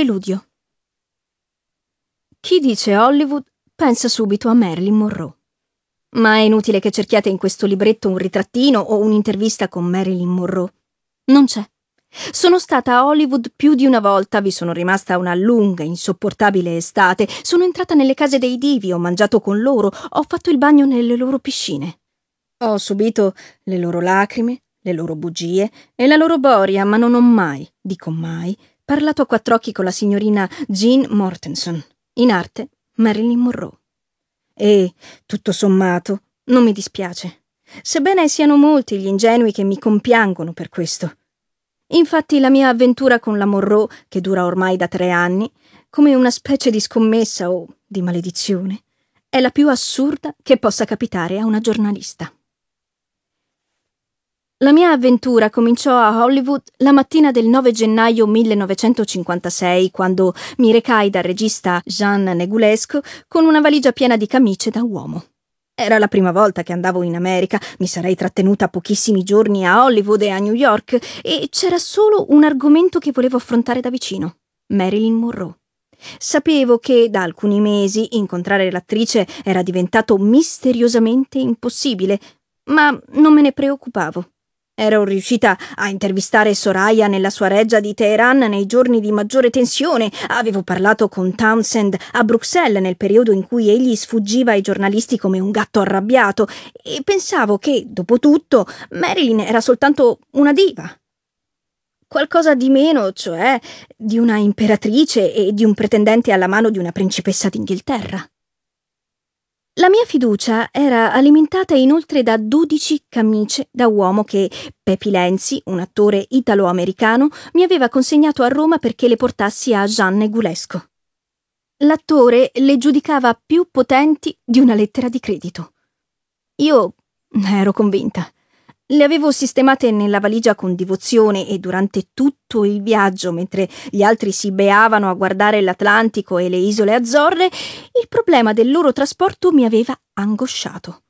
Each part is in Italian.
Preludio Chi dice Hollywood pensa subito a Marilyn Monroe. Ma è inutile che cerchiate in questo libretto un ritrattino o un'intervista con Marilyn Monroe. Non c'è. Sono stata a Hollywood più di una volta, vi sono rimasta una lunga, insopportabile estate, sono entrata nelle case dei divi, ho mangiato con loro, ho fatto il bagno nelle loro piscine. Ho subito le loro lacrime, le loro bugie e la loro boria, ma non ho mai, dico mai, parlato a quattro occhi con la signorina Jean Mortenson, in arte Marilyn Monroe. E, tutto sommato, non mi dispiace, sebbene siano molti gli ingenui che mi compiangono per questo. Infatti la mia avventura con la Monroe, che dura ormai da tre anni, come una specie di scommessa o di maledizione, è la più assurda che possa capitare a una giornalista. La mia avventura cominciò a Hollywood la mattina del 9 gennaio 1956, quando mi recai dal regista Jean Negulesco con una valigia piena di camicie da uomo. Era la prima volta che andavo in America, mi sarei trattenuta pochissimi giorni a Hollywood e a New York, e c'era solo un argomento che volevo affrontare da vicino: Marilyn Monroe. Sapevo che da alcuni mesi incontrare l'attrice era diventato misteriosamente impossibile, ma non me ne preoccupavo. Ero riuscita a intervistare Soraya nella sua reggia di Teheran nei giorni di maggiore tensione, avevo parlato con Townsend a Bruxelles nel periodo in cui egli sfuggiva ai giornalisti come un gatto arrabbiato e pensavo che, dopo tutto, Marilyn era soltanto una diva. Qualcosa di meno, cioè, di una imperatrice e di un pretendente alla mano di una principessa d'Inghilterra. La mia fiducia era alimentata inoltre da 12 camicie da uomo che Pepi Lenzi, un attore italo-americano, mi aveva consegnato a Roma perché le portassi a Gianne Gulesco. L'attore le giudicava più potenti di una lettera di credito. Io ero convinta. Le avevo sistemate nella valigia con devozione e durante tutto il viaggio, mentre gli altri si beavano a guardare l'Atlantico e le isole Azzorre, il problema del loro trasporto mi aveva angosciato.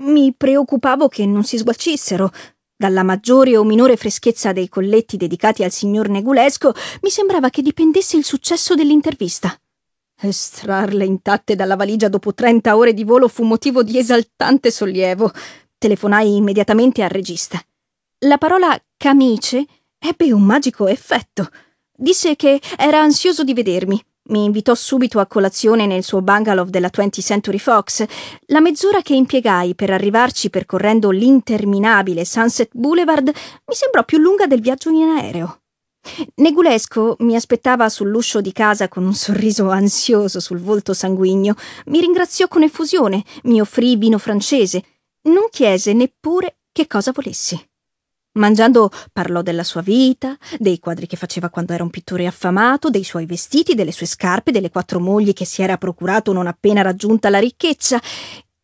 Mi preoccupavo che non si sguaccissero. Dalla maggiore o minore freschezza dei colletti dedicati al signor Negulesco, mi sembrava che dipendesse il successo dell'intervista. Estrarle intatte dalla valigia dopo trenta ore di volo fu motivo di esaltante sollievo. Telefonai immediatamente al regista. La parola camice ebbe un magico effetto. Disse che era ansioso di vedermi. Mi invitò subito a colazione nel suo bungalow della 20th Century Fox. La mezz'ora che impiegai per arrivarci percorrendo l'interminabile Sunset Boulevard mi sembrò più lunga del viaggio in aereo. Negulesco mi aspettava sull'uscio di casa con un sorriso ansioso sul volto sanguigno. Mi ringraziò con effusione, mi offrì vino francese, non chiese neppure che cosa volessi. Mangiando parlò della sua vita, dei quadri che faceva quando era un pittore affamato, dei suoi vestiti, delle sue scarpe, delle quattro mogli che si era procurato non appena raggiunta la ricchezza,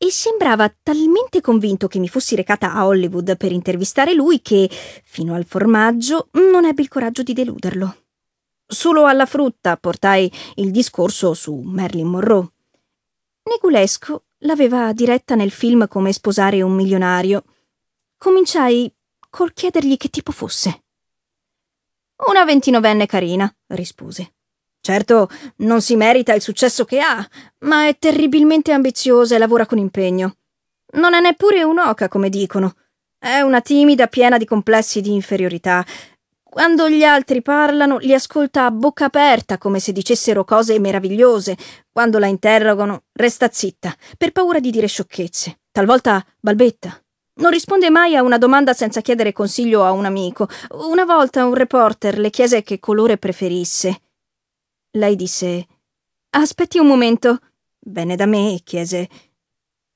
e sembrava talmente convinto che mi fossi recata a Hollywood per intervistare lui che, fino al formaggio, non ebbi il coraggio di deluderlo. Solo alla frutta portai il discorso su Marilyn Monroe. Negulesco L'aveva diretta nel film Come sposare un milionario. Cominciai col chiedergli che tipo fosse. Una ventinovenne carina, rispose. Certo, non si merita il successo che ha, ma è terribilmente ambiziosa e lavora con impegno. Non è neppure un'oca, come dicono. È una timida piena di complessi di inferiorità quando gli altri parlano, li ascolta a bocca aperta, come se dicessero cose meravigliose. Quando la interrogano, resta zitta, per paura di dire sciocchezze. Talvolta balbetta. Non risponde mai a una domanda senza chiedere consiglio a un amico. Una volta un reporter le chiese che colore preferisse. Lei disse: Aspetti un momento. Venne da me e chiese: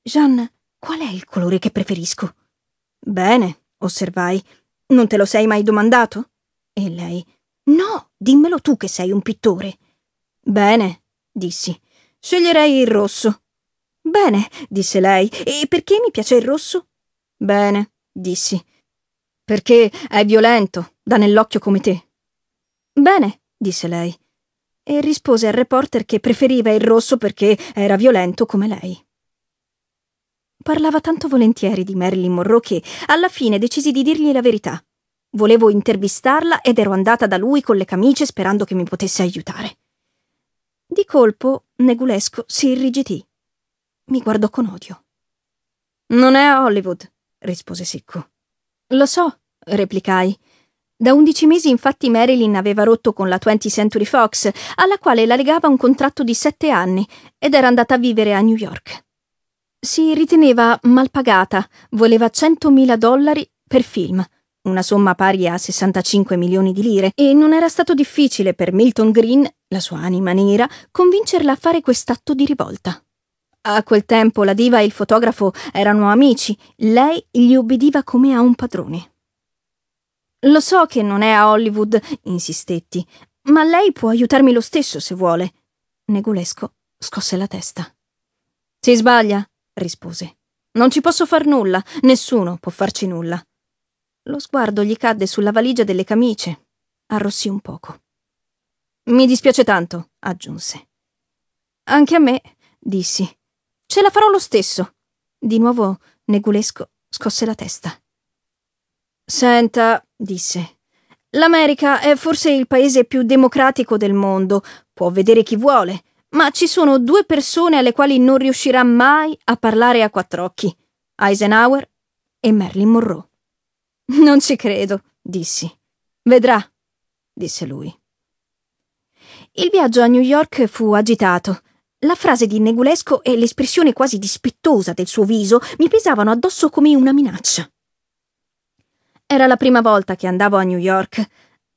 Jean, qual è il colore che preferisco? Bene, osservai. Non te lo sei mai domandato? E lei: No, dimmelo tu che sei un pittore. Bene, dissi. Sceglierei il rosso. Bene, disse lei. E perché mi piace il rosso? Bene, dissi. Perché è violento, dà nell'occhio come te. Bene, disse lei. E rispose al reporter che preferiva il rosso perché era violento come lei. Parlava tanto volentieri di Marilyn Monroe che alla fine decisi di dirgli la verità. Volevo intervistarla ed ero andata da lui con le camicie sperando che mi potesse aiutare. Di colpo Negulesco si irrigidì. Mi guardò con odio. Non è a Hollywood, rispose Sicco. Lo so, replicai. Da undici mesi infatti Marilyn aveva rotto con la 20th Century Fox, alla quale la legava un contratto di sette anni, ed era andata a vivere a New York. Si riteneva mal pagata, voleva 100.000 dollari per film, una somma pari a 65 milioni di lire, e non era stato difficile per Milton Green, la sua anima nera, convincerla a fare quest'atto di rivolta. A quel tempo la diva e il fotografo erano amici, lei gli obbediva come a un padrone. Lo so che non è a Hollywood, insistetti, ma lei può aiutarmi lo stesso se vuole. Negulesco scosse la testa. Si sbaglia, rispose. Non ci posso far nulla, nessuno può farci nulla. Lo sguardo gli cadde sulla valigia delle camicie. Arrossì un poco. Mi dispiace tanto, aggiunse. Anche a me, dissi. Ce la farò lo stesso. Di nuovo Negulesco scosse la testa. Senta, disse. L'America è forse il paese più democratico del mondo, può vedere chi vuole, ma ci sono due persone alle quali non riuscirà mai a parlare a quattro occhi: Eisenhower e Marilyn Monroe. Non ci credo, dissi. Vedrà, disse lui. Il viaggio a New York fu agitato. La frase di Negulesco e l'espressione quasi dispettosa del suo viso mi pesavano addosso come una minaccia. Era la prima volta che andavo a New York.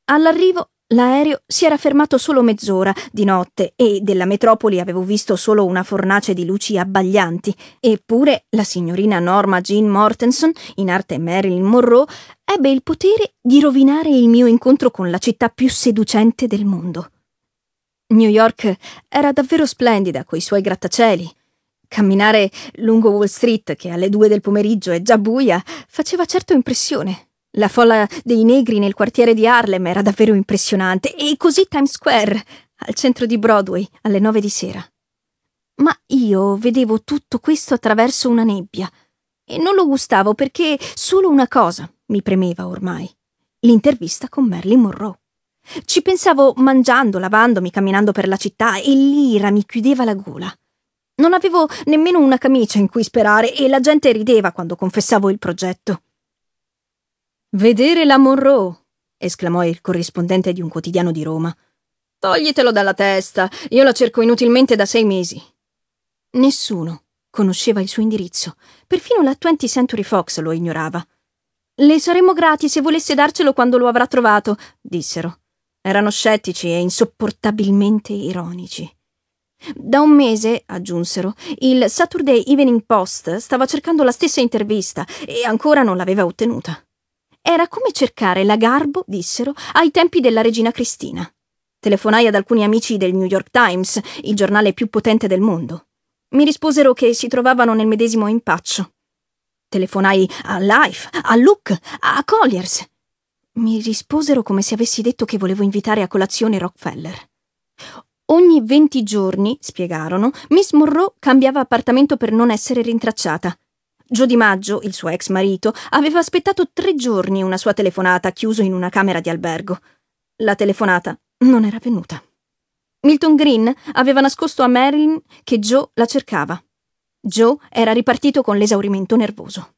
All'arrivo L'aereo si era fermato solo mezz'ora di notte e della metropoli avevo visto solo una fornace di luci abbaglianti, eppure la signorina Norma Jean Mortenson, in arte Marilyn Monroe, ebbe il potere di rovinare il mio incontro con la città più seducente del mondo. New York era davvero splendida coi suoi grattacieli. Camminare lungo Wall Street, che alle due del pomeriggio è già buia, faceva certo impressione. La folla dei negri nel quartiere di Harlem era davvero impressionante, e così Times Square, al centro di Broadway, alle nove di sera. Ma io vedevo tutto questo attraverso una nebbia, e non lo gustavo perché solo una cosa mi premeva ormai, l'intervista con Marilyn Monroe. Ci pensavo mangiando, lavandomi, camminando per la città, e l'ira mi chiudeva la gola. Non avevo nemmeno una camicia in cui sperare e la gente rideva quando confessavo il progetto. Vedere la Monroe! esclamò il corrispondente di un quotidiano di Roma. Toglitelo dalla testa, io la cerco inutilmente da sei mesi. Nessuno conosceva il suo indirizzo, perfino la 20th Century Fox lo ignorava. Le saremmo grati se volesse darcelo quando lo avrà trovato, dissero. Erano scettici e insopportabilmente ironici. Da un mese, aggiunsero, il Saturday Evening Post stava cercando la stessa intervista e ancora non l'aveva ottenuta. Era come cercare la Garbo, dissero, ai tempi della regina Cristina. Telefonai ad alcuni amici del New York Times, il giornale più potente del mondo. Mi risposero che si trovavano nel medesimo impaccio. Telefonai a Life, a Look, a Colliers. Mi risposero come se avessi detto che volevo invitare a colazione Rockefeller. Ogni venti giorni, spiegarono, Miss Monroe cambiava appartamento per non essere rintracciata. Gio Di Maggio, il suo ex marito, aveva aspettato tre giorni una sua telefonata chiuso in una camera di albergo. La telefonata non era venuta. Milton Green aveva nascosto a Marilyn che Joe la cercava. Joe era ripartito con l'esaurimento nervoso.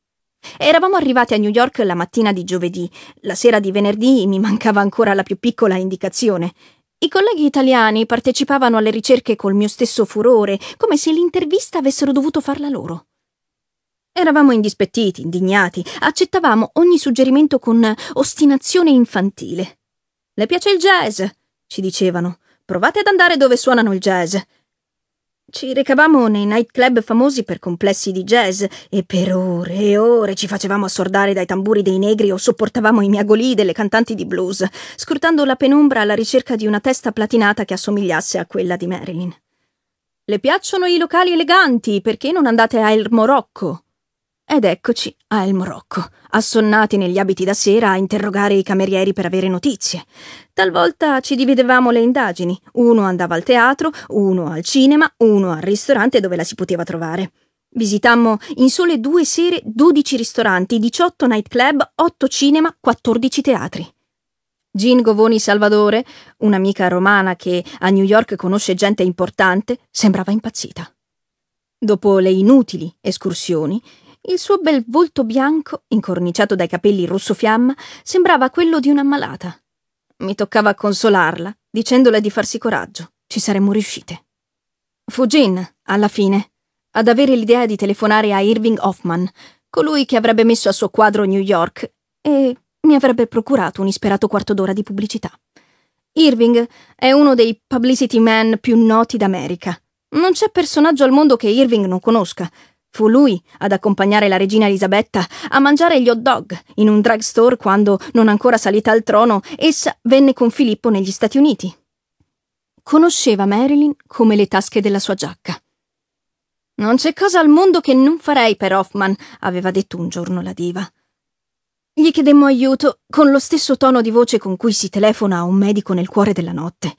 Eravamo arrivati a New York la mattina di giovedì. La sera di venerdì mi mancava ancora la più piccola indicazione. I colleghi italiani partecipavano alle ricerche col mio stesso furore, come se l'intervista avessero dovuto farla loro. Eravamo indispettiti, indignati, accettavamo ogni suggerimento con ostinazione infantile. Le piace il jazz? ci dicevano. Provate ad andare dove suonano il jazz. Ci recavamo nei nightclub famosi per complessi di jazz e per ore e ore ci facevamo assordare dai tamburi dei negri o sopportavamo i miagolii delle cantanti di blues, scrutando la penombra alla ricerca di una testa platinata che assomigliasse a quella di Marilyn. Le piacciono i locali eleganti, perché non andate a El Morocco? Ed eccoci a El Morocco, assonnati negli abiti da sera a interrogare i camerieri per avere notizie. Talvolta ci dividevamo le indagini, uno andava al teatro, uno al cinema, uno al ristorante dove la si poteva trovare. Visitammo in sole due sere 12 ristoranti, 18 nightclub, 8 cinema, 14 teatri. Jean Govoni Salvadore, un'amica romana che a New York conosce gente importante, sembrava impazzita. Dopo le inutili escursioni, il suo bel volto bianco, incorniciato dai capelli rosso fiamma, sembrava quello di un'ammalata. Mi toccava consolarla, dicendole di farsi coraggio. Ci saremmo riuscite. Fu Jean, alla fine, ad avere l'idea di telefonare a Irving Hoffman, colui che avrebbe messo a suo quadro New York e mi avrebbe procurato un isperato quarto d'ora di pubblicità. Irving è uno dei publicity men più noti d'America. Non c'è personaggio al mondo che Irving non conosca, Fu lui ad accompagnare la regina Elisabetta a mangiare gli hot dog in un drugstore quando, non ancora salita al trono, essa venne con Filippo negli Stati Uniti. Conosceva Marilyn come le tasche della sua giacca. Non c'è cosa al mondo che non farei per Hoffman, aveva detto un giorno la diva. Gli chiedemmo aiuto con lo stesso tono di voce con cui si telefona a un medico nel cuore della notte.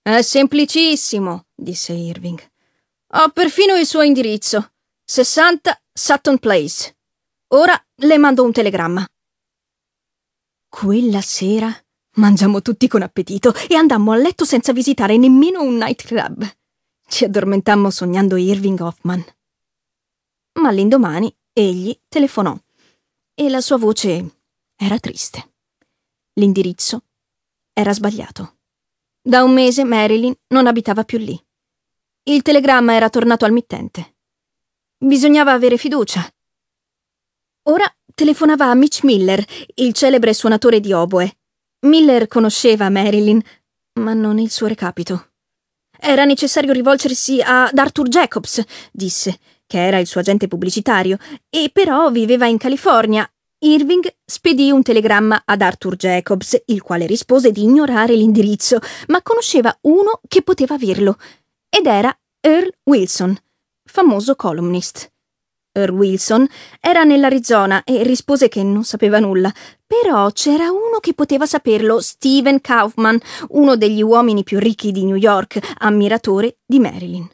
È semplicissimo, disse Irving. Ho perfino il suo indirizzo. 60 Sutton Place. Ora le mando un telegramma. Quella sera mangiammo tutti con appetito e andammo a letto senza visitare nemmeno un nightclub. Ci addormentammo sognando Irving Hoffman. Ma l'indomani egli telefonò e la sua voce era triste. L'indirizzo era sbagliato. Da un mese Marilyn non abitava più lì. Il telegramma era tornato al mittente. Bisognava avere fiducia. Ora telefonava a Mitch Miller, il celebre suonatore di oboe. Miller conosceva Marilyn, ma non il suo recapito. Era necessario rivolgersi ad Arthur Jacobs, disse, che era il suo agente pubblicitario, e però viveva in California. Irving spedì un telegramma ad Arthur Jacobs, il quale rispose di ignorare l'indirizzo, ma conosceva uno che poteva averlo, ed era Earl Wilson, famoso columnist. Earl Wilson era nell'Arizona e rispose che non sapeva nulla, però c'era uno che poteva saperlo, Steven Kaufman, uno degli uomini più ricchi di New York, ammiratore di Marilyn.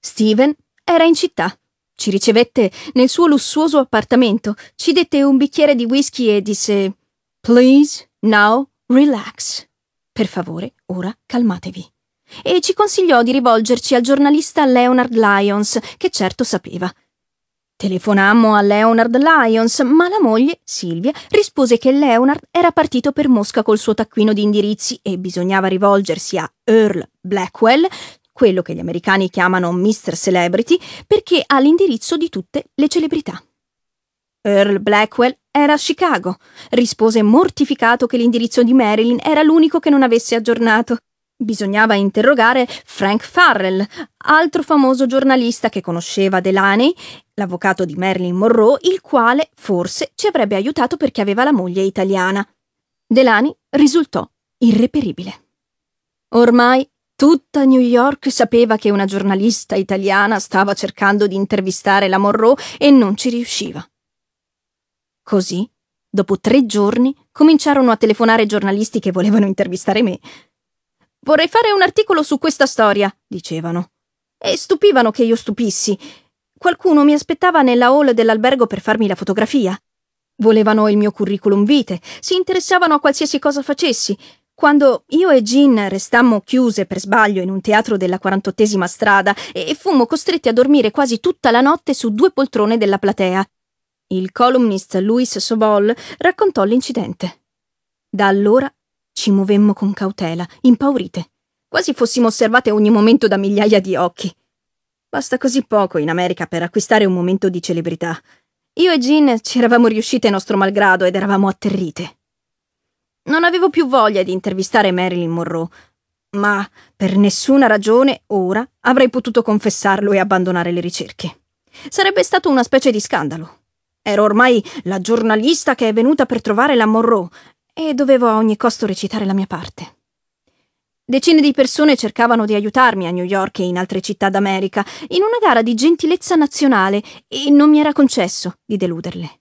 Steven era in città. Ci ricevette nel suo lussuoso appartamento, ci dette un bicchiere di whisky e disse: Please, now relax. Per favore, ora calmatevi e ci consigliò di rivolgerci al giornalista Leonard Lyons, che certo sapeva. Telefonammo a Leonard Lyons, ma la moglie, Silvia, rispose che Leonard era partito per Mosca col suo taccuino di indirizzi e bisognava rivolgersi a Earl Blackwell, quello che gli americani chiamano Mr. Celebrity, perché ha l'indirizzo di tutte le celebrità. Earl Blackwell era a Chicago, rispose mortificato che l'indirizzo di Marilyn era l'unico che non avesse aggiornato. Bisognava interrogare Frank Farrell, altro famoso giornalista che conosceva Delaney, l'avvocato di Marilyn Monroe, il quale forse ci avrebbe aiutato perché aveva la moglie italiana. Delaney risultò irreperibile. Ormai tutta New York sapeva che una giornalista italiana stava cercando di intervistare la Monroe e non ci riusciva. Così, dopo tre giorni, cominciarono a telefonare giornalisti che volevano intervistare me. Vorrei fare un articolo su questa storia, dicevano. E stupivano che io stupissi. Qualcuno mi aspettava nella hall dell'albergo per farmi la fotografia. Volevano il mio curriculum vitae, si interessavano a qualsiasi cosa facessi. Quando io e Jean restammo chiuse per sbaglio in un teatro della 48esima strada e fummo costretti a dormire quasi tutta la notte su due poltrone della platea, il columnist Louis Sobol raccontò l'incidente. Da allora ci muovemmo con cautela, impaurite, quasi fossimo osservate ogni momento da migliaia di occhi. Basta così poco in America per acquistare un momento di celebrità. Io e Jean ci eravamo riuscite nostro malgrado ed eravamo atterrite. Non avevo più voglia di intervistare Marilyn Monroe, ma per nessuna ragione ora avrei potuto confessarlo e abbandonare le ricerche. Sarebbe stato una specie di scandalo. Ero ormai la giornalista che è venuta per trovare la Monroe e dovevo a ogni costo recitare la mia parte. Decine di persone cercavano di aiutarmi a New York e in altre città d'America, in una gara di gentilezza nazionale, e non mi era concesso di deluderle.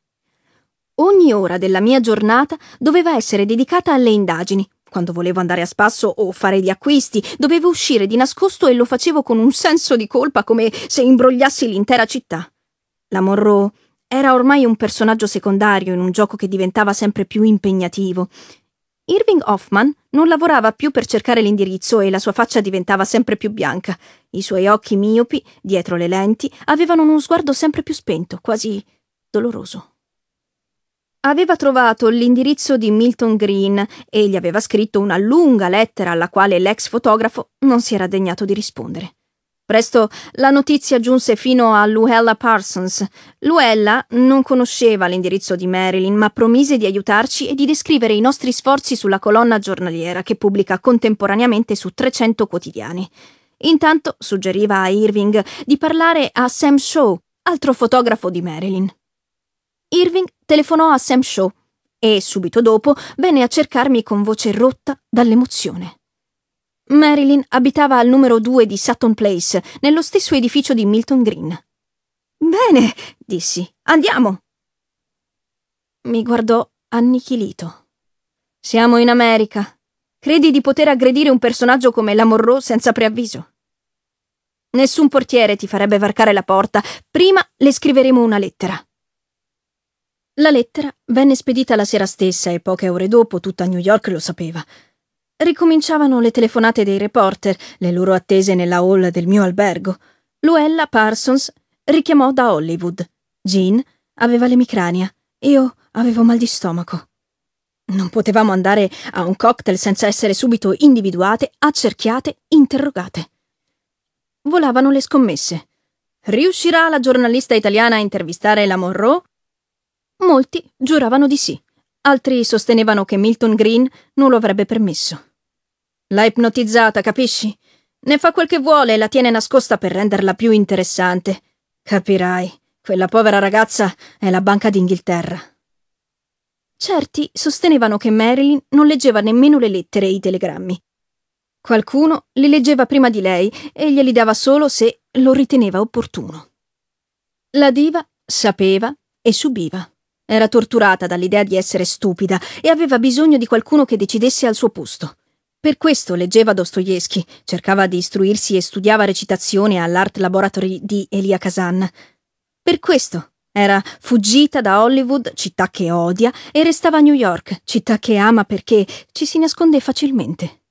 Ogni ora della mia giornata doveva essere dedicata alle indagini. Quando volevo andare a spasso o fare gli acquisti, dovevo uscire di nascosto e lo facevo con un senso di colpa come se imbrogliassi l'intera città. La Monroe era ormai un personaggio secondario in un gioco che diventava sempre più impegnativo. Irving Hoffman non lavorava più per cercare l'indirizzo e la sua faccia diventava sempre più bianca. I suoi occhi miopi, dietro le lenti, avevano uno sguardo sempre più spento, quasi doloroso. Aveva trovato l'indirizzo di Milton Green e gli aveva scritto una lunga lettera alla quale l'ex fotografo non si era degnato di rispondere. Presto la notizia giunse fino a Luella Parsons. Luella non conosceva l'indirizzo di Marilyn, ma promise di aiutarci e di descrivere i nostri sforzi sulla colonna giornaliera che pubblica contemporaneamente su 300 quotidiani. Intanto suggeriva a Irving di parlare a Sam Shaw, altro fotografo di Marilyn. Irving telefonò a Sam Shaw e subito dopo venne a cercarmi con voce rotta dall'emozione. Marilyn abitava al numero 2 di Sutton Place, nello stesso edificio di Milton Green. Bene, dissi, andiamo. Mi guardò annichilito. Siamo in America. Credi di poter aggredire un personaggio come la Monroe senza preavviso? Nessun portiere ti farebbe varcare la porta. Prima le scriveremo una lettera. La lettera venne spedita la sera stessa e poche ore dopo tutta New York lo sapeva. Ricominciavano le telefonate dei reporter, le loro attese nella hall del mio albergo. Luella Parsons richiamò da Hollywood. Jean aveva l'emicrania. Io avevo mal di stomaco. Non potevamo andare a un cocktail senza essere subito individuate, accerchiate, interrogate. Volavano le scommesse. Riuscirà la giornalista italiana a intervistare la Monroe? Molti giuravano di sì. Altri sostenevano che Milton Green non lo avrebbe permesso. L'ha ipnotizzata, capisci? Ne fa quel che vuole e la tiene nascosta per renderla più interessante. Capirai, quella povera ragazza è la Banca d'Inghilterra. Certi sostenevano che Marilyn non leggeva nemmeno le lettere e i telegrammi. Qualcuno li leggeva prima di lei e glieli dava solo se lo riteneva opportuno. La diva sapeva e subiva. Era torturata dall'idea di essere stupida e aveva bisogno di qualcuno che decidesse al suo posto. Per questo leggeva Dostoevsky, cercava di istruirsi e studiava recitazione all'Art Laboratory di Elia Kazan. Per questo era fuggita da Hollywood, città che odia, e restava a New York, città che ama perché ci si nasconde facilmente.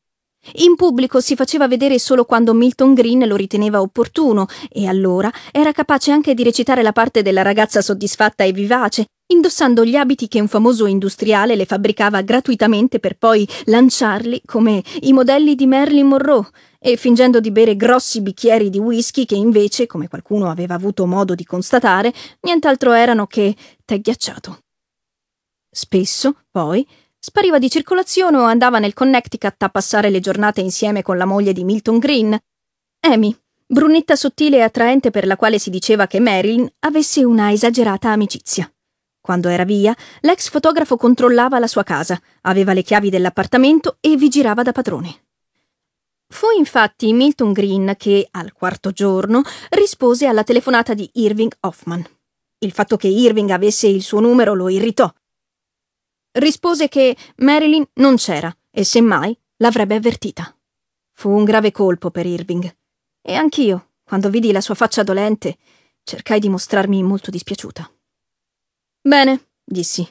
In pubblico si faceva vedere solo quando Milton Green lo riteneva opportuno e allora era capace anche di recitare la parte della ragazza soddisfatta e vivace, indossando gli abiti che un famoso industriale le fabbricava gratuitamente per poi lanciarli come i modelli di Marilyn Monroe e fingendo di bere grossi bicchieri di whisky che invece, come qualcuno aveva avuto modo di constatare, nient'altro erano che tè ghiacciato. Spesso, poi, spariva di circolazione o andava nel Connecticut a passare le giornate insieme con la moglie di Milton Green. Amy, brunetta sottile e attraente per la quale si diceva che Marilyn avesse una esagerata amicizia. Quando era via, l'ex fotografo controllava la sua casa, aveva le chiavi dell'appartamento e vi girava da padrone. Fu infatti Milton Green che, al quarto giorno, rispose alla telefonata di Irving Hoffman. Il fatto che Irving avesse il suo numero lo irritò rispose che Marilyn non c'era e semmai l'avrebbe avvertita. Fu un grave colpo per Irving. E anch'io, quando vidi la sua faccia dolente, cercai di mostrarmi molto dispiaciuta. Bene, dissi.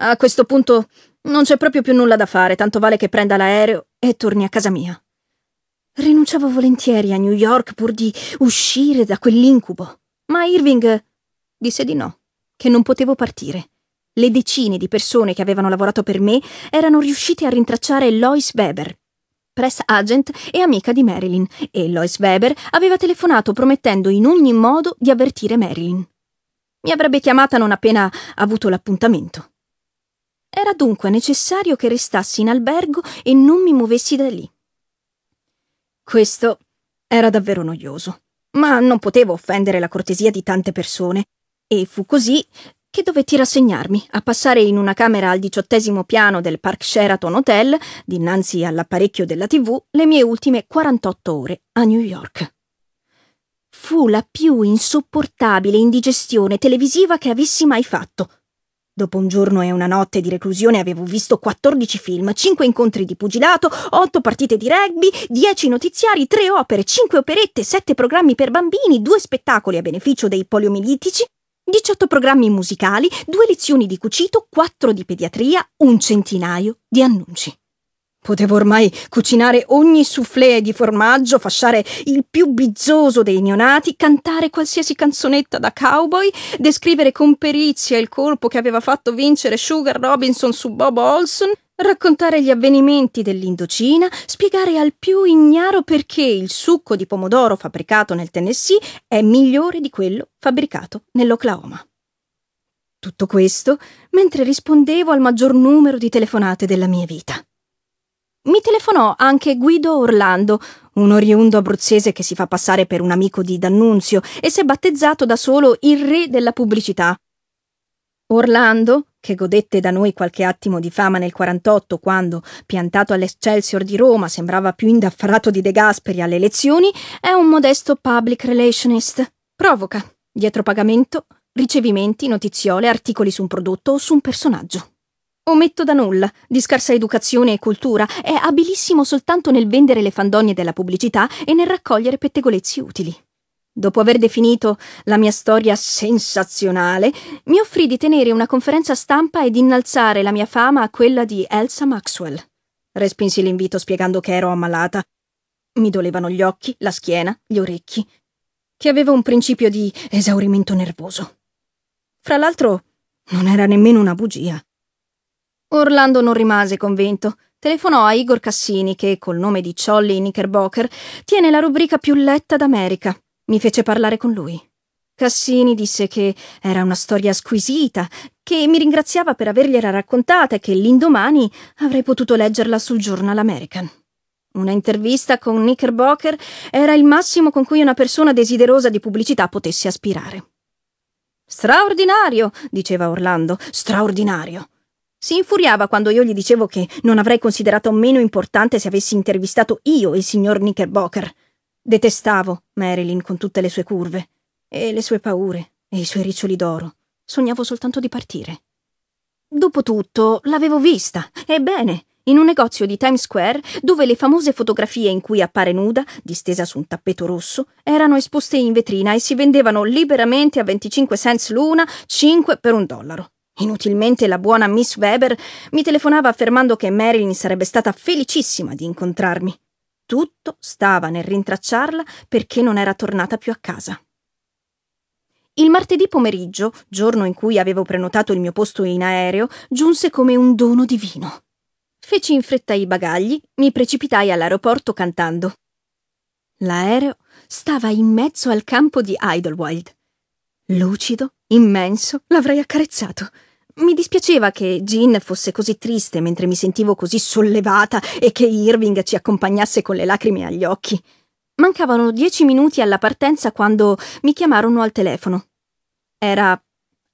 A questo punto non c'è proprio più nulla da fare, tanto vale che prenda l'aereo e torni a casa mia. Rinunciavo volentieri a New York pur di uscire da quell'incubo, ma Irving disse di no, che non potevo partire le decine di persone che avevano lavorato per me erano riuscite a rintracciare Lois Weber, press agent e amica di Marilyn, e Lois Weber aveva telefonato promettendo in ogni modo di avvertire Marilyn. Mi avrebbe chiamata non appena avuto l'appuntamento. Era dunque necessario che restassi in albergo e non mi muovessi da lì. Questo era davvero noioso, ma non potevo offendere la cortesia di tante persone, e fu così che dovetti rassegnarmi a passare in una camera al diciottesimo piano del Park Sheraton Hotel, dinanzi all'apparecchio della TV, le mie ultime 48 ore a New York. Fu la più insopportabile indigestione televisiva che avessi mai fatto. Dopo un giorno e una notte di reclusione avevo visto 14 film, 5 incontri di pugilato, 8 partite di rugby, 10 notiziari, 3 opere, 5 operette, 7 programmi per bambini, 2 spettacoli a beneficio dei poliomilitici. 18 programmi musicali, 2 lezioni di cucito, 4 di pediatria, un centinaio di annunci. Potevo ormai cucinare ogni soufflé di formaggio, fasciare il più bizzoso dei neonati, cantare qualsiasi canzonetta da cowboy, descrivere con perizia il colpo che aveva fatto vincere Sugar Robinson su Bob Olson, raccontare gli avvenimenti dell'Indocina, spiegare al più ignaro perché il succo di pomodoro fabbricato nel Tennessee è migliore di quello fabbricato nell'Oklahoma. Tutto questo mentre rispondevo al maggior numero di telefonate della mia vita. Mi telefonò anche Guido Orlando, un oriundo abruzzese che si fa passare per un amico di D'Annunzio e si è battezzato da solo il re della pubblicità. Orlando che godette da noi qualche attimo di fama nel 48 quando, piantato all'Excelsior di Roma, sembrava più indaffarato di De Gasperi alle elezioni, è un modesto public relationist. Provoca, dietro pagamento, ricevimenti, notiziole, articoli su un prodotto o su un personaggio. Ometto da nulla, di scarsa educazione e cultura, è abilissimo soltanto nel vendere le fandonie della pubblicità e nel raccogliere pettegolezzi utili. Dopo aver definito la mia storia sensazionale, mi offrì di tenere una conferenza stampa ed innalzare la mia fama a quella di Elsa Maxwell. Respinsi l'invito spiegando che ero ammalata. Mi dolevano gli occhi, la schiena, gli orecchi, che avevo un principio di esaurimento nervoso. Fra l'altro, non era nemmeno una bugia. Orlando non rimase convinto. Telefonò a Igor Cassini, che col nome di Cholly Knickerbocker tiene la rubrica più letta d'America mi fece parlare con lui. Cassini disse che era una storia squisita, che mi ringraziava per avergliela raccontata e che l'indomani avrei potuto leggerla sul Journal American. Una intervista con Knickerbocker era il massimo con cui una persona desiderosa di pubblicità potesse aspirare. Straordinario, diceva Orlando, straordinario. Si infuriava quando io gli dicevo che non avrei considerato meno importante se avessi intervistato io il signor Knickerbocker. Detestavo Marilyn con tutte le sue curve, e le sue paure, e i suoi riccioli d'oro. Sognavo soltanto di partire. Dopotutto, l'avevo vista, ebbene, in un negozio di Times Square dove le famose fotografie in cui appare nuda, distesa su un tappeto rosso, erano esposte in vetrina e si vendevano liberamente a 25 cents l'una, 5 per un dollaro. Inutilmente la buona Miss Weber mi telefonava affermando che Marilyn sarebbe stata felicissima di incontrarmi. Tutto stava nel rintracciarla perché non era tornata più a casa. Il martedì pomeriggio, giorno in cui avevo prenotato il mio posto in aereo, giunse come un dono divino. Feci in fretta i bagagli, mi precipitai all'aeroporto cantando. L'aereo stava in mezzo al campo di Idlewild. Lucido, immenso, l'avrei accarezzato. Mi dispiaceva che Jean fosse così triste mentre mi sentivo così sollevata e che Irving ci accompagnasse con le lacrime agli occhi. Mancavano dieci minuti alla partenza quando mi chiamarono al telefono. Era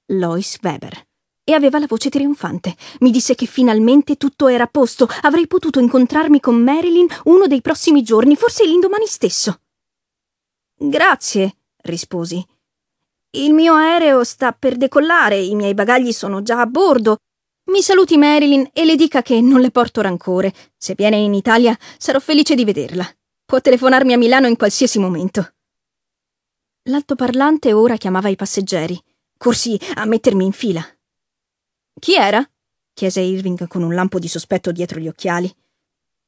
Lois Weber. E aveva la voce trionfante. Mi disse che finalmente tutto era a posto. Avrei potuto incontrarmi con Marilyn uno dei prossimi giorni, forse l'indomani stesso. Grazie, risposi. Il mio aereo sta per decollare, i miei bagagli sono già a bordo. Mi saluti Marilyn e le dica che non le porto rancore. Se viene in Italia sarò felice di vederla. Può telefonarmi a Milano in qualsiasi momento. L'altoparlante ora chiamava i passeggeri. Corsi a mettermi in fila. Chi era? chiese Irving con un lampo di sospetto dietro gli occhiali.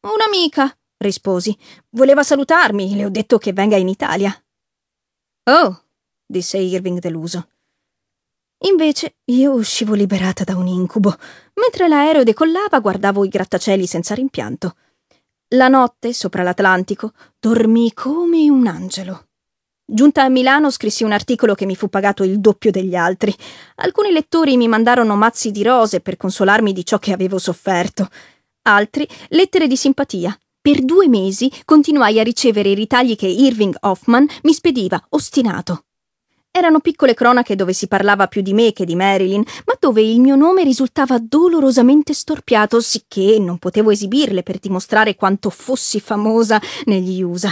Un'amica, risposi. Voleva salutarmi, le ho detto che venga in Italia. Oh, disse Irving deluso. Invece io uscivo liberata da un incubo. Mentre l'aereo decollava guardavo i grattacieli senza rimpianto. La notte, sopra l'Atlantico, dormii come un angelo. Giunta a Milano scrissi un articolo che mi fu pagato il doppio degli altri. Alcuni lettori mi mandarono mazzi di rose per consolarmi di ciò che avevo sofferto. Altri lettere di simpatia. Per due mesi continuai a ricevere i ritagli che Irving Hoffman mi spediva, ostinato. Erano piccole cronache dove si parlava più di me che di Marilyn, ma dove il mio nome risultava dolorosamente storpiato, sicché non potevo esibirle per dimostrare quanto fossi famosa negli USA.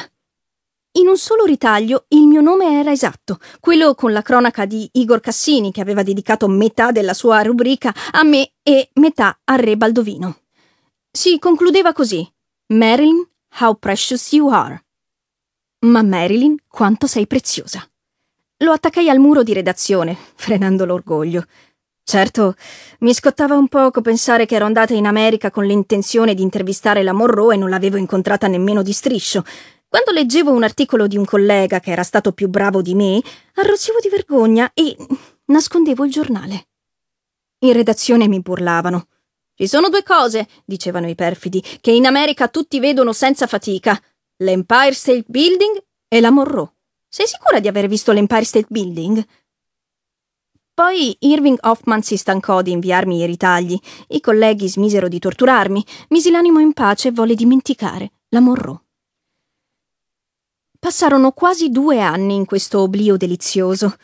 In un solo ritaglio il mio nome era esatto, quello con la cronaca di Igor Cassini che aveva dedicato metà della sua rubrica a me e metà al re Baldovino. Si concludeva così: Marilyn, how precious you are. Ma Marilyn, quanto sei preziosa. Lo attaccai al muro di redazione, frenando l'orgoglio. Certo, mi scottava un poco pensare che ero andata in America con l'intenzione di intervistare la Monroe e non l'avevo incontrata nemmeno di striscio. Quando leggevo un articolo di un collega che era stato più bravo di me, arrossivo di vergogna e nascondevo il giornale. In redazione mi burlavano. Ci sono due cose, dicevano i perfidi, che in America tutti vedono senza fatica: l'Empire State Building e la Monroe. Sei sicura di aver visto l'Empire State Building? Poi Irving Hoffman si stancò di inviarmi i ritagli, i colleghi smisero di torturarmi, misi l'animo in pace e volle dimenticare la Monroe. Passarono quasi due anni in questo oblio delizioso.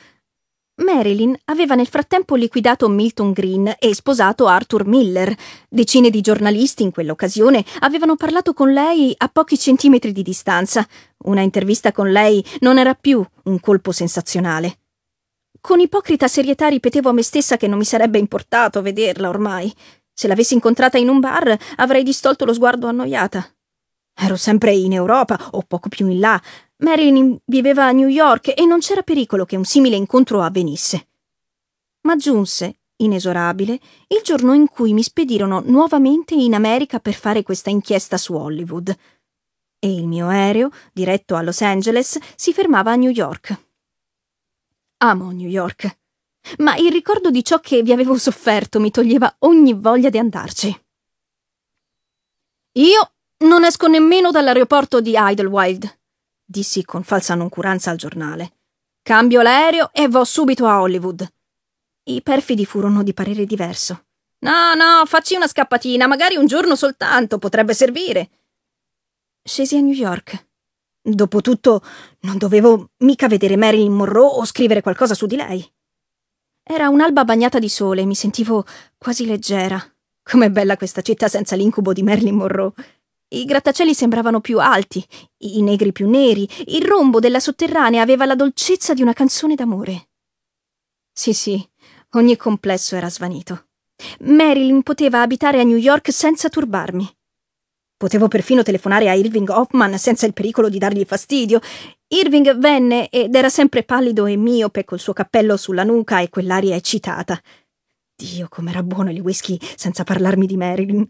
Marilyn aveva nel frattempo liquidato Milton Green e sposato Arthur Miller. Decine di giornalisti in quell'occasione avevano parlato con lei a pochi centimetri di distanza. Una intervista con lei non era più un colpo sensazionale. Con ipocrita serietà ripetevo a me stessa che non mi sarebbe importato vederla ormai. Se l'avessi incontrata in un bar avrei distolto lo sguardo annoiata. Ero sempre in Europa o poco più in là. Marilyn viveva a New York e non c'era pericolo che un simile incontro avvenisse. Ma giunse, inesorabile, il giorno in cui mi spedirono nuovamente in America per fare questa inchiesta su Hollywood e il mio aereo, diretto a Los Angeles, si fermava a New York. Amo New York, ma il ricordo di ciò che vi avevo sofferto mi toglieva ogni voglia di andarci. Io non esco nemmeno dall'aeroporto di Idlewild, dissi con falsa noncuranza al giornale. Cambio l'aereo e vo subito a Hollywood. I perfidi furono di parere diverso. No, no, facci una scappatina, magari un giorno soltanto, potrebbe servire. Scesi a New York. Dopotutto non dovevo mica vedere Marilyn Monroe o scrivere qualcosa su di lei. Era un'alba bagnata di sole e mi sentivo quasi leggera. Com'è bella questa città senza l'incubo di Marilyn Monroe. I grattacieli sembravano più alti, i negri più neri, il rombo della sotterranea aveva la dolcezza di una canzone d'amore. Sì, sì, ogni complesso era svanito. Marilyn poteva abitare a New York senza turbarmi. Potevo perfino telefonare a Irving Hoffman senza il pericolo di dargli fastidio. Irving venne ed era sempre pallido e miope col suo cappello sulla nuca e quell'aria eccitata. Dio, com'era buono il whisky senza parlarmi di Marilyn.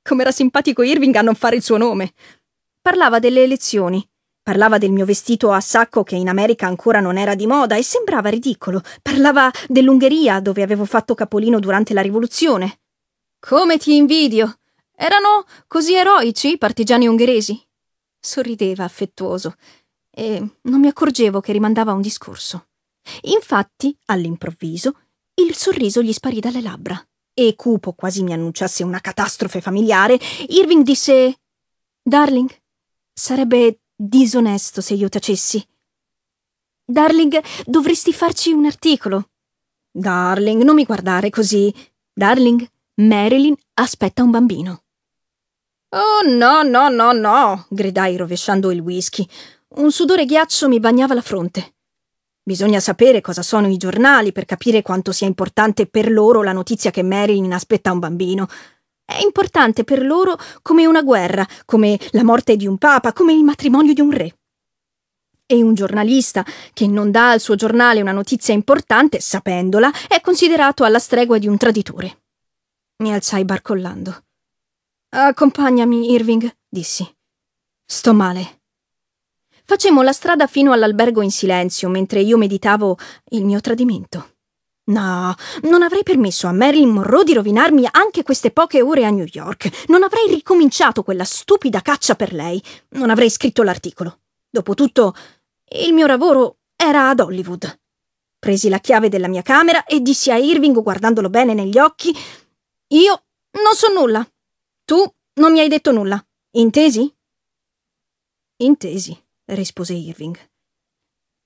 Com'era simpatico Irving a non fare il suo nome. Parlava delle elezioni. Parlava del mio vestito a sacco che in America ancora non era di moda e sembrava ridicolo. Parlava dell'Ungheria dove avevo fatto capolino durante la rivoluzione. Come ti invidio! Erano così eroici i partigiani ungheresi? Sorrideva affettuoso e non mi accorgevo che rimandava un discorso. Infatti, all'improvviso, il sorriso gli sparì dalle labbra e cupo quasi mi annunciasse una catastrofe familiare, Irving disse: Darling, sarebbe disonesto se io tacessi. Darling, dovresti farci un articolo. Darling, non mi guardare così. Darling, Marilyn aspetta un bambino. Oh no, no, no, no, gridai rovesciando il whisky. Un sudore ghiaccio mi bagnava la fronte. Bisogna sapere cosa sono i giornali per capire quanto sia importante per loro la notizia che Marilyn aspetta un bambino. È importante per loro come una guerra, come la morte di un papa, come il matrimonio di un re. E un giornalista che non dà al suo giornale una notizia importante, sapendola, è considerato alla stregua di un traditore. Mi alzai barcollando. Accompagnami, Irving, dissi. Sto male. Facemmo la strada fino all'albergo in silenzio mentre io meditavo il mio tradimento. No, non avrei permesso a Marilyn Monroe di rovinarmi anche queste poche ore a New York. Non avrei ricominciato quella stupida caccia per lei. Non avrei scritto l'articolo. Dopotutto, il mio lavoro era ad Hollywood. Presi la chiave della mia camera e dissi a Irving, guardandolo bene negli occhi, Io non so nulla. Tu non mi hai detto nulla, intesi? Intesi, rispose Irving.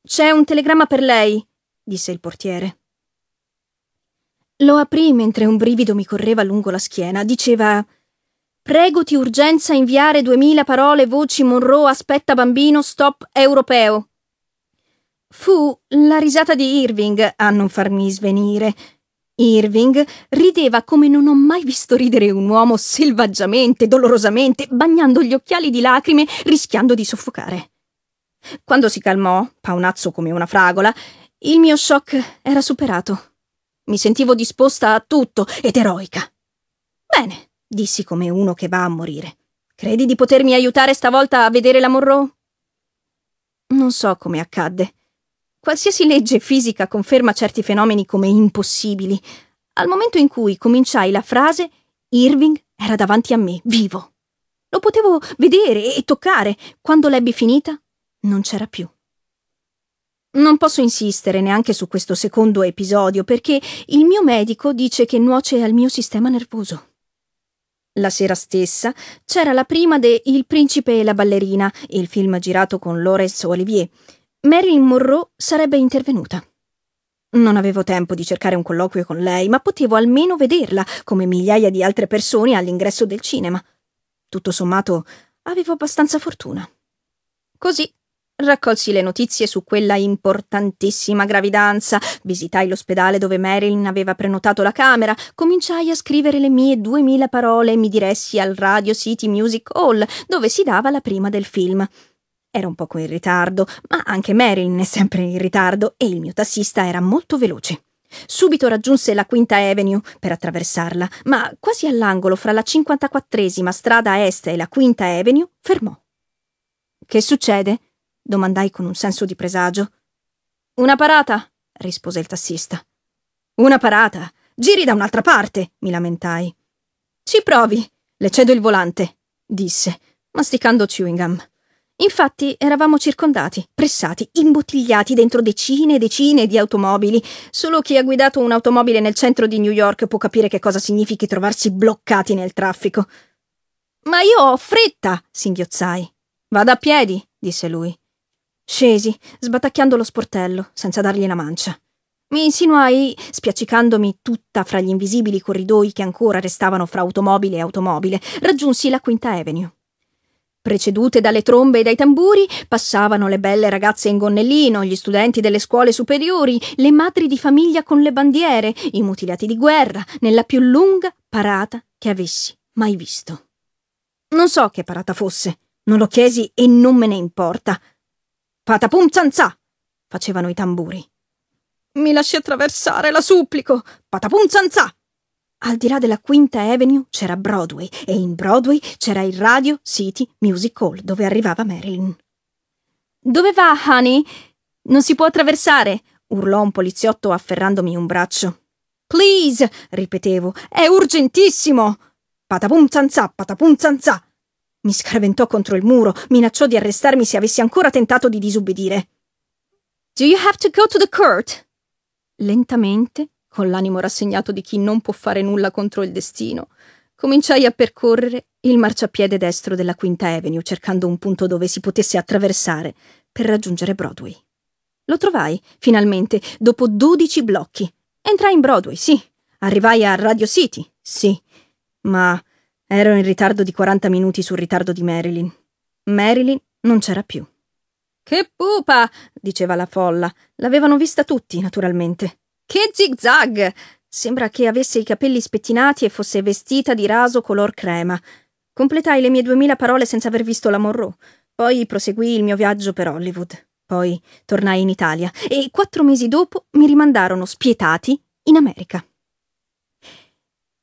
C'è un telegramma per lei, disse il portiere. Lo aprì mentre un brivido mi correva lungo la schiena. Diceva: Pregoti urgenza inviare duemila parole, voci, Monroe, aspetta bambino, stop europeo. Fu la risata di Irving a non farmi svenire. Irving rideva come non ho mai visto ridere un uomo selvaggiamente, dolorosamente, bagnando gli occhiali di lacrime, rischiando di soffocare. Quando si calmò, paonazzo come una fragola, il mio shock era superato. Mi sentivo disposta a tutto ed eroica. Bene, dissi come uno che va a morire. Credi di potermi aiutare stavolta a vedere la Monroe? Non so come accadde. Qualsiasi legge fisica conferma certi fenomeni come impossibili. Al momento in cui cominciai la frase, Irving era davanti a me, vivo. Lo potevo vedere e toccare. Quando l'ebbi finita, non c'era più. Non posso insistere neanche su questo secondo episodio perché il mio medico dice che nuoce al mio sistema nervoso. La sera stessa c'era la prima de Il principe e la ballerina, il film girato con Laurence Olivier. Marilyn Monroe sarebbe intervenuta. Non avevo tempo di cercare un colloquio con lei, ma potevo almeno vederla, come migliaia di altre persone all'ingresso del cinema. Tutto sommato, avevo abbastanza fortuna. Così raccolsi le notizie su quella importantissima gravidanza, visitai l'ospedale dove Marilyn aveva prenotato la camera, cominciai a scrivere le mie duemila parole e mi diressi al Radio City Music Hall, dove si dava la prima del film. Era un poco in ritardo, ma anche Marilyn è sempre in ritardo e il mio tassista era molto veloce. Subito raggiunse la Quinta Avenue per attraversarla, ma quasi all'angolo fra la 54esima strada est e la Quinta Avenue fermò. Che succede? domandai con un senso di presagio. Una parata, rispose il tassista. Una parata. Giri da un'altra parte, mi lamentai. Ci provi, le cedo il volante, disse, masticando chewing gum. Infatti eravamo circondati, pressati, imbottigliati dentro decine e decine di automobili. Solo chi ha guidato un'automobile nel centro di New York può capire che cosa significhi trovarsi bloccati nel traffico. Ma io ho fretta, singhiozzai. Vado a piedi, disse lui. Scesi, sbatacchiando lo sportello, senza dargli la mancia. Mi insinuai, spiaccicandomi tutta fra gli invisibili corridoi che ancora restavano fra automobile e automobile, raggiunsi la Quinta Avenue. Precedute dalle trombe e dai tamburi, passavano le belle ragazze in gonnellino, gli studenti delle scuole superiori, le madri di famiglia con le bandiere, i mutilati di guerra, nella più lunga parata che avessi mai visto. Non so che parata fosse, non lo chiesi e non me ne importa. Patapum zanzà! facevano i tamburi. Mi lasci attraversare, la supplico! Patapum zanzà! Al di là della Quinta Avenue c'era Broadway e in Broadway c'era il Radio City Music Hall dove arrivava Marilyn. Dove va, Honey? Non si può attraversare, urlò un poliziotto afferrandomi un braccio. Please, ripetevo, è urgentissimo. Patapum zanzà, patapum zanzà. Mi scaraventò contro il muro, minacciò di arrestarmi se avessi ancora tentato di disubbidire. Do you have to go to the court? Lentamente con l'animo rassegnato di chi non può fare nulla contro il destino, cominciai a percorrere il marciapiede destro della Quinta Avenue cercando un punto dove si potesse attraversare per raggiungere Broadway. Lo trovai, finalmente, dopo 12 blocchi. Entrai in Broadway, sì. Arrivai a Radio City, sì. Ma ero in ritardo di 40 minuti sul ritardo di Marilyn. Marilyn non c'era più. Che pupa! diceva la folla. L'avevano vista tutti, naturalmente. Che zigzag! Sembra che avesse i capelli spettinati e fosse vestita di raso color crema. Completai le mie duemila parole senza aver visto la Monroe. Poi proseguì il mio viaggio per Hollywood. Poi tornai in Italia e quattro mesi dopo mi rimandarono spietati in America.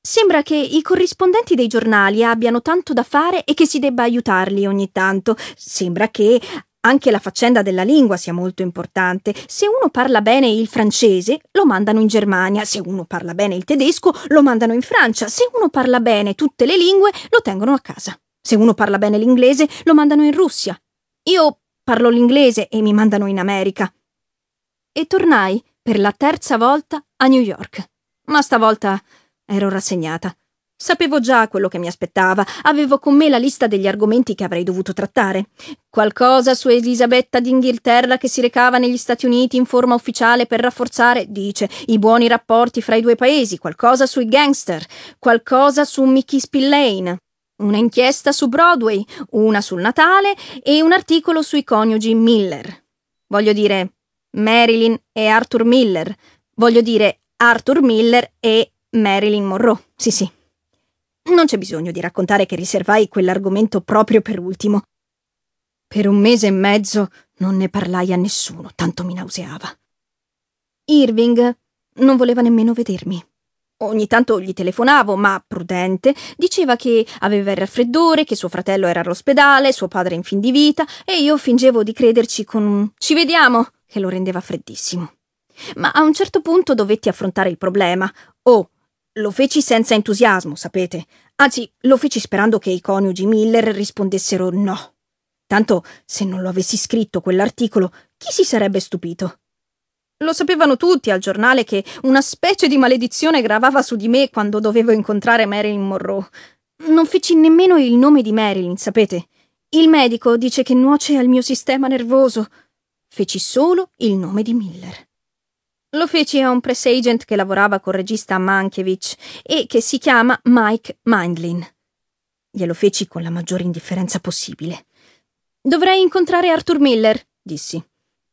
Sembra che i corrispondenti dei giornali abbiano tanto da fare e che si debba aiutarli ogni tanto. Sembra che anche la faccenda della lingua sia molto importante. Se uno parla bene il francese, lo mandano in Germania, se uno parla bene il tedesco, lo mandano in Francia, se uno parla bene tutte le lingue, lo tengono a casa. Se uno parla bene l'inglese, lo mandano in Russia. Io parlo l'inglese e mi mandano in America. E tornai per la terza volta a New York. Ma stavolta ero rassegnata. Sapevo già quello che mi aspettava, avevo con me la lista degli argomenti che avrei dovuto trattare. Qualcosa su Elisabetta d'Inghilterra che si recava negli Stati Uniti in forma ufficiale per rafforzare, dice, i buoni rapporti fra i due paesi, qualcosa sui gangster, qualcosa su Mickey Spillane. Una inchiesta su Broadway, una sul Natale e un articolo sui coniugi Miller. Voglio dire, Marilyn e Arthur Miller. Voglio dire, Arthur Miller e Marilyn Monroe. Sì, sì. Non c'è bisogno di raccontare che riservai quell'argomento proprio per ultimo. Per un mese e mezzo non ne parlai a nessuno, tanto mi nauseava. Irving non voleva nemmeno vedermi. Ogni tanto gli telefonavo, ma prudente, diceva che aveva il raffreddore, che suo fratello era all'ospedale, suo padre in fin di vita, e io fingevo di crederci con un ci vediamo, che lo rendeva freddissimo. Ma a un certo punto dovetti affrontare il problema. O oh, lo feci senza entusiasmo, sapete. Anzi, lo feci sperando che i coniugi Miller rispondessero no. Tanto, se non lo avessi scritto quell'articolo, chi si sarebbe stupito? Lo sapevano tutti al giornale che una specie di maledizione gravava su di me quando dovevo incontrare Marilyn Monroe. Non feci nemmeno il nome di Marilyn, sapete? Il medico dice che nuoce al mio sistema nervoso. Feci solo il nome di Miller. Lo feci a un press agent che lavorava col regista Mankiewicz e che si chiama Mike Mindlin. Glielo feci con la maggiore indifferenza possibile. Dovrei incontrare Arthur Miller, dissi.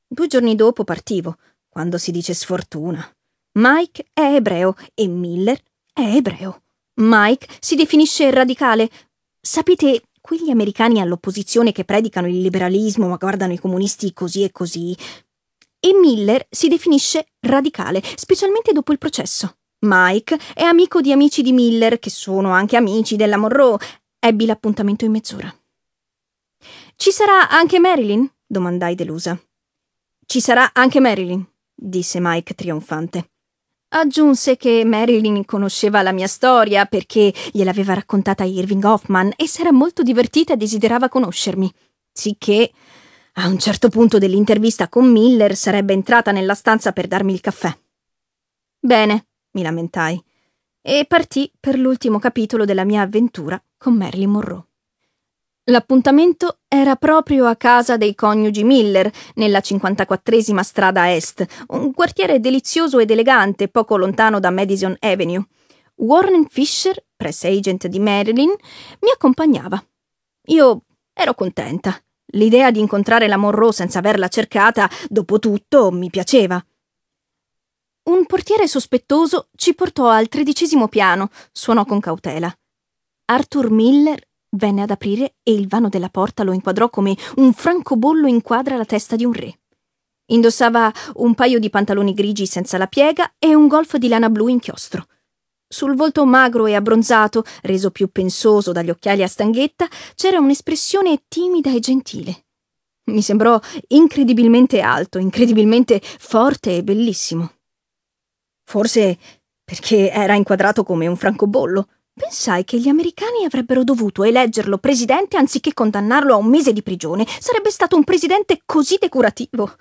Due giorni dopo partivo, quando si dice sfortuna. Mike è ebreo e Miller è ebreo. Mike si definisce radicale. Sapete, quegli americani all'opposizione che predicano il liberalismo ma guardano i comunisti così e così, e Miller si definisce radicale, specialmente dopo il processo. Mike è amico di amici di Miller, che sono anche amici della Monroe. Ebbi l'appuntamento in mezz'ora. Ci sarà anche Marilyn? domandai delusa. Ci sarà anche Marilyn, disse Mike trionfante. Aggiunse che Marilyn conosceva la mia storia perché gliel'aveva raccontata Irving Hoffman e si era molto divertita e desiderava conoscermi. Sicché a un certo punto dell'intervista con Miller sarebbe entrata nella stanza per darmi il caffè. Bene, mi lamentai, e partì per l'ultimo capitolo della mia avventura con Marilyn Monroe. L'appuntamento era proprio a casa dei coniugi Miller, nella 54esima strada est, un quartiere delizioso ed elegante poco lontano da Madison Avenue. Warren Fisher, press agent di Marilyn, mi accompagnava. Io ero contenta. L'idea di incontrare la Monroe senza averla cercata, dopo tutto, mi piaceva. Un portiere sospettoso ci portò al tredicesimo piano, suonò con cautela. Arthur Miller venne ad aprire e il vano della porta lo inquadrò come un francobollo inquadra la testa di un re. Indossava un paio di pantaloni grigi senza la piega e un golf di lana blu inchiostro. Sul volto magro e abbronzato, reso più pensoso dagli occhiali a stanghetta, c'era un'espressione timida e gentile. Mi sembrò incredibilmente alto, incredibilmente forte e bellissimo. Forse perché era inquadrato come un francobollo. Pensai che gli americani avrebbero dovuto eleggerlo presidente anziché condannarlo a un mese di prigione. Sarebbe stato un presidente così decorativo.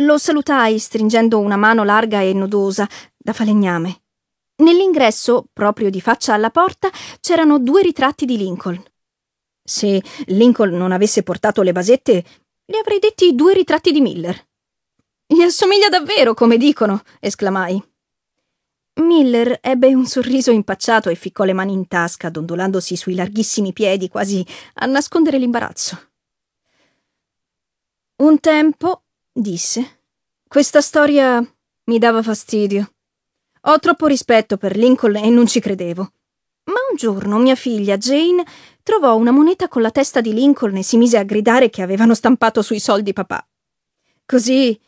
Lo salutai stringendo una mano larga e nodosa, da falegname. Nell'ingresso, proprio di faccia alla porta, c'erano due ritratti di Lincoln. Se Lincoln non avesse portato le basette, gli avrei detti due ritratti di Miller. Gli assomiglia davvero, come dicono, esclamai. Miller ebbe un sorriso impacciato e ficcò le mani in tasca, dondolandosi sui larghissimi piedi quasi a nascondere l'imbarazzo. Un tempo, disse, questa storia mi dava fastidio. Ho troppo rispetto per Lincoln e non ci credevo. Ma un giorno mia figlia Jane trovò una moneta con la testa di Lincoln e si mise a gridare che avevano stampato sui soldi papà. Così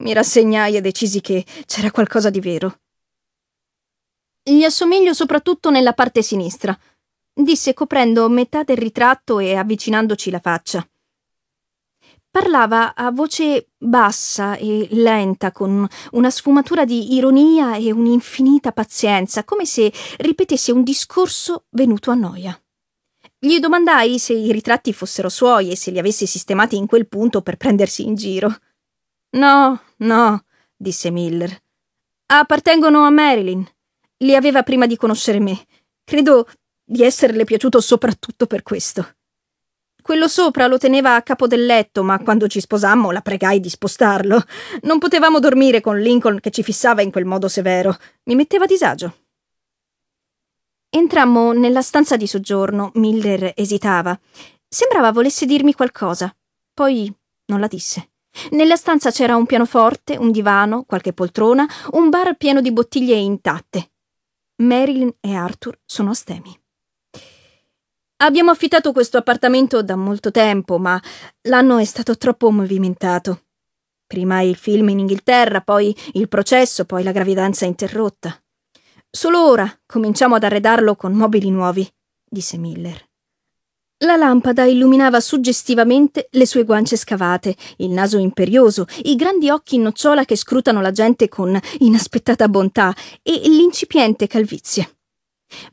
mi rassegnai e decisi che c'era qualcosa di vero. Gli assomiglio soprattutto nella parte sinistra, disse coprendo metà del ritratto e avvicinandoci la faccia. Parlava a voce bassa e lenta, con una sfumatura di ironia e un'infinita pazienza, come se ripetesse un discorso venuto a noia. Gli domandai se i ritratti fossero suoi e se li avesse sistemati in quel punto per prendersi in giro. No, no, disse Miller. Appartengono a Marilyn. Li aveva prima di conoscere me. Credo di esserle piaciuto soprattutto per questo. Quello sopra lo teneva a capo del letto, ma quando ci sposammo la pregai di spostarlo. Non potevamo dormire con Lincoln che ci fissava in quel modo severo. Mi metteva a disagio. Entrammo nella stanza di soggiorno. Miller esitava. Sembrava volesse dirmi qualcosa. Poi non la disse. Nella stanza c'era un pianoforte, un divano, qualche poltrona, un bar pieno di bottiglie intatte. Marilyn e Arthur sono astemi. Abbiamo affittato questo appartamento da molto tempo, ma l'anno è stato troppo movimentato. Prima il film in Inghilterra, poi il processo, poi la gravidanza interrotta. Solo ora cominciamo ad arredarlo con mobili nuovi, disse Miller. La lampada illuminava suggestivamente le sue guance scavate, il naso imperioso, i grandi occhi in nocciola che scrutano la gente con inaspettata bontà e l'incipiente calvizie.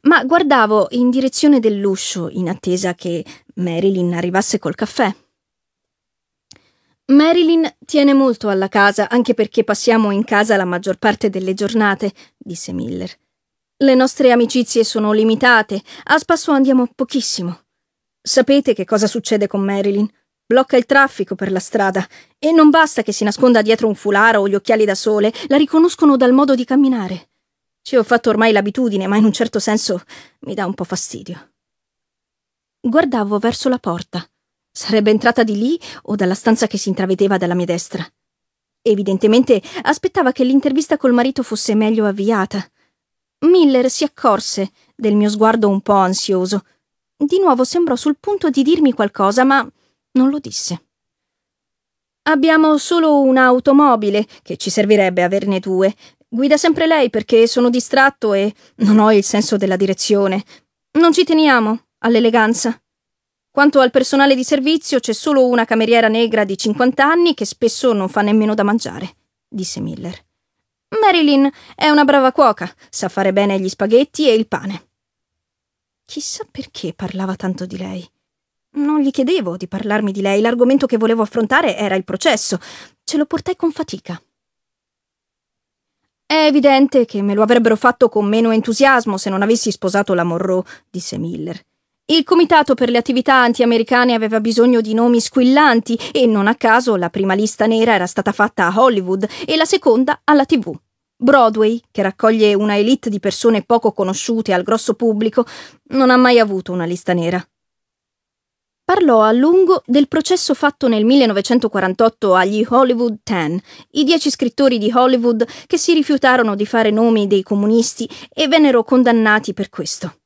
Ma guardavo in direzione dell'uscio in attesa che Marilyn arrivasse col caffè. Marilyn tiene molto alla casa, anche perché passiamo in casa la maggior parte delle giornate, disse Miller. Le nostre amicizie sono limitate, a spasso andiamo pochissimo. Sapete che cosa succede con Marilyn? Blocca il traffico per la strada e non basta che si nasconda dietro un fularo o gli occhiali da sole, la riconoscono dal modo di camminare. Ci ho fatto ormai l'abitudine, ma in un certo senso mi dà un po' fastidio. Guardavo verso la porta. Sarebbe entrata di lì o dalla stanza che si intravedeva dalla mia destra. Evidentemente aspettava che l'intervista col marito fosse meglio avviata. Miller si accorse del mio sguardo un po' ansioso. Di nuovo sembrò sul punto di dirmi qualcosa, ma non lo disse. Abbiamo solo un'automobile, che ci servirebbe averne due, Guida sempre lei perché sono distratto e non ho il senso della direzione. Non ci teniamo all'eleganza. Quanto al personale di servizio, c'è solo una cameriera negra di 50 anni che spesso non fa nemmeno da mangiare, disse Miller. Marilyn è una brava cuoca, sa fare bene gli spaghetti e il pane. Chissà perché parlava tanto di lei. Non gli chiedevo di parlarmi di lei, l'argomento che volevo affrontare era il processo. Ce lo portai con fatica. È evidente che me lo avrebbero fatto con meno entusiasmo se non avessi sposato la Monroe, disse Miller. Il Comitato per le attività antiamericane aveva bisogno di nomi squillanti e non a caso la prima lista nera era stata fatta a Hollywood e la seconda alla TV. Broadway, che raccoglie una elite di persone poco conosciute al grosso pubblico, non ha mai avuto una lista nera. Parlò a lungo del processo fatto nel 1948 agli Hollywood Ten, i dieci scrittori di Hollywood che si rifiutarono di fare nomi dei comunisti e vennero condannati per questo.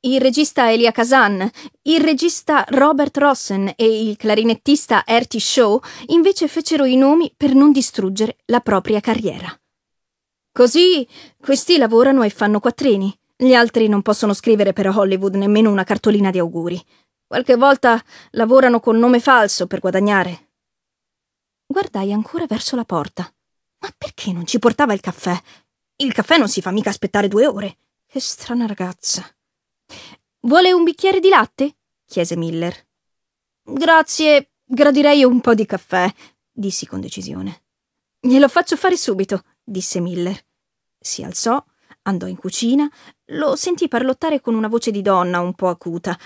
Il regista Elia Kazan, il regista Robert Rossen e il clarinettista Ertie Shaw invece fecero i nomi per non distruggere la propria carriera. Così questi lavorano e fanno quattrini. Gli altri non possono scrivere per Hollywood nemmeno una cartolina di auguri. Qualche volta lavorano con nome falso per guadagnare. Guardai ancora verso la porta. Ma perché non ci portava il caffè? Il caffè non si fa mica aspettare due ore. Che strana ragazza. Vuole un bicchiere di latte? chiese Miller. Grazie, gradirei un po' di caffè, dissi con decisione. Glielo faccio fare subito, disse Miller. Si alzò, andò in cucina, lo sentì parlottare con una voce di donna un po' acuta,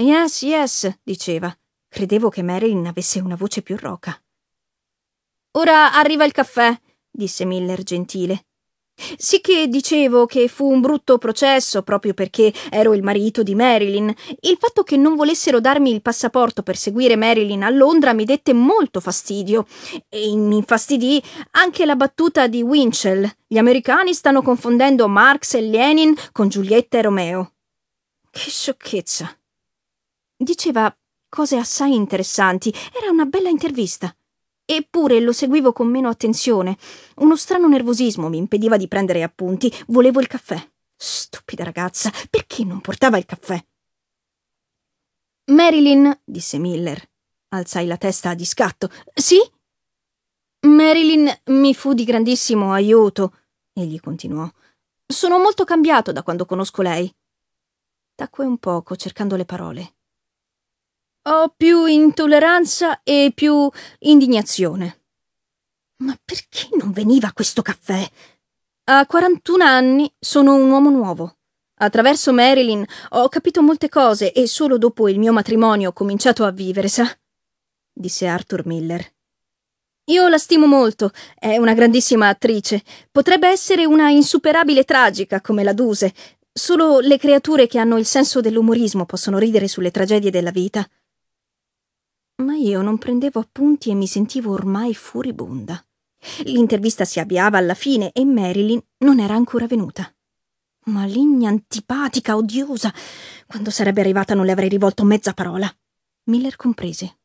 Yes, yes, diceva. Credevo che Marilyn avesse una voce più roca. Ora arriva il caffè, disse Miller gentile. Sì che dicevo che fu un brutto processo proprio perché ero il marito di Marilyn. Il fatto che non volessero darmi il passaporto per seguire Marilyn a Londra mi dette molto fastidio. E mi infastidì anche la battuta di Winchell. Gli americani stanno confondendo Marx e Lenin con Giulietta e Romeo. Che sciocchezza! Diceva cose assai interessanti, era una bella intervista. Eppure lo seguivo con meno attenzione. Uno strano nervosismo mi impediva di prendere appunti. Volevo il caffè. Stupida ragazza, perché non portava il caffè? Marilyn, disse Miller. Alzai la testa a discatto. Sì? Marilyn mi fu di grandissimo aiuto, egli continuò. Sono molto cambiato da quando conosco lei. Tacque un poco, cercando le parole. Ho più intolleranza e più indignazione. Ma perché non veniva a questo caffè? A 41 anni sono un uomo nuovo. Attraverso Marilyn ho capito molte cose e solo dopo il mio matrimonio ho cominciato a vivere, sa? disse Arthur Miller. Io la stimo molto, è una grandissima attrice. Potrebbe essere una insuperabile tragica come la Duse. Solo le creature che hanno il senso dell'umorismo possono ridere sulle tragedie della vita ma io non prendevo appunti e mi sentivo ormai furibonda. L'intervista si avviava alla fine e Marilyn non era ancora venuta. Maligna, antipatica, odiosa. Quando sarebbe arrivata non le avrei rivolto mezza parola. Miller comprese.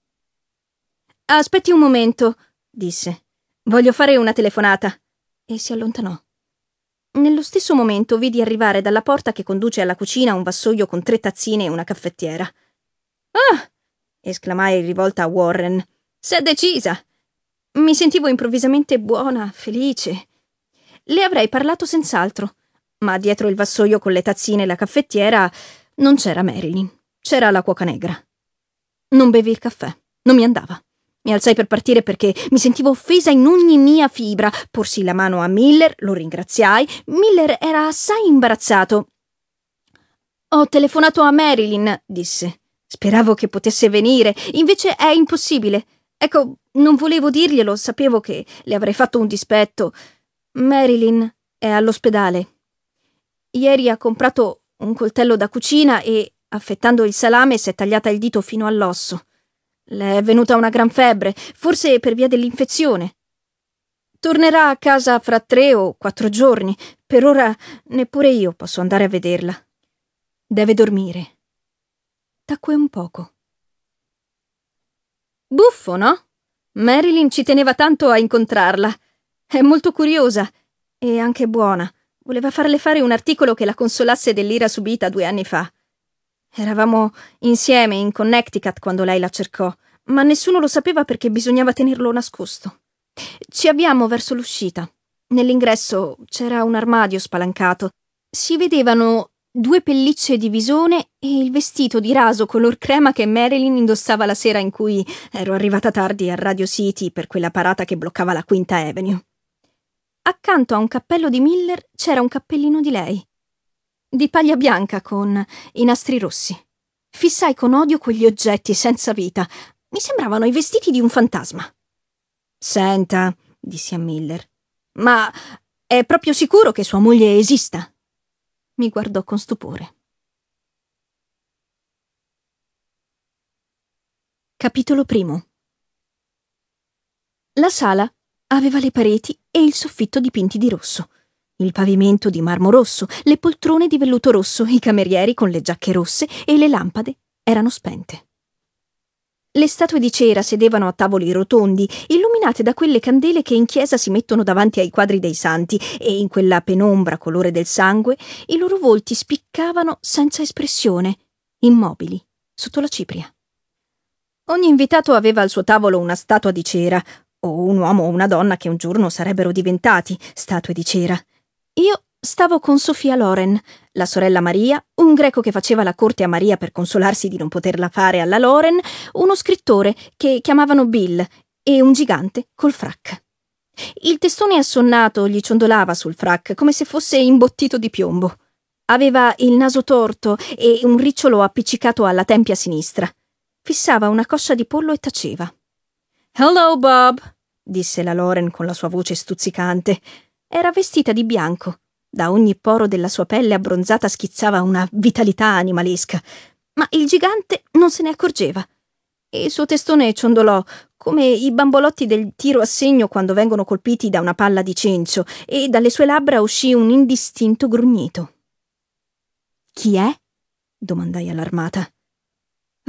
Aspetti un momento, disse. Voglio fare una telefonata. E si allontanò. Nello stesso momento vidi arrivare dalla porta che conduce alla cucina un vassoio con tre tazzine e una caffettiera. Ah! esclamai rivolta a Warren. S'è decisa! Mi sentivo improvvisamente buona, felice. Le avrei parlato senz'altro, ma dietro il vassoio con le tazzine e la caffettiera non c'era Marilyn, c'era la cuoca negra. Non bevi il caffè, non mi andava. Mi alzai per partire perché mi sentivo offesa in ogni mia fibra. Porsi la mano a Miller, lo ringraziai. Miller era assai imbarazzato. Ho telefonato a Marilyn, disse. Speravo che potesse venire, invece è impossibile. Ecco, non volevo dirglielo, sapevo che le avrei fatto un dispetto. Marilyn è all'ospedale. Ieri ha comprato un coltello da cucina e, affettando il salame, si è tagliata il dito fino all'osso. Le è venuta una gran febbre, forse per via dell'infezione. Tornerà a casa fra tre o quattro giorni. Per ora neppure io posso andare a vederla. Deve dormire tacque un poco. Buffo, no? Marilyn ci teneva tanto a incontrarla. È molto curiosa e anche buona. Voleva farle fare un articolo che la consolasse dell'ira subita due anni fa. Eravamo insieme in Connecticut quando lei la cercò, ma nessuno lo sapeva perché bisognava tenerlo nascosto. Ci abbiamo verso l'uscita. Nell'ingresso c'era un armadio spalancato. Si vedevano due pellicce di visone e il vestito di raso color crema che Marilyn indossava la sera in cui ero arrivata tardi a Radio City per quella parata che bloccava la Quinta Avenue. Accanto a un cappello di Miller c'era un cappellino di lei, di paglia bianca con i nastri rossi. Fissai con odio quegli oggetti senza vita. Mi sembravano i vestiti di un fantasma. Senta, dissi a Miller, ma è proprio sicuro che sua moglie esista? mi guardò con stupore. Capitolo primo. La sala aveva le pareti e il soffitto dipinti di rosso, il pavimento di marmo rosso, le poltrone di velluto rosso, i camerieri con le giacche rosse e le lampade erano spente. Le statue di cera sedevano a tavoli rotondi, illuminate da quelle candele che in chiesa si mettono davanti ai quadri dei santi, e in quella penombra colore del sangue i loro volti spiccavano senza espressione, immobili, sotto la cipria. Ogni invitato aveva al suo tavolo una statua di cera, o un uomo o una donna che un giorno sarebbero diventati statue di cera. Io Stavo con Sofia Loren, la sorella Maria, un greco che faceva la corte a Maria per consolarsi di non poterla fare alla Loren, uno scrittore che chiamavano Bill e un gigante col frac. Il testone assonnato gli ciondolava sul frac come se fosse imbottito di piombo. Aveva il naso torto e un ricciolo appiccicato alla tempia sinistra. Fissava una coscia di pollo e taceva. Hello, Bob, disse la Loren con la sua voce stuzzicante. Era vestita di bianco da ogni poro della sua pelle abbronzata schizzava una vitalità animalesca, ma il gigante non se ne accorgeva. Il suo testone ciondolò, come i bambolotti del tiro a segno quando vengono colpiti da una palla di cencio, e dalle sue labbra uscì un indistinto grugnito. Chi è? domandai allarmata.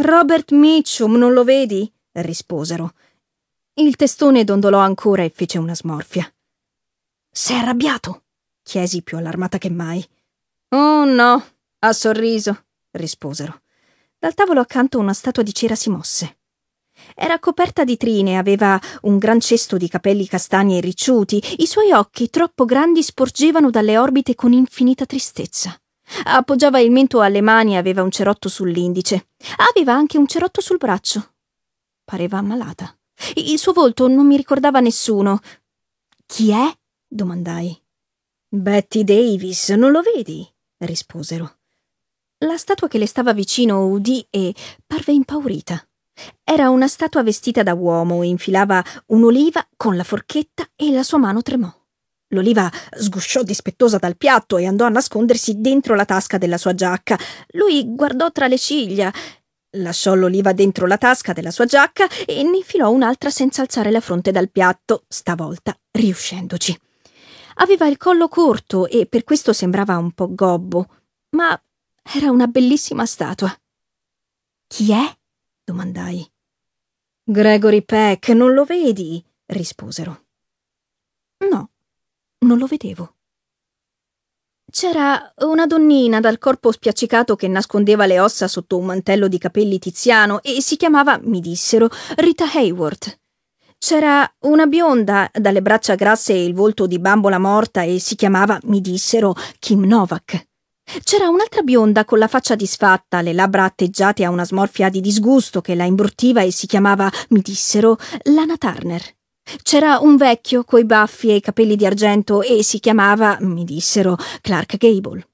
Robert Mitchum, non lo vedi? risposero. Il testone dondolò ancora e fece una smorfia. S'è arrabbiato, chiesi più allarmata che mai. Oh no, ha sorriso, risposero. Dal tavolo accanto una statua di cera si mosse. Era coperta di trine, aveva un gran cesto di capelli castani e ricciuti, i suoi occhi troppo grandi sporgevano dalle orbite con infinita tristezza. Appoggiava il mento alle mani e aveva un cerotto sull'indice. Aveva anche un cerotto sul braccio. Pareva ammalata. Il suo volto non mi ricordava nessuno. Chi è? domandai. Betty Davis, non lo vedi? risposero. La statua che le stava vicino udì e parve impaurita. Era una statua vestita da uomo e infilava un'oliva con la forchetta e la sua mano tremò. L'oliva sgusciò dispettosa dal piatto e andò a nascondersi dentro la tasca della sua giacca. Lui guardò tra le ciglia, lasciò l'oliva dentro la tasca della sua giacca e ne infilò un'altra senza alzare la fronte dal piatto, stavolta riuscendoci. Aveva il collo corto e per questo sembrava un po' gobbo, ma era una bellissima statua. Chi è? domandai. Gregory Peck, non lo vedi? risposero. No, non lo vedevo. C'era una donnina dal corpo spiaccicato che nascondeva le ossa sotto un mantello di capelli tiziano e si chiamava, mi dissero, Rita Hayward. C'era una bionda dalle braccia grasse e il volto di bambola morta e si chiamava, mi dissero, Kim Novak. C'era un'altra bionda con la faccia disfatta, le labbra atteggiate a una smorfia di disgusto che la imbruttiva e si chiamava, mi dissero, Lana Turner. C'era un vecchio coi baffi e i capelli di argento e si chiamava, mi dissero, Clark Gable.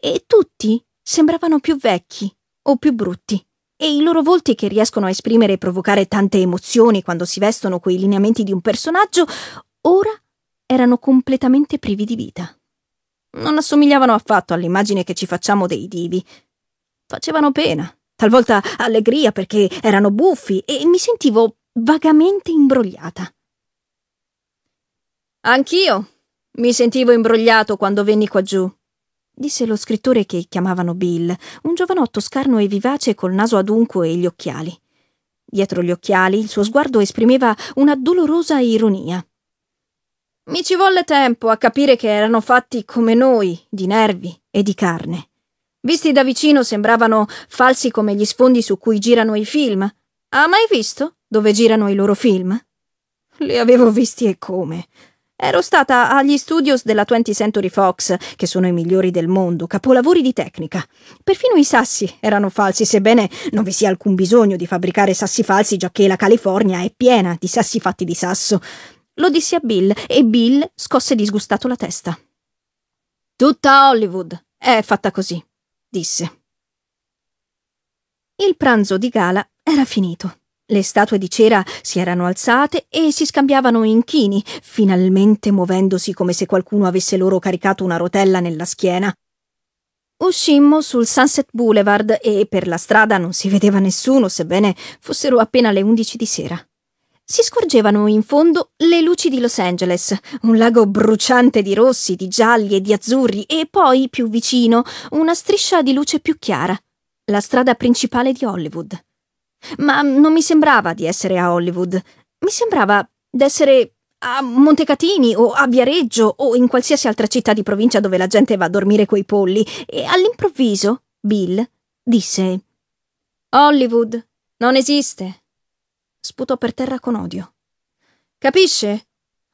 E tutti sembravano più vecchi o più brutti e i loro volti che riescono a esprimere e provocare tante emozioni quando si vestono quei lineamenti di un personaggio, ora erano completamente privi di vita. Non assomigliavano affatto all'immagine che ci facciamo dei divi. Facevano pena, talvolta allegria perché erano buffi e mi sentivo vagamente imbrogliata. Anch'io mi sentivo imbrogliato quando venni qua giù, disse lo scrittore che chiamavano Bill, un giovanotto scarno e vivace col naso adunco e gli occhiali. Dietro gli occhiali il suo sguardo esprimeva una dolorosa ironia. Mi ci volle tempo a capire che erano fatti come noi, di nervi e di carne. Visti da vicino sembravano falsi come gli sfondi su cui girano i film. Ha mai visto dove girano i loro film? Li avevo visti e come. Ero stata agli studios della 20th Century Fox, che sono i migliori del mondo, capolavori di tecnica. Perfino i sassi erano falsi, sebbene non vi sia alcun bisogno di fabbricare sassi falsi, giacché la California è piena di sassi fatti di sasso. Lo dissi a Bill e Bill scosse disgustato la testa. Tutta Hollywood è fatta così, disse. Il pranzo di gala era finito. Le statue di cera si erano alzate e si scambiavano inchini, finalmente muovendosi come se qualcuno avesse loro caricato una rotella nella schiena. Uscimmo sul Sunset Boulevard e per la strada non si vedeva nessuno, sebbene fossero appena le undici di sera. Si scorgevano in fondo le luci di Los Angeles, un lago bruciante di rossi, di gialli e di azzurri, e poi, più vicino, una striscia di luce più chiara, la strada principale di Hollywood ma non mi sembrava di essere a Hollywood. Mi sembrava d'essere a Montecatini o a Viareggio o in qualsiasi altra città di provincia dove la gente va a dormire coi polli. E all'improvviso Bill disse: Hollywood non esiste. Sputò per terra con odio. Capisce?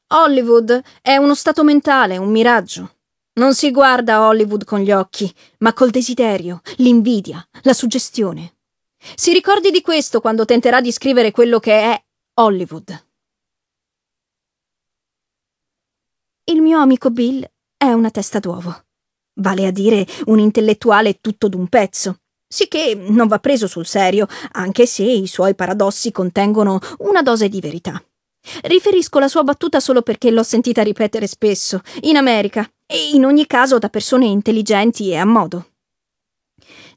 Hollywood è uno stato mentale, un miraggio. Non si guarda Hollywood con gli occhi, ma col desiderio, l'invidia, la suggestione. Si ricordi di questo quando tenterà di scrivere quello che è Hollywood. Il mio amico Bill è una testa d'uovo, vale a dire un intellettuale tutto d'un pezzo, sicché non va preso sul serio, anche se i suoi paradossi contengono una dose di verità. Riferisco la sua battuta solo perché l'ho sentita ripetere spesso, in America, e in ogni caso da persone intelligenti e a modo.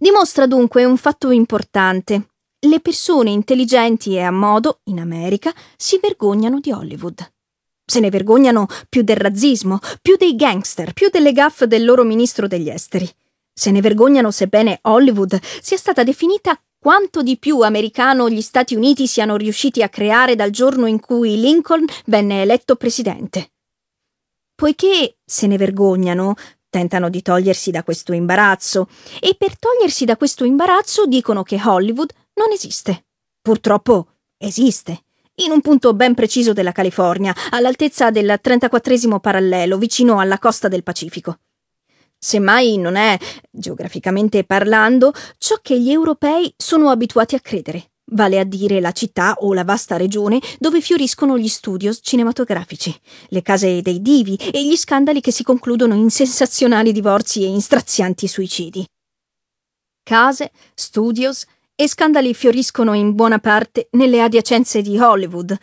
Dimostra dunque un fatto importante. Le persone intelligenti e a modo, in America, si vergognano di Hollywood. Se ne vergognano più del razzismo, più dei gangster, più delle gaffe del loro ministro degli esteri. Se ne vergognano sebbene Hollywood sia stata definita quanto di più americano gli Stati Uniti siano riusciti a creare dal giorno in cui Lincoln venne eletto presidente. Poiché se ne vergognano, tentano di togliersi da questo imbarazzo e per togliersi da questo imbarazzo dicono che Hollywood non esiste. Purtroppo esiste. In un punto ben preciso della California, all'altezza del 34 parallelo, vicino alla costa del Pacifico. Semmai non è, geograficamente parlando, ciò che gli europei sono abituati a credere vale a dire la città o la vasta regione dove fioriscono gli studios cinematografici, le case dei divi e gli scandali che si concludono in sensazionali divorzi e in strazianti suicidi. Case, studios e scandali fioriscono in buona parte nelle adiacenze di Hollywood,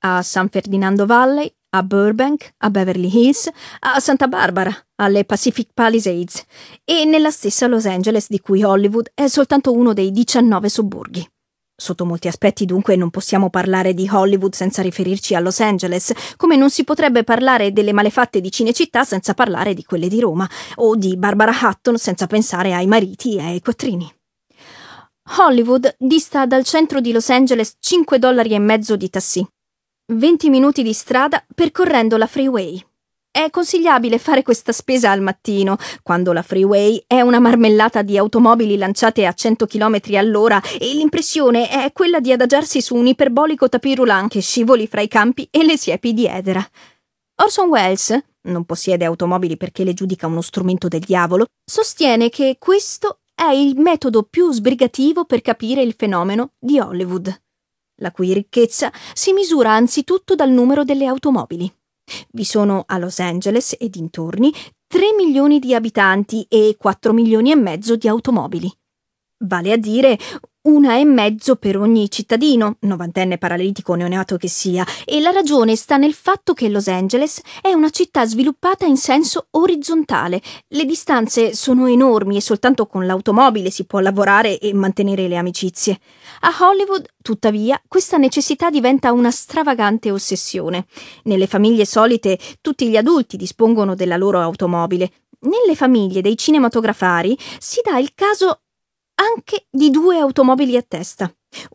a San Ferdinando Valley, a Burbank, a Beverly Hills, a Santa Barbara, alle Pacific Palisades e nella stessa Los Angeles di cui Hollywood è soltanto uno dei 19 sobborghi. Sotto molti aspetti dunque non possiamo parlare di Hollywood senza riferirci a Los Angeles, come non si potrebbe parlare delle malefatte di Cinecittà senza parlare di quelle di Roma, o di Barbara Hutton senza pensare ai mariti e ai quattrini. Hollywood dista dal centro di Los Angeles 5 dollari e mezzo di tassì. 20 minuti di strada percorrendo la freeway. È consigliabile fare questa spesa al mattino, quando la freeway è una marmellata di automobili lanciate a 100 km all'ora e l'impressione è quella di adagiarsi su un iperbolico tapirulan che scivoli fra i campi e le siepi di edera. Orson Welles, non possiede automobili perché le giudica uno strumento del diavolo, sostiene che questo è il metodo più sbrigativo per capire il fenomeno di Hollywood, la cui ricchezza si misura anzitutto dal numero delle automobili. Vi sono a Los Angeles e dintorni 3 milioni di abitanti e 4 milioni e mezzo di automobili. Vale a dire una e mezzo per ogni cittadino, novantenne paralitico o neonato che sia, e la ragione sta nel fatto che Los Angeles è una città sviluppata in senso orizzontale. Le distanze sono enormi e soltanto con l'automobile si può lavorare e mantenere le amicizie. A Hollywood, tuttavia, questa necessità diventa una stravagante ossessione. Nelle famiglie solite tutti gli adulti dispongono della loro automobile, nelle famiglie dei cinematografari si dà il caso anche di due automobili a testa.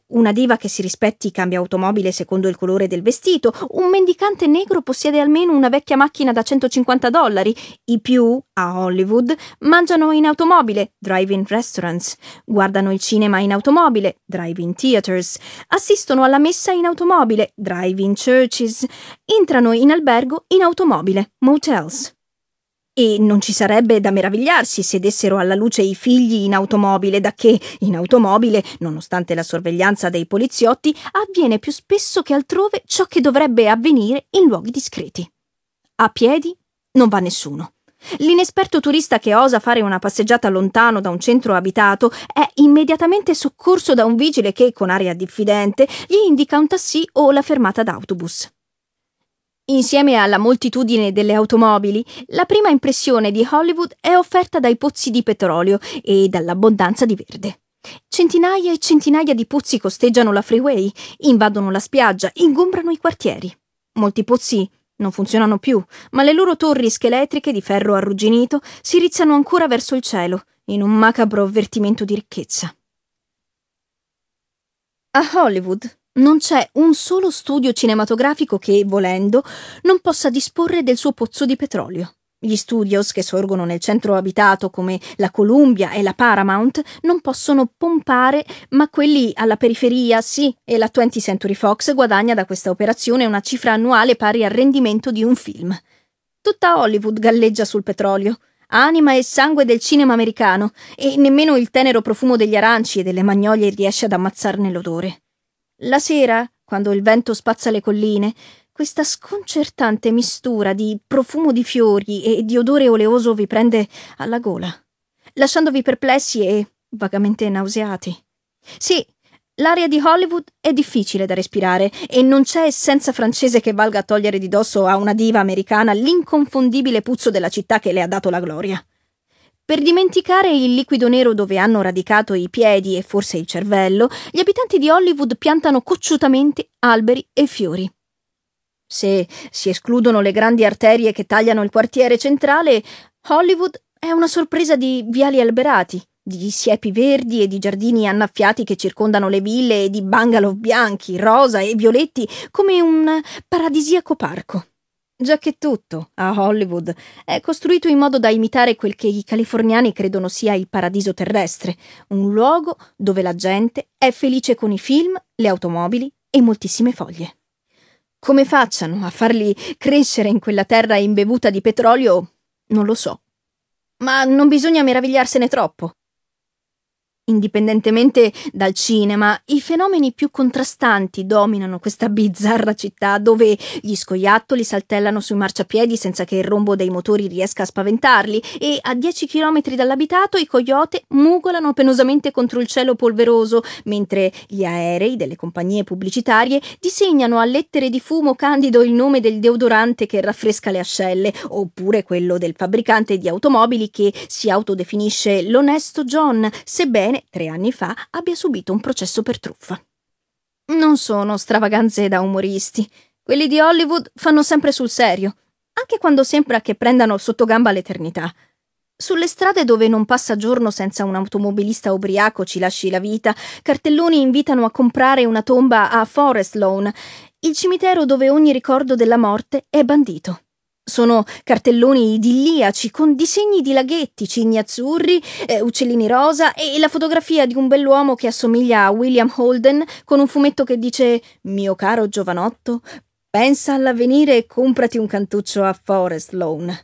Una diva che si rispetti cambia automobile secondo il colore del vestito, un mendicante negro possiede almeno una vecchia macchina da 150 dollari, i più, a Hollywood, mangiano in automobile, drive-in restaurants, guardano il cinema in automobile, drive-in theaters, assistono alla messa in automobile, drive-in churches, entrano in albergo in automobile, motels. E non ci sarebbe da meravigliarsi se dessero alla luce i figli in automobile, da che in automobile, nonostante la sorveglianza dei poliziotti, avviene più spesso che altrove ciò che dovrebbe avvenire in luoghi discreti. A piedi non va nessuno. L'inesperto turista che osa fare una passeggiata lontano da un centro abitato è immediatamente soccorso da un vigile che, con aria diffidente, gli indica un tassì o la fermata d'autobus. Insieme alla moltitudine delle automobili, la prima impressione di Hollywood è offerta dai pozzi di petrolio e dall'abbondanza di verde. Centinaia e centinaia di pozzi costeggiano la freeway, invadono la spiaggia, ingombrano i quartieri. Molti pozzi non funzionano più, ma le loro torri scheletriche di ferro arrugginito si rizzano ancora verso il cielo, in un macabro avvertimento di ricchezza. A Hollywood, non c'è un solo studio cinematografico che, volendo, non possa disporre del suo pozzo di petrolio. Gli studios che sorgono nel centro abitato come la Columbia e la Paramount non possono pompare, ma quelli alla periferia sì, e la 20th Century Fox guadagna da questa operazione una cifra annuale pari al rendimento di un film. Tutta Hollywood galleggia sul petrolio anima e sangue del cinema americano, e nemmeno il tenero profumo degli aranci e delle magnolie riesce ad ammazzarne l'odore. La sera, quando il vento spazza le colline, questa sconcertante mistura di profumo di fiori e di odore oleoso vi prende alla gola, lasciandovi perplessi e vagamente nauseati. Sì, L'aria di Hollywood è difficile da respirare e non c'è essenza francese che valga a togliere di dosso a una diva americana l'inconfondibile puzzo della città che le ha dato la gloria. Per dimenticare il liquido nero dove hanno radicato i piedi e forse il cervello, gli abitanti di Hollywood piantano cocciutamente alberi e fiori. Se si escludono le grandi arterie che tagliano il quartiere centrale, Hollywood è una sorpresa di viali alberati, di siepi verdi e di giardini annaffiati che circondano le ville e di bungalow bianchi, rosa e violetti come un paradisiaco parco. Già che tutto, a Hollywood, è costruito in modo da imitare quel che i californiani credono sia il paradiso terrestre, un luogo dove la gente è felice con i film, le automobili e moltissime foglie. Come facciano a farli crescere in quella terra imbevuta di petrolio, non lo so. Ma non bisogna meravigliarsene troppo. Indipendentemente dal cinema, i fenomeni più contrastanti dominano questa bizzarra città dove gli scoiattoli saltellano sui marciapiedi senza che il rombo dei motori riesca a spaventarli e a 10 km dall'abitato i coyote mugolano penosamente contro il cielo polveroso, mentre gli aerei delle compagnie pubblicitarie disegnano a lettere di fumo candido il nome del deodorante che raffresca le ascelle, oppure quello del fabbricante di automobili che si autodefinisce l'onesto John, sebbene tre anni fa, abbia subito un processo per truffa. Non sono stravaganze da umoristi. Quelli di Hollywood fanno sempre sul serio, anche quando sembra che prendano sotto gamba l'eternità. Sulle strade dove non passa giorno senza un automobilista ubriaco ci lasci la vita, cartelloni invitano a comprare una tomba a Forest Lawn, il cimitero dove ogni ricordo della morte è bandito. Sono cartelloni idilliaci con disegni di laghetti, cigni azzurri, eh, uccellini rosa e la fotografia di un bell'uomo che assomiglia a William Holden con un fumetto che dice Mio caro giovanotto, pensa all'avvenire e comprati un cantuccio a Forest Lawn.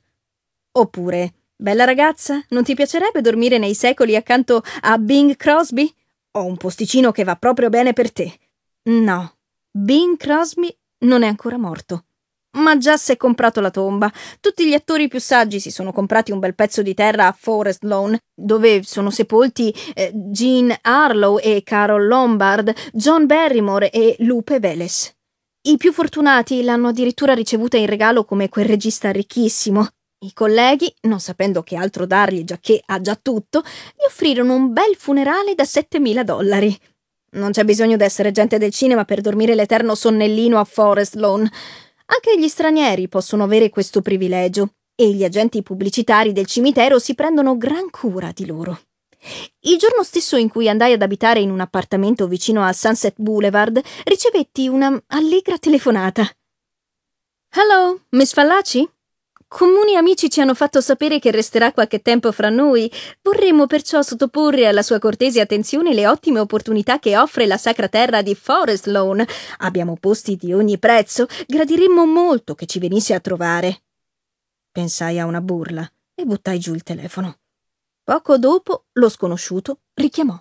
Oppure Bella ragazza, non ti piacerebbe dormire nei secoli accanto a Bing Crosby? Ho un posticino che va proprio bene per te. No, Bing Crosby non è ancora morto ma già s'è comprato la tomba. Tutti gli attori più saggi si sono comprati un bel pezzo di terra a Forest Lawn, dove sono sepolti eh, Jean Harlow e Carol Lombard, John Barrymore e Lupe Veles. I più fortunati l'hanno addirittura ricevuta in regalo come quel regista ricchissimo. I colleghi, non sapendo che altro dargli, giacché ha già tutto, gli offrirono un bel funerale da 7.000 dollari. Non c'è bisogno d'essere gente del cinema per dormire l'eterno sonnellino a Forest Lawn. Anche gli stranieri possono avere questo privilegio e gli agenti pubblicitari del cimitero si prendono gran cura di loro. Il giorno stesso in cui andai ad abitare in un appartamento vicino a Sunset Boulevard, ricevetti una allegra telefonata. Hello, Miss Fallaci? Comuni amici ci hanno fatto sapere che resterà qualche tempo fra noi. Vorremmo perciò sottoporre alla sua cortese attenzione le ottime opportunità che offre la sacra terra di Forest Lawn. Abbiamo posti di ogni prezzo. Gradiremmo molto che ci venisse a trovare. Pensai a una burla e buttai giù il telefono. Poco dopo lo sconosciuto richiamò.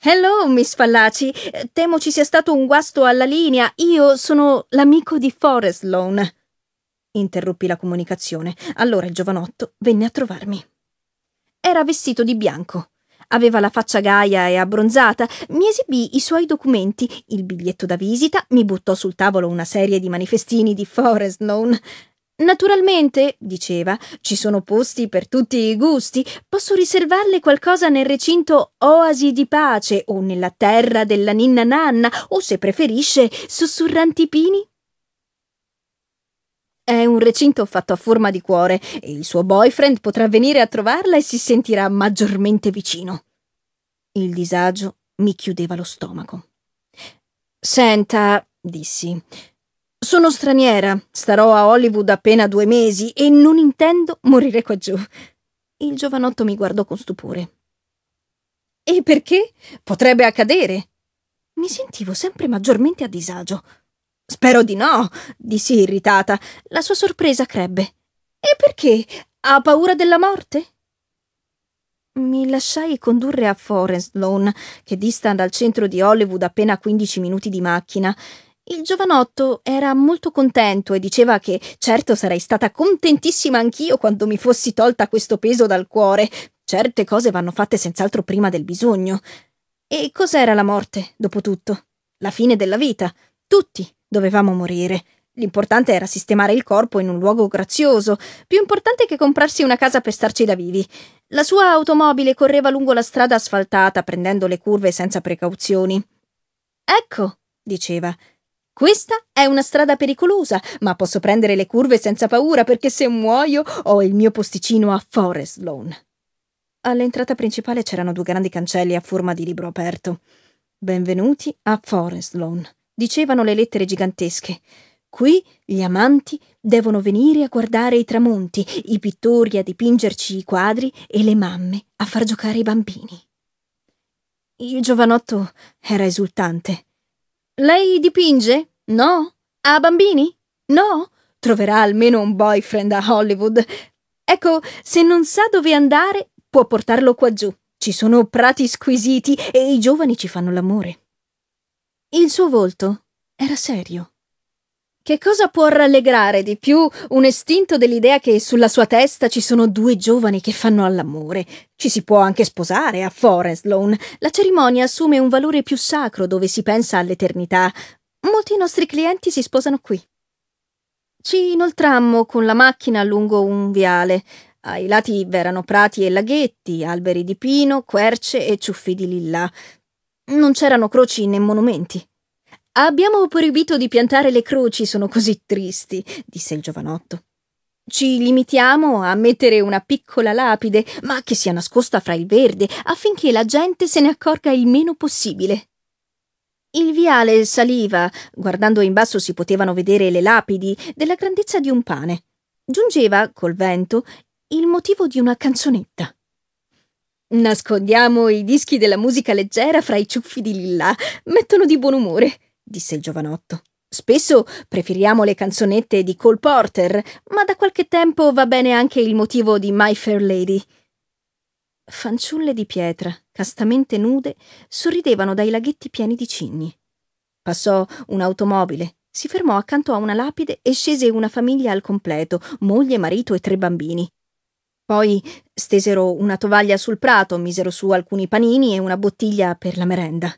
Hello, Miss Fallaci. Temo ci sia stato un guasto alla linea. Io sono l'amico di Forest Lawn. Interruppi la comunicazione. Allora il giovanotto venne a trovarmi. Era vestito di bianco. Aveva la faccia gaia e abbronzata, mi esibì i suoi documenti, il biglietto da visita, mi buttò sul tavolo una serie di manifestini di Forest Known. Naturalmente, diceva, ci sono posti per tutti i gusti, posso riservarle qualcosa nel recinto Oasi di pace o nella terra della ninna nanna o se preferisce sussurranti pini è un recinto fatto a forma di cuore e il suo boyfriend potrà venire a trovarla e si sentirà maggiormente vicino. Il disagio mi chiudeva lo stomaco. Senta, dissi, sono straniera, starò a Hollywood appena due mesi e non intendo morire qua giù. Il giovanotto mi guardò con stupore. E perché? Potrebbe accadere. Mi sentivo sempre maggiormente a disagio. Spero di no, dissi irritata. La sua sorpresa crebbe. E perché? Ha paura della morte? Mi lasciai condurre a Forest Lawn, che dista dal centro di Hollywood appena 15 minuti di macchina. Il giovanotto era molto contento e diceva che certo sarei stata contentissima anch'io quando mi fossi tolta questo peso dal cuore. Certe cose vanno fatte senz'altro prima del bisogno. E cos'era la morte, dopo tutto? La fine della vita. Tutti Dovevamo morire. L'importante era sistemare il corpo in un luogo grazioso, più importante che comprarsi una casa per starci da vivi. La sua automobile correva lungo la strada asfaltata, prendendo le curve senza precauzioni. Ecco, diceva, questa è una strada pericolosa, ma posso prendere le curve senza paura perché se muoio ho il mio posticino a Forest Lawn. All'entrata principale c'erano due grandi cancelli a forma di libro aperto. Benvenuti a Forest Lawn dicevano le lettere gigantesche. Qui gli amanti devono venire a guardare i tramonti, i pittori a dipingerci i quadri e le mamme a far giocare i bambini. Il giovanotto era esultante. Lei dipinge? No? Ha bambini? No? Troverà almeno un boyfriend a Hollywood. Ecco, se non sa dove andare, può portarlo qua giù. Ci sono prati squisiti e i giovani ci fanno l'amore. Il suo volto era serio. Che cosa può rallegrare di più un estinto dell'idea che sulla sua testa ci sono due giovani che fanno all'amore? Ci si può anche sposare a Forest Lawn. La cerimonia assume un valore più sacro dove si pensa all'eternità. Molti nostri clienti si sposano qui. Ci inoltrammo con la macchina lungo un viale. Ai lati v'erano prati e laghetti, alberi di pino, querce e ciuffi di lilla non c'erano croci né monumenti. Abbiamo proibito di piantare le croci, sono così tristi, disse il giovanotto. Ci limitiamo a mettere una piccola lapide, ma che sia nascosta fra il verde, affinché la gente se ne accorga il meno possibile. Il viale saliva, guardando in basso si potevano vedere le lapidi della grandezza di un pane. Giungeva, col vento, il motivo di una canzonetta. Nascondiamo i dischi della musica leggera fra i ciuffi di lilla. Mettono di buon umore, disse il giovanotto. Spesso preferiamo le canzonette di Cole Porter, ma da qualche tempo va bene anche il motivo di My Fair Lady. Fanciulle di pietra, castamente nude, sorridevano dai laghetti pieni di cigni. Passò un'automobile, si fermò accanto a una lapide e scese una famiglia al completo, moglie, marito e tre bambini. Poi stesero una tovaglia sul prato, misero su alcuni panini e una bottiglia per la merenda.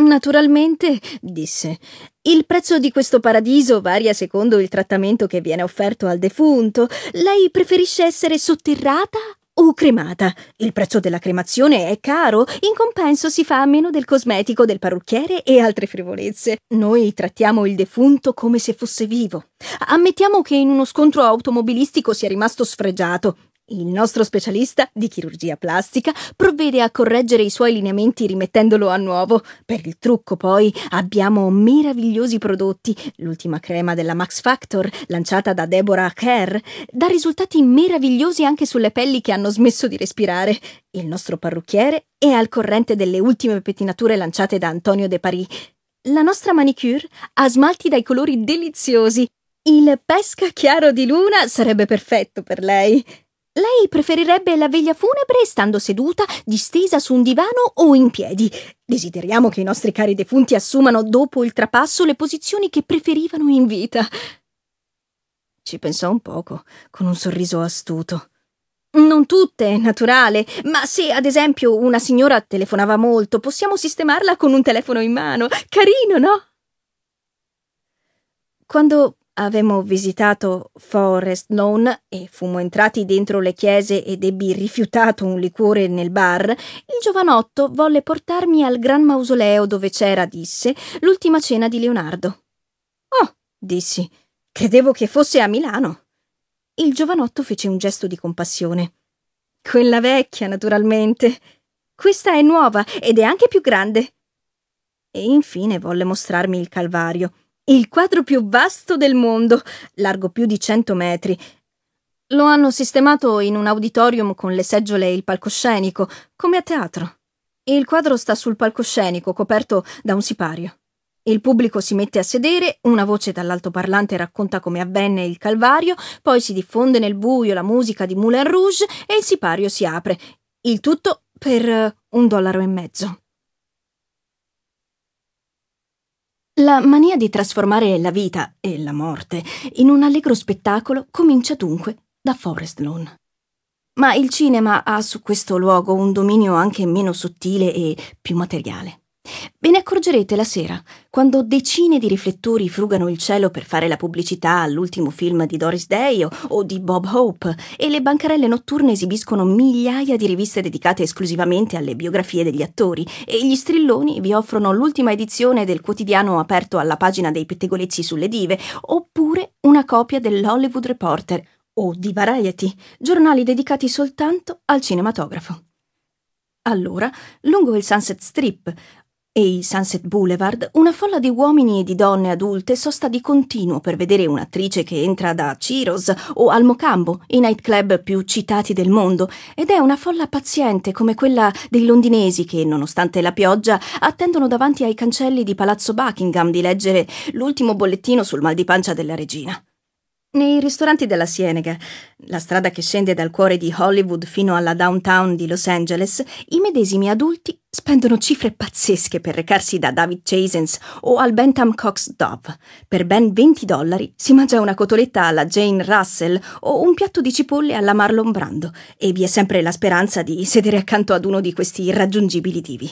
Naturalmente, disse, il prezzo di questo paradiso varia secondo il trattamento che viene offerto al defunto. Lei preferisce essere sotterrata o cremata. Il prezzo della cremazione è caro, in compenso si fa a meno del cosmetico, del parrucchiere e altre frivolezze. Noi trattiamo il defunto come se fosse vivo. Ammettiamo che in uno scontro automobilistico sia rimasto sfregiato. Il nostro specialista di chirurgia plastica provvede a correggere i suoi lineamenti rimettendolo a nuovo. Per il trucco, poi, abbiamo meravigliosi prodotti, l'ultima crema della Max Factor, lanciata da Deborah Kerr, dà risultati meravigliosi anche sulle pelli che hanno smesso di respirare. Il nostro parrucchiere è al corrente delle ultime pettinature lanciate da Antonio De Paris. La nostra manicure ha smalti dai colori deliziosi. Il pesca chiaro di luna sarebbe perfetto per lei. Lei preferirebbe la veglia funebre stando seduta, distesa su un divano o in piedi. Desideriamo che i nostri cari defunti assumano dopo il trapasso le posizioni che preferivano in vita. Ci pensò un poco, con un sorriso astuto. Non tutte, è naturale, ma se ad esempio una signora telefonava molto, possiamo sistemarla con un telefono in mano. Carino, no? Quando Avemmo visitato Forest Lawn e fummo entrati dentro le chiese ed ebbi rifiutato un liquore nel bar, il giovanotto volle portarmi al gran mausoleo dove c'era, disse, l'ultima cena di Leonardo. Oh, dissi, credevo che fosse a Milano. Il giovanotto fece un gesto di compassione. Quella vecchia, naturalmente. Questa è nuova ed è anche più grande. E infine volle mostrarmi il Calvario il quadro più vasto del mondo, largo più di 100 metri. Lo hanno sistemato in un auditorium con le seggiole e il palcoscenico, come a teatro. Il quadro sta sul palcoscenico, coperto da un sipario. Il pubblico si mette a sedere, una voce dall'altoparlante racconta come avvenne il calvario, poi si diffonde nel buio la musica di Moulin Rouge e il sipario si apre. Il tutto per eh, un dollaro e mezzo. La mania di trasformare la vita e la morte in un allegro spettacolo comincia dunque da Forest Lawn. Ma il cinema ha su questo luogo un dominio anche meno sottile e più materiale. Ve ne accorgerete la sera, quando decine di riflettori frugano il cielo per fare la pubblicità all'ultimo film di Doris Day o, o di Bob Hope e le bancarelle notturne esibiscono migliaia di riviste dedicate esclusivamente alle biografie degli attori e gli strilloni vi offrono l'ultima edizione del quotidiano aperto alla pagina dei pettegolezzi sulle dive oppure una copia dell'Hollywood Reporter o di Variety, giornali dedicati soltanto al cinematografo. Allora, lungo il Sunset Strip, e i Sunset Boulevard, una folla di uomini e di donne adulte sosta di continuo per vedere un'attrice che entra da Ciros o al Mocambo, i nightclub più citati del mondo, ed è una folla paziente come quella dei londinesi che, nonostante la pioggia, attendono davanti ai cancelli di Palazzo Buckingham di leggere l'ultimo bollettino sul mal di pancia della regina. Nei ristoranti della Sienega, la strada che scende dal cuore di Hollywood fino alla downtown di Los Angeles, i medesimi adulti spendono cifre pazzesche per recarsi da David Chasens o al Bentham Cox Dove. Per ben 20 dollari si mangia una cotoletta alla Jane Russell o un piatto di cipolle alla Marlon Brando e vi è sempre la speranza di sedere accanto ad uno di questi irraggiungibili divi.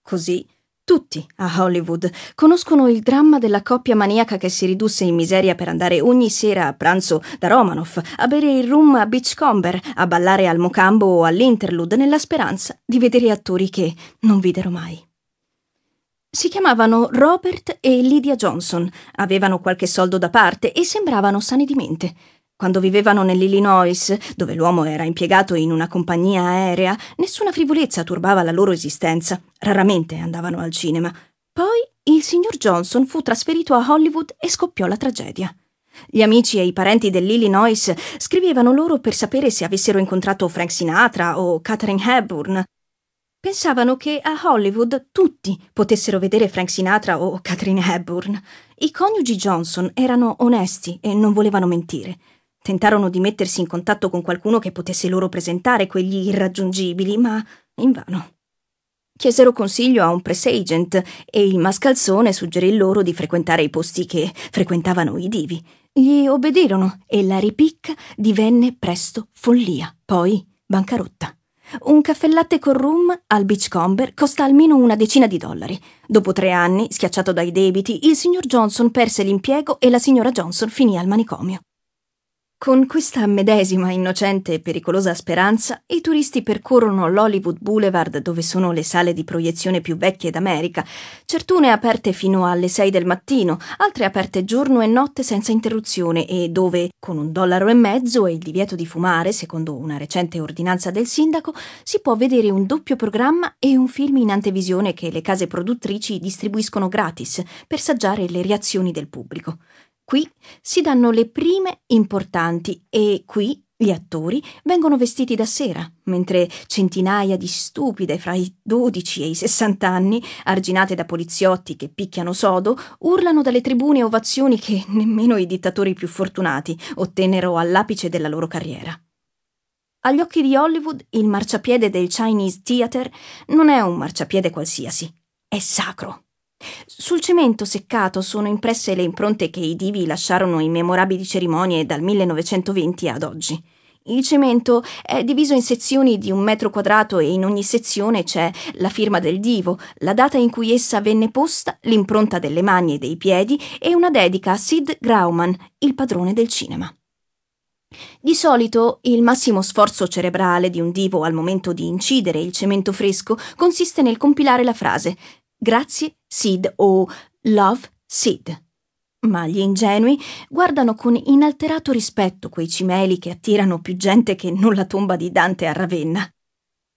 Così tutti a Hollywood conoscono il dramma della coppia maniaca che si ridusse in miseria per andare ogni sera a pranzo da Romanoff, a bere il rum a Beachcomber, a ballare al mocambo o all'interlude nella speranza di vedere attori che non videro mai. Si chiamavano Robert e Lydia Johnson, avevano qualche soldo da parte e sembravano sani di mente. Quando vivevano nell'Illinois, dove l'uomo era impiegato in una compagnia aerea, nessuna frivolezza turbava la loro esistenza. Raramente andavano al cinema. Poi il signor Johnson fu trasferito a Hollywood e scoppiò la tragedia. Gli amici e i parenti dell'Illinois scrivevano loro per sapere se avessero incontrato Frank Sinatra o Katharine Hepburn. Pensavano che a Hollywood tutti potessero vedere Frank Sinatra o Katharine Hepburn. I coniugi Johnson erano onesti e non volevano mentire. Tentarono di mettersi in contatto con qualcuno che potesse loro presentare quegli irraggiungibili, ma invano. Chiesero consiglio a un press agent e il mascalzone suggerì loro di frequentare i posti che frequentavano i divi. Gli obbedirono e la ripicca divenne presto follia, poi bancarotta. Un caffè latte con rum al Beachcomber costa almeno una decina di dollari. Dopo tre anni, schiacciato dai debiti, il signor Johnson perse l'impiego e la signora Johnson finì al manicomio. Con questa medesima innocente e pericolosa speranza, i turisti percorrono l'Hollywood Boulevard dove sono le sale di proiezione più vecchie d'America, certune aperte fino alle 6 del mattino, altre aperte giorno e notte senza interruzione e dove, con un dollaro e mezzo e il divieto di fumare, secondo una recente ordinanza del sindaco, si può vedere un doppio programma e un film in antevisione che le case produttrici distribuiscono gratis per saggiare le reazioni del pubblico. Qui si danno le prime importanti e qui gli attori vengono vestiti da sera, mentre centinaia di stupide fra i 12 e i 60 anni, arginate da poliziotti che picchiano sodo, urlano dalle tribune ovazioni che nemmeno i dittatori più fortunati ottennero all'apice della loro carriera. Agli occhi di Hollywood, il marciapiede del Chinese Theater non è un marciapiede qualsiasi, è sacro. Sul cemento seccato sono impresse le impronte che i divi lasciarono in memorabili cerimonie dal 1920 ad oggi. Il cemento è diviso in sezioni di un metro quadrato e in ogni sezione c'è la firma del divo, la data in cui essa venne posta, l'impronta delle mani e dei piedi e una dedica a Sid Grauman, il padrone del cinema. Di solito il massimo sforzo cerebrale di un divo al momento di incidere il cemento fresco consiste nel compilare la frase Grazie, Sid o Love, Sid. Ma gli ingenui guardano con inalterato rispetto quei cimeli che attirano più gente che non la tomba di Dante a Ravenna.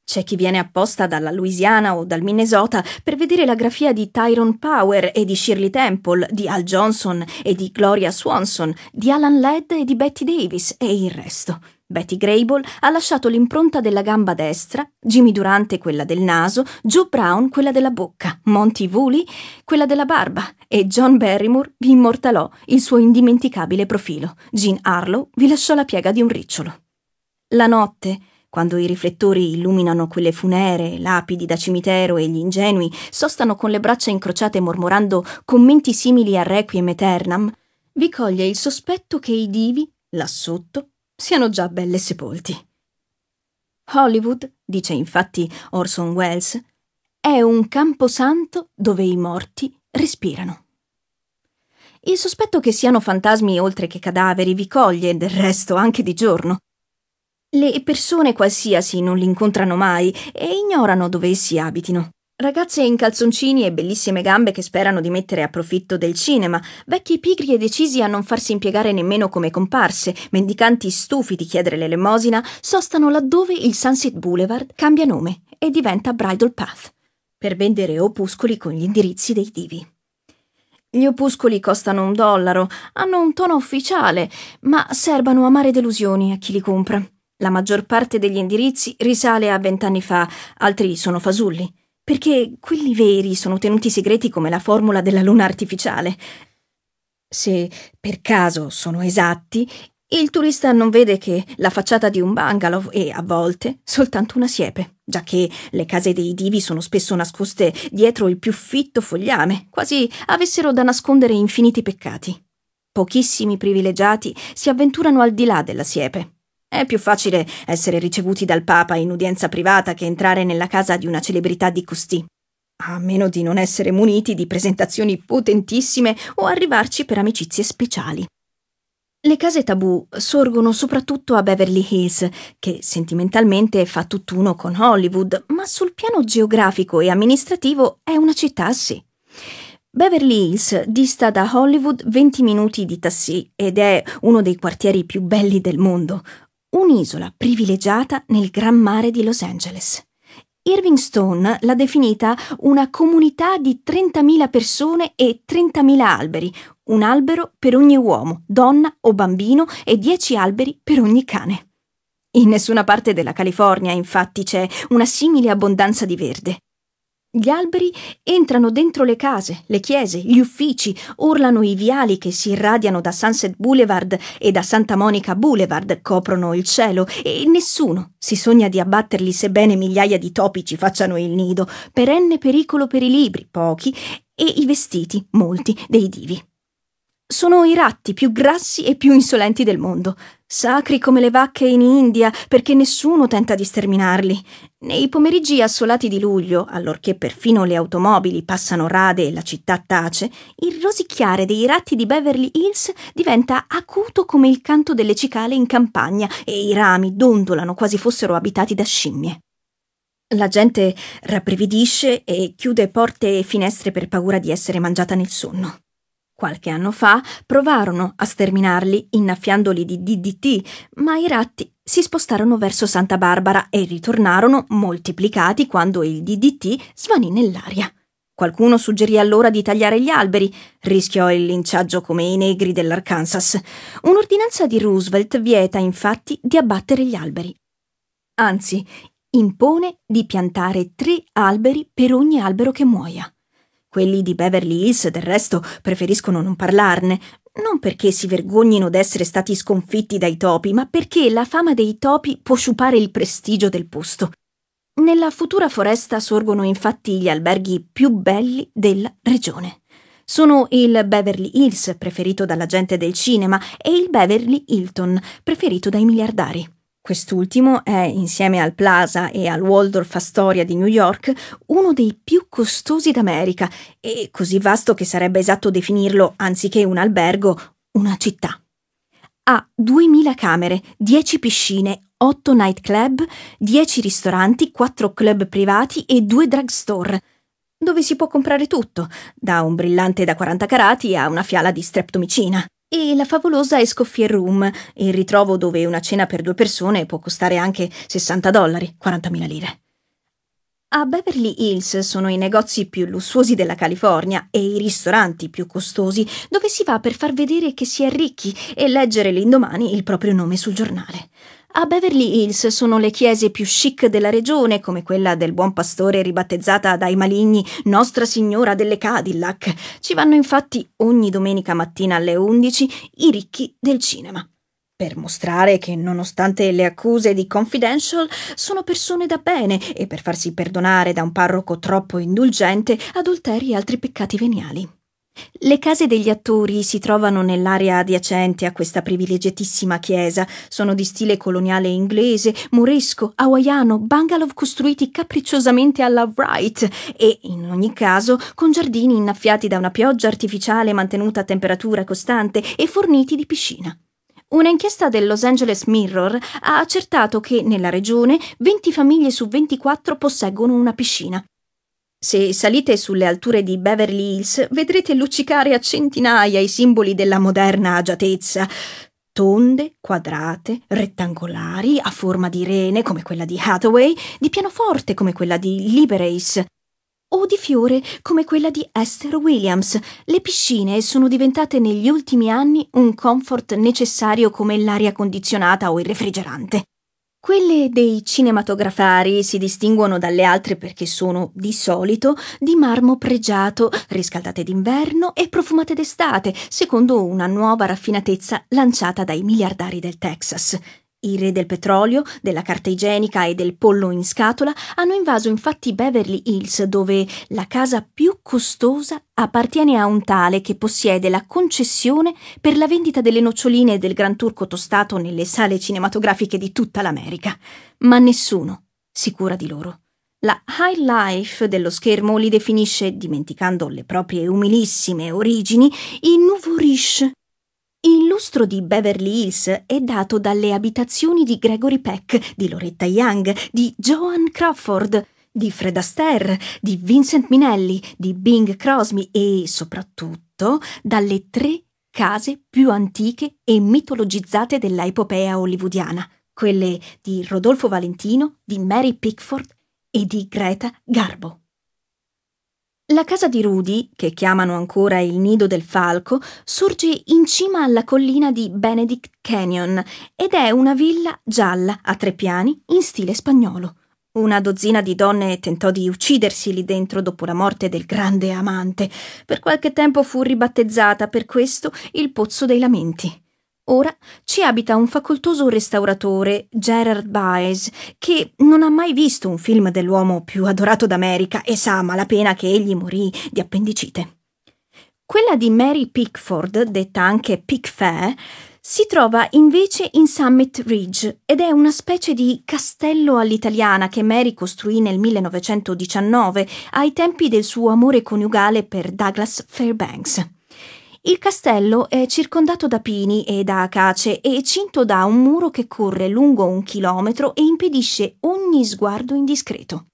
C'è chi viene apposta dalla Louisiana o dal Minnesota per vedere la grafia di Tyrone Power e di Shirley Temple, di Al Johnson e di Gloria Swanson, di Alan Ladd e di Betty Davis e il resto. Betty Grable ha lasciato l'impronta della gamba destra, Jimmy Durante quella del naso, Joe Brown quella della bocca, Monty Woolley quella della barba e John Barrymore vi immortalò il suo indimenticabile profilo. Jean Harlow vi lasciò la piega di un ricciolo. La notte, quando i riflettori illuminano quelle funeree, lapidi da cimitero e gli ingenui sostano con le braccia incrociate mormorando commenti simili a Requiem eternam, vi coglie il sospetto che i divi, là sotto, siano già belle sepolti. Hollywood, dice infatti Orson Welles, è un camposanto dove i morti respirano. Il sospetto che siano fantasmi oltre che cadaveri vi coglie, del resto, anche di giorno. Le persone qualsiasi non li incontrano mai e ignorano dove essi abitino. Ragazze in calzoncini e bellissime gambe che sperano di mettere a profitto del cinema, vecchi pigri e decisi a non farsi impiegare nemmeno come comparse, mendicanti stufi di chiedere l'elemosina, sostano laddove il Sunset Boulevard cambia nome e diventa Bridal Path, per vendere opuscoli con gli indirizzi dei divi. Gli opuscoli costano un dollaro, hanno un tono ufficiale, ma serbano amare delusioni a chi li compra. La maggior parte degli indirizzi risale a vent'anni fa, altri sono fasulli perché quelli veri sono tenuti segreti come la formula della luna artificiale. Se per caso sono esatti, il turista non vede che la facciata di un bungalow è, a volte, soltanto una siepe, giacché le case dei divi sono spesso nascoste dietro il più fitto fogliame, quasi avessero da nascondere infiniti peccati. Pochissimi privilegiati si avventurano al di là della siepe, è più facile essere ricevuti dal Papa in udienza privata che entrare nella casa di una celebrità di costì. A meno di non essere muniti di presentazioni potentissime o arrivarci per amicizie speciali. Le case tabù sorgono soprattutto a Beverly Hills, che sentimentalmente fa tutt'uno con Hollywood, ma sul piano geografico e amministrativo è una città a sé. Beverly Hills dista da Hollywood 20 minuti di tassì ed è uno dei quartieri più belli del mondo, un'isola privilegiata nel gran mare di Los Angeles. Irving Stone l'ha definita una comunità di 30.000 persone e 30.000 alberi, un albero per ogni uomo, donna o bambino e 10 alberi per ogni cane. In nessuna parte della California, infatti, c'è una simile abbondanza di verde. Gli alberi entrano dentro le case, le chiese, gli uffici, urlano i viali che si irradiano da Sunset Boulevard e da Santa Monica Boulevard, coprono il cielo e nessuno si sogna di abbatterli sebbene migliaia di topi ci facciano il nido, perenne pericolo per i libri, pochi, e i vestiti, molti, dei divi. Sono i ratti più grassi e più insolenti del mondo sacri come le vacche in India, perché nessuno tenta di sterminarli. Nei pomeriggi assolati di luglio, allorché perfino le automobili passano rade e la città tace, il rosicchiare dei ratti di Beverly Hills diventa acuto come il canto delle cicale in campagna e i rami dondolano quasi fossero abitati da scimmie. La gente rabbrividisce e chiude porte e finestre per paura di essere mangiata nel sonno. Qualche anno fa provarono a sterminarli innaffiandoli di DDT, ma i ratti si spostarono verso Santa Barbara e ritornarono moltiplicati quando il DDT svanì nell'aria. Qualcuno suggerì allora di tagliare gli alberi, rischiò il linciaggio come i negri dell'Arkansas. Un'ordinanza di Roosevelt vieta infatti di abbattere gli alberi. Anzi, impone di piantare tre alberi per ogni albero che muoia. Quelli di Beverly Hills, del resto, preferiscono non parlarne, non perché si vergognino d'essere stati sconfitti dai topi, ma perché la fama dei topi può sciupare il prestigio del posto. Nella futura foresta sorgono infatti gli alberghi più belli della regione. Sono il Beverly Hills, preferito dalla gente del cinema, e il Beverly Hilton, preferito dai miliardari. Quest'ultimo è, insieme al Plaza e al Waldorf Astoria di New York, uno dei più costosi d'America e così vasto che sarebbe esatto definirlo, anziché un albergo, una città. Ha 2.000 camere, 10 piscine, 8 nightclub, 10 ristoranti, 4 club privati e 2 drugstore, dove si può comprare tutto, da un brillante da 40 carati a una fiala di streptomicina e la favolosa Escoffier Room, il ritrovo dove una cena per due persone può costare anche 60 dollari, 40.000 lire. A Beverly Hills sono i negozi più lussuosi della California e i ristoranti più costosi, dove si va per far vedere che si è ricchi e leggere l'indomani il proprio nome sul giornale. A Beverly Hills sono le chiese più chic della regione, come quella del Buon Pastore ribattezzata dai maligni Nostra Signora delle Cadillac. Ci vanno infatti ogni domenica mattina alle 11 i ricchi del cinema. Per mostrare che, nonostante le accuse di Confidential, sono persone da bene e per farsi perdonare da un parroco troppo indulgente adulteri e altri peccati veniali. Le case degli attori si trovano nell'area adiacente a questa privilegiatissima chiesa. Sono di stile coloniale inglese, moresco, hawaiano, bungalow costruiti capricciosamente alla Wright e, in ogni caso, con giardini innaffiati da una pioggia artificiale mantenuta a temperatura costante e forniti di piscina. Un'inchiesta del Los Angeles Mirror ha accertato che nella regione 20 famiglie su 24 posseggono una piscina. Se salite sulle alture di Beverly Hills vedrete luccicare a centinaia i simboli della moderna agiatezza. Tonde, quadrate, rettangolari, a forma di rene come quella di Hathaway, di pianoforte come quella di Liberace, o di fiore come quella di Esther Williams. Le piscine sono diventate negli ultimi anni un comfort necessario come l'aria condizionata o il refrigerante. Quelle dei cinematografari si distinguono dalle altre perché sono, di solito, di marmo pregiato, riscaldate d'inverno e profumate d'estate, secondo una nuova raffinatezza lanciata dai miliardari del Texas. I re del petrolio, della carta igienica e del pollo in scatola hanno invaso infatti Beverly Hills, dove la casa più costosa appartiene a un tale che possiede la concessione per la vendita delle noccioline del Gran Turco tostato nelle sale cinematografiche di tutta l'America. Ma nessuno si cura di loro. La high life dello schermo li definisce, dimenticando le proprie umilissime origini, i nouveau riche il lustro di Beverly Hills è dato dalle abitazioni di Gregory Peck, di Loretta Young, di Joan Crawford, di Fred Astaire, di Vincent Minelli, di Bing Crosby e, soprattutto, dalle tre case più antiche e mitologizzate della epopea hollywoodiana, quelle di Rodolfo Valentino, di Mary Pickford e di Greta Garbo. La casa di Rudy, che chiamano ancora il nido del falco, sorge in cima alla collina di Benedict Canyon ed è una villa gialla a tre piani in stile spagnolo. Una dozzina di donne tentò di uccidersi lì dentro dopo la morte del grande amante. Per qualche tempo fu ribattezzata per questo il Pozzo dei Lamenti. Ora ci abita un facoltoso restauratore, Gerard Baez, che non ha mai visto un film dell'uomo più adorato d'America e sa a malapena che egli morì di appendicite. Quella di Mary Pickford, detta anche Pick Fair, si trova invece in Summit Ridge ed è una specie di castello all'italiana che Mary costruì nel 1919 ai tempi del suo amore coniugale per Douglas Fairbanks. Il castello è circondato da pini e da acace e cinto da un muro che corre lungo un chilometro e impedisce ogni sguardo indiscreto.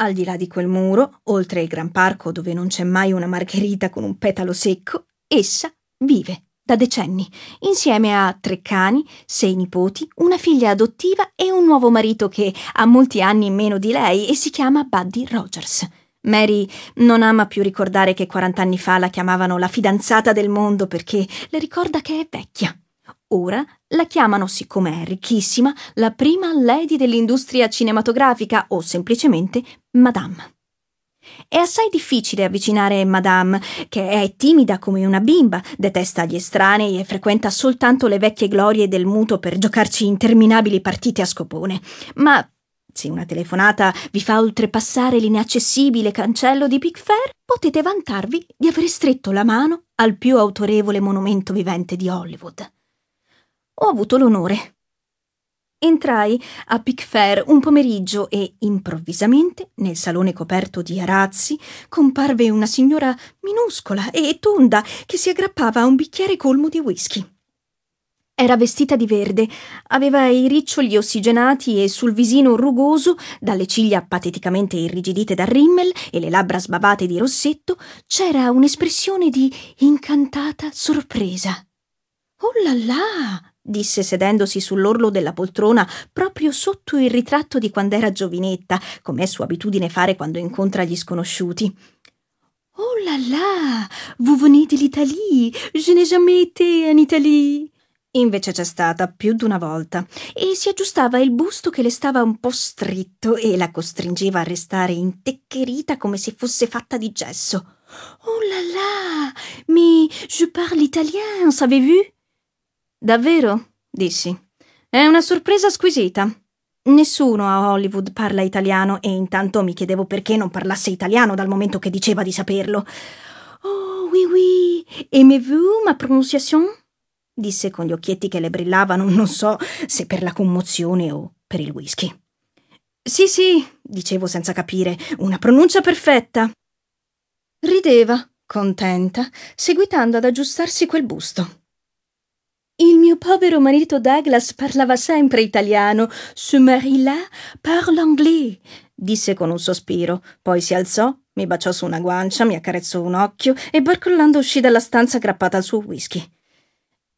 Al di là di quel muro, oltre il gran parco dove non c'è mai una margherita con un petalo secco, essa vive da decenni, insieme a tre cani, sei nipoti, una figlia adottiva e un nuovo marito che ha molti anni meno di lei e si chiama Buddy Rogers. Mary non ama più ricordare che 40 anni fa la chiamavano la fidanzata del mondo perché le ricorda che è vecchia. Ora la chiamano, siccome è ricchissima, la prima lady dell'industria cinematografica o semplicemente Madame. È assai difficile avvicinare Madame, che è timida come una bimba, detesta gli estranei e frequenta soltanto le vecchie glorie del muto per giocarci interminabili partite a scopone. Ma se una telefonata vi fa oltrepassare l'inaccessibile cancello di Fair, potete vantarvi di aver stretto la mano al più autorevole monumento vivente di Hollywood. Ho avuto l'onore. Entrai a Fair un pomeriggio e, improvvisamente, nel salone coperto di arazzi, comparve una signora minuscola e tonda che si aggrappava a un bicchiere colmo di whisky. Era vestita di verde, aveva i riccioli ossigenati e sul visino rugoso, dalle ciglia pateticamente irrigidite da rimmel e le labbra sbavate di rossetto, c'era un'espressione di incantata sorpresa. Oh là là! disse sedendosi sull'orlo della poltrona proprio sotto il ritratto di quand'era giovinetta, come è sua abitudine fare quando incontra gli sconosciuti. Oh là là! Vous venez de l'Italie! Je n'ai jamais été en Italie! Invece c'è stata più di una volta e si aggiustava il busto che le stava un po' stritto e la costringeva a restare inteccherita come se fosse fatta di gesso. Oh là là, mais je parle italien, savez-vous? Davvero? dissi. È una sorpresa squisita. Nessuno a Hollywood parla italiano e intanto mi chiedevo perché non parlasse italiano dal momento che diceva di saperlo. Oh oui oui, aimez-vous ma prononciation? disse con gli occhietti che le brillavano, non so se per la commozione o per il whisky. Sì, sì, dicevo senza capire, una pronuncia perfetta. Rideva, contenta, seguitando ad aggiustarsi quel busto. Il mio povero marito Douglas parlava sempre italiano. Ce mari-là parle anglais, disse con un sospiro. Poi si alzò, mi baciò su una guancia, mi accarezzò un occhio e barcollando uscì dalla stanza aggrappata al suo whisky.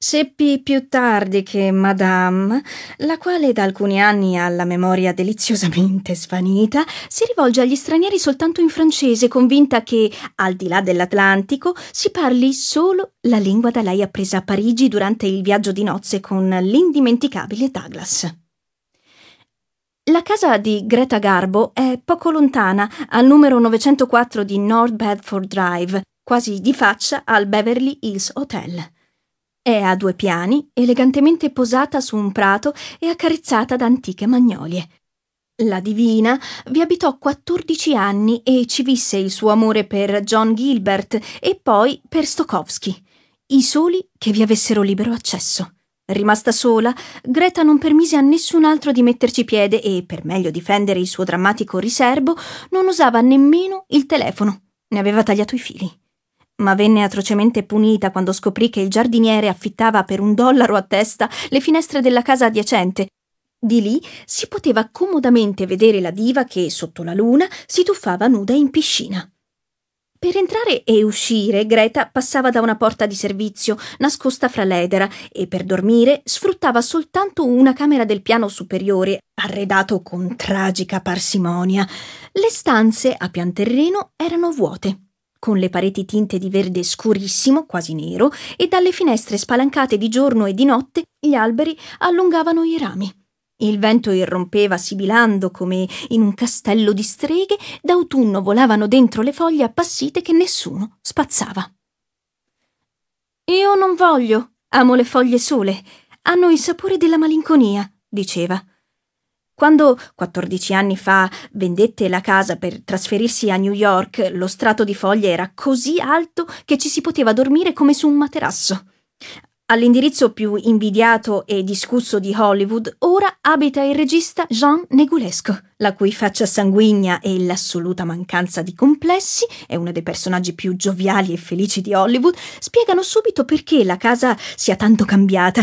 Seppi più tardi che Madame, la quale da alcuni anni ha la memoria deliziosamente svanita, si rivolge agli stranieri soltanto in francese, convinta che, al di là dell'Atlantico, si parli solo la lingua da lei appresa a Parigi durante il viaggio di nozze con l'indimenticabile Douglas. La casa di Greta Garbo è poco lontana, al numero 904 di North Bedford Drive, quasi di faccia al Beverly Hills Hotel. È a due piani, elegantemente posata su un prato e accarezzata da antiche magnolie. La divina vi abitò 14 anni e ci visse il suo amore per John Gilbert e poi per Stokowski, i soli che vi avessero libero accesso. Rimasta sola, Greta non permise a nessun altro di metterci piede e, per meglio difendere il suo drammatico riservo, non usava nemmeno il telefono. Ne aveva tagliato i fili ma venne atrocemente punita quando scoprì che il giardiniere affittava per un dollaro a testa le finestre della casa adiacente. Di lì si poteva comodamente vedere la diva che, sotto la luna, si tuffava nuda in piscina. Per entrare e uscire, Greta passava da una porta di servizio nascosta fra l'edera e per dormire sfruttava soltanto una camera del piano superiore, arredato con tragica parsimonia. Le stanze a pian terreno erano vuote con le pareti tinte di verde scurissimo, quasi nero, e dalle finestre spalancate di giorno e di notte gli alberi allungavano i rami. Il vento irrompeva sibilando come in un castello di streghe, d'autunno volavano dentro le foglie appassite che nessuno spazzava. Io non voglio, amo le foglie sole, hanno il sapore della malinconia, diceva. Quando 14 anni fa vendette la casa per trasferirsi a New York, lo strato di foglie era così alto che ci si poteva dormire come su un materasso. All'indirizzo più invidiato e discusso di Hollywood ora abita il regista Jean Negulesco la cui faccia sanguigna e l'assoluta mancanza di complessi, è uno dei personaggi più gioviali e felici di Hollywood, spiegano subito perché la casa sia tanto cambiata.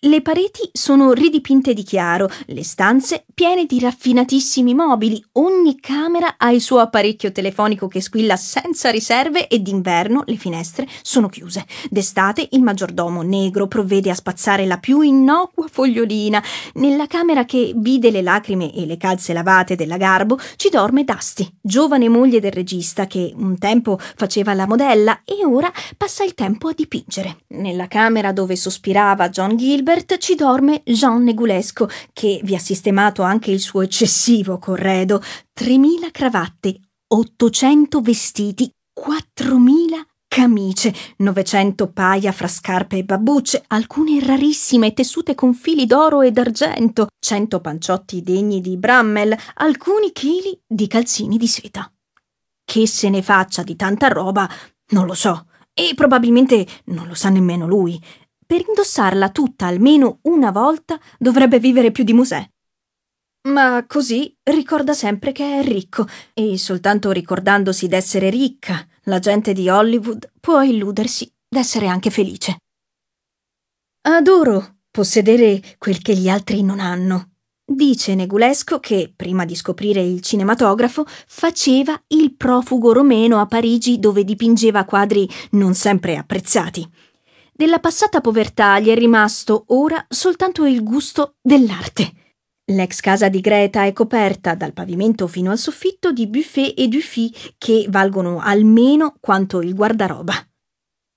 Le pareti sono ridipinte di chiaro, le stanze piene di raffinatissimi mobili, ogni camera ha il suo apparecchio telefonico che squilla senza riserve e d'inverno le finestre sono chiuse. D'estate il maggiordomo negro provvede a spazzare la più innocua fogliolina. Nella camera che vide le lacrime e le calze lavate serate della Garbo ci dorme Dusty, giovane moglie del regista che un tempo faceva la modella e ora passa il tempo a dipingere. Nella camera dove sospirava John Gilbert ci dorme Jean Negulesco, che vi ha sistemato anche il suo eccessivo corredo, 3.000 cravatte, 800 vestiti, 4.000 Camicie, 900 paia fra scarpe e babbucce, alcune rarissime tessute con fili d'oro e d'argento, 100 panciotti degni di Brammel, alcuni chili di calzini di seta. Che se ne faccia di tanta roba, non lo so, e probabilmente non lo sa nemmeno lui. Per indossarla tutta almeno una volta dovrebbe vivere più di Musè ma così ricorda sempre che è ricco e soltanto ricordandosi d'essere ricca, la gente di Hollywood può illudersi d'essere anche felice. Adoro possedere quel che gli altri non hanno. Dice Negulesco che, prima di scoprire il cinematografo, faceva il profugo romeno a Parigi dove dipingeva quadri non sempre apprezzati. Della passata povertà gli è rimasto ora soltanto il gusto dell'arte. L'ex casa di Greta è coperta dal pavimento fino al soffitto di buffet e dufy che valgono almeno quanto il guardaroba.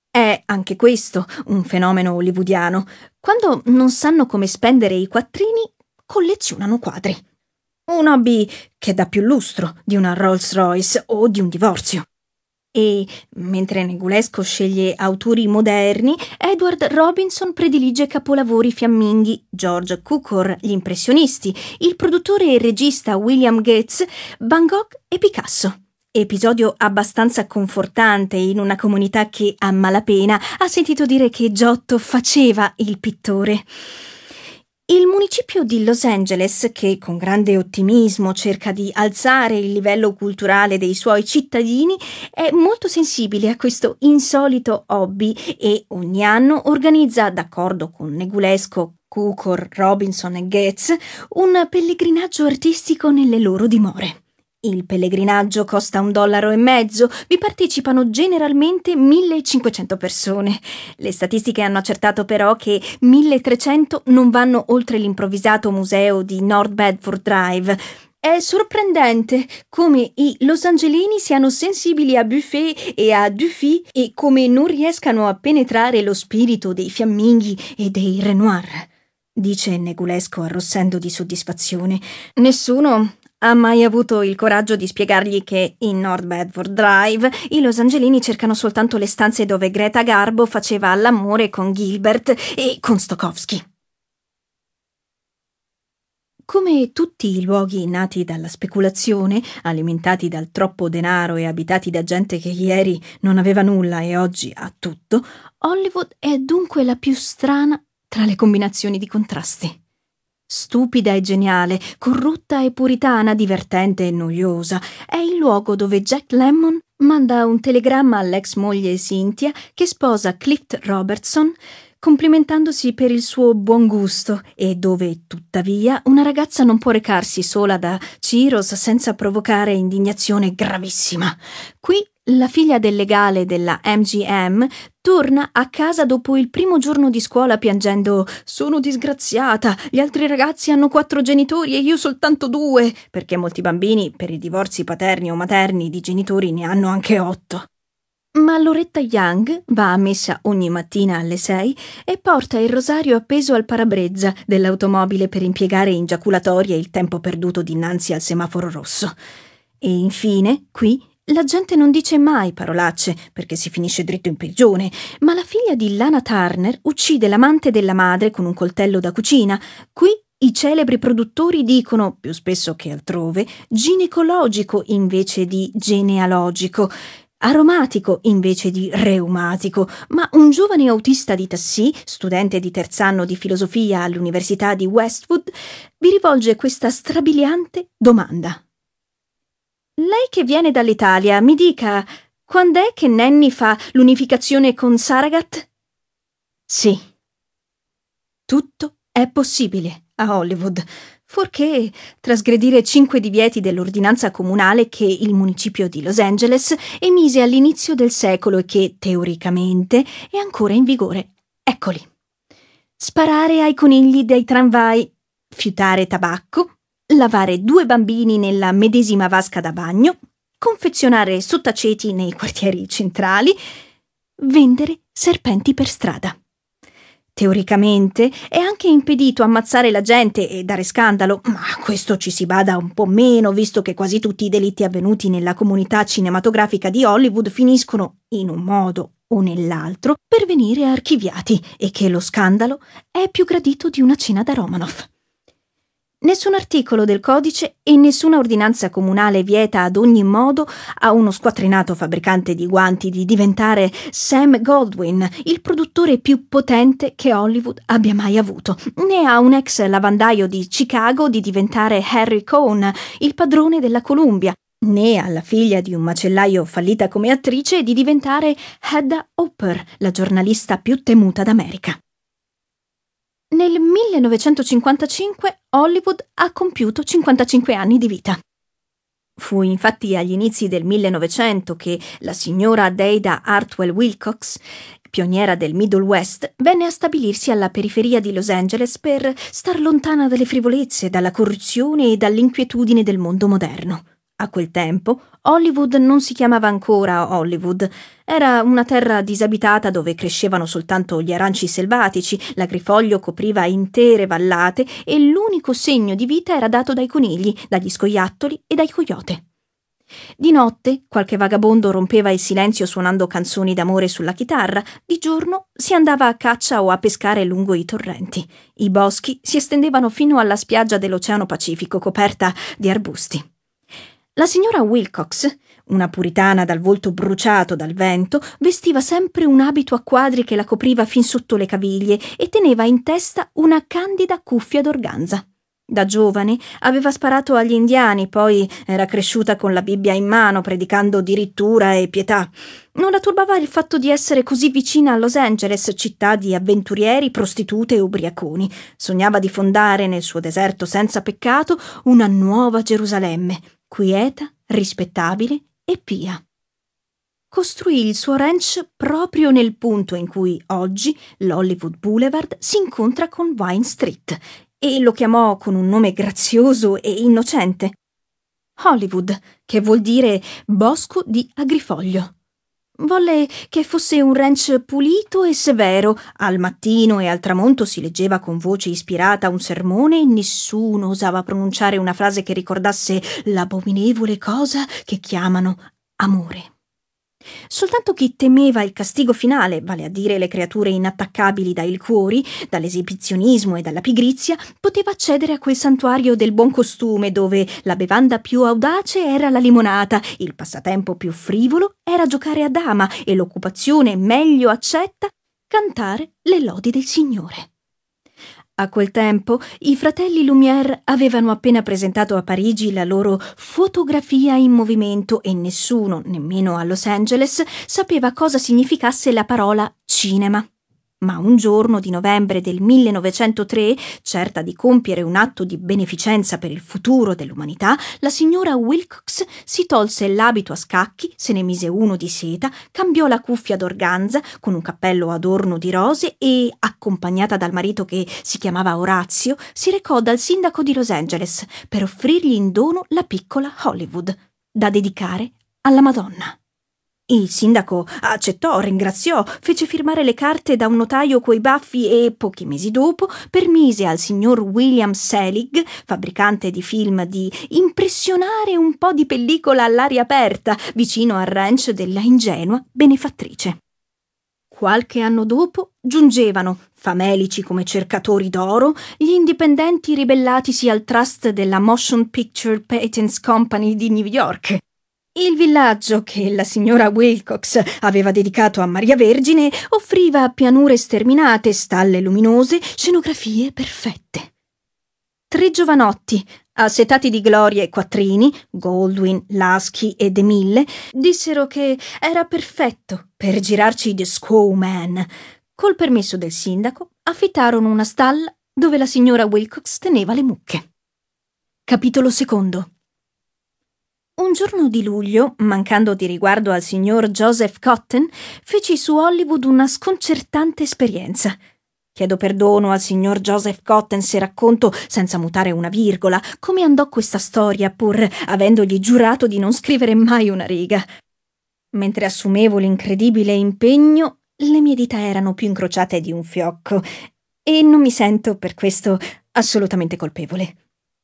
È anche questo un fenomeno hollywoodiano. Quando non sanno come spendere i quattrini, collezionano quadri. Un hobby che dà più lustro di una Rolls Royce o di un divorzio. E mentre Negulesco sceglie autori moderni, Edward Robinson predilige capolavori fiamminghi, George Cukor gli impressionisti, il produttore e regista William Goetz, Van Gogh e Picasso. Episodio abbastanza confortante in una comunità che a malapena ha sentito dire che Giotto faceva il pittore. Il municipio di Los Angeles, che con grande ottimismo cerca di alzare il livello culturale dei suoi cittadini, è molto sensibile a questo insolito hobby e ogni anno organizza, d'accordo con Negulesco, Cucor, Robinson e Goetz, un pellegrinaggio artistico nelle loro dimore. Il pellegrinaggio costa un dollaro e mezzo, vi partecipano generalmente 1500 persone. Le statistiche hanno accertato però che 1300 non vanno oltre l'improvvisato museo di North Bedford Drive. È sorprendente come i Los Angelini siano sensibili a buffet e a Dufy e come non riescano a penetrare lo spirito dei fiamminghi e dei Renoir. Dice Negulesco arrossendo di soddisfazione. Nessuno ha mai avuto il coraggio di spiegargli che in North Bedford Drive i Los Angelini cercano soltanto le stanze dove Greta Garbo faceva l'amore con Gilbert e con Stokowski. Come tutti i luoghi nati dalla speculazione, alimentati dal troppo denaro e abitati da gente che ieri non aveva nulla e oggi ha tutto, Hollywood è dunque la più strana tra le combinazioni di contrasti. Stupida e geniale, corrotta e puritana, divertente e noiosa, è il luogo dove Jack Lemmon manda un telegramma all'ex moglie Cynthia che sposa Clift Robertson complimentandosi per il suo buon gusto e dove, tuttavia, una ragazza non può recarsi sola da Ciros senza provocare indignazione gravissima. Qui la figlia del legale della MGM torna a casa dopo il primo giorno di scuola piangendo Sono disgraziata, gli altri ragazzi hanno quattro genitori e io soltanto due, perché molti bambini per i divorzi paterni o materni di genitori ne hanno anche otto. Ma Loretta Young va a messa ogni mattina alle sei e porta il rosario appeso al parabrezza dell'automobile per impiegare in giaculatoria il tempo perduto dinanzi al semaforo rosso. E infine, qui, la gente non dice mai parolacce perché si finisce dritto in prigione, ma la figlia di Lana Turner uccide l'amante della madre con un coltello da cucina. Qui i celebri produttori dicono, più spesso che altrove, ginecologico invece di genealogico aromatico invece di reumatico, ma un giovane autista di Tassì, studente di terz'anno di filosofia all'Università di Westwood, vi rivolge questa strabiliante domanda. Lei che viene dall'Italia, mi dica, quando è che Nanni fa l'unificazione con Saragat? Sì. Tutto è possibile a Hollywood, forché trasgredire cinque divieti dell'ordinanza comunale che il municipio di Los Angeles emise all'inizio del secolo e che, teoricamente, è ancora in vigore. Eccoli. Sparare ai conigli dei tramvai, fiutare tabacco, lavare due bambini nella medesima vasca da bagno, confezionare sottaceti nei quartieri centrali, vendere serpenti per strada. Teoricamente è anche impedito ammazzare la gente e dare scandalo, ma a questo ci si bada un po' meno, visto che quasi tutti i delitti avvenuti nella comunità cinematografica di Hollywood finiscono, in un modo o nell'altro, per venire archiviati e che lo scandalo è più gradito di una cena da Romanov. Nessun articolo del codice e nessuna ordinanza comunale vieta ad ogni modo a uno squattrinato fabbricante di guanti di diventare Sam Goldwyn, il produttore più potente che Hollywood abbia mai avuto, né a un ex lavandaio di Chicago di diventare Harry Cohn, il padrone della Columbia, né alla figlia di un macellaio fallita come attrice di diventare Hedda Hopper, la giornalista più temuta d'America. Nel 1955 Hollywood ha compiuto 55 anni di vita. Fu infatti agli inizi del 1900 che la signora Deida Hartwell Wilcox, pioniera del Middle West, venne a stabilirsi alla periferia di Los Angeles per star lontana dalle frivolezze, dalla corruzione e dall'inquietudine del mondo moderno. A quel tempo Hollywood non si chiamava ancora Hollywood, era una terra disabitata dove crescevano soltanto gli aranci selvatici, l'agrifoglio copriva intere vallate e l'unico segno di vita era dato dai conigli, dagli scoiattoli e dai coyote. Di notte qualche vagabondo rompeva il silenzio suonando canzoni d'amore sulla chitarra, di giorno si andava a caccia o a pescare lungo i torrenti. I boschi si estendevano fino alla spiaggia dell'Oceano Pacifico coperta di arbusti. La signora Wilcox, una puritana dal volto bruciato dal vento, vestiva sempre un abito a quadri che la copriva fin sotto le caviglie e teneva in testa una candida cuffia d'organza. Da giovane aveva sparato agli indiani, poi era cresciuta con la Bibbia in mano, predicando dirittura e pietà. Non la turbava il fatto di essere così vicina a Los Angeles, città di avventurieri, prostitute e ubriaconi. Sognava di fondare nel suo deserto senza peccato una nuova Gerusalemme, quieta, rispettabile e pia. Costruì il suo ranch proprio nel punto in cui oggi l'Hollywood Boulevard si incontra con Vine Street e lo chiamò con un nome grazioso e innocente. Hollywood, che vuol dire bosco di agrifoglio. Volle che fosse un ranch pulito e severo. Al mattino e al tramonto si leggeva con voce ispirata un sermone e nessuno osava pronunciare una frase che ricordasse l'abominevole cosa che chiamano amore. Soltanto chi temeva il castigo finale, vale a dire le creature inattaccabili dai cuori, dall'esibizionismo e dalla pigrizia, poteva accedere a quel santuario del buon costume dove la bevanda più audace era la limonata, il passatempo più frivolo era giocare a dama e l'occupazione meglio accetta cantare le lodi del Signore. A quel tempo i fratelli Lumière avevano appena presentato a Parigi la loro fotografia in movimento e nessuno, nemmeno a Los Angeles, sapeva cosa significasse la parola cinema ma un giorno di novembre del 1903, certa di compiere un atto di beneficenza per il futuro dell'umanità, la signora Wilcox si tolse l'abito a scacchi, se ne mise uno di seta, cambiò la cuffia d'organza con un cappello adorno di rose e, accompagnata dal marito che si chiamava Orazio, si recò dal sindaco di Los Angeles per offrirgli in dono la piccola Hollywood, da dedicare alla Madonna. Il sindaco accettò, ringraziò, fece firmare le carte da un notaio coi baffi e, pochi mesi dopo, permise al signor William Selig, fabbricante di film, di impressionare un po' di pellicola all'aria aperta vicino al ranch della ingenua benefattrice. Qualche anno dopo giungevano, famelici come cercatori d'oro, gli indipendenti ribellatisi al trust della Motion Picture Patents Company di New York. Il villaggio che la signora Wilcox aveva dedicato a Maria Vergine offriva pianure sterminate, stalle luminose, scenografie perfette. Tre giovanotti, assetati di gloria e quattrini, Goldwyn, Lasky e De Mille, dissero che era perfetto per girarci The Squaw Man. Col permesso del sindaco, affittarono una stalla dove la signora Wilcox teneva le mucche. Capitolo secondo. Un giorno di luglio, mancando di riguardo al signor Joseph Cotton, feci su Hollywood una sconcertante esperienza. Chiedo perdono al signor Joseph Cotten se racconto, senza mutare una virgola, come andò questa storia, pur avendogli giurato di non scrivere mai una riga. Mentre assumevo l'incredibile impegno, le mie dita erano più incrociate di un fiocco, e non mi sento per questo assolutamente colpevole.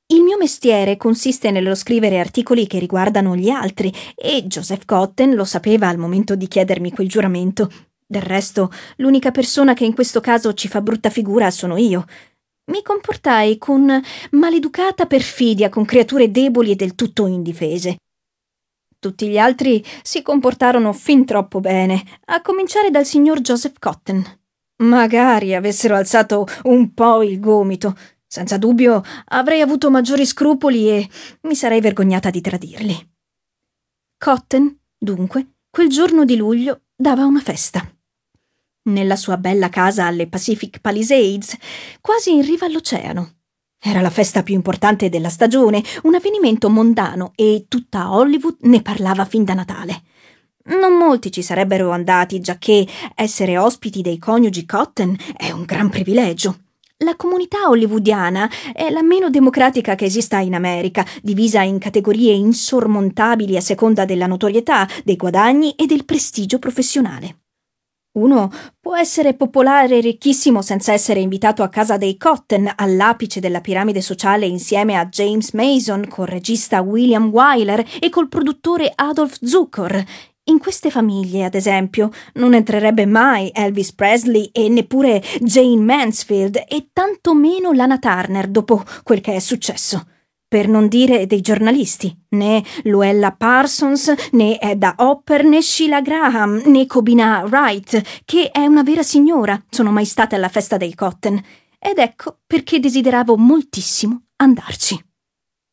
Il mio mestiere consiste nello scrivere articoli che riguardano gli altri e Joseph Cotten lo sapeva al momento di chiedermi quel giuramento. Del resto, l'unica persona che in questo caso ci fa brutta figura sono io. Mi comportai con maleducata perfidia con creature deboli e del tutto indifese. Tutti gli altri si comportarono fin troppo bene, a cominciare dal signor Joseph Cotten. Magari avessero alzato un po' il gomito. Senza dubbio avrei avuto maggiori scrupoli e mi sarei vergognata di tradirli. Cotton, dunque, quel giorno di luglio dava una festa. Nella sua bella casa alle Pacific Palisades, quasi in riva all'oceano. Era la festa più importante della stagione, un avvenimento mondano e tutta Hollywood ne parlava fin da Natale. Non molti ci sarebbero andati, giacché essere ospiti dei coniugi Cotton è un gran privilegio. La comunità hollywoodiana è la meno democratica che esista in America, divisa in categorie insormontabili a seconda della notorietà, dei guadagni e del prestigio professionale. Uno può essere popolare ricchissimo senza essere invitato a casa dei Cotton, all'apice della piramide sociale insieme a James Mason, col regista William Wyler e col produttore Adolf Zucker. In queste famiglie, ad esempio, non entrerebbe mai Elvis Presley e neppure Jane Mansfield e tantomeno Lana Turner dopo quel che è successo. Per non dire dei giornalisti, né Luella Parsons, né Edda Hopper, né Sheila Graham, né Cobina Wright, che è una vera signora, sono mai state alla festa dei Cotton. Ed ecco perché desideravo moltissimo andarci.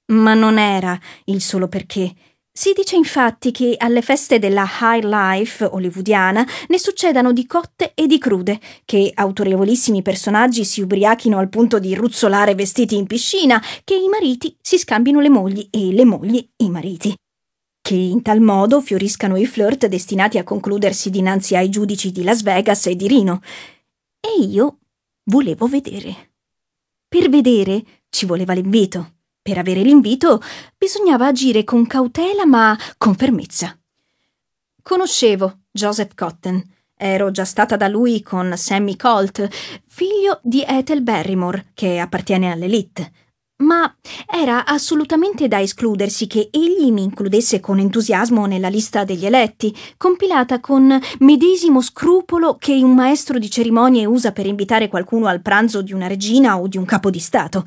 Ma non era il solo perché. Si dice infatti che alle feste della high life hollywoodiana ne succedano di cotte e di crude, che autorevolissimi personaggi si ubriachino al punto di ruzzolare vestiti in piscina, che i mariti si scambino le mogli e le mogli i mariti. Che in tal modo fioriscano i flirt destinati a concludersi dinanzi ai giudici di Las Vegas e di Rino. E io volevo vedere. Per vedere ci voleva l'invito. Per avere l'invito bisognava agire con cautela ma con fermezza. Conoscevo Joseph Cotton. Ero già stata da lui con Sammy Colt, figlio di Ethel Barrymore, che appartiene all'elite. Ma era assolutamente da escludersi che egli mi includesse con entusiasmo nella lista degli eletti, compilata con medesimo scrupolo che un maestro di cerimonie usa per invitare qualcuno al pranzo di una regina o di un capo di Stato.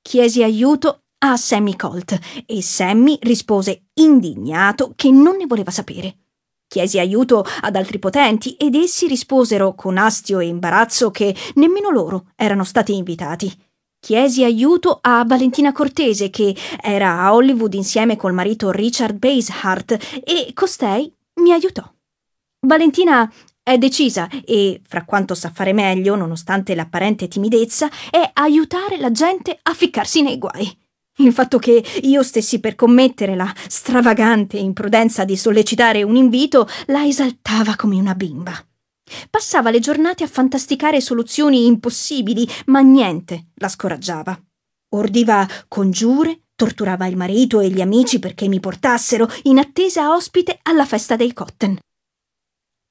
Chiesi aiuto a Sammy Colt e Sammy rispose indignato che non ne voleva sapere. Chiesi aiuto ad altri potenti ed essi risposero con astio e imbarazzo che nemmeno loro erano stati invitati. Chiesi aiuto a Valentina Cortese che era a Hollywood insieme col marito Richard Basehart e costei mi aiutò. Valentina è decisa e, fra quanto sa fare meglio, nonostante l'apparente timidezza, è aiutare la gente a ficcarsi nei guai. Il fatto che io stessi per commettere la stravagante imprudenza di sollecitare un invito la esaltava come una bimba. Passava le giornate a fantasticare soluzioni impossibili, ma niente la scoraggiava. Ordiva congiure, torturava il marito e gli amici perché mi portassero in attesa ospite alla festa dei Cotten.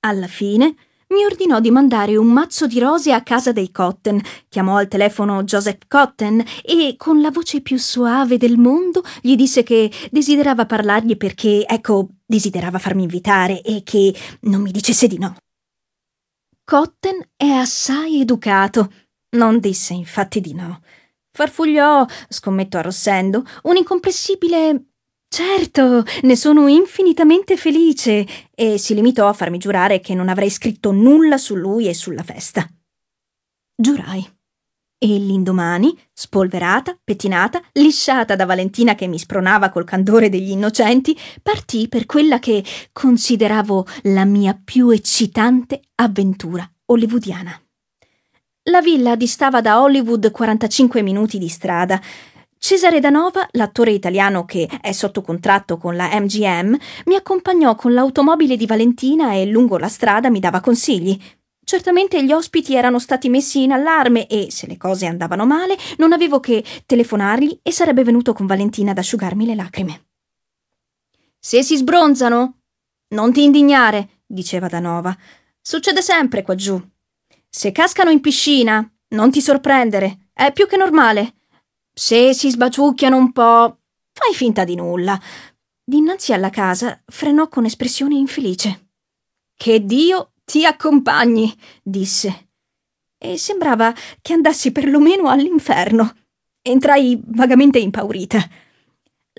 Alla fine mi ordinò di mandare un mazzo di rose a casa dei Cotten, chiamò al telefono Joseph Cotten e con la voce più suave del mondo gli disse che desiderava parlargli perché, ecco, desiderava farmi invitare e che non mi dicesse di no. Cotten è assai educato. Non disse infatti di no. Farfugliò, scommetto arrossendo, un incomprensibile Certo, ne sono infinitamente felice e si limitò a farmi giurare che non avrei scritto nulla su lui e sulla festa. Giurai. E l'indomani, spolverata, pettinata, lisciata da Valentina che mi spronava col candore degli innocenti, partì per quella che consideravo la mia più eccitante avventura hollywoodiana. La villa distava da Hollywood 45 minuti di strada Cesare Danova, l'attore italiano che è sotto contratto con la MGM, mi accompagnò con l'automobile di Valentina e lungo la strada mi dava consigli. Certamente gli ospiti erano stati messi in allarme e, se le cose andavano male, non avevo che telefonargli e sarebbe venuto con Valentina ad asciugarmi le lacrime. Se si sbronzano, non ti indignare, diceva Danova. Succede sempre qua giù. Se cascano in piscina, non ti sorprendere, è più che normale. Se si sbaciucchiano un po', fai finta di nulla. Dinanzi alla casa frenò con espressione infelice. Che Dio ti accompagni, disse. E sembrava che andassi perlomeno all'inferno. Entrai vagamente impaurita.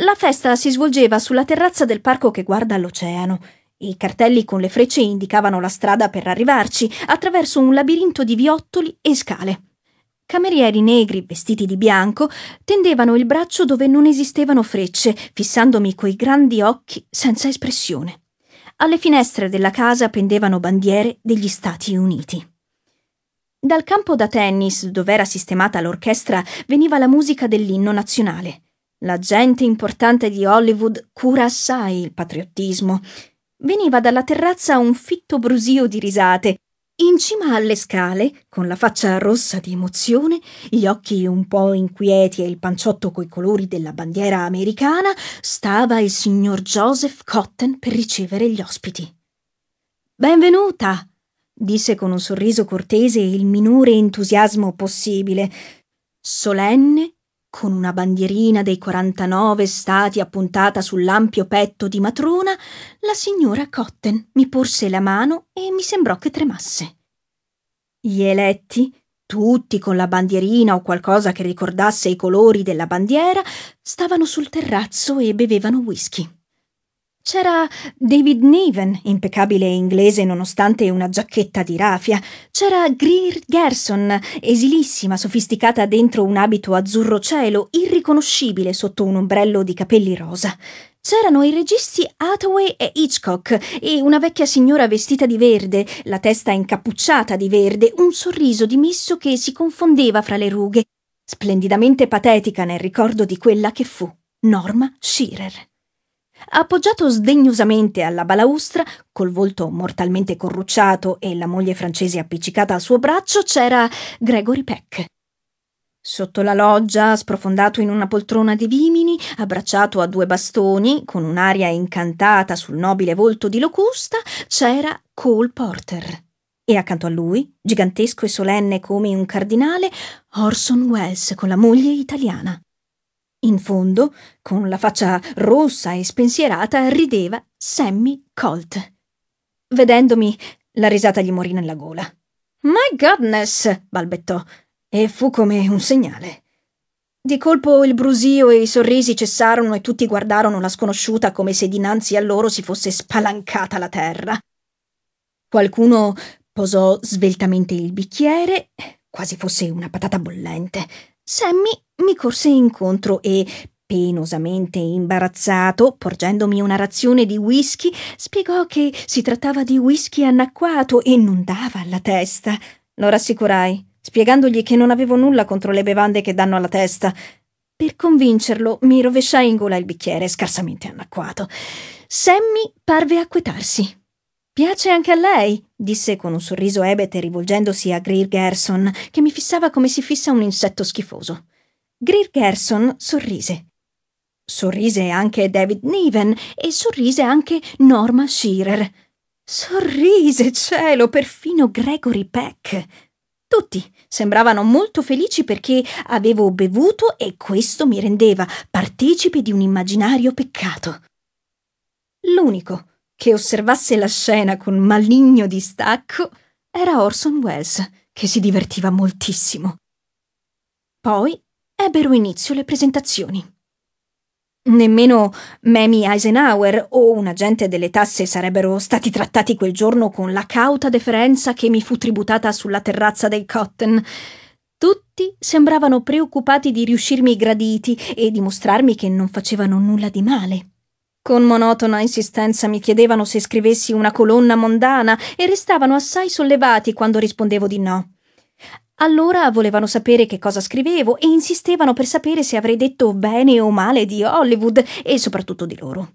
La festa si svolgeva sulla terrazza del parco che guarda l'oceano. I cartelli con le frecce indicavano la strada per arrivarci, attraverso un labirinto di viottoli e scale. Camerieri negri, vestiti di bianco, tendevano il braccio dove non esistevano frecce, fissandomi coi grandi occhi senza espressione. Alle finestre della casa pendevano bandiere degli Stati Uniti. Dal campo da tennis, dove era sistemata l'orchestra, veniva la musica dell'inno nazionale. La gente importante di Hollywood cura assai il patriottismo. Veniva dalla terrazza un fitto brusio di risate, in cima alle scale, con la faccia rossa di emozione, gli occhi un po' inquieti e il panciotto coi colori della bandiera americana, stava il signor Joseph Cotton per ricevere gli ospiti. Benvenuta! disse con un sorriso cortese e il minore entusiasmo possibile. Solenne con una bandierina dei 49 stati appuntata sull'ampio petto di matrona, la signora Cotten mi porse la mano e mi sembrò che tremasse. Gli eletti, tutti con la bandierina o qualcosa che ricordasse i colori della bandiera, stavano sul terrazzo e bevevano whisky. C'era David Neven, impeccabile inglese nonostante una giacchetta di rafia. C'era Greer Gerson, esilissima, sofisticata dentro un abito azzurro cielo, irriconoscibile sotto un ombrello di capelli rosa. C'erano i registi Hathaway e Hitchcock e una vecchia signora vestita di verde, la testa incappucciata di verde, un sorriso dimesso che si confondeva fra le rughe, splendidamente patetica nel ricordo di quella che fu Norma Shearer. Appoggiato sdegnosamente alla balaustra, col volto mortalmente corrucciato e la moglie francese appiccicata al suo braccio, c'era Gregory Peck. Sotto la loggia, sprofondato in una poltrona di vimini, abbracciato a due bastoni, con un'aria incantata sul nobile volto di Locusta, c'era Cole Porter. E accanto a lui, gigantesco e solenne come un cardinale, Orson Welles con la moglie italiana. In fondo, con la faccia rossa e spensierata, rideva Sammy Colt. Vedendomi, la risata gli morì nella gola. My goodness! balbettò, e fu come un segnale. Di colpo il brusio e i sorrisi cessarono e tutti guardarono la sconosciuta come se dinanzi a loro si fosse spalancata la terra. Qualcuno posò sveltamente il bicchiere, quasi fosse una patata bollente, Sammy mi corse incontro e, penosamente imbarazzato, porgendomi una razione di whisky, spiegò che si trattava di whisky anacquato e non dava alla testa. Lo rassicurai, spiegandogli che non avevo nulla contro le bevande che danno alla testa. Per convincerlo, mi rovesciai in gola il bicchiere, scarsamente anacquato. Sammy parve acquetarsi. Piace anche a lei, disse con un sorriso ebete rivolgendosi a Greer Gerson, che mi fissava come si fissa un insetto schifoso. Greer Gerson sorrise. Sorrise anche David Niven e sorrise anche Norma Shearer. Sorrise, cielo, perfino Gregory Peck. Tutti sembravano molto felici perché avevo bevuto e questo mi rendeva partecipe di un immaginario peccato. L'unico che osservasse la scena con maligno distacco era Orson Welles, che si divertiva moltissimo. Poi ebbero inizio le presentazioni. Nemmeno Mamie Eisenhower o un agente delle tasse sarebbero stati trattati quel giorno con la cauta deferenza che mi fu tributata sulla terrazza dei Cotton. Tutti sembravano preoccupati di riuscirmi graditi e dimostrarmi che non facevano nulla di male. Con monotona insistenza mi chiedevano se scrivessi una colonna mondana e restavano assai sollevati quando rispondevo di no. Allora volevano sapere che cosa scrivevo e insistevano per sapere se avrei detto bene o male di Hollywood e soprattutto di loro.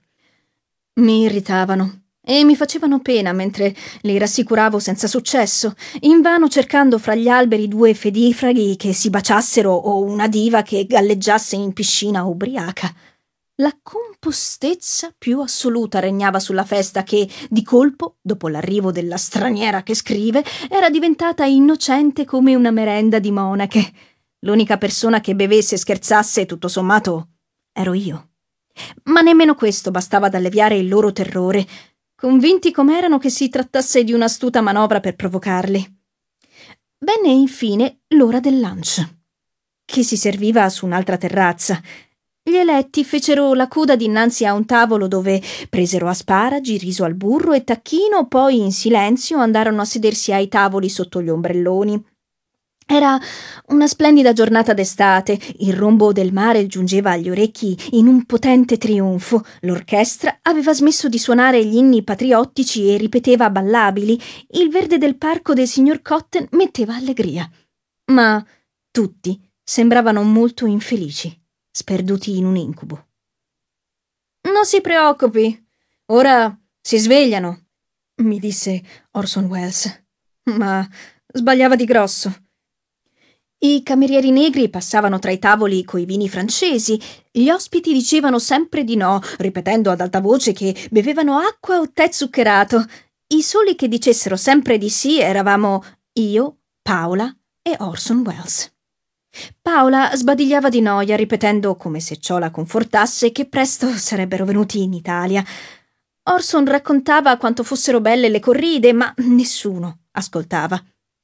Mi irritavano e mi facevano pena mentre li rassicuravo senza successo, invano cercando fra gli alberi due fedifraghi che si baciassero o una diva che galleggiasse in piscina ubriaca la compostezza più assoluta regnava sulla festa che, di colpo, dopo l'arrivo della straniera che scrive, era diventata innocente come una merenda di monache. L'unica persona che bevesse e scherzasse, tutto sommato, ero io. Ma nemmeno questo bastava ad alleviare il loro terrore, convinti com'erano che si trattasse di un'astuta manovra per provocarli. Venne infine l'ora del lunch, che si serviva su un'altra terrazza gli eletti fecero la coda dinanzi a un tavolo dove presero asparagi, riso al burro e tacchino, poi in silenzio andarono a sedersi ai tavoli sotto gli ombrelloni. Era una splendida giornata d'estate, il rombo del mare giungeva agli orecchi in un potente trionfo, l'orchestra aveva smesso di suonare gli inni patriottici e ripeteva ballabili, il verde del parco del signor Cotten metteva allegria. Ma tutti sembravano molto infelici sperduti in un incubo. Non si preoccupi, ora si svegliano, mi disse Orson Welles, ma sbagliava di grosso. I camerieri negri passavano tra i tavoli coi vini francesi, gli ospiti dicevano sempre di no, ripetendo ad alta voce che bevevano acqua o tè zuccherato. I soli che dicessero sempre di sì eravamo io, Paola e Orson Welles. Paola sbadigliava di noia, ripetendo, come se ciò la confortasse, che presto sarebbero venuti in Italia. Orson raccontava quanto fossero belle le corride, ma nessuno ascoltava,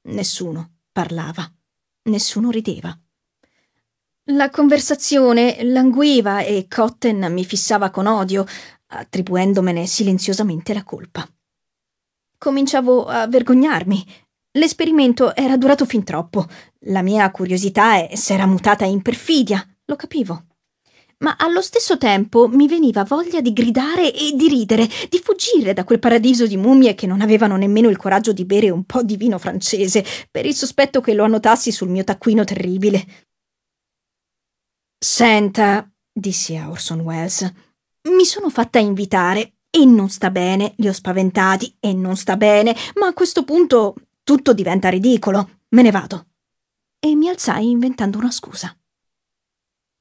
nessuno parlava, nessuno rideva. La conversazione languiva e Cotten mi fissava con odio, attribuendomene silenziosamente la colpa. Cominciavo a vergognarmi L'esperimento era durato fin troppo. La mia curiosità s'era mutata in perfidia, lo capivo. Ma allo stesso tempo mi veniva voglia di gridare e di ridere, di fuggire da quel paradiso di mummie che non avevano nemmeno il coraggio di bere un po' di vino francese, per il sospetto che lo annotassi sul mio taccuino terribile. Senta, dissi a Orson Welles, mi sono fatta invitare e non sta bene, li ho spaventati e non sta bene, ma a questo punto tutto diventa ridicolo. Me ne vado. E mi alzai inventando una scusa.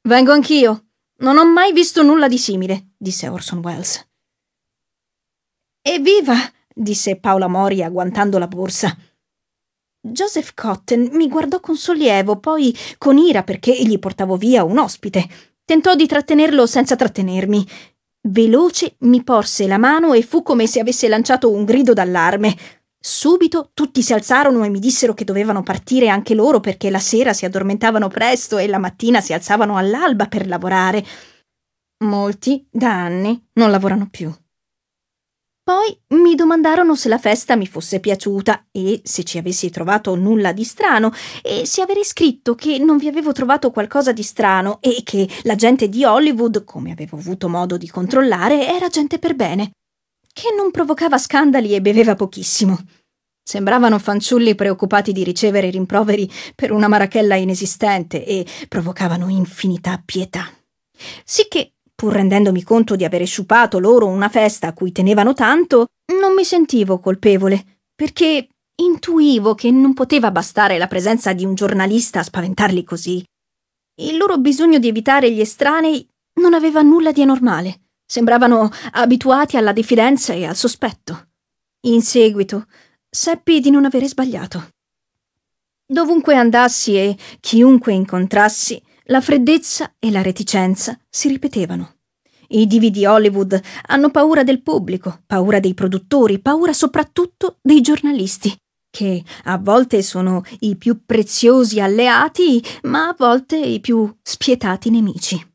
Vengo anch'io. Non ho mai visto nulla di simile, disse Orson Welles. Evviva! disse Paola Mori agguantando la borsa. Joseph Cotton mi guardò con sollievo, poi con ira perché gli portavo via un ospite. Tentò di trattenerlo senza trattenermi. Veloce mi porse la mano e fu come se avesse lanciato un grido d'allarme. Subito tutti si alzarono e mi dissero che dovevano partire anche loro perché la sera si addormentavano presto e la mattina si alzavano all'alba per lavorare. Molti, da anni, non lavorano più. Poi mi domandarono se la festa mi fosse piaciuta e se ci avessi trovato nulla di strano e se avrei scritto che non vi avevo trovato qualcosa di strano e che la gente di Hollywood, come avevo avuto modo di controllare, era gente per bene che non provocava scandali e beveva pochissimo. Sembravano fanciulli preoccupati di ricevere rimproveri per una marachella inesistente e provocavano infinità pietà. Sicché, pur rendendomi conto di avere sciupato loro una festa a cui tenevano tanto, non mi sentivo colpevole, perché intuivo che non poteva bastare la presenza di un giornalista a spaventarli così. Il loro bisogno di evitare gli estranei non aveva nulla di anormale. Sembravano abituati alla diffidenza e al sospetto. In seguito, seppi di non avere sbagliato. Dovunque andassi e chiunque incontrassi, la freddezza e la reticenza si ripetevano. I divi di Hollywood hanno paura del pubblico, paura dei produttori, paura soprattutto dei giornalisti, che a volte sono i più preziosi alleati, ma a volte i più spietati nemici.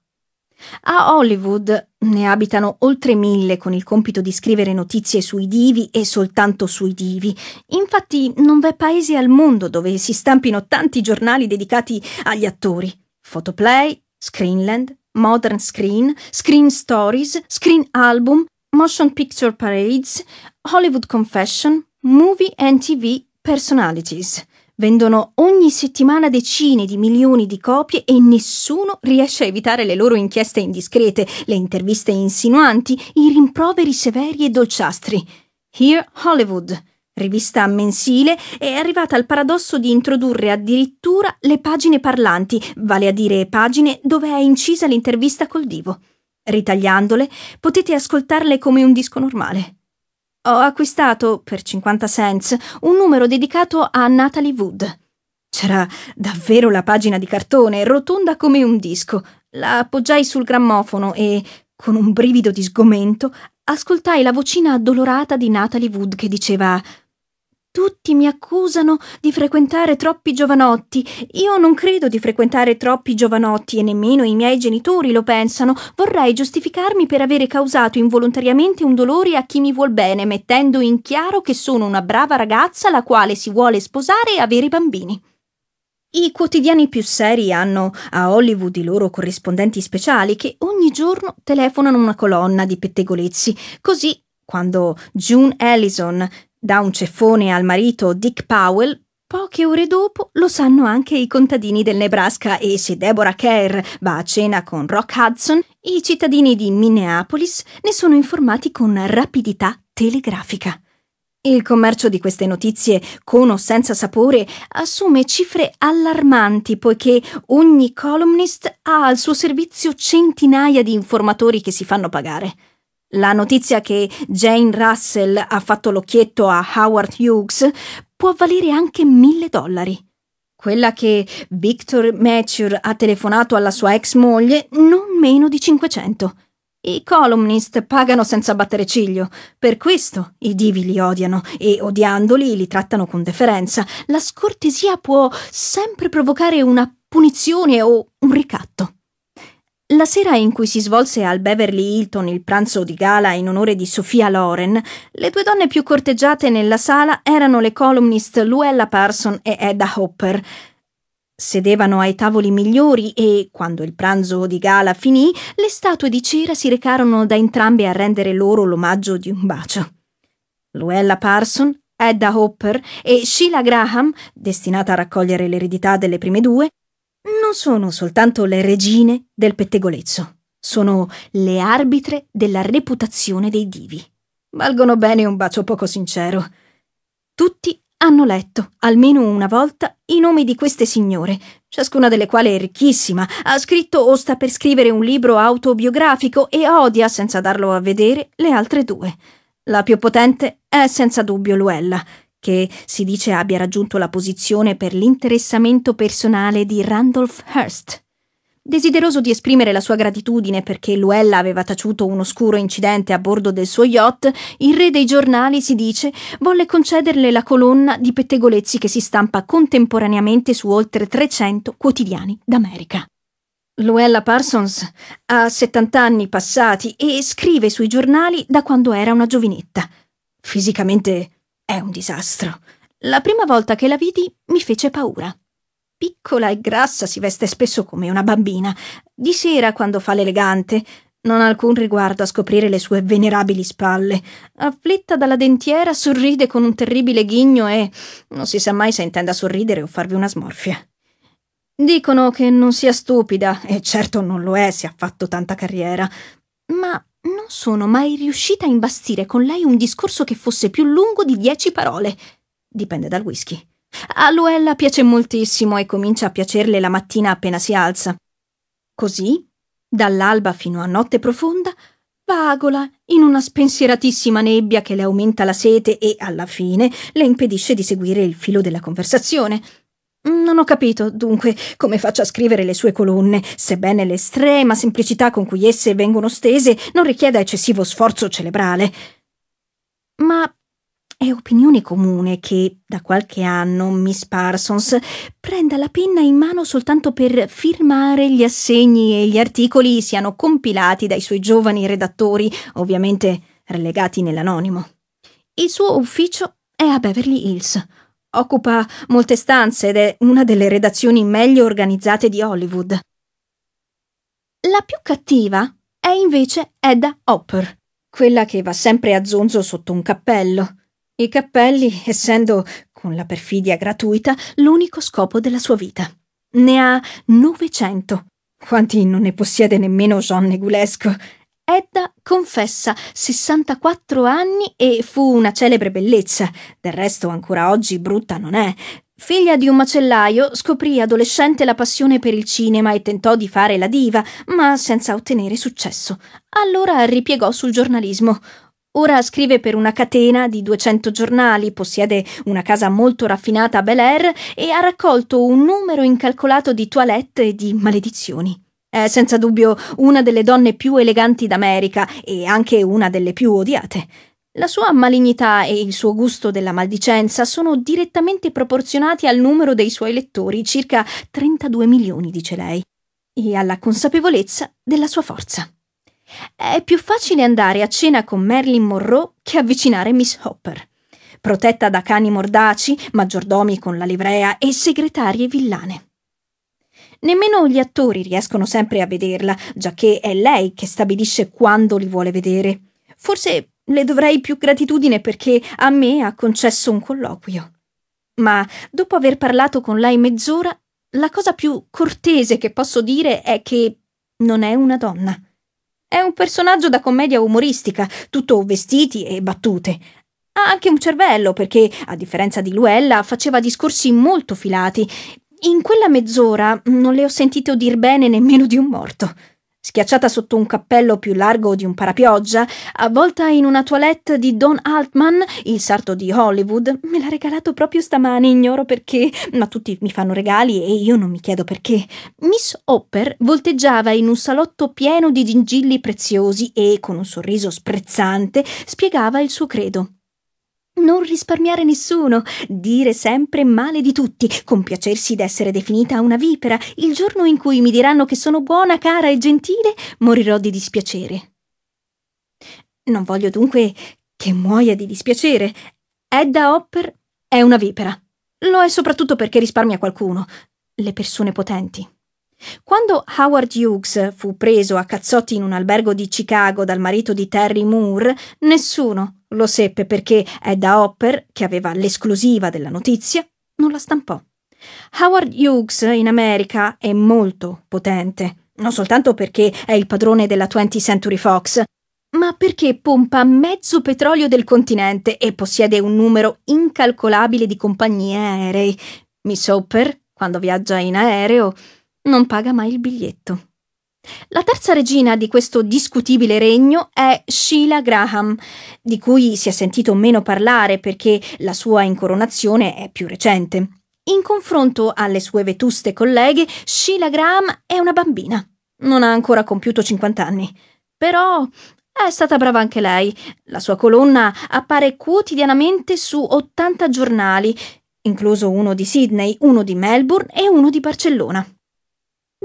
A Hollywood ne abitano oltre mille con il compito di scrivere notizie sui divi e soltanto sui divi. Infatti non v'è paese al mondo dove si stampino tanti giornali dedicati agli attori. Photoplay, Screenland, Modern Screen, Screen Stories, Screen Album, Motion Picture Parades, Hollywood Confession, Movie and TV Personalities. Vendono ogni settimana decine di milioni di copie e nessuno riesce a evitare le loro inchieste indiscrete, le interviste insinuanti, i rimproveri severi e dolciastri. Here Hollywood, rivista mensile, è arrivata al paradosso di introdurre addirittura le pagine parlanti, vale a dire pagine dove è incisa l'intervista col divo. Ritagliandole, potete ascoltarle come un disco normale. Ho acquistato, per 50 cents, un numero dedicato a Natalie Wood. C'era davvero la pagina di cartone, rotonda come un disco. La appoggiai sul grammofono e, con un brivido di sgomento, ascoltai la vocina addolorata di Natalie Wood che diceva tutti mi accusano di frequentare troppi giovanotti. Io non credo di frequentare troppi giovanotti e nemmeno i miei genitori lo pensano. Vorrei giustificarmi per avere causato involontariamente un dolore a chi mi vuol bene, mettendo in chiaro che sono una brava ragazza la quale si vuole sposare e avere bambini. I quotidiani più seri hanno a Hollywood i loro corrispondenti speciali che ogni giorno telefonano una colonna di pettegolezzi. Così, quando June Allison Dà un ceffone al marito Dick Powell. Poche ore dopo lo sanno anche i contadini del Nebraska e se Deborah Kerr va a cena con Rock Hudson, i cittadini di Minneapolis ne sono informati con rapidità telegrafica. Il commercio di queste notizie, con o senza sapore, assume cifre allarmanti poiché ogni columnist ha al suo servizio centinaia di informatori che si fanno pagare. La notizia che Jane Russell ha fatto l'occhietto a Howard Hughes può valere anche mille dollari. Quella che Victor Mature ha telefonato alla sua ex moglie non meno di 500. I columnist pagano senza battere ciglio, per questo i divi li odiano e odiandoli li trattano con deferenza. La scortesia può sempre provocare una punizione o un ricatto. La sera in cui si svolse al Beverly Hilton il pranzo di gala in onore di Sofia Loren, le due donne più corteggiate nella sala erano le columnist Luella Parson e Edda Hopper. Sedevano ai tavoli migliori e, quando il pranzo di gala finì, le statue di cera si recarono da entrambe a rendere loro l'omaggio di un bacio. Luella Parson, Edda Hopper e Sheila Graham, destinata a raccogliere l'eredità delle prime due, non sono soltanto le regine del pettegolezzo, sono le arbitre della reputazione dei divi. Valgono bene un bacio poco sincero. Tutti hanno letto, almeno una volta, i nomi di queste signore, ciascuna delle quali è ricchissima, ha scritto o sta per scrivere un libro autobiografico e odia, senza darlo a vedere, le altre due. La più potente è senza dubbio Luella, che si dice abbia raggiunto la posizione per l'interessamento personale di Randolph Hearst. Desideroso di esprimere la sua gratitudine perché Luella aveva taciuto un oscuro incidente a bordo del suo yacht, il re dei giornali, si dice, volle concederle la colonna di pettegolezzi che si stampa contemporaneamente su oltre 300 quotidiani d'America. Luella Parsons ha 70 anni passati e scrive sui giornali da quando era una giovinetta. Fisicamente è un disastro. La prima volta che la vidi mi fece paura. Piccola e grassa, si veste spesso come una bambina. Di sera, quando fa l'elegante, non ha alcun riguardo a scoprire le sue venerabili spalle. Afflitta dalla dentiera, sorride con un terribile ghigno e non si sa mai se intenda sorridere o farvi una smorfia. Dicono che non sia stupida, e certo non lo è se ha fatto tanta carriera, ma non sono mai riuscita a imbastire con lei un discorso che fosse più lungo di dieci parole. Dipende dal whisky. A Luella piace moltissimo e comincia a piacerle la mattina appena si alza. Così, dall'alba fino a notte profonda, vagola in una spensieratissima nebbia che le aumenta la sete e, alla fine, le impedisce di seguire il filo della conversazione. Non ho capito, dunque, come faccia a scrivere le sue colonne, sebbene l'estrema semplicità con cui esse vengono stese non richieda eccessivo sforzo cerebrale. Ma è opinione comune che, da qualche anno, Miss Parsons prenda la penna in mano soltanto per firmare gli assegni e gli articoli siano compilati dai suoi giovani redattori, ovviamente relegati nell'anonimo. Il suo ufficio è a Beverly Hills, Occupa molte stanze ed è una delle redazioni meglio organizzate di Hollywood. La più cattiva è invece Edda Hopper, quella che va sempre a zonzo sotto un cappello. I cappelli, essendo, con la perfidia gratuita, l'unico scopo della sua vita. Ne ha 900. Quanti non ne possiede nemmeno Jean Negulesco? Edda confessa 64 anni e fu una celebre bellezza, del resto ancora oggi brutta non è. Figlia di un macellaio, scoprì adolescente la passione per il cinema e tentò di fare la diva, ma senza ottenere successo. Allora ripiegò sul giornalismo. Ora scrive per una catena di 200 giornali, possiede una casa molto raffinata a Bel Air e ha raccolto un numero incalcolato di toilette e di maledizioni. È eh, senza dubbio una delle donne più eleganti d'America e anche una delle più odiate. La sua malignità e il suo gusto della maldicenza sono direttamente proporzionati al numero dei suoi lettori, circa 32 milioni, dice lei, e alla consapevolezza della sua forza. È più facile andare a cena con Marilyn Monroe che avvicinare Miss Hopper, protetta da cani mordaci, maggiordomi con la livrea e segretarie villane. Nemmeno gli attori riescono sempre a vederla, giacché è lei che stabilisce quando li vuole vedere. Forse le dovrei più gratitudine perché a me ha concesso un colloquio. Ma dopo aver parlato con lei mezz'ora, la cosa più cortese che posso dire è che non è una donna. È un personaggio da commedia umoristica, tutto vestiti e battute. Ha anche un cervello perché, a differenza di Luella, faceva discorsi molto filati in quella mezz'ora non le ho sentite dir bene nemmeno di un morto. Schiacciata sotto un cappello più largo di un parapioggia, avvolta in una toilette di Don Altman, il sarto di Hollywood, me l'ha regalato proprio stamani, ignoro perché, ma tutti mi fanno regali e io non mi chiedo perché. Miss Hopper volteggiava in un salotto pieno di gingilli preziosi e, con un sorriso sprezzante, spiegava il suo credo. Non risparmiare nessuno, dire sempre male di tutti, compiacersi d'essere definita una vipera. Il giorno in cui mi diranno che sono buona, cara e gentile, morirò di dispiacere. Non voglio dunque che muoia di dispiacere. Edda Hopper è una vipera. Lo è soprattutto perché risparmia qualcuno, le persone potenti. Quando Howard Hughes fu preso a cazzotti in un albergo di Chicago dal marito di Terry Moore, nessuno, lo seppe perché Edda Hopper, che aveva l'esclusiva della notizia, non la stampò. Howard Hughes in America è molto potente, non soltanto perché è il padrone della 20th Century Fox, ma perché pompa mezzo petrolio del continente e possiede un numero incalcolabile di compagnie aeree. Miss Hopper, quando viaggia in aereo, non paga mai il biglietto. La terza regina di questo discutibile regno è Sheila Graham, di cui si è sentito meno parlare perché la sua incoronazione è più recente. In confronto alle sue vetuste colleghe, Sheila Graham è una bambina. Non ha ancora compiuto 50 anni. Però è stata brava anche lei. La sua colonna appare quotidianamente su 80 giornali, incluso uno di Sydney, uno di Melbourne e uno di Barcellona.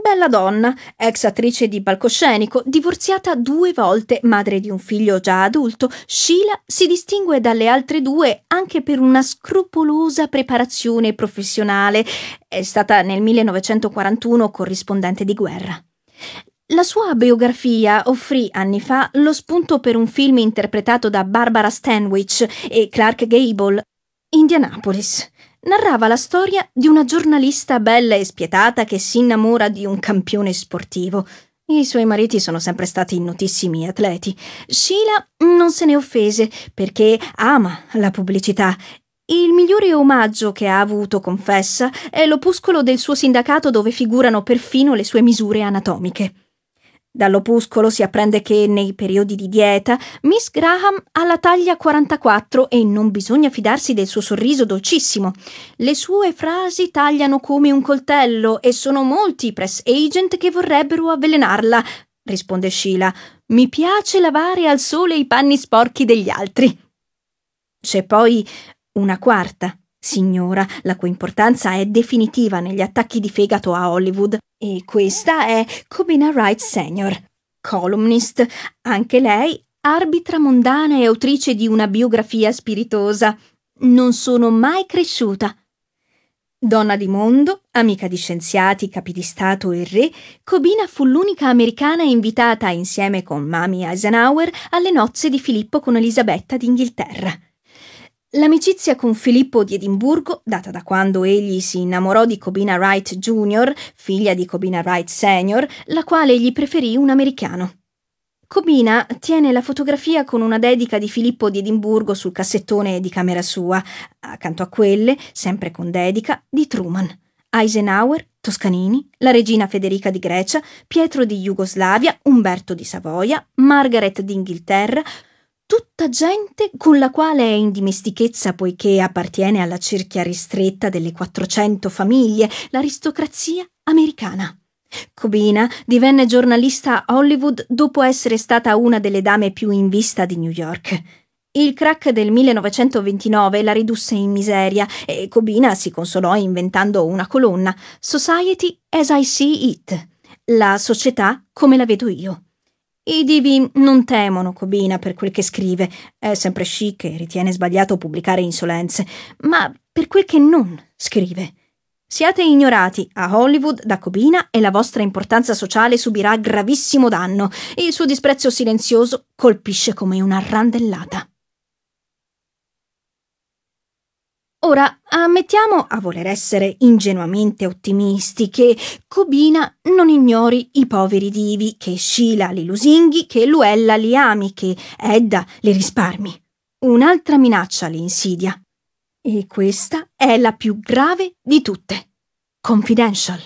Bella donna, ex attrice di palcoscenico, divorziata due volte, madre di un figlio già adulto, Sheila si distingue dalle altre due anche per una scrupolosa preparazione professionale. È stata nel 1941 corrispondente di guerra. La sua biografia offrì anni fa lo spunto per un film interpretato da Barbara Stanwich e Clark Gable, Indianapolis narrava la storia di una giornalista bella e spietata che si innamora di un campione sportivo. I suoi mariti sono sempre stati notissimi atleti. Sheila non se ne offese perché ama la pubblicità. Il migliore omaggio che ha avuto, confessa, è l'opuscolo del suo sindacato dove figurano perfino le sue misure anatomiche. Dall'opuscolo si apprende che nei periodi di dieta Miss Graham ha la taglia 44 e non bisogna fidarsi del suo sorriso dolcissimo. Le sue frasi tagliano come un coltello e sono molti i press agent che vorrebbero avvelenarla, risponde Sheila. Mi piace lavare al sole i panni sporchi degli altri. C'è poi una quarta signora, la cui importanza è definitiva negli attacchi di fegato a Hollywood, e questa è Cobina Wright Sr., columnist, anche lei arbitra mondana e autrice di una biografia spiritosa. Non sono mai cresciuta. Donna di mondo, amica di scienziati, capi di Stato e re, Cobina fu l'unica americana invitata insieme con Mami Eisenhower alle nozze di Filippo con Elisabetta d'Inghilterra. L'amicizia con Filippo di Edimburgo, data da quando egli si innamorò di Cobina Wright Jr., figlia di Cobina Wright Sr., la quale gli preferì un americano. Cobina tiene la fotografia con una dedica di Filippo di Edimburgo sul cassettone di camera sua, accanto a quelle, sempre con dedica, di Truman, Eisenhower, Toscanini, la regina Federica di Grecia, Pietro di Jugoslavia, Umberto di Savoia, Margaret d'Inghilterra, tutta gente con la quale è in dimestichezza poiché appartiene alla cerchia ristretta delle 400 famiglie, l'aristocrazia americana. Cubina divenne giornalista a Hollywood dopo essere stata una delle dame più in vista di New York. Il crack del 1929 la ridusse in miseria e Cobina si consolò inventando una colonna, Society as I See It, la società come la vedo io. I divi non temono Cobina per quel che scrive, è sempre sci che ritiene sbagliato pubblicare insolenze, ma per quel che non scrive. Siate ignorati a Hollywood da Cobina e la vostra importanza sociale subirà gravissimo danno. Il suo disprezzo silenzioso colpisce come una randellata. Ora, ammettiamo, a voler essere ingenuamente ottimisti, che Cobina non ignori i poveri divi, che Scila li lusinghi, che Luella li ami, che Edda li risparmi. Un'altra minaccia li insidia. E questa è la più grave di tutte. Confidential.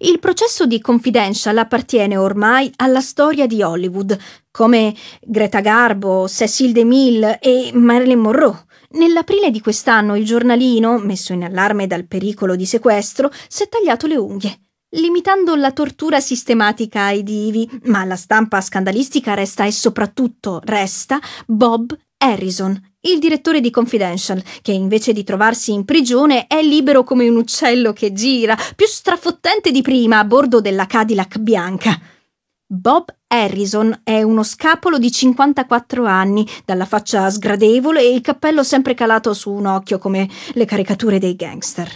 Il processo di Confidential appartiene ormai alla storia di Hollywood, come Greta Garbo, Cecil DeMille e Marilyn Monroe Nell'aprile di quest'anno il giornalino, messo in allarme dal pericolo di sequestro, si è tagliato le unghie, limitando la tortura sistematica ai divi, ma la stampa scandalistica resta e soprattutto resta Bob Harrison, il direttore di Confidential, che invece di trovarsi in prigione è libero come un uccello che gira, più strafottente di prima a bordo della Cadillac bianca. Bob Harrison è uno scapolo di 54 anni, dalla faccia sgradevole e il cappello sempre calato su un occhio come le caricature dei gangster.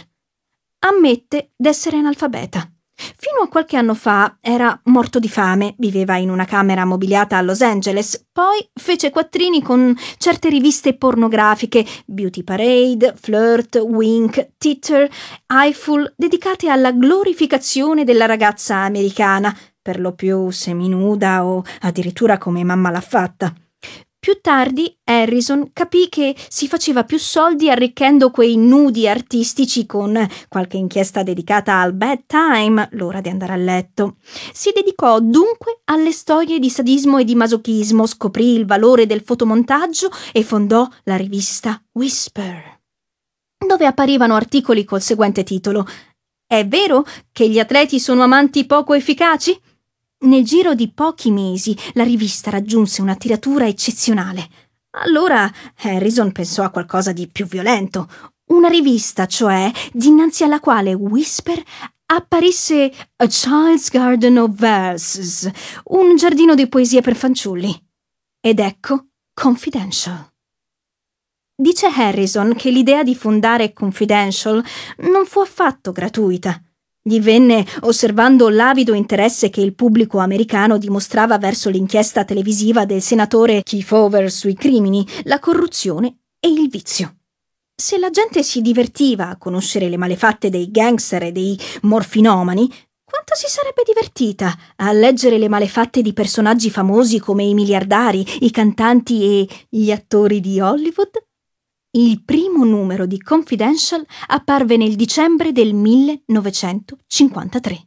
Ammette d'essere analfabeta. Fino a qualche anno fa era morto di fame, viveva in una camera mobiliata a Los Angeles, poi fece quattrini con certe riviste pornografiche, Beauty Parade, Flirt, Wink, Titter, Eiffel, dedicate alla glorificazione della ragazza americana, per lo più seminuda o addirittura come mamma l'ha fatta. Più tardi Harrison capì che si faceva più soldi arricchendo quei nudi artistici con qualche inchiesta dedicata al bedtime, l'ora di andare a letto. Si dedicò dunque alle storie di sadismo e di masochismo, scoprì il valore del fotomontaggio e fondò la rivista Whisper, dove apparivano articoli col seguente titolo È vero che gli atleti sono amanti poco efficaci? Nel giro di pochi mesi la rivista raggiunse una tiratura eccezionale. Allora Harrison pensò a qualcosa di più violento, una rivista, cioè, dinanzi alla quale Whisper apparisse A Child's Garden of Verses, un giardino di poesie per fanciulli. Ed ecco Confidential. Dice Harrison che l'idea di fondare Confidential non fu affatto gratuita. Gli venne, osservando l'avido interesse che il pubblico americano dimostrava verso l'inchiesta televisiva del senatore Kiefover sui crimini, la corruzione e il vizio. Se la gente si divertiva a conoscere le malefatte dei gangster e dei morfinomani, quanto si sarebbe divertita a leggere le malefatte di personaggi famosi come i miliardari, i cantanti e gli attori di Hollywood? Il primo numero di Confidential apparve nel dicembre del 1953.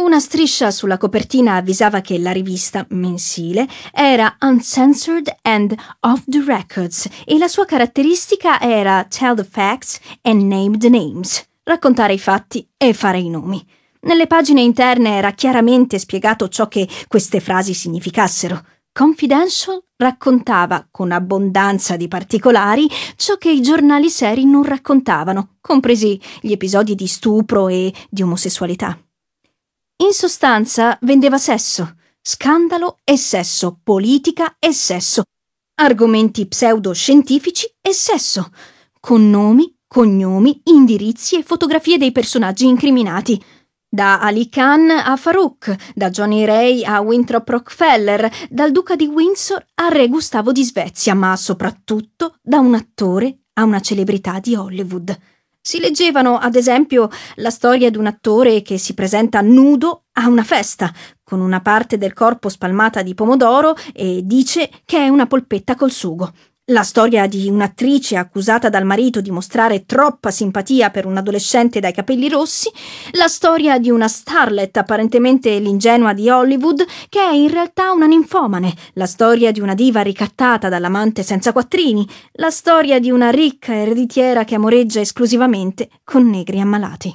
Una striscia sulla copertina avvisava che la rivista mensile era uncensored and off the records e la sua caratteristica era tell the facts and name the names, raccontare i fatti e fare i nomi. Nelle pagine interne era chiaramente spiegato ciò che queste frasi significassero. Confidential raccontava con abbondanza di particolari ciò che i giornali seri non raccontavano, compresi gli episodi di stupro e di omosessualità. In sostanza vendeva sesso, scandalo e sesso, politica e sesso, argomenti pseudoscientifici e sesso, con nomi, cognomi, indirizzi e fotografie dei personaggi incriminati. Da Ali Khan a Farouk, da Johnny Ray a Winthrop Rockefeller, dal duca di Windsor al re Gustavo di Svezia, ma soprattutto da un attore a una celebrità di Hollywood. Si leggevano, ad esempio, la storia di un attore che si presenta nudo a una festa, con una parte del corpo spalmata di pomodoro e dice che è una polpetta col sugo. La storia di un'attrice accusata dal marito di mostrare troppa simpatia per un adolescente dai capelli rossi, la storia di una starlet apparentemente l'ingenua di Hollywood che è in realtà una ninfomane, la storia di una diva ricattata dall'amante senza quattrini, la storia di una ricca ereditiera che amoreggia esclusivamente con negri ammalati.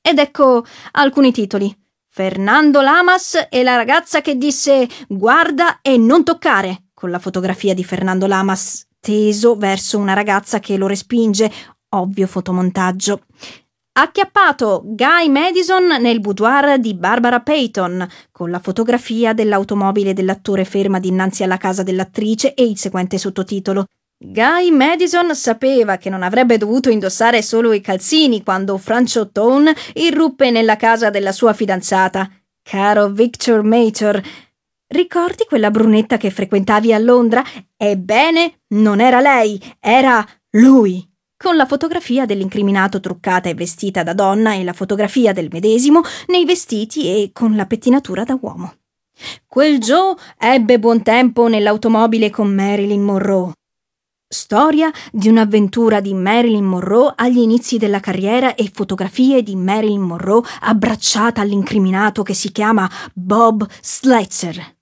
Ed ecco alcuni titoli. Fernando Lamas e la ragazza che disse guarda e non toccare con la fotografia di Fernando Lamas teso verso una ragazza che lo respinge, ovvio fotomontaggio. Acchiappato Guy Madison nel boudoir di Barbara Payton, con la fotografia dell'automobile dell'attore ferma dinanzi alla casa dell'attrice e il seguente sottotitolo. Guy Madison sapeva che non avrebbe dovuto indossare solo i calzini quando Francio Tone irruppe nella casa della sua fidanzata. Caro Victor Mator, Ricordi quella brunetta che frequentavi a Londra? Ebbene, non era lei, era lui. Con la fotografia dell'incriminato truccata e vestita da donna e la fotografia del medesimo nei vestiti e con la pettinatura da uomo. Quel Joe ebbe buon tempo nell'automobile con Marilyn Monroe. Storia di un'avventura di Marilyn Monroe agli inizi della carriera e fotografie di Marilyn Monroe abbracciata all'incriminato che si chiama Bob Sletcher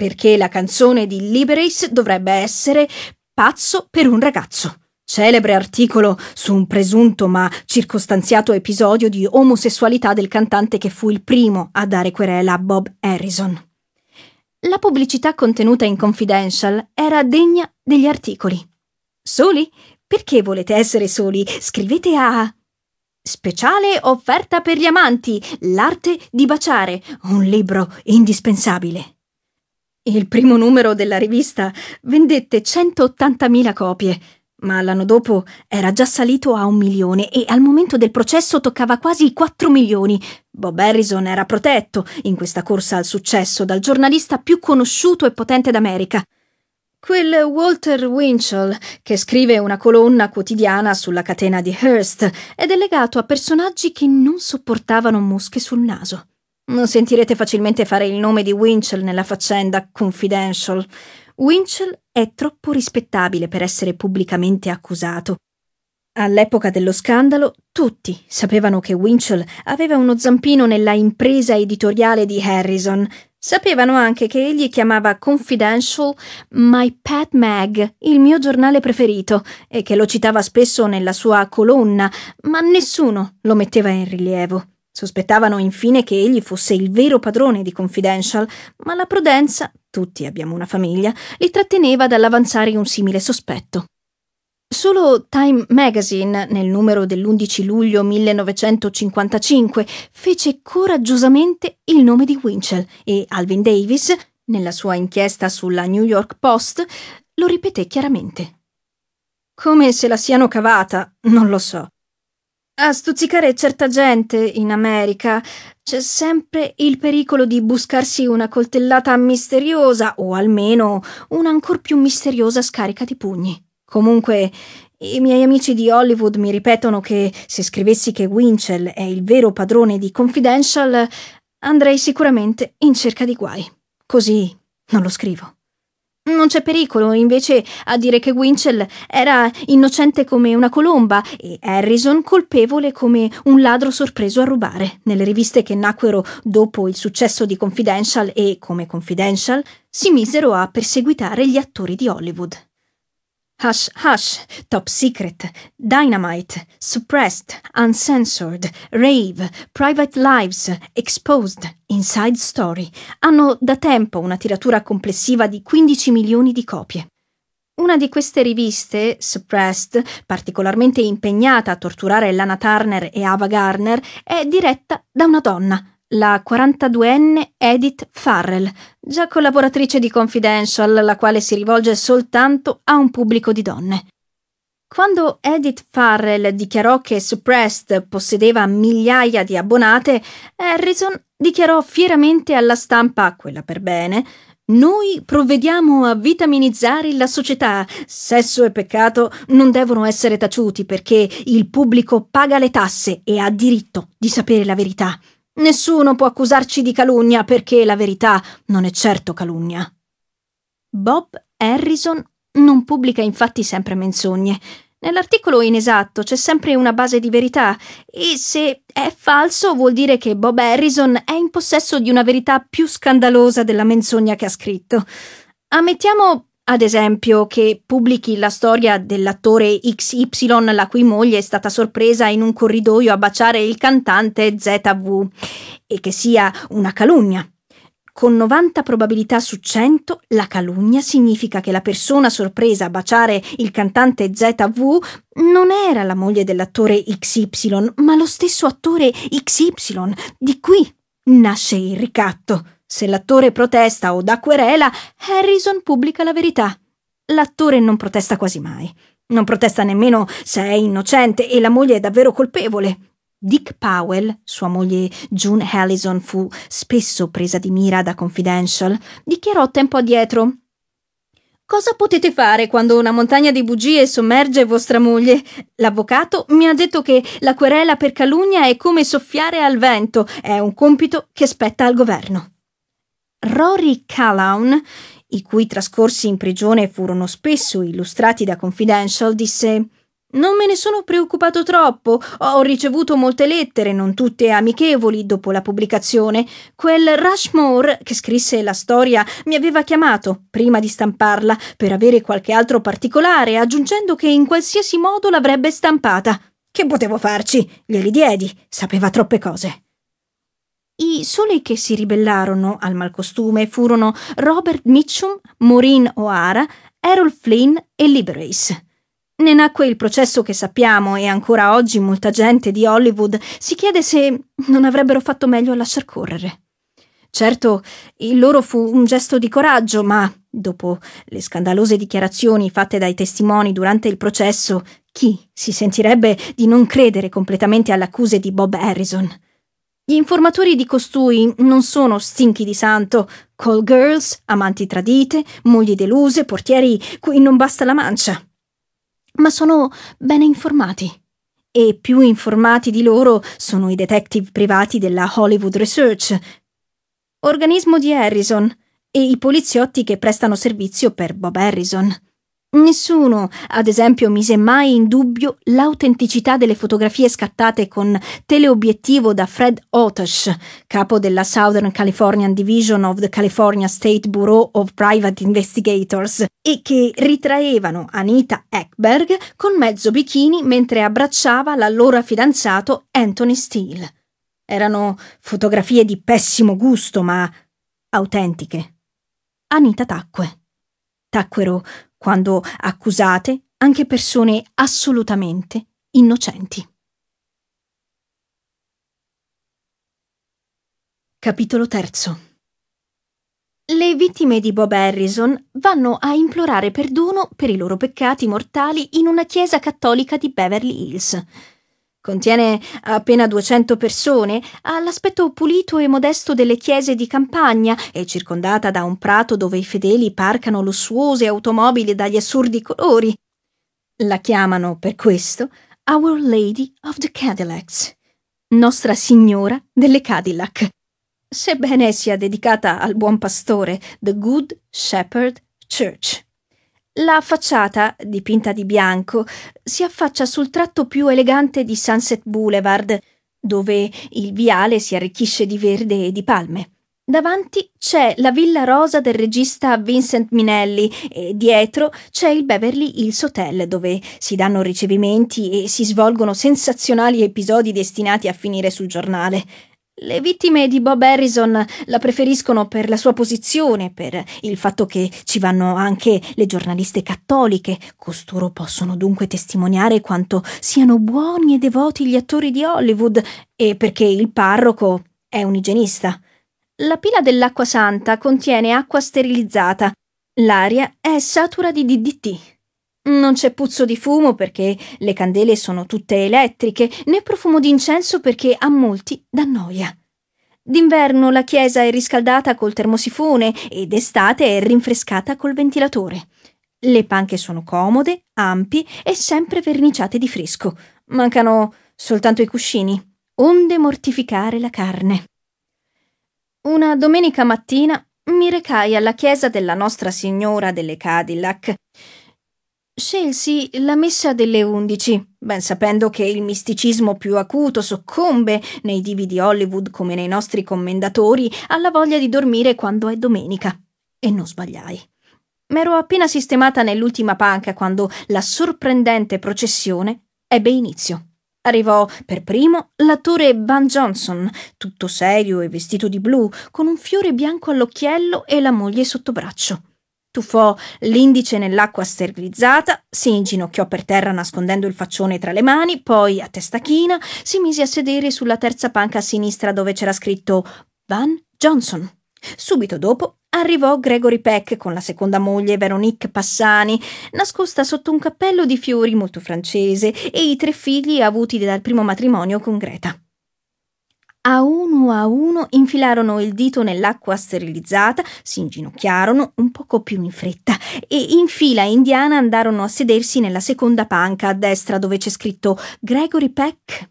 perché la canzone di Liberace dovrebbe essere Pazzo per un ragazzo. Celebre articolo su un presunto ma circostanziato episodio di omosessualità del cantante che fu il primo a dare querela a Bob Harrison. La pubblicità contenuta in Confidential era degna degli articoli. Soli? Perché volete essere soli? Scrivete a Speciale offerta per gli amanti, l'arte di baciare, un libro indispensabile. Il primo numero della rivista vendette 180.000 copie, ma l'anno dopo era già salito a un milione e al momento del processo toccava quasi i 4 milioni. Bob Harrison era protetto in questa corsa al successo dal giornalista più conosciuto e potente d'America. Quel Walter Winchell, che scrive una colonna quotidiana sulla catena di Hearst, ed è legato a personaggi che non sopportavano mosche sul naso. Non sentirete facilmente fare il nome di Winchell nella faccenda confidential. Winchell è troppo rispettabile per essere pubblicamente accusato. All'epoca dello scandalo, tutti sapevano che Winchell aveva uno zampino nella impresa editoriale di Harrison. Sapevano anche che egli chiamava Confidential My Pet Mag, il mio giornale preferito, e che lo citava spesso nella sua colonna, ma nessuno lo metteva in rilievo. Sospettavano infine che egli fosse il vero padrone di Confidential, ma la prudenza, tutti abbiamo una famiglia, li tratteneva dall'avanzare un simile sospetto. Solo Time Magazine, nel numero dell'11 luglio 1955, fece coraggiosamente il nome di Winchell e Alvin Davis, nella sua inchiesta sulla New York Post, lo ripeté chiaramente. Come se la siano cavata, non lo so. A stuzzicare certa gente in America c'è sempre il pericolo di buscarsi una coltellata misteriosa o almeno un'ancor più misteriosa scarica di pugni. Comunque, i miei amici di Hollywood mi ripetono che se scrivessi che Winchell è il vero padrone di Confidential, andrei sicuramente in cerca di guai. Così non lo scrivo. Non c'è pericolo, invece, a dire che Winchell era innocente come una colomba e Harrison colpevole come un ladro sorpreso a rubare. Nelle riviste che nacquero dopo il successo di Confidential e come Confidential, si misero a perseguitare gli attori di Hollywood. Hush Hush, Top Secret, Dynamite, Suppressed, Uncensored, Rave, Private Lives, Exposed, Inside Story hanno da tempo una tiratura complessiva di 15 milioni di copie. Una di queste riviste, Suppressed, particolarmente impegnata a torturare Lana Turner e Ava Garner, è diretta da una donna, la 42enne Edith Farrell, già collaboratrice di Confidential, la quale si rivolge soltanto a un pubblico di donne. Quando Edith Farrell dichiarò che Suppressed possedeva migliaia di abbonate, Harrison dichiarò fieramente alla stampa, quella per bene, noi provvediamo a vitaminizzare la società. Sesso e peccato non devono essere taciuti perché il pubblico paga le tasse e ha diritto di sapere la verità. Nessuno può accusarci di calunnia perché la verità non è certo calunnia. Bob Harrison non pubblica infatti sempre menzogne. Nell'articolo inesatto c'è sempre una base di verità e se è falso vuol dire che Bob Harrison è in possesso di una verità più scandalosa della menzogna che ha scritto. Ammettiamo ad esempio, che pubblichi la storia dell'attore XY, la cui moglie è stata sorpresa in un corridoio a baciare il cantante ZV, e che sia una calunnia. Con 90 probabilità su 100, la calunnia significa che la persona sorpresa a baciare il cantante ZV non era la moglie dell'attore XY, ma lo stesso attore XY, di qui nasce il ricatto. Se l'attore protesta o dà querela, Harrison pubblica la verità. L'attore non protesta quasi mai. Non protesta nemmeno se è innocente e la moglie è davvero colpevole. Dick Powell, sua moglie June Allison fu spesso presa di mira da Confidential, dichiarò tempo addietro Cosa potete fare quando una montagna di bugie sommerge vostra moglie? L'avvocato mi ha detto che la querela per calunnia è come soffiare al vento, è un compito che spetta al governo. Rory Calhoun, i cui trascorsi in prigione furono spesso illustrati da Confidential, disse non me ne sono preoccupato troppo. Ho ricevuto molte lettere, non tutte amichevoli, dopo la pubblicazione. Quel Rushmore, che scrisse la storia, mi aveva chiamato, prima di stamparla, per avere qualche altro particolare, aggiungendo che in qualsiasi modo l'avrebbe stampata. Che potevo farci? Glieli diedi. Sapeva troppe cose. I soli che si ribellarono al malcostume furono Robert Mitchum, Maureen O'Hara, Errol Flynn e Liberace. Ne nacque il processo che sappiamo e ancora oggi molta gente di Hollywood si chiede se non avrebbero fatto meglio a lasciar correre. Certo, il loro fu un gesto di coraggio, ma dopo le scandalose dichiarazioni fatte dai testimoni durante il processo, chi si sentirebbe di non credere completamente alle accuse di Bob Harrison? Gli informatori di costui non sono stinchi di santo. Call girls, amanti tradite, mogli deluse, portieri cui non basta la mancia. Ma sono bene informati. E più informati di loro sono i detective privati della Hollywood Research, organismo di Harrison, e i poliziotti che prestano servizio per Bob Harrison. Nessuno, ad esempio, mise mai in dubbio l'autenticità delle fotografie scattate con teleobiettivo da Fred Otash, capo della Southern Californian Division of the California State Bureau of Private Investigators, e che ritraevano Anita Ekberg con mezzo bikini mentre abbracciava l'allora fidanzato Anthony Steele. Erano fotografie di pessimo gusto, ma autentiche. Anita tacque. Tacquero quando accusate anche persone assolutamente innocenti. Capitolo terzo. Le vittime di Bob Harrison vanno a implorare perdono per i loro peccati mortali in una chiesa cattolica di Beverly Hills. Contiene appena 200 persone, ha l'aspetto pulito e modesto delle chiese di campagna, e circondata da un prato dove i fedeli parcano lussuose automobili dagli assurdi colori. La chiamano, per questo, Our Lady of the Cadillacs, Nostra Signora delle Cadillac. Sebbene sia dedicata al buon pastore, The Good Shepherd Church. La facciata, dipinta di bianco, si affaccia sul tratto più elegante di Sunset Boulevard, dove il viale si arricchisce di verde e di palme. Davanti c'è la Villa Rosa del regista Vincent Minelli e dietro c'è il Beverly Hills Hotel dove si danno ricevimenti e si svolgono sensazionali episodi destinati a finire sul giornale. Le vittime di Bob Harrison la preferiscono per la sua posizione, per il fatto che ci vanno anche le giornaliste cattoliche. Costoro possono dunque testimoniare quanto siano buoni e devoti gli attori di Hollywood e perché il parroco è un igienista. La pila dell'acqua santa contiene acqua sterilizzata. L'aria è satura di DDT. Non c'è puzzo di fumo perché le candele sono tutte elettriche, né profumo d'incenso perché a molti dà noia. D'inverno la chiesa è riscaldata col termosifone e d'estate è rinfrescata col ventilatore. Le panche sono comode, ampie e sempre verniciate di fresco. Mancano soltanto i cuscini, onde mortificare la carne. Una domenica mattina mi recai alla chiesa della Nostra Signora delle Cadillac, Scelsi la messa delle undici, ben sapendo che il misticismo più acuto soccombe, nei divi di Hollywood come nei nostri commendatori, alla voglia di dormire quando è domenica. E non sbagliai. M'ero appena sistemata nell'ultima panca quando la sorprendente processione ebbe inizio. Arrivò per primo l'attore Van Johnson, tutto serio e vestito di blu, con un fiore bianco all'occhiello e la moglie sotto braccio. Tuffò l'indice nell'acqua sterilizzata, si inginocchiò per terra nascondendo il faccione tra le mani, poi, a testa china, si mise a sedere sulla terza panca a sinistra dove c'era scritto Van Johnson. Subito dopo arrivò Gregory Peck con la seconda moglie Veronique Passani, nascosta sotto un cappello di fiori molto francese, e i tre figli avuti dal primo matrimonio con Greta. A uno a uno infilarono il dito nell'acqua sterilizzata, si inginocchiarono un poco più in fretta e in fila indiana andarono a sedersi nella seconda panca a destra dove c'è scritto Gregory Peck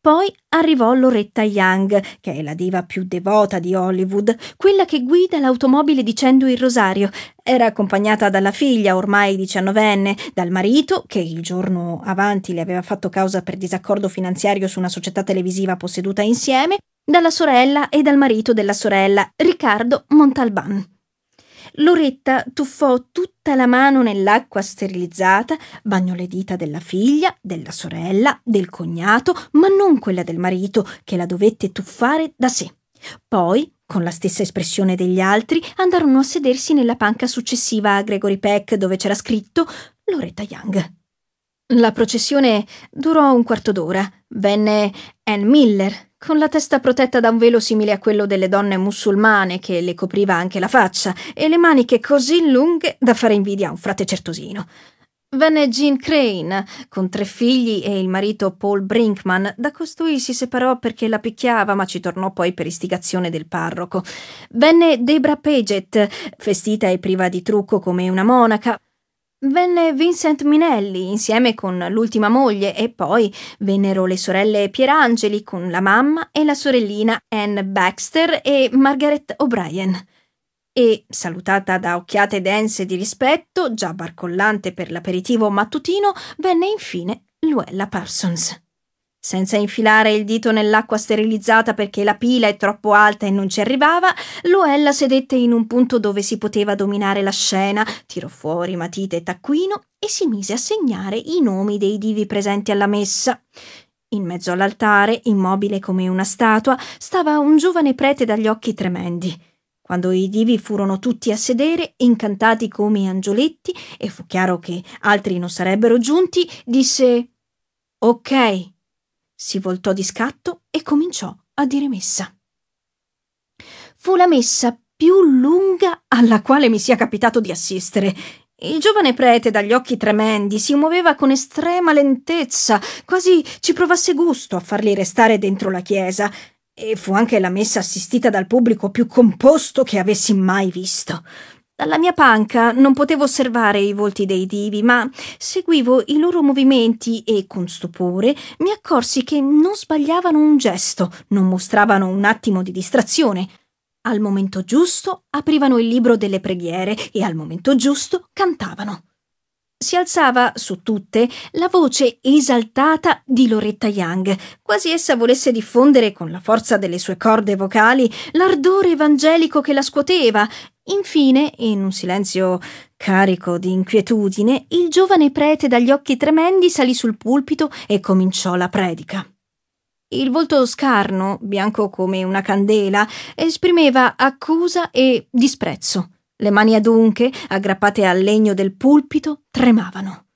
poi arrivò Loretta Young, che è la diva più devota di Hollywood, quella che guida l'automobile dicendo il rosario. Era accompagnata dalla figlia, ormai diciannovenne, dal marito, che il giorno avanti le aveva fatto causa per disaccordo finanziario su una società televisiva posseduta insieme, dalla sorella e dal marito della sorella, Riccardo Montalban. Loretta tuffò tutta la mano nell'acqua sterilizzata, bagnò le dita della figlia, della sorella, del cognato, ma non quella del marito, che la dovette tuffare da sé. Poi, con la stessa espressione degli altri, andarono a sedersi nella panca successiva a Gregory Peck, dove c'era scritto Loretta Young. La processione durò un quarto d'ora. Venne Ann Miller, con la testa protetta da un velo simile a quello delle donne musulmane che le copriva anche la faccia, e le maniche così lunghe da fare invidia a un frate certosino. Venne Jean Crane, con tre figli e il marito Paul Brinkman. Da costui si separò perché la picchiava, ma ci tornò poi per istigazione del parroco. Venne Debra Paget, vestita e priva di trucco come una monaca, Venne Vincent Minelli insieme con l'ultima moglie e poi vennero le sorelle Pierangeli con la mamma e la sorellina Anne Baxter e Margaret O'Brien. E, salutata da occhiate dense di rispetto, già barcollante per l'aperitivo mattutino, venne infine Luella Parsons. Senza infilare il dito nell'acqua sterilizzata perché la pila è troppo alta e non ci arrivava, Luella sedette in un punto dove si poteva dominare la scena, tirò fuori matita e taccuino e si mise a segnare i nomi dei divi presenti alla messa. In mezzo all'altare, immobile come una statua, stava un giovane prete dagli occhi tremendi. Quando i divi furono tutti a sedere, incantati come angioletti, e fu chiaro che altri non sarebbero giunti, disse Ok, si voltò di scatto e cominciò a dire messa. Fu la messa più lunga alla quale mi sia capitato di assistere. Il giovane prete, dagli occhi tremendi, si muoveva con estrema lentezza, quasi ci provasse gusto a farli restare dentro la chiesa, e fu anche la messa assistita dal pubblico più composto che avessi mai visto. Dalla mia panca non potevo osservare i volti dei divi, ma seguivo i loro movimenti e, con stupore, mi accorsi che non sbagliavano un gesto, non mostravano un attimo di distrazione. Al momento giusto aprivano il libro delle preghiere e al momento giusto cantavano si alzava su tutte la voce esaltata di Loretta Young, quasi essa volesse diffondere con la forza delle sue corde vocali l'ardore evangelico che la scuoteva. Infine, in un silenzio carico di inquietudine, il giovane prete dagli occhi tremendi salì sul pulpito e cominciò la predica. Il volto scarno, bianco come una candela, esprimeva accusa e disprezzo. Le mani adunche, aggrappate al legno del pulpito, tremavano.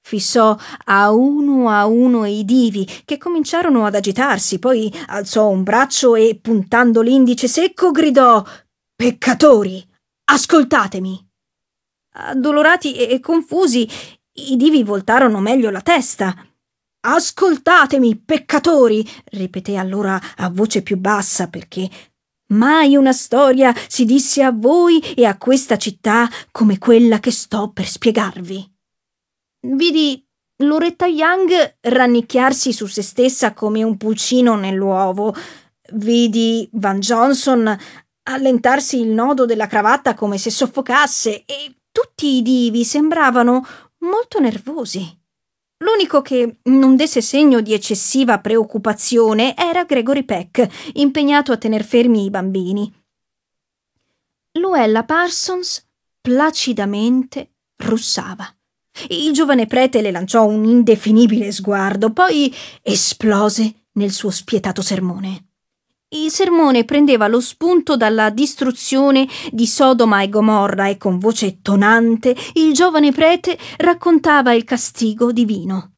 Fissò a uno a uno i divi, che cominciarono ad agitarsi, poi alzò un braccio e, puntando l'indice secco, gridò Peccatori, ascoltatemi. Addolorati e confusi, i divi voltarono meglio la testa. Ascoltatemi, peccatori, ripeté allora a voce più bassa perché Mai una storia si disse a voi e a questa città come quella che sto per spiegarvi. Vidi Loretta Young rannicchiarsi su se stessa come un pulcino nell'uovo. Vidi Van Johnson allentarsi il nodo della cravatta come se soffocasse e tutti i divi sembravano molto nervosi. L'unico che non desse segno di eccessiva preoccupazione era Gregory Peck, impegnato a tener fermi i bambini. Luella Parsons placidamente russava. Il giovane prete le lanciò un indefinibile sguardo, poi esplose nel suo spietato sermone. Il sermone prendeva lo spunto dalla distruzione di Sodoma e Gomorra e con voce tonante il giovane prete raccontava il castigo divino.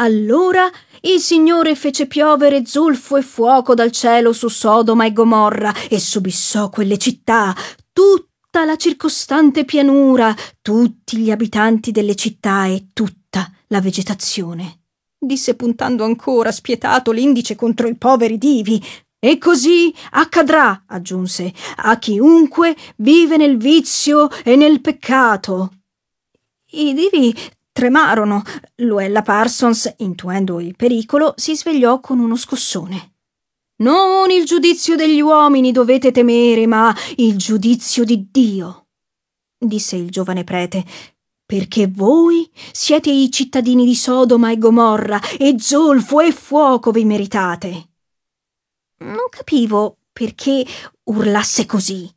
Allora il Signore fece piovere zolfo e fuoco dal cielo su Sodoma e Gomorra e subissò quelle città, tutta la circostante pianura, tutti gli abitanti delle città e tutta la vegetazione disse puntando ancora spietato l'indice contro i poveri divi, e così accadrà, aggiunse, a chiunque vive nel vizio e nel peccato. I divi tremarono. Luella Parsons, intuendo il pericolo, si svegliò con uno scossone. Non il giudizio degli uomini dovete temere, ma il giudizio di Dio, disse il giovane prete, perché voi siete i cittadini di Sodoma e Gomorra, e zolfo e fuoco vi meritate. Non capivo perché urlasse così.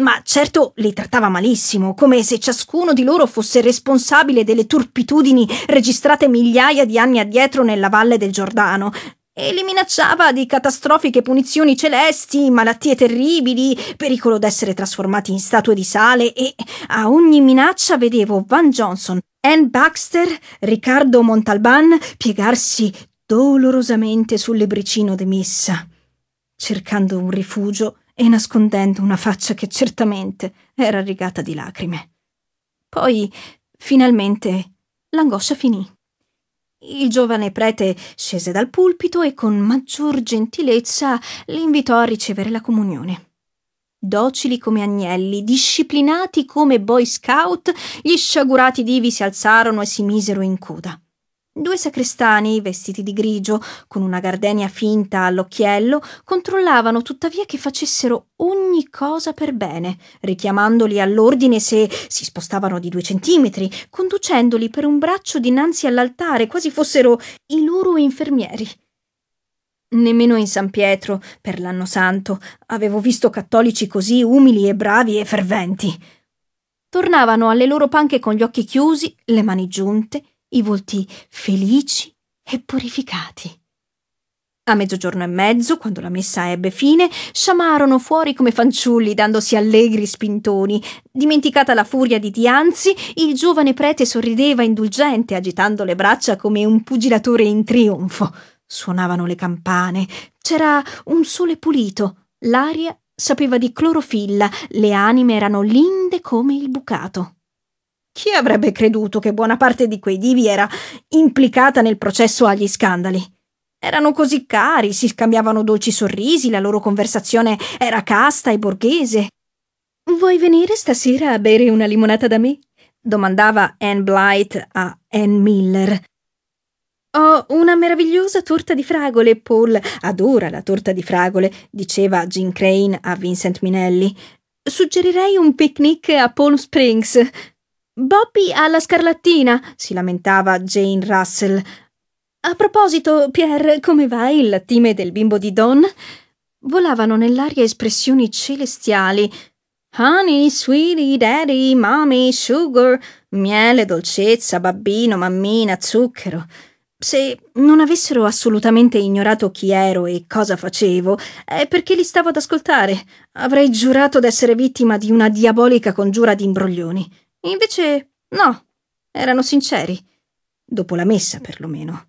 Ma certo li trattava malissimo, come se ciascuno di loro fosse responsabile delle turpitudini registrate migliaia di anni addietro nella valle del Giordano, e li minacciava di catastrofiche punizioni celesti, malattie terribili, pericolo d'essere trasformati in statue di sale e a ogni minaccia vedevo Van Johnson, Anne Baxter, Riccardo Montalban piegarsi dolorosamente sul libricino de messa cercando un rifugio e nascondendo una faccia che certamente era rigata di lacrime. Poi, finalmente, l'angoscia finì. Il giovane prete scese dal pulpito e con maggior gentilezza l'invitò a ricevere la comunione. Docili come agnelli, disciplinati come boy scout, gli sciagurati divi si alzarono e si misero in coda. Due sacrestani, vestiti di grigio, con una gardenia finta all'occhiello, controllavano tuttavia che facessero ogni cosa per bene, richiamandoli all'ordine se si spostavano di due centimetri, conducendoli per un braccio dinanzi all'altare, quasi fossero i loro infermieri. Nemmeno in San Pietro, per l'anno santo, avevo visto cattolici così umili e bravi e ferventi. Tornavano alle loro panche con gli occhi chiusi, le mani giunte i volti felici e purificati. A mezzogiorno e mezzo, quando la messa ebbe fine, sciamarono fuori come fanciulli, dandosi allegri spintoni. Dimenticata la furia di dianzi, il giovane prete sorrideva indulgente, agitando le braccia come un pugilatore in trionfo. Suonavano le campane. C'era un sole pulito. L'aria sapeva di clorofilla. Le anime erano linde come il bucato. Chi avrebbe creduto che buona parte di quei divi era implicata nel processo agli scandali? Erano così cari, si scambiavano dolci sorrisi, la loro conversazione era casta e borghese. Vuoi venire stasera a bere una limonata da me? domandava Anne Blight a Anne Miller. Ho una meravigliosa torta di fragole, Paul adora la torta di fragole, diceva Jean Crane a Vincent Minelli. Suggerirei un picnic a Palm Springs. Bobby ha la scarlattina, si lamentava Jane Russell. A proposito, Pierre, come va il lattime del bimbo di Don? Volavano nell'aria espressioni celestiali. Honey, sweetie, daddy, mommy, sugar, miele, dolcezza, babbino, mammina, zucchero. Se non avessero assolutamente ignorato chi ero e cosa facevo, è perché li stavo ad ascoltare. Avrei giurato d'essere vittima di una diabolica congiura di imbroglioni. Invece no, erano sinceri, dopo la messa perlomeno.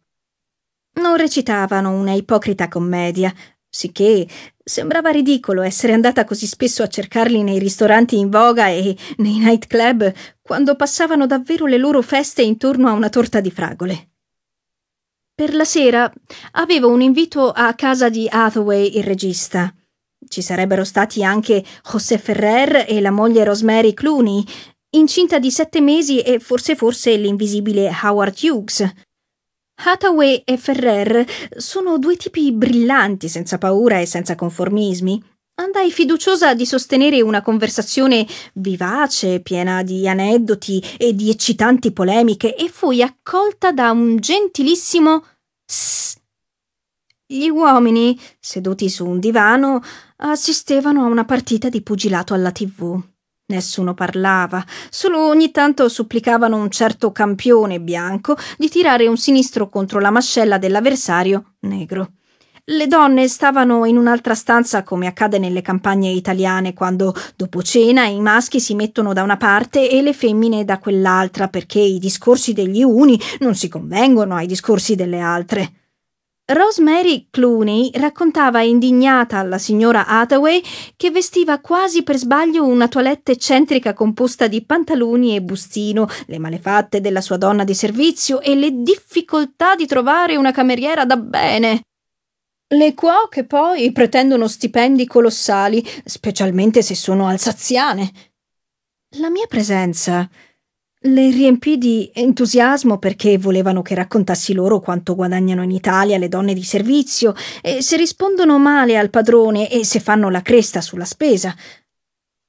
Non recitavano una ipocrita commedia, sicché sembrava ridicolo essere andata così spesso a cercarli nei ristoranti in voga e nei nightclub quando passavano davvero le loro feste intorno a una torta di fragole. Per la sera avevo un invito a casa di Hathaway, il regista. Ci sarebbero stati anche José Ferrer e la moglie Rosemary Clooney, incinta di sette mesi e forse forse l'invisibile Howard Hughes. Hathaway e Ferrer sono due tipi brillanti, senza paura e senza conformismi. Andai fiduciosa di sostenere una conversazione vivace, piena di aneddoti e di eccitanti polemiche, e fui accolta da un gentilissimo Sss. Gli uomini, seduti su un divano, assistevano a una partita di pugilato alla TV. Nessuno parlava, solo ogni tanto supplicavano un certo campione bianco di tirare un sinistro contro la mascella dell'avversario negro. Le donne stavano in un'altra stanza come accade nelle campagne italiane quando dopo cena i maschi si mettono da una parte e le femmine da quell'altra perché i discorsi degli uni non si convengono ai discorsi delle altre. Rosemary Clooney raccontava indignata alla signora Hathaway che vestiva quasi per sbaglio una toilette eccentrica composta di pantaloni e bustino, le malefatte della sua donna di servizio e le difficoltà di trovare una cameriera da bene. Le cuoche poi pretendono stipendi colossali, specialmente se sono alsaziane. La mia presenza le riempì di entusiasmo perché volevano che raccontassi loro quanto guadagnano in Italia le donne di servizio e se rispondono male al padrone e se fanno la cresta sulla spesa.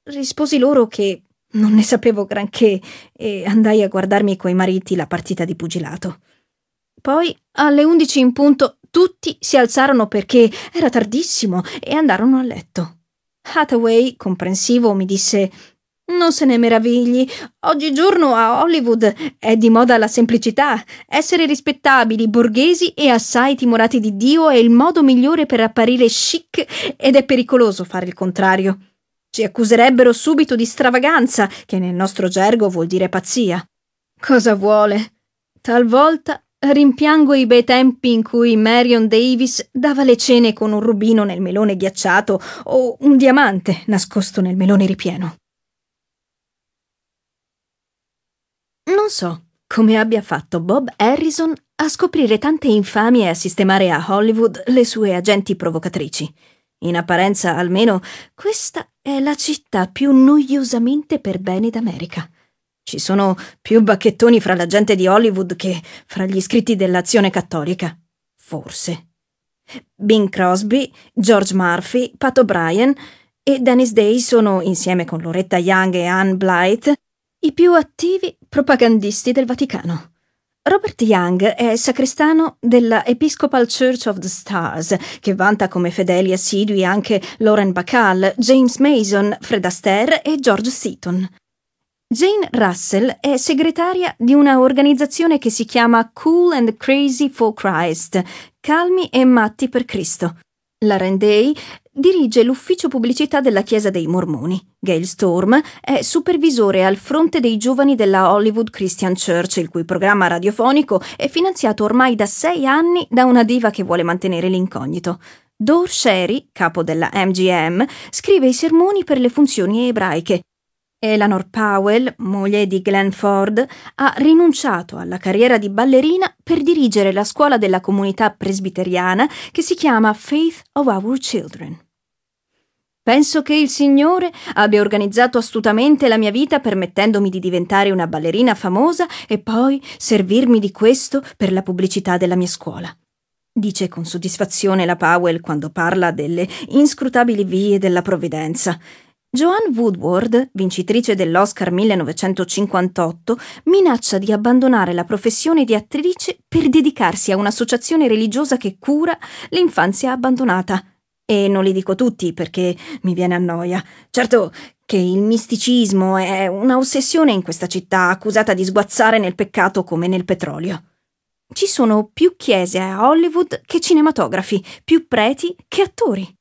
Risposi loro che non ne sapevo granché e andai a guardarmi coi mariti la partita di pugilato. Poi, alle undici in punto, tutti si alzarono perché era tardissimo e andarono a letto. Hathaway, comprensivo, mi disse non se ne meravigli. Oggigiorno a Hollywood è di moda la semplicità. Essere rispettabili, borghesi e assai timorati di Dio è il modo migliore per apparire chic ed è pericoloso fare il contrario. Ci accuserebbero subito di stravaganza, che nel nostro gergo vuol dire pazzia. Cosa vuole? Talvolta rimpiango i bei tempi in cui Marion Davis dava le cene con un rubino nel melone ghiacciato o un diamante nascosto nel melone ripieno. Non so come abbia fatto Bob Harrison a scoprire tante infamie e a sistemare a Hollywood le sue agenti provocatrici. In apparenza, almeno, questa è la città più noiosamente per bene d'America. Ci sono più bacchettoni fra la gente di Hollywood che fra gli iscritti dell'azione cattolica. Forse. Bing Crosby, George Murphy, Pat O'Brien e Dennis Day sono, insieme con Loretta Young e Anne Blythe, i più attivi propagandisti del Vaticano. Robert Young è sacrestano della Episcopal Church of the Stars, che vanta come fedeli assidui anche Lauren Bacall, James Mason, Fred Astaire e George Seaton. Jane Russell è segretaria di una organizzazione che si chiama Cool and Crazy for Christ, Calmi e Matti per Cristo. La Rendei Dirige l'ufficio pubblicità della Chiesa dei Mormoni. Gail Storm è supervisore al fronte dei giovani della Hollywood Christian Church, il cui programma radiofonico è finanziato ormai da sei anni da una diva che vuole mantenere l'incognito. Dor Sherry, capo della MGM, scrive i sermoni per le funzioni ebraiche Eleanor Powell, moglie di Glenn Ford, ha rinunciato alla carriera di ballerina per dirigere la scuola della comunità presbiteriana che si chiama Faith of Our Children. Penso che il Signore abbia organizzato astutamente la mia vita permettendomi di diventare una ballerina famosa e poi servirmi di questo per la pubblicità della mia scuola. Dice con soddisfazione la Powell quando parla delle inscrutabili vie della provvidenza Joan Woodward, vincitrice dell'Oscar 1958, minaccia di abbandonare la professione di attrice per dedicarsi a un'associazione religiosa che cura l'infanzia abbandonata. E non li dico tutti perché mi viene a noia. Certo che il misticismo è una ossessione in questa città accusata di sguazzare nel peccato come nel petrolio. Ci sono più chiese a Hollywood che cinematografi, più preti che attori.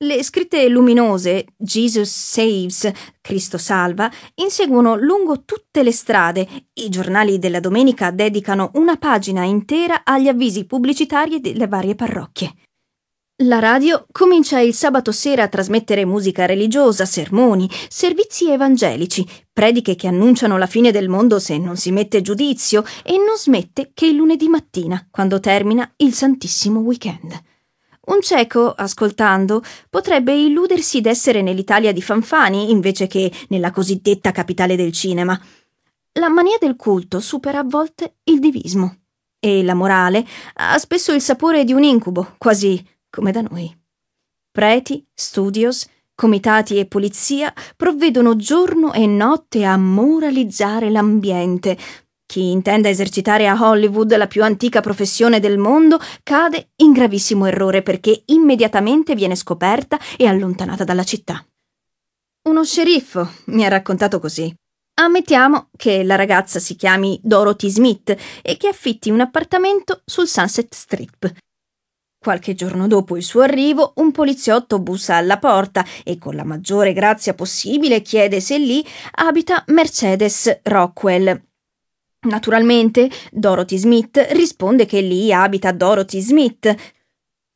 Le scritte luminose Jesus Saves, Cristo Salva, inseguono lungo tutte le strade. I giornali della domenica dedicano una pagina intera agli avvisi pubblicitari delle varie parrocchie. La radio comincia il sabato sera a trasmettere musica religiosa, sermoni, servizi evangelici, prediche che annunciano la fine del mondo se non si mette giudizio e non smette che il lunedì mattina, quando termina il Santissimo Weekend. Un cieco, ascoltando, potrebbe illudersi d'essere nell'Italia di Fanfani invece che nella cosiddetta capitale del cinema. La mania del culto supera a volte il divismo e la morale ha spesso il sapore di un incubo, quasi come da noi. Preti, studios, comitati e polizia provvedono giorno e notte a moralizzare l'ambiente, chi intenda esercitare a Hollywood la più antica professione del mondo cade in gravissimo errore perché immediatamente viene scoperta e allontanata dalla città. Uno sceriffo mi ha raccontato così. Ammettiamo che la ragazza si chiami Dorothy Smith e che affitti un appartamento sul Sunset Strip. Qualche giorno dopo il suo arrivo, un poliziotto bussa alla porta e con la maggiore grazia possibile chiede se lì abita Mercedes Rockwell, Naturalmente, Dorothy Smith risponde che lì abita Dorothy Smith.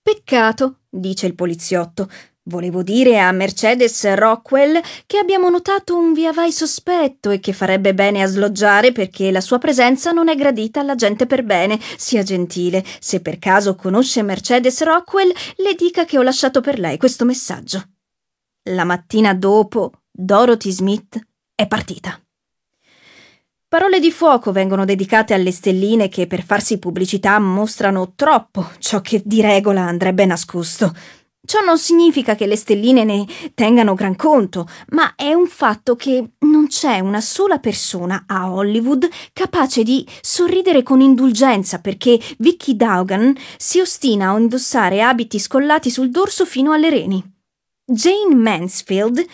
Peccato, dice il poliziotto. Volevo dire a Mercedes Rockwell che abbiamo notato un via vai sospetto e che farebbe bene a sloggiare perché la sua presenza non è gradita alla gente per bene. Sia gentile, se per caso conosce Mercedes Rockwell, le dica che ho lasciato per lei questo messaggio. La mattina dopo, Dorothy Smith è partita. Parole di fuoco vengono dedicate alle stelline che per farsi pubblicità mostrano troppo ciò che di regola andrebbe nascosto. Ciò non significa che le stelline ne tengano gran conto, ma è un fatto che non c'è una sola persona a Hollywood capace di sorridere con indulgenza perché Vicky Daugan si ostina a indossare abiti scollati sul dorso fino alle reni. Jane Mansfield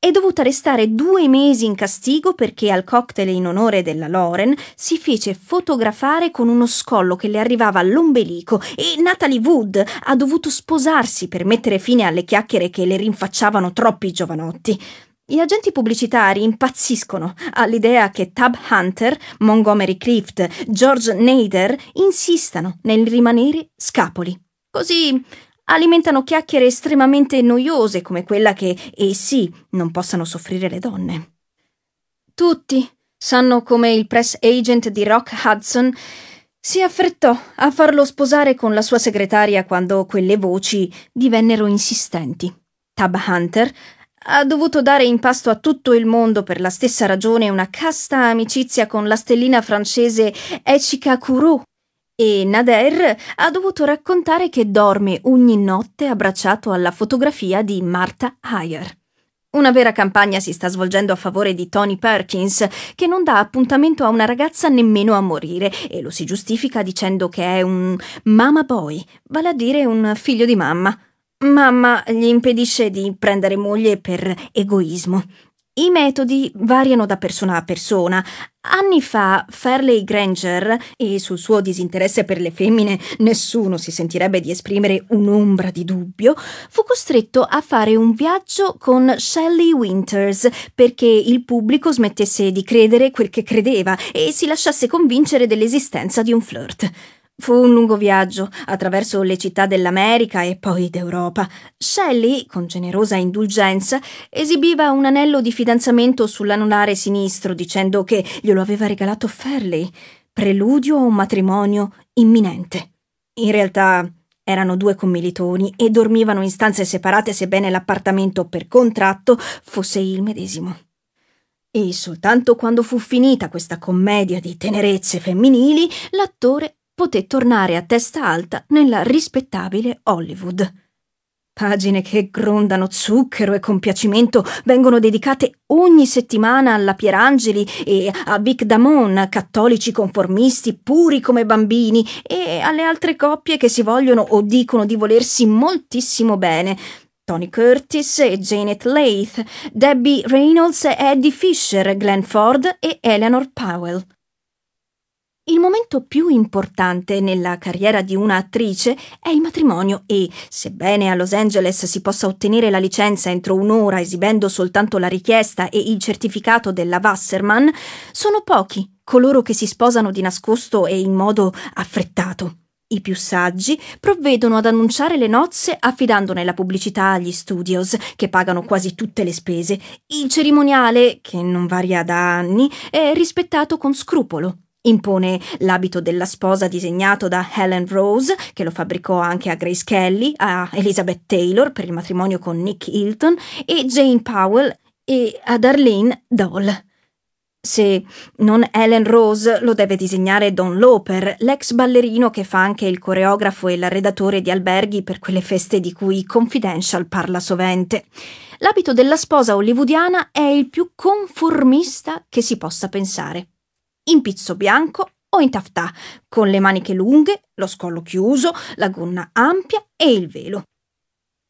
è dovuta restare due mesi in castigo perché al cocktail in onore della Loren si fece fotografare con uno scollo che le arrivava all'ombelico e Natalie Wood ha dovuto sposarsi per mettere fine alle chiacchiere che le rinfacciavano troppi giovanotti. Gli agenti pubblicitari impazziscono all'idea che Tab Hunter, Montgomery Clift, George Nader insistano nel rimanere scapoli. Così alimentano chiacchiere estremamente noiose come quella che essi eh non possano soffrire le donne. Tutti sanno come il press agent di Rock Hudson si affrettò a farlo sposare con la sua segretaria quando quelle voci divennero insistenti. Tab Hunter ha dovuto dare in pasto a tutto il mondo per la stessa ragione una casta amicizia con la stellina francese Echika Kourou, e Nader ha dovuto raccontare che dorme ogni notte abbracciato alla fotografia di Martha Heyer. Una vera campagna si sta svolgendo a favore di Tony Perkins, che non dà appuntamento a una ragazza nemmeno a morire e lo si giustifica dicendo che è un mama boy, vale a dire un figlio di mamma. Mamma gli impedisce di prendere moglie per egoismo. I metodi variano da persona a persona. Anni fa Farley Granger, e sul suo disinteresse per le femmine nessuno si sentirebbe di esprimere un'ombra di dubbio, fu costretto a fare un viaggio con Shelley Winters perché il pubblico smettesse di credere quel che credeva e si lasciasse convincere dell'esistenza di un flirt. Fu un lungo viaggio attraverso le città dell'America e poi d'Europa. Shelley, con generosa indulgenza, esibiva un anello di fidanzamento sull'anulare sinistro dicendo che glielo aveva regalato Fairley, preludio a un matrimonio imminente. In realtà erano due commilitoni e dormivano in stanze separate sebbene l'appartamento per contratto fosse il medesimo. E soltanto quando fu finita questa commedia di tenerezze femminili, l'attore poté tornare a testa alta nella rispettabile Hollywood. Pagine che grondano zucchero e compiacimento vengono dedicate ogni settimana alla Pierangeli e a Vic Damon, cattolici conformisti puri come bambini, e alle altre coppie che si vogliono o dicono di volersi moltissimo bene. Tony Curtis e Janet Leith, Debbie Reynolds e Eddie Fisher, Glenn Ford e Eleanor Powell. Il momento più importante nella carriera di una attrice è il matrimonio e, sebbene a Los Angeles si possa ottenere la licenza entro un'ora esibendo soltanto la richiesta e il certificato della Wasserman, sono pochi coloro che si sposano di nascosto e in modo affrettato. I più saggi provvedono ad annunciare le nozze affidandone la pubblicità agli studios, che pagano quasi tutte le spese. Il cerimoniale, che non varia da anni, è rispettato con scrupolo. Impone l'abito della sposa disegnato da Helen Rose, che lo fabbricò anche a Grace Kelly, a Elizabeth Taylor per il matrimonio con Nick Hilton e Jane Powell e ad Arlene Doll. Se non Helen Rose lo deve disegnare Don Loper, l'ex ballerino che fa anche il coreografo e l'arredatore di alberghi per quelle feste di cui Confidential parla sovente. L'abito della sposa hollywoodiana è il più conformista che si possa pensare in pizzo bianco o in taftà, con le maniche lunghe, lo scollo chiuso, la gonna ampia e il velo.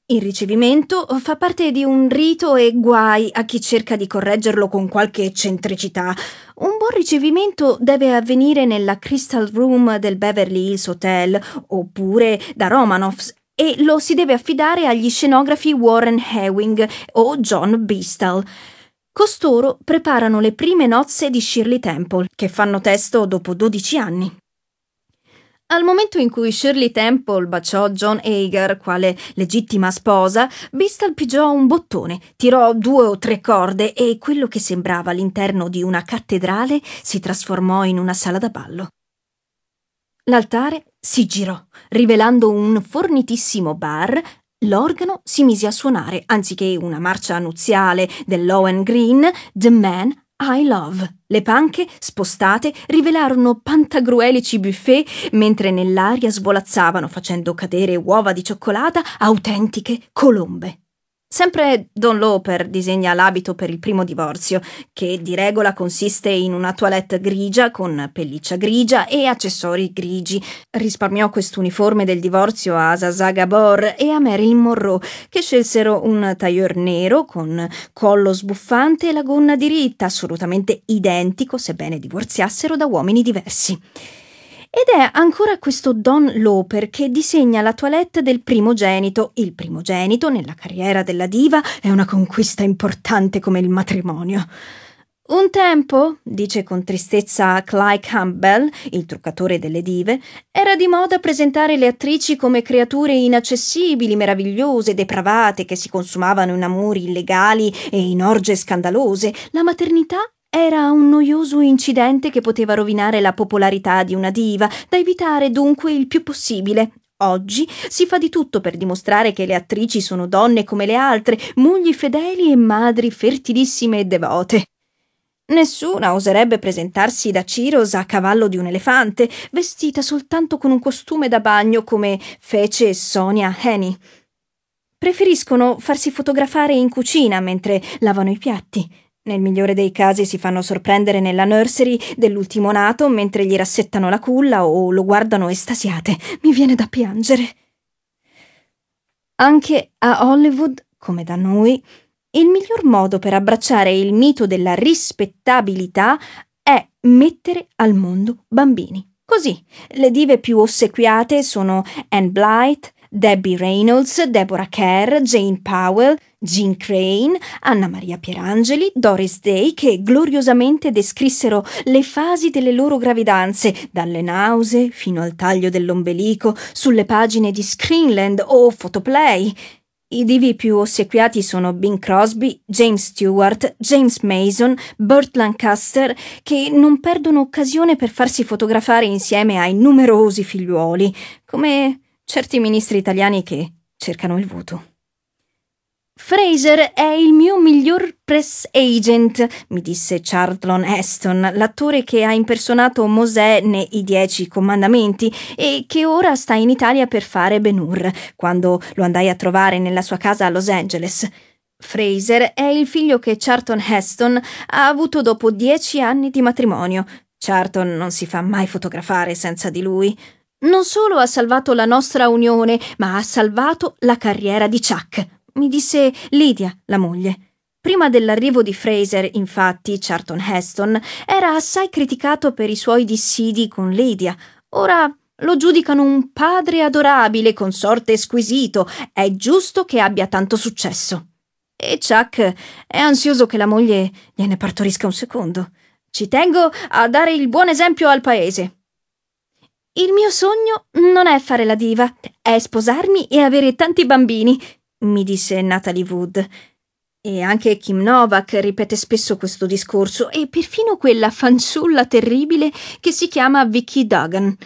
Il ricevimento fa parte di un rito e guai a chi cerca di correggerlo con qualche eccentricità. Un buon ricevimento deve avvenire nella Crystal Room del Beverly Hills Hotel oppure da Romanoffs e lo si deve affidare agli scenografi Warren Hewing o John Bistal. Costoro preparano le prime nozze di Shirley Temple, che fanno testo dopo 12 anni. Al momento in cui Shirley Temple baciò John Hager quale legittima sposa, Bistal pigiò un bottone, tirò due o tre corde e quello che sembrava l'interno di una cattedrale si trasformò in una sala da ballo. L'altare si girò, rivelando un fornitissimo bar L'organo si mise a suonare, anziché una marcia nuziale dell'Owen Green, The Man I Love. Le panche, spostate, rivelarono pantagruelici buffet, mentre nell'aria svolazzavano, facendo cadere uova di cioccolata, autentiche colombe. Sempre Don Loper disegna l'abito per il primo divorzio, che di regola consiste in una toilette grigia con pelliccia grigia e accessori grigi. Risparmiò quest'uniforme del divorzio a Zaza Gabor e a Marilyn Monroe, che scelsero un tailleur nero con collo sbuffante e la gonna diritta, assolutamente identico sebbene divorziassero da uomini diversi. Ed è ancora questo Don Loper che disegna la toilette del primogenito. Il primogenito, nella carriera della diva, è una conquista importante come il matrimonio. Un tempo, dice con tristezza Clyde Campbell, il truccatore delle dive, era di moda presentare le attrici come creature inaccessibili, meravigliose, depravate, che si consumavano in amori illegali e in orge scandalose. La maternità era un noioso incidente che poteva rovinare la popolarità di una diva, da evitare dunque il più possibile. Oggi si fa di tutto per dimostrare che le attrici sono donne come le altre, mogli fedeli e madri fertilissime e devote. Nessuna oserebbe presentarsi da Ciros a cavallo di un elefante, vestita soltanto con un costume da bagno come fece Sonia Henny. Preferiscono farsi fotografare in cucina mentre lavano i piatti. Nel migliore dei casi si fanno sorprendere nella nursery dell'ultimo nato mentre gli rassettano la culla o lo guardano estasiate. Mi viene da piangere. Anche a Hollywood, come da noi, il miglior modo per abbracciare il mito della rispettabilità è mettere al mondo bambini. Così, le dive più ossequiate sono Anne Blythe, Debbie Reynolds, Deborah Kerr, Jane Powell, Jean Crane, Anna Maria Pierangeli, Doris Day che gloriosamente descrissero le fasi delle loro gravidanze, dalle nausee fino al taglio dell'ombelico, sulle pagine di Screenland o Photoplay. I divi più ossequiati sono Bing Crosby, James Stewart, James Mason, Burt Lancaster, che non perdono occasione per farsi fotografare insieme ai numerosi figliuoli, come certi ministri italiani che cercano il voto. Fraser è il mio miglior press agent, mi disse Charlton Heston, l'attore che ha impersonato Mosè nei Dieci Comandamenti e che ora sta in Italia per fare Ben Hur, quando lo andai a trovare nella sua casa a Los Angeles. Fraser è il figlio che Charlton Heston ha avuto dopo dieci anni di matrimonio. Charlton non si fa mai fotografare senza di lui. Non solo ha salvato la nostra unione, ma ha salvato la carriera di Chuck mi disse Lydia, la moglie. Prima dell'arrivo di Fraser, infatti, Charlton Heston era assai criticato per i suoi dissidi con Lydia. Ora lo giudicano un padre adorabile, consorte squisito. È giusto che abbia tanto successo. E Chuck è ansioso che la moglie gliene partorisca un secondo. Ci tengo a dare il buon esempio al paese. Il mio sogno non è fare la diva, è sposarmi e avere tanti bambini mi disse Natalie Wood. E anche Kim Novak ripete spesso questo discorso, e perfino quella fanciulla terribile che si chiama Vicky Duggan.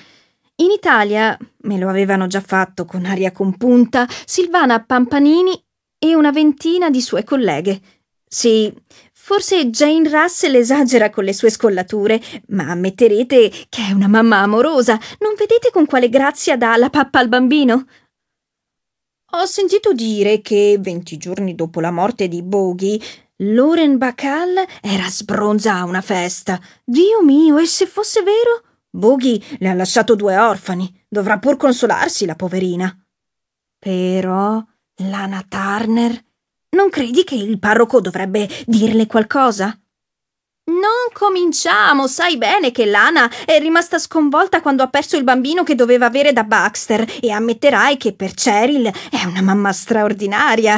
In Italia, me lo avevano già fatto con aria compunta, Silvana Pampanini e una ventina di sue colleghe. Sì, forse Jane Russell esagera con le sue scollature, ma ammetterete che è una mamma amorosa. Non vedete con quale grazia dà la pappa al bambino? Ho sentito dire che, venti giorni dopo la morte di Bogie, Lauren Bacall era sbronza a una festa. Dio mio, e se fosse vero? Bogie le ha lasciato due orfani. Dovrà pur consolarsi la poverina. Però, Lana Turner, non credi che il parroco dovrebbe dirle qualcosa? Non cominciamo, sai bene che Lana è rimasta sconvolta quando ha perso il bambino che doveva avere da Baxter e ammetterai che per Cheryl è una mamma straordinaria.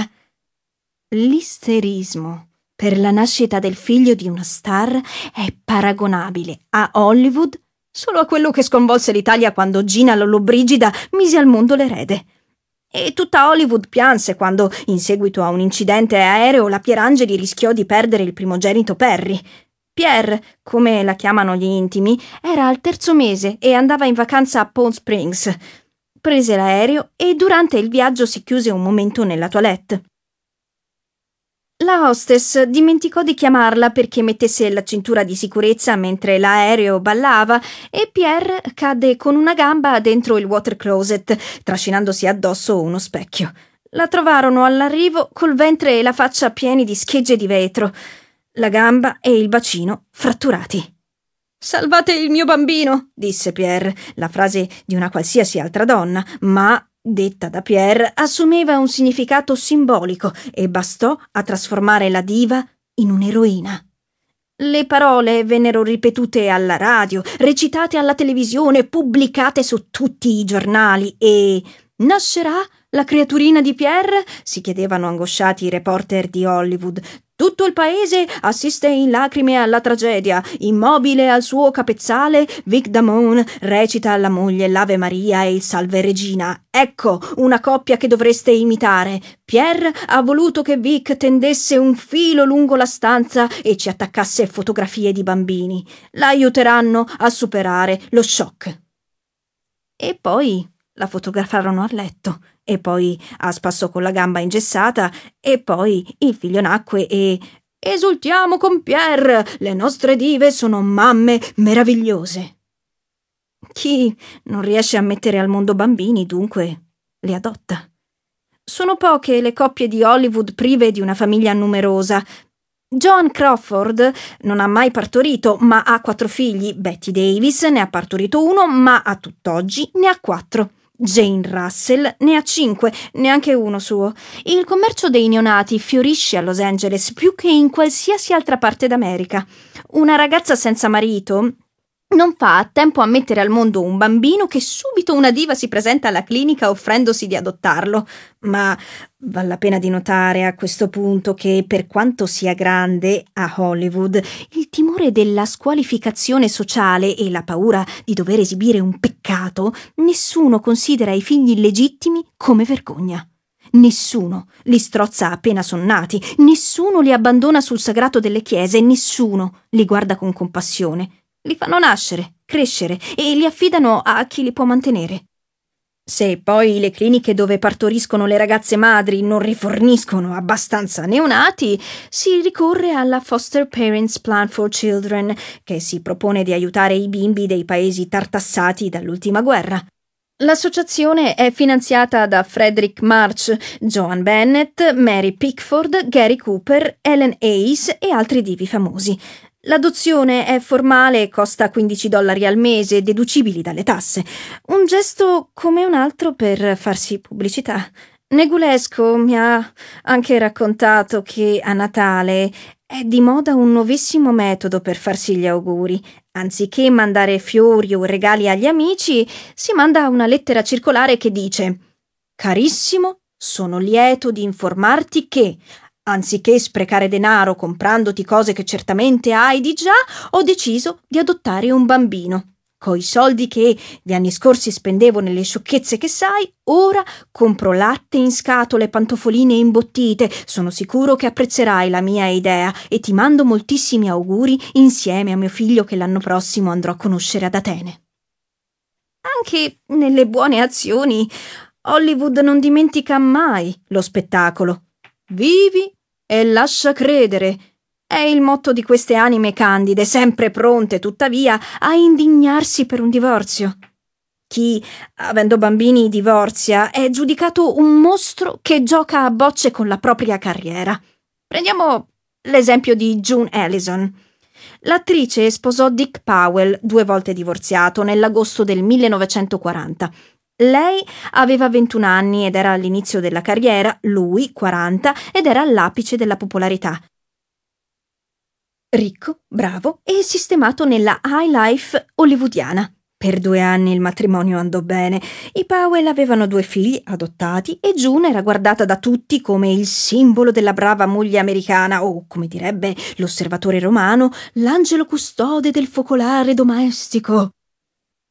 L'isterismo per la nascita del figlio di una star è paragonabile a Hollywood solo a quello che sconvolse l'Italia quando Gina Lollobrigida mise al mondo l'erede. E tutta Hollywood pianse quando, in seguito a un incidente aereo, la Pierangeli rischiò di perdere il primogenito Perry. Pierre, come la chiamano gli intimi, era al terzo mese e andava in vacanza a Palm Springs. Prese l'aereo e durante il viaggio si chiuse un momento nella toilette. La hostess dimenticò di chiamarla perché mettesse la cintura di sicurezza mentre l'aereo ballava e Pierre cadde con una gamba dentro il water closet, trascinandosi addosso uno specchio. La trovarono all'arrivo col ventre e la faccia pieni di schegge di vetro la gamba e il bacino fratturati. Salvate il mio bambino, disse Pierre, la frase di una qualsiasi altra donna, ma detta da Pierre assumeva un significato simbolico e bastò a trasformare la diva in un'eroina. Le parole vennero ripetute alla radio, recitate alla televisione, pubblicate su tutti i giornali e nascerà la creaturina di Pierre? si chiedevano angosciati i reporter di Hollywood. Tutto il paese assiste in lacrime alla tragedia. Immobile al suo capezzale, Vic Damone recita alla moglie l'Ave Maria e il Salve Regina. Ecco una coppia che dovreste imitare. Pierre ha voluto che Vic tendesse un filo lungo la stanza e ci attaccasse fotografie di bambini. L'aiuteranno a superare lo shock. E poi la fotografarono a letto e poi a spasso con la gamba ingessata, e poi il figlio nacque e. Esultiamo con Pierre! Le nostre dive sono mamme meravigliose! Chi non riesce a mettere al mondo bambini, dunque, le adotta. Sono poche le coppie di Hollywood prive di una famiglia numerosa. Joan Crawford non ha mai partorito, ma ha quattro figli. Betty Davis ne ha partorito uno, ma a tutt'oggi ne ha quattro. Jane Russell ne ha cinque, neanche uno suo. Il commercio dei neonati fiorisce a Los Angeles più che in qualsiasi altra parte d'America. Una ragazza senza marito, non fa a tempo a mettere al mondo un bambino che subito una diva si presenta alla clinica offrendosi di adottarlo. Ma vale la pena di notare a questo punto che, per quanto sia grande, a Hollywood il timore della squalificazione sociale e la paura di dover esibire un peccato, nessuno considera i figli illegittimi come vergogna. Nessuno li strozza appena sono nati, nessuno li abbandona sul sagrato delle chiese, nessuno li guarda con compassione, li fanno nascere, crescere e li affidano a chi li può mantenere. Se poi le cliniche dove partoriscono le ragazze madri non riforniscono abbastanza neonati, si ricorre alla Foster Parents Plan for Children, che si propone di aiutare i bimbi dei paesi tartassati dall'ultima guerra. L'associazione è finanziata da Frederick March, Joan Bennett, Mary Pickford, Gary Cooper, Ellen Hayes e altri divi famosi. L'adozione è formale e costa 15 dollari al mese, deducibili dalle tasse. Un gesto come un altro per farsi pubblicità. Negulesco mi ha anche raccontato che a Natale è di moda un nuovissimo metodo per farsi gli auguri. Anziché mandare fiori o regali agli amici, si manda una lettera circolare che dice Carissimo, sono lieto di informarti che Anziché sprecare denaro comprandoti cose che certamente hai di già, ho deciso di adottare un bambino. Coi soldi che gli anni scorsi spendevo nelle sciocchezze che sai, ora compro latte in scatole e pantofoline imbottite. Sono sicuro che apprezzerai la mia idea e ti mando moltissimi auguri insieme a mio figlio che l'anno prossimo andrò a conoscere ad Atene. Anche nelle buone azioni Hollywood non dimentica mai lo spettacolo. Vivi e lascia credere. È il motto di queste anime candide, sempre pronte, tuttavia, a indignarsi per un divorzio. Chi, avendo bambini, divorzia è giudicato un mostro che gioca a bocce con la propria carriera. Prendiamo l'esempio di June Allison. L'attrice sposò Dick Powell, due volte divorziato, nell'agosto del 1940. Lei aveva 21 anni ed era all'inizio della carriera, lui 40 ed era all'apice della popolarità. Ricco, bravo e sistemato nella high life hollywoodiana. Per due anni il matrimonio andò bene. I Powell avevano due figli adottati e June era guardata da tutti come il simbolo della brava moglie americana o, come direbbe l'osservatore romano, l'angelo custode del focolare domestico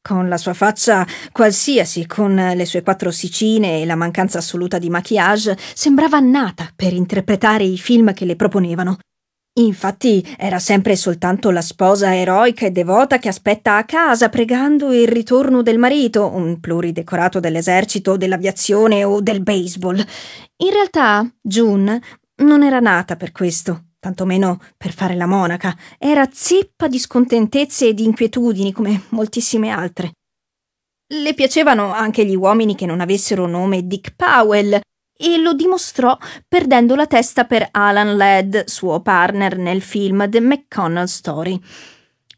con la sua faccia qualsiasi, con le sue quattro ossicine e la mancanza assoluta di maquillage, sembrava nata per interpretare i film che le proponevano. Infatti era sempre soltanto la sposa eroica e devota che aspetta a casa pregando il ritorno del marito, un pluridecorato dell'esercito, dell'aviazione o del baseball. In realtà June non era nata per questo tantomeno per fare la monaca, era zeppa di scontentezze e di inquietudini come moltissime altre. Le piacevano anche gli uomini che non avessero nome Dick Powell, e lo dimostrò perdendo la testa per Alan Ladd, suo partner nel film The McConnell Story.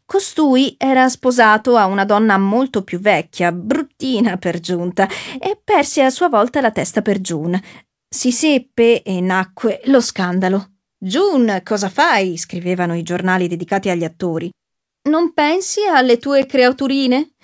Costui era sposato a una donna molto più vecchia, bruttina per giunta, e perse a sua volta la testa per June. Si seppe e nacque lo scandalo. June, cosa fai? scrivevano i giornali dedicati agli attori. Non pensi alle tue creaturine?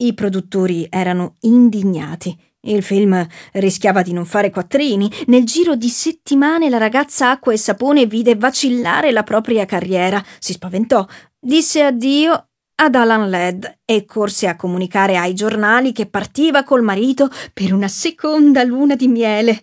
I produttori erano indignati. Il film rischiava di non fare quattrini. Nel giro di settimane la ragazza acqua e sapone vide vacillare la propria carriera. Si spaventò, disse addio ad Alan Led e corse a comunicare ai giornali che partiva col marito per una seconda luna di miele.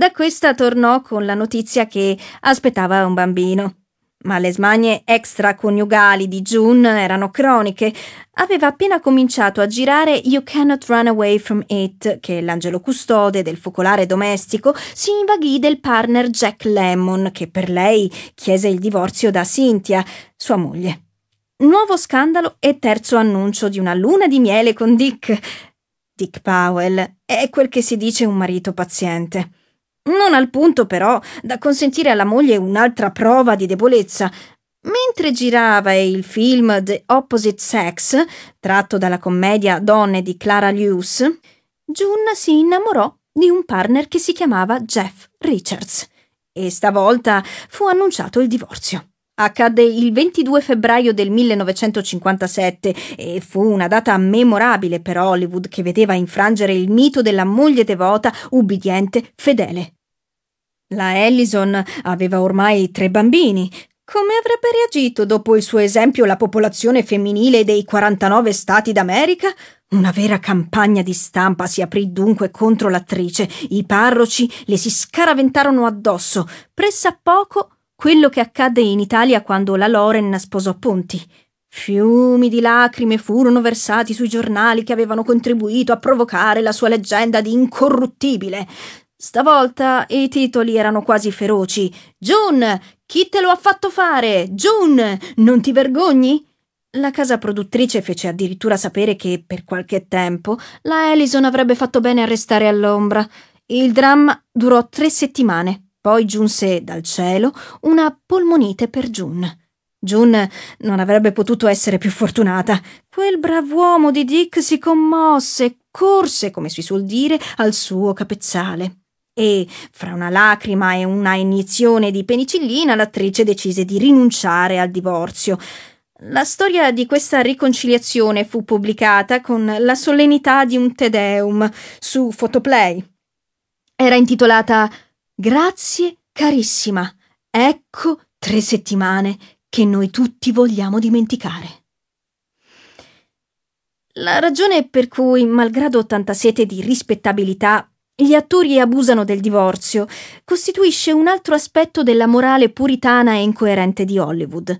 Da questa tornò con la notizia che aspettava un bambino. Ma le smanie extraconiugali di June erano croniche. Aveva appena cominciato a girare You Cannot Run Away From It, che l'angelo custode del focolare domestico si invaghì del partner Jack Lemmon, che per lei chiese il divorzio da Cynthia, sua moglie. Nuovo scandalo e terzo annuncio di una luna di miele con Dick. Dick Powell è quel che si dice un marito paziente. Non al punto, però, da consentire alla moglie un'altra prova di debolezza. Mentre girava il film The Opposite Sex, tratto dalla commedia Donne di Clara Lewis, Jun si innamorò di un partner che si chiamava Jeff Richards e stavolta fu annunciato il divorzio. Accadde il 22 febbraio del 1957 e fu una data memorabile per Hollywood che vedeva infrangere il mito della moglie devota, ubbidiente, fedele. La Ellison aveva ormai tre bambini. Come avrebbe reagito dopo il suo esempio la popolazione femminile dei 49 stati d'America? Una vera campagna di stampa si aprì dunque contro l'attrice. I parroci le si scaraventarono addosso. Press'a poco quello che accadde in Italia quando la Loren sposò Ponti. Fiumi di lacrime furono versati sui giornali che avevano contribuito a provocare la sua leggenda di incorruttibile. Stavolta i titoli erano quasi feroci. June, chi te lo ha fatto fare? June, non ti vergogni? La casa produttrice fece addirittura sapere che, per qualche tempo, la Ellison avrebbe fatto bene a restare all'ombra. Il dramma durò tre settimane. Poi giunse dal cielo una polmonite per June. June non avrebbe potuto essere più fortunata. Quel brav'uomo di Dick si commosse, corse, come si suol dire, al suo capezzale. E, fra una lacrima e una iniezione di penicillina, l'attrice decise di rinunciare al divorzio. La storia di questa riconciliazione fu pubblicata con la solennità di un Te Deum su Photoplay. Era intitolata Grazie carissima. Ecco tre settimane che noi tutti vogliamo dimenticare. La ragione per cui, malgrado tanta sete di rispettabilità, gli attori abusano del divorzio costituisce un altro aspetto della morale puritana e incoerente di Hollywood,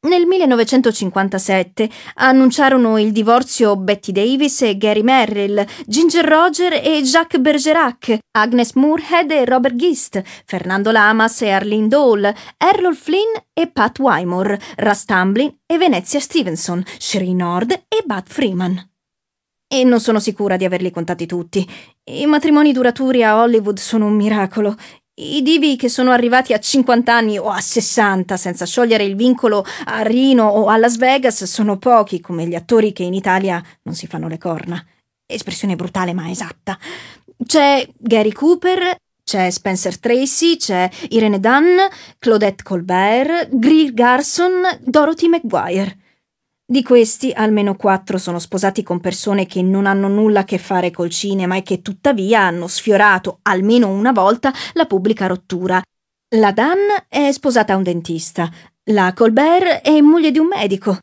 nel 1957 annunciarono il divorzio Betty Davis e Gary Merrill, Ginger Roger e Jacques Bergerac, Agnes Moorhead e Robert Gist, Fernando Lamas e Arlene Dole, Errol Flynn e Pat Wymore, Rastamblin e Venezia Stevenson, Sherry Nord e Bud Freeman. E non sono sicura di averli contati tutti. I matrimoni duraturi a Hollywood sono un miracolo i divi che sono arrivati a 50 anni o a 60 senza sciogliere il vincolo a Reno o a Las Vegas sono pochi come gli attori che in Italia non si fanno le corna. Espressione brutale ma esatta. C'è Gary Cooper, c'è Spencer Tracy, c'è Irene Dunn, Claudette Colbert, Greer Garson, Dorothy McGuire. Di questi, almeno quattro sono sposati con persone che non hanno nulla a che fare col cinema e che tuttavia hanno sfiorato almeno una volta la pubblica rottura. La Dan è sposata a un dentista, la Colbert è moglie di un medico,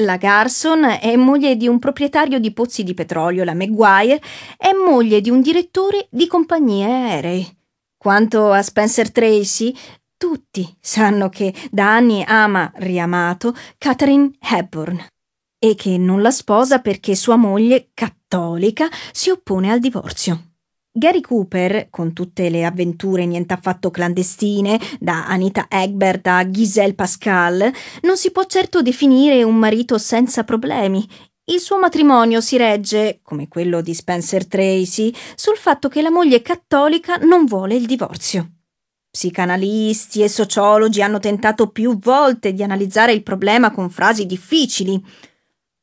la Garson è moglie di un proprietario di pozzi di petrolio, la Maguire è moglie di un direttore di compagnie aeree. Quanto a Spencer Tracy, tutti sanno che da anni ama, riamato, Catherine Hepburn e che non la sposa perché sua moglie, cattolica, si oppone al divorzio. Gary Cooper, con tutte le avventure nient'affatto clandestine, da Anita Egbert a Giselle Pascal, non si può certo definire un marito senza problemi. Il suo matrimonio si regge, come quello di Spencer Tracy, sul fatto che la moglie cattolica non vuole il divorzio. Psicanalisti e sociologi hanno tentato più volte di analizzare il problema con frasi difficili.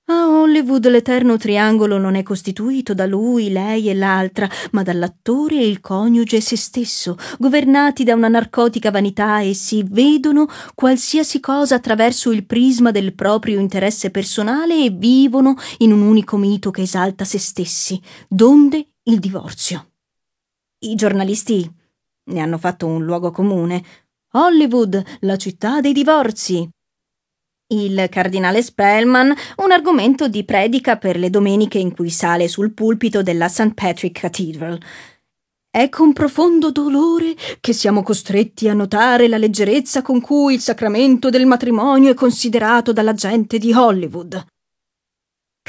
A Hollywood l'eterno triangolo non è costituito da lui, lei e l'altra, ma dall'attore e il coniuge e se stesso, governati da una narcotica vanità essi vedono qualsiasi cosa attraverso il prisma del proprio interesse personale e vivono in un unico mito che esalta se stessi, donde il divorzio. I giornalisti ne hanno fatto un luogo comune. Hollywood, la città dei divorzi. Il cardinale Spellman, un argomento di predica per le domeniche in cui sale sul pulpito della St. Patrick Cathedral. È con profondo dolore che siamo costretti a notare la leggerezza con cui il sacramento del matrimonio è considerato dalla gente di Hollywood.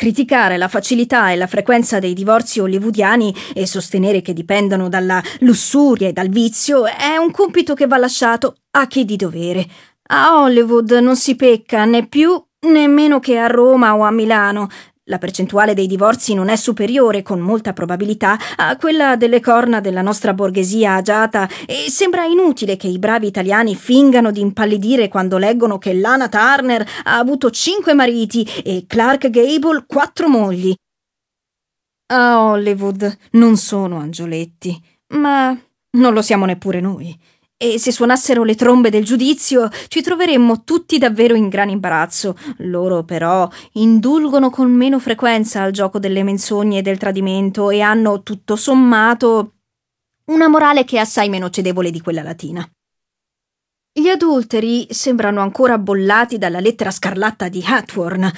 Criticare la facilità e la frequenza dei divorzi hollywoodiani e sostenere che dipendano dalla lussuria e dal vizio è un compito che va lasciato a chi di dovere. A Hollywood non si pecca né più né meno che a Roma o a Milano, la percentuale dei divorzi non è superiore, con molta probabilità, a quella delle corna della nostra borghesia agiata e sembra inutile che i bravi italiani fingano di impallidire quando leggono che Lana Turner ha avuto cinque mariti e Clark Gable quattro mogli. A ah, Hollywood non sono angioletti, ma non lo siamo neppure noi. E se suonassero le trombe del giudizio, ci troveremmo tutti davvero in gran imbarazzo. Loro, però, indulgono con meno frequenza al gioco delle menzogne e del tradimento e hanno, tutto sommato, una morale che è assai meno cedevole di quella latina. Gli adulteri sembrano ancora bollati dalla lettera scarlatta di Hathorne.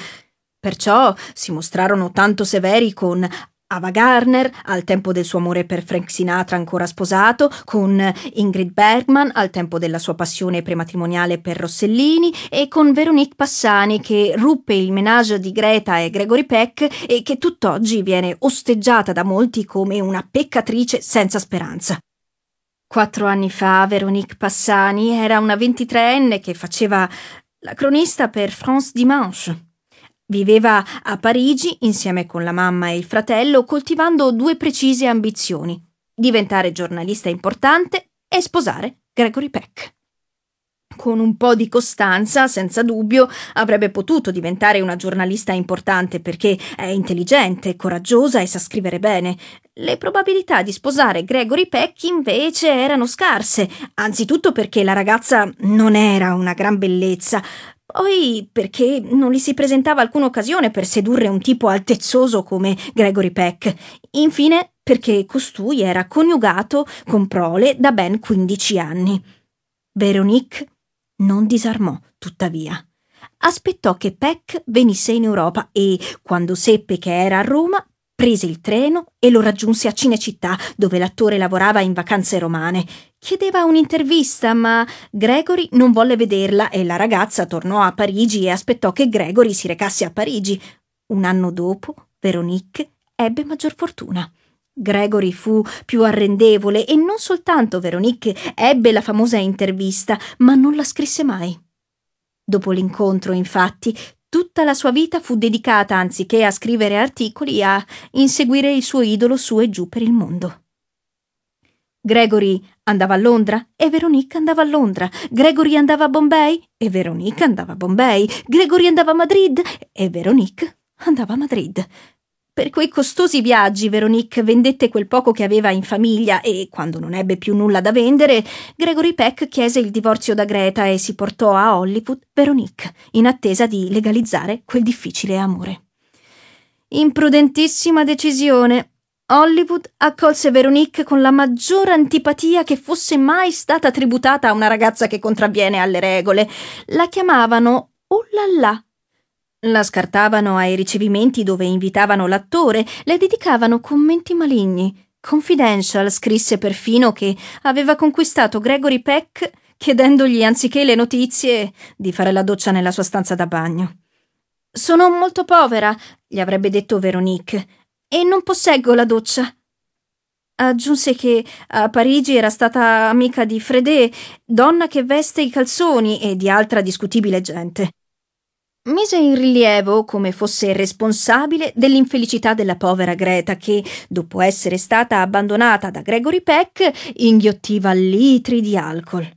Perciò si mostrarono tanto severi con Ava Garner, al tempo del suo amore per Frank Sinatra ancora sposato, con Ingrid Bergman, al tempo della sua passione prematrimoniale per Rossellini, e con Veronique Passani che ruppe il menage di Greta e Gregory Peck e che tutt'oggi viene osteggiata da molti come una peccatrice senza speranza. Quattro anni fa Veronique Passani era una ventitreenne che faceva la cronista per France Dimanche. Viveva a Parigi insieme con la mamma e il fratello, coltivando due precise ambizioni: diventare giornalista importante e sposare Gregory Peck. Con un po' di costanza, senza dubbio, avrebbe potuto diventare una giornalista importante perché è intelligente, coraggiosa e sa scrivere bene. Le probabilità di sposare Gregory Peck invece erano scarse, anzitutto perché la ragazza non era una gran bellezza, poi perché non gli si presentava alcuna occasione per sedurre un tipo altezzoso come Gregory Peck. Infine perché costui era coniugato con Prole da ben 15 anni. Veronique non disarmò, tuttavia. Aspettò che Peck venisse in Europa e, quando seppe che era a Roma, Prese il treno e lo raggiunse a Cinecittà, dove l'attore lavorava in vacanze romane. Chiedeva un'intervista, ma Gregory non volle vederla e la ragazza tornò a Parigi e aspettò che Gregory si recasse a Parigi. Un anno dopo, Veronique ebbe maggior fortuna. Gregory fu più arrendevole e non soltanto Veronique ebbe la famosa intervista, ma non la scrisse mai. Dopo l'incontro, infatti, Tutta la sua vita fu dedicata, anziché a scrivere articoli, a inseguire il suo idolo su e giù per il mondo. Gregory andava a Londra e Veronica andava a Londra. Gregory andava a Bombay e Veronica andava a Bombay. Gregory andava a Madrid e Veronica andava a Madrid. Per quei costosi viaggi Veronique vendette quel poco che aveva in famiglia e, quando non ebbe più nulla da vendere, Gregory Peck chiese il divorzio da Greta e si portò a Hollywood Veronique, in attesa di legalizzare quel difficile amore. Imprudentissima decisione. Hollywood accolse Veronique con la maggior antipatia che fosse mai stata tributata a una ragazza che contravviene alle regole. La chiamavano Ullallà la scartavano ai ricevimenti dove invitavano l'attore, le dedicavano commenti maligni. Confidential scrisse perfino che aveva conquistato Gregory Peck chiedendogli anziché le notizie di fare la doccia nella sua stanza da bagno. Sono molto povera, gli avrebbe detto Veronique, e non posseggo la doccia. Aggiunse che a Parigi era stata amica di Fredé, donna che veste i calzoni e di altra discutibile gente mise in rilievo come fosse responsabile dell'infelicità della povera Greta che, dopo essere stata abbandonata da Gregory Peck, inghiottiva litri di alcol.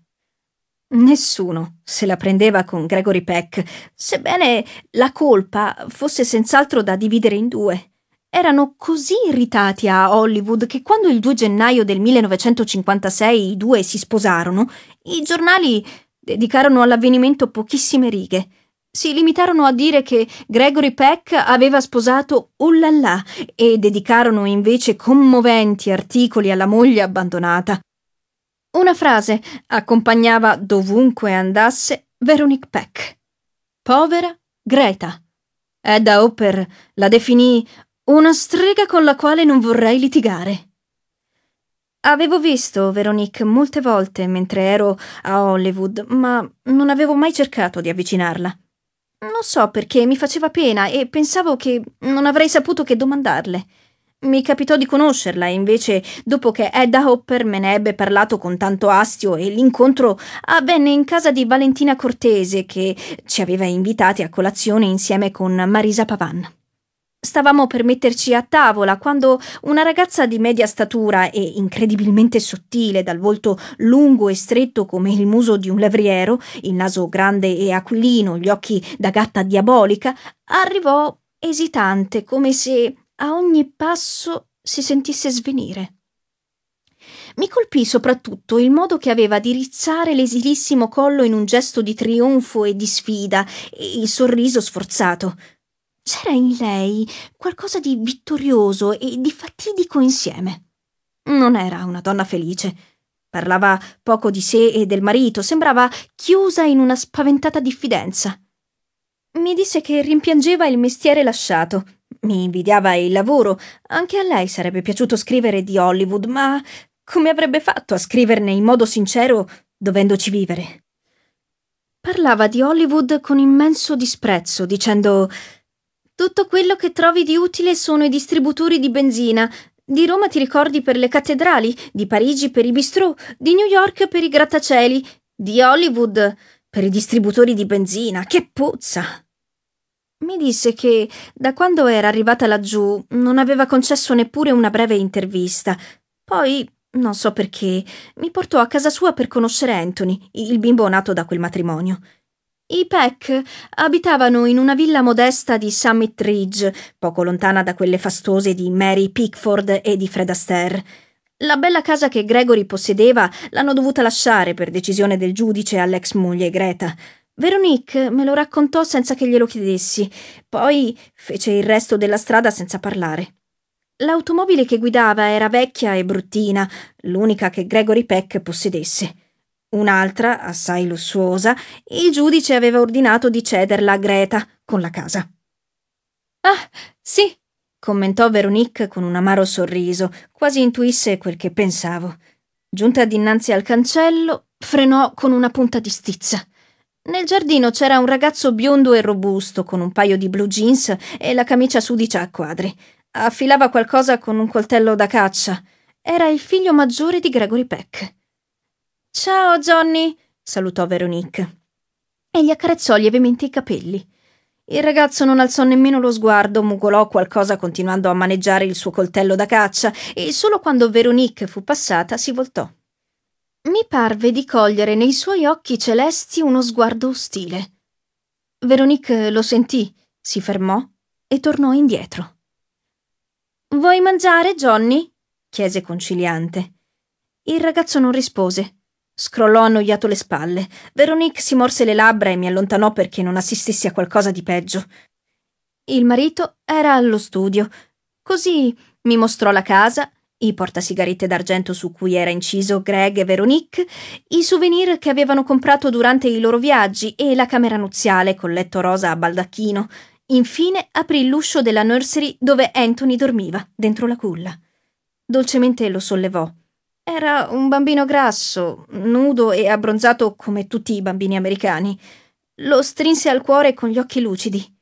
Nessuno se la prendeva con Gregory Peck, sebbene la colpa fosse senz'altro da dividere in due. Erano così irritati a Hollywood che quando il 2 gennaio del 1956 i due si sposarono, i giornali dedicarono all'avvenimento pochissime righe si limitarono a dire che Gregory Peck aveva sposato Ullallà e dedicarono invece commoventi articoli alla moglie abbandonata. Una frase accompagnava dovunque andasse Veronique Peck. Povera Greta. Edda Hopper la definì una strega con la quale non vorrei litigare. Avevo visto Veronique molte volte mentre ero a Hollywood, ma non avevo mai cercato di avvicinarla. Non so perché mi faceva pena e pensavo che non avrei saputo che domandarle. Mi capitò di conoscerla invece, dopo che Edda Hopper me ne ebbe parlato con tanto astio e l'incontro avvenne in casa di Valentina Cortese che ci aveva invitati a colazione insieme con Marisa Pavan. Stavamo per metterci a tavola quando una ragazza di media statura e incredibilmente sottile, dal volto lungo e stretto come il muso di un levriero, il naso grande e aquilino, gli occhi da gatta diabolica, arrivò esitante, come se a ogni passo si sentisse svenire. Mi colpì soprattutto il modo che aveva di rizzare l'esilissimo collo in un gesto di trionfo e di sfida, e il sorriso sforzato. C'era in lei qualcosa di vittorioso e di fatidico insieme. Non era una donna felice. Parlava poco di sé e del marito, sembrava chiusa in una spaventata diffidenza. Mi disse che rimpiangeva il mestiere lasciato, mi invidiava il lavoro, anche a lei sarebbe piaciuto scrivere di Hollywood, ma come avrebbe fatto a scriverne in modo sincero dovendoci vivere? Parlava di Hollywood con immenso disprezzo, dicendo tutto quello che trovi di utile sono i distributori di benzina. Di Roma ti ricordi per le cattedrali, di Parigi per i bistrò, di New York per i grattacieli, di Hollywood per i distributori di benzina. Che puzza! Mi disse che, da quando era arrivata laggiù, non aveva concesso neppure una breve intervista. Poi, non so perché, mi portò a casa sua per conoscere Anthony, il bimbo nato da quel matrimonio. I Peck abitavano in una villa modesta di Summit Ridge, poco lontana da quelle fastose di Mary Pickford e di Fred Astaire. La bella casa che Gregory possedeva l'hanno dovuta lasciare per decisione del giudice all'ex moglie Greta. Veronique me lo raccontò senza che glielo chiedessi, poi fece il resto della strada senza parlare. L'automobile che guidava era vecchia e bruttina, l'unica che Gregory Peck possedesse. Un'altra, assai lussuosa, il giudice aveva ordinato di cederla a Greta con la casa. Ah, sì, commentò Veronique con un amaro sorriso, quasi intuisse quel che pensavo. Giunta dinanzi al cancello, frenò con una punta di stizza. Nel giardino c'era un ragazzo biondo e robusto, con un paio di blue jeans e la camicia sudicia a quadri. Affilava qualcosa con un coltello da caccia. Era il figlio maggiore di Gregory Peck. Ciao, Johnny, salutò Veronique. E gli accarezzò lievemente i capelli. Il ragazzo non alzò nemmeno lo sguardo, mugolò qualcosa continuando a maneggiare il suo coltello da caccia e solo quando Veronique fu passata si voltò. Mi parve di cogliere nei suoi occhi celesti uno sguardo ostile. Veronique lo sentì, si fermò e tornò indietro. Vuoi mangiare, Johnny? chiese conciliante. Il ragazzo non rispose, Scrollò annoiato le spalle. Veronique si morse le labbra e mi allontanò perché non assistessi a qualcosa di peggio. Il marito era allo studio. Così mi mostrò la casa, i portasigarette d'argento su cui era inciso Greg e Veronique, i souvenir che avevano comprato durante i loro viaggi e la camera nuziale col letto rosa a baldacchino. Infine aprì l'uscio della nursery dove Anthony dormiva, dentro la culla. Dolcemente lo sollevò. Era un bambino grasso, nudo e abbronzato come tutti i bambini americani. Lo strinse al cuore con gli occhi lucidi.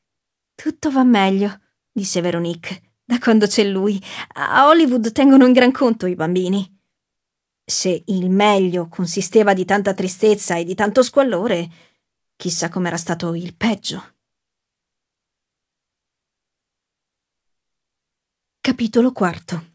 Tutto va meglio, disse Veronique. Da quando c'è lui, a Hollywood tengono in gran conto i bambini. Se il meglio consisteva di tanta tristezza e di tanto squallore, chissà com'era stato il peggio. Capitolo quarto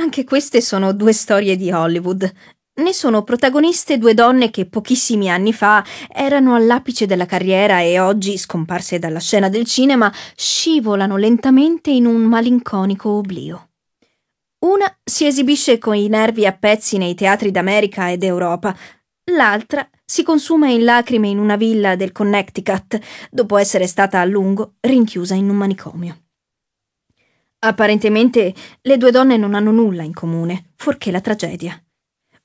anche queste sono due storie di Hollywood. Ne sono protagoniste due donne che pochissimi anni fa erano all'apice della carriera e oggi, scomparse dalla scena del cinema, scivolano lentamente in un malinconico oblio. Una si esibisce con i nervi a pezzi nei teatri d'America ed Europa, l'altra si consuma in lacrime in una villa del Connecticut, dopo essere stata a lungo rinchiusa in un manicomio. Apparentemente le due donne non hanno nulla in comune, fuorché la tragedia.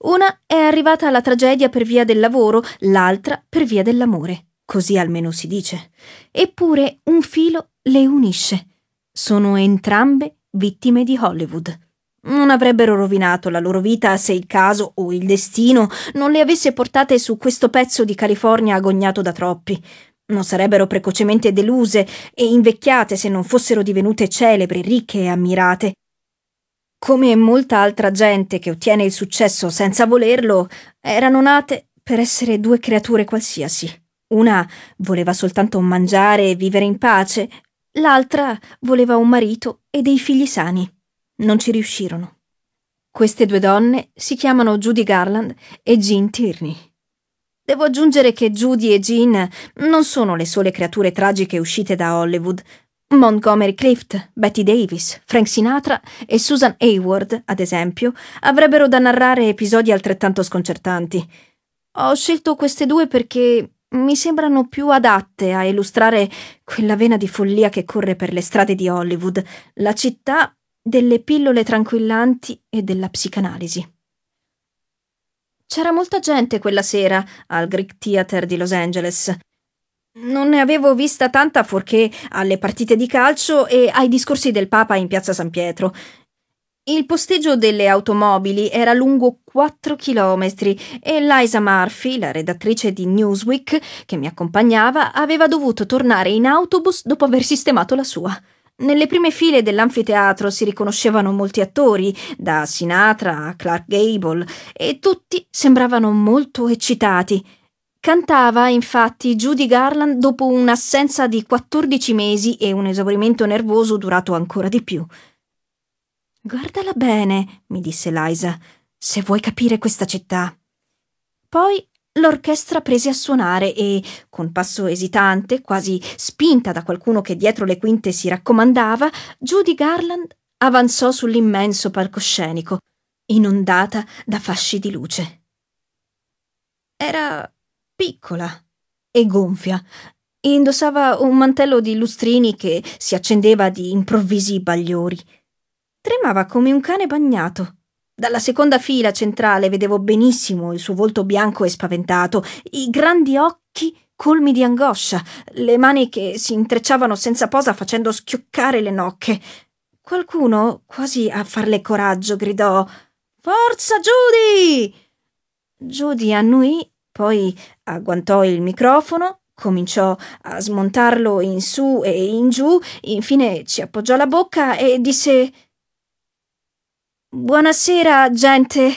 Una è arrivata alla tragedia per via del lavoro, l'altra per via dell'amore, così almeno si dice. Eppure un filo le unisce. Sono entrambe vittime di Hollywood. Non avrebbero rovinato la loro vita se il caso o il destino non le avesse portate su questo pezzo di California agognato da troppi, non sarebbero precocemente deluse e invecchiate se non fossero divenute celebri, ricche e ammirate. Come molta altra gente che ottiene il successo senza volerlo, erano nate per essere due creature qualsiasi. Una voleva soltanto mangiare e vivere in pace, l'altra voleva un marito e dei figli sani. Non ci riuscirono. Queste due donne si chiamano Judy Garland e Jean Tierney. Devo aggiungere che Judy e Jean non sono le sole creature tragiche uscite da Hollywood. Montgomery Clift, Betty Davis, Frank Sinatra e Susan Hayward, ad esempio, avrebbero da narrare episodi altrettanto sconcertanti. Ho scelto queste due perché mi sembrano più adatte a illustrare quella vena di follia che corre per le strade di Hollywood, la città delle pillole tranquillanti e della psicanalisi. C'era molta gente quella sera al Greek Theater di Los Angeles. Non ne avevo vista tanta fuorché alle partite di calcio e ai discorsi del Papa in piazza San Pietro. Il posteggio delle automobili era lungo 4 chilometri e Liza Murphy, la redattrice di Newsweek, che mi accompagnava, aveva dovuto tornare in autobus dopo aver sistemato la sua. Nelle prime file dell'anfiteatro si riconoscevano molti attori, da Sinatra a Clark Gable, e tutti sembravano molto eccitati. Cantava infatti Judy Garland dopo un'assenza di 14 mesi e un esaurimento nervoso durato ancora di più. Guardala bene, mi disse Liza, se vuoi capire questa città. Poi L'orchestra prese a suonare e, con passo esitante, quasi spinta da qualcuno che dietro le quinte si raccomandava, Judy Garland avanzò sull'immenso palcoscenico, inondata da fasci di luce. Era piccola e gonfia. Indossava un mantello di lustrini che si accendeva di improvvisi bagliori. Tremava come un cane bagnato dalla seconda fila centrale vedevo benissimo il suo volto bianco e spaventato, i grandi occhi colmi di angoscia, le mani che si intrecciavano senza posa facendo schioccare le nocche. Qualcuno, quasi a farle coraggio, gridò Forza Judy! Judy annuì, poi agguantò il microfono, cominciò a smontarlo in su e in giù, infine ci appoggiò la bocca e disse Buonasera, gente.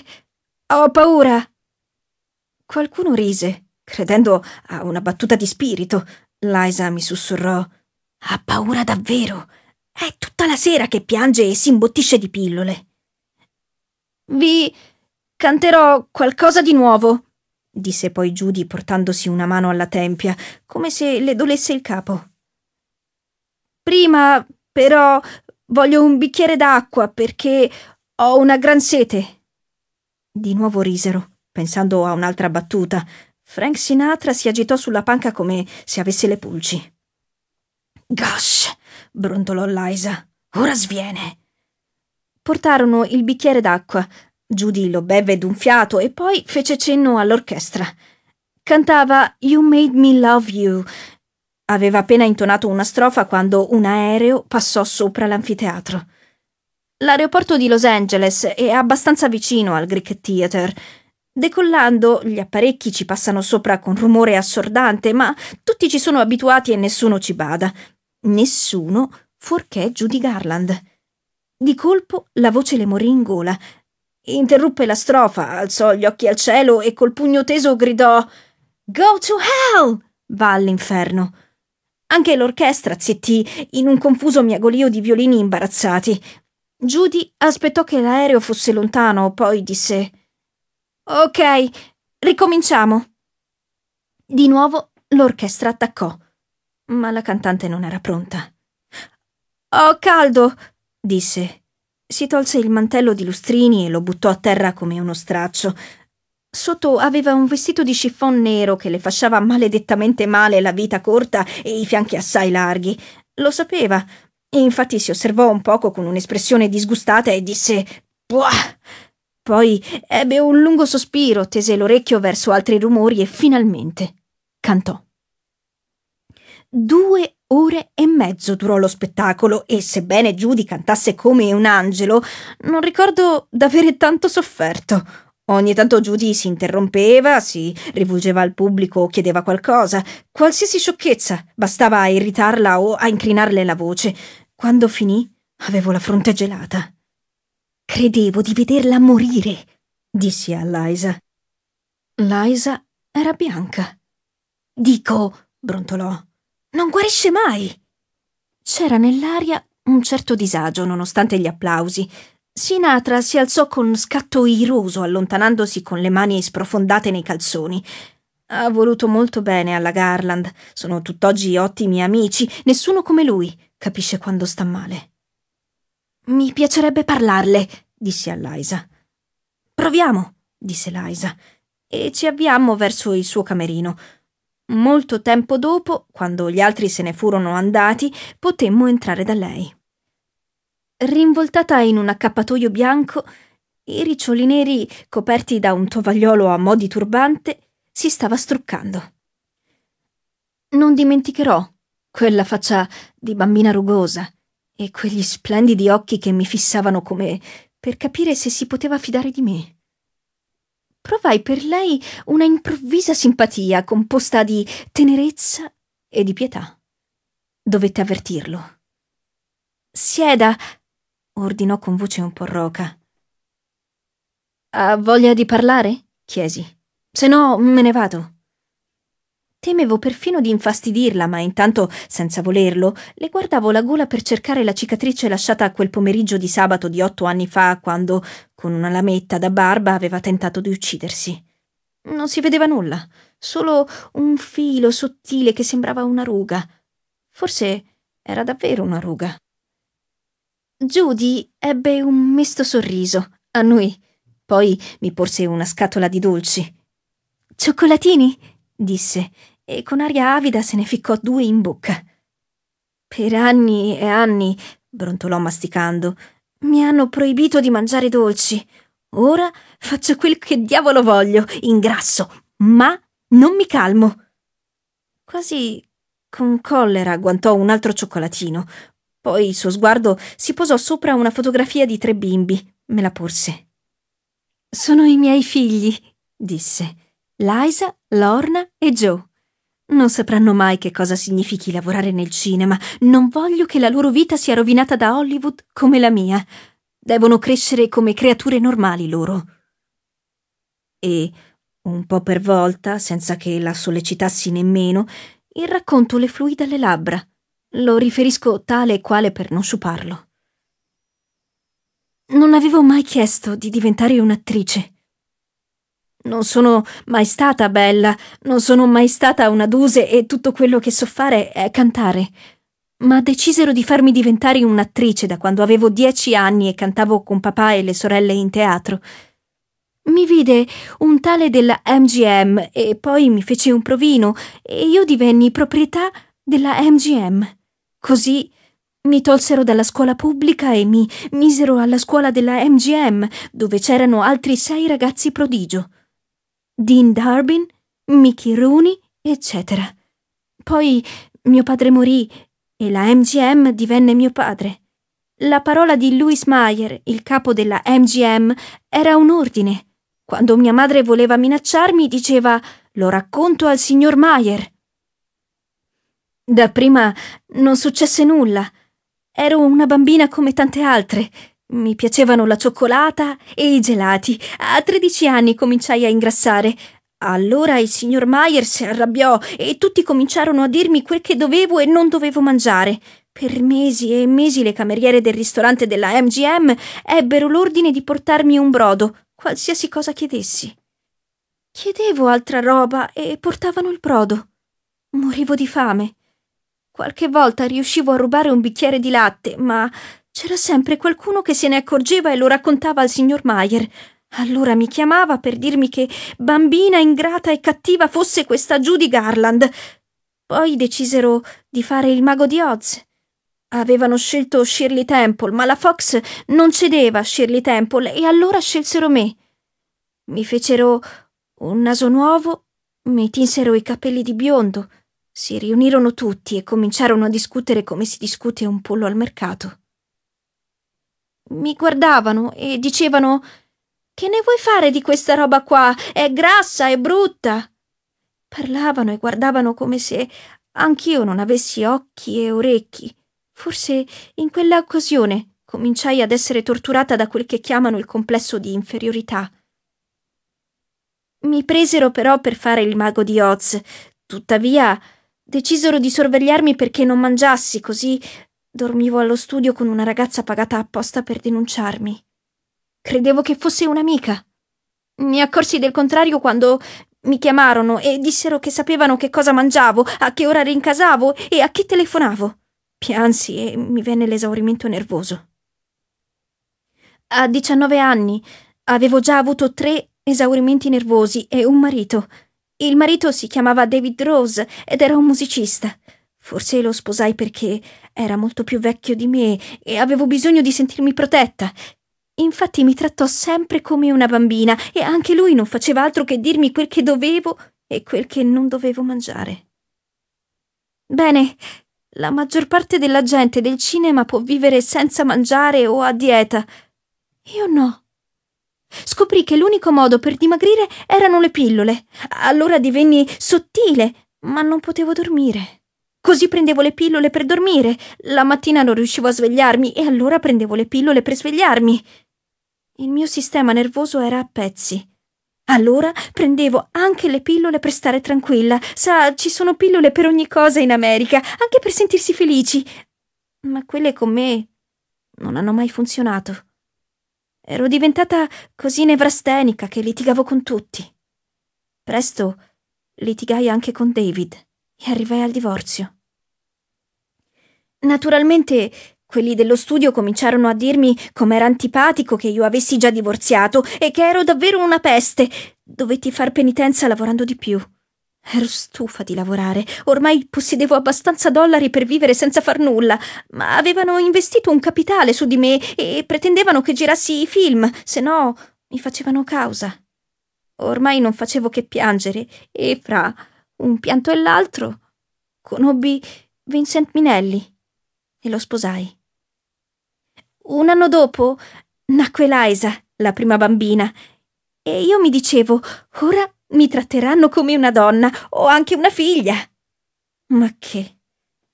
Ho paura. Qualcuno rise, credendo a una battuta di spirito. Liza mi sussurrò. Ha paura davvero. È tutta la sera che piange e si imbottisce di pillole. Vi canterò qualcosa di nuovo, disse poi Judy portandosi una mano alla tempia, come se le dolesse il capo. Prima, però, voglio un bicchiere d'acqua perché ho una gran sete. Di nuovo risero, pensando a un'altra battuta. Frank Sinatra si agitò sulla panca come se avesse le pulci. Gosh, brontolò Liza. Ora sviene. Portarono il bicchiere d'acqua. Judy lo bevve d'un fiato e poi fece cenno all'orchestra. Cantava You Made Me Love You. Aveva appena intonato una strofa quando un aereo passò sopra l'anfiteatro. L'aeroporto di Los Angeles è abbastanza vicino al Greek Theater. Decollando, gli apparecchi ci passano sopra con rumore assordante, ma tutti ci sono abituati e nessuno ci bada. Nessuno fuorché Judy Garland. Di colpo la voce le morì in gola. Interruppe la strofa, alzò gli occhi al cielo e col pugno teso gridò Go to hell! Va all'inferno. Anche l'orchestra zittì in un confuso miagolio di violini imbarazzati. Judy aspettò che l'aereo fosse lontano, poi disse Ok, ricominciamo. Di nuovo l'orchestra attaccò, ma la cantante non era pronta. Ho oh, caldo, disse. Si tolse il mantello di lustrini e lo buttò a terra come uno straccio. Sotto aveva un vestito di chiffon nero che le fasciava maledettamente male la vita corta e i fianchi assai larghi. Lo sapeva, Infatti si osservò un poco con un'espressione disgustata e disse Buah! Poi ebbe un lungo sospiro, tese l'orecchio verso altri rumori e finalmente cantò. Due ore e mezzo durò lo spettacolo e sebbene Judy cantasse come un angelo, non ricordo d'avere tanto sofferto. Ogni tanto Judy si interrompeva, si rivolgeva al pubblico o chiedeva qualcosa, qualsiasi sciocchezza, bastava a irritarla o a incrinarle la voce. Quando finì, avevo la fronte gelata. Credevo di vederla morire, dissi a Liza. Liza era bianca. Dico, brontolò, non guarisce mai. C'era nell'aria un certo disagio, nonostante gli applausi. Sinatra si alzò con scatto iroso, allontanandosi con le mani sprofondate nei calzoni. Ha voluto molto bene alla Garland. Sono tutt'oggi ottimi amici. Nessuno come lui capisce quando sta male. Mi piacerebbe parlarle, disse a Liza. Proviamo, disse Liza, e ci avviammo verso il suo camerino. Molto tempo dopo, quando gli altri se ne furono andati, potemmo entrare da lei. Rinvoltata in un accappatoio bianco, i riccioli neri, coperti da un tovagliolo a mo' di turbante, si stava struccando. Non dimenticherò quella faccia di bambina rugosa e quegli splendidi occhi che mi fissavano come per capire se si poteva fidare di me. Provai per lei una improvvisa simpatia composta di tenerezza e di pietà. Dovette avvertirlo. Sieda, ordinò con voce un po' roca. Ha voglia di parlare? chiesi. Se no, me ne vado. Temevo perfino di infastidirla, ma intanto, senza volerlo, le guardavo la gola per cercare la cicatrice lasciata a quel pomeriggio di sabato di otto anni fa, quando, con una lametta da barba, aveva tentato di uccidersi. Non si vedeva nulla, solo un filo sottile che sembrava una ruga. Forse era davvero una ruga. Judy ebbe un mesto sorriso, annui. Poi mi porse una scatola di dolci. Cioccolatini? disse, e con aria avida se ne ficcò due in bocca. Per anni e anni, brontolò masticando, mi hanno proibito di mangiare dolci. Ora faccio quel che diavolo voglio, ingrasso, ma non mi calmo. Quasi con collera agguantò un altro cioccolatino, poi il suo sguardo si posò sopra una fotografia di tre bimbi. Me la porse. Sono i miei figli, disse. Liza, Lorna e Joe. Non sapranno mai che cosa significhi lavorare nel cinema. Non voglio che la loro vita sia rovinata da Hollywood come la mia. Devono crescere come creature normali loro. E, un po' per volta, senza che la sollecitassi nemmeno, il racconto le fluì dalle labbra. Lo riferisco tale e quale per non suparlo. Non avevo mai chiesto di diventare un'attrice. Non sono mai stata bella, non sono mai stata una duse e tutto quello che so fare è cantare. Ma decisero di farmi diventare un'attrice da quando avevo dieci anni e cantavo con papà e le sorelle in teatro. Mi vide un tale della MGM e poi mi fece un provino e io divenni proprietà della MGM. Così mi tolsero dalla scuola pubblica e mi misero alla scuola della MGM, dove c'erano altri sei ragazzi prodigio. Dean Darbin, Mickey Rooney, eccetera. Poi mio padre morì e la MGM divenne mio padre. La parola di Louis Meyer, il capo della MGM, era un ordine. Quando mia madre voleva minacciarmi, diceva Lo racconto al signor Meyer. Dapprima non successe nulla. Ero una bambina come tante altre. Mi piacevano la cioccolata e i gelati. A tredici anni cominciai a ingrassare. Allora il signor Meyer si arrabbiò e tutti cominciarono a dirmi quel che dovevo e non dovevo mangiare. Per mesi e mesi le cameriere del ristorante della MGM ebbero l'ordine di portarmi un brodo, qualsiasi cosa chiedessi. Chiedevo altra roba e portavano il brodo. Morivo di fame. Qualche volta riuscivo a rubare un bicchiere di latte, ma c'era sempre qualcuno che se ne accorgeva e lo raccontava al signor Mayer. Allora mi chiamava per dirmi che bambina ingrata e cattiva fosse questa Judy Garland. Poi decisero di fare il mago di Oz. Avevano scelto Shirley Temple, ma la Fox non cedeva a Shirley Temple e allora scelsero me. Mi fecero un naso nuovo, mi tinsero i capelli di biondo, si riunirono tutti e cominciarono a discutere come si discute un pollo al mercato. Mi guardavano e dicevano Che ne vuoi fare di questa roba qua? È grassa, è brutta. Parlavano e guardavano come se anch'io non avessi occhi e orecchi. Forse in quella occasione cominciai ad essere torturata da quel che chiamano il complesso di inferiorità. Mi presero però per fare il mago di Oz. Tuttavia, Decisero di sorvegliarmi perché non mangiassi, così dormivo allo studio con una ragazza pagata apposta per denunciarmi. Credevo che fosse un'amica. Mi accorsi del contrario quando mi chiamarono e dissero che sapevano che cosa mangiavo, a che ora rincasavo e a chi telefonavo. Piansi e mi venne l'esaurimento nervoso. A 19 anni avevo già avuto tre esaurimenti nervosi e un marito. Il marito si chiamava David Rose ed era un musicista. Forse lo sposai perché era molto più vecchio di me e avevo bisogno di sentirmi protetta. Infatti mi trattò sempre come una bambina e anche lui non faceva altro che dirmi quel che dovevo e quel che non dovevo mangiare. Bene, la maggior parte della gente del cinema può vivere senza mangiare o a dieta. Io no. Scoprì che l'unico modo per dimagrire erano le pillole. Allora divenni sottile, ma non potevo dormire. Così prendevo le pillole per dormire. La mattina non riuscivo a svegliarmi e allora prendevo le pillole per svegliarmi. Il mio sistema nervoso era a pezzi. Allora prendevo anche le pillole per stare tranquilla. Sa, ci sono pillole per ogni cosa in America, anche per sentirsi felici. Ma quelle con me non hanno mai funzionato. Ero diventata così nevrastenica che litigavo con tutti. Presto litigai anche con David e arrivai al divorzio. Naturalmente quelli dello studio cominciarono a dirmi com'era antipatico che io avessi già divorziato e che ero davvero una peste. Dovetti far penitenza lavorando di più. Ero stufa di lavorare, ormai possedevo abbastanza dollari per vivere senza far nulla, ma avevano investito un capitale su di me e pretendevano che girassi i film, se no mi facevano causa. Ormai non facevo che piangere e fra un pianto e l'altro conobbi Vincent Minelli e lo sposai. Un anno dopo nacque Eliza, la prima bambina, e io mi dicevo, ora mi tratteranno come una donna, o anche una figlia. Ma che?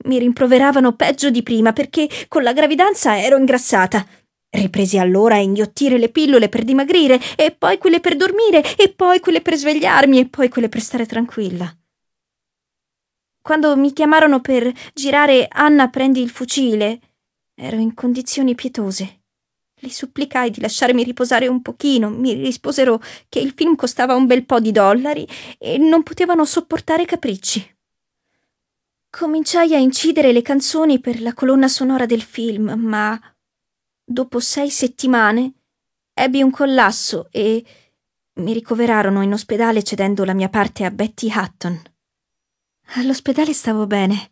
Mi rimproveravano peggio di prima perché con la gravidanza ero ingrassata. Ripresi allora a inghiottire le pillole per dimagrire, e poi quelle per dormire, e poi quelle per svegliarmi, e poi quelle per stare tranquilla. Quando mi chiamarono per girare Anna prendi il fucile, ero in condizioni pietose. Li supplicai di lasciarmi riposare un pochino, mi risposero che il film costava un bel po' di dollari e non potevano sopportare capricci. Cominciai a incidere le canzoni per la colonna sonora del film, ma dopo sei settimane ebbi un collasso e mi ricoverarono in ospedale cedendo la mia parte a Betty Hutton. All'ospedale stavo bene.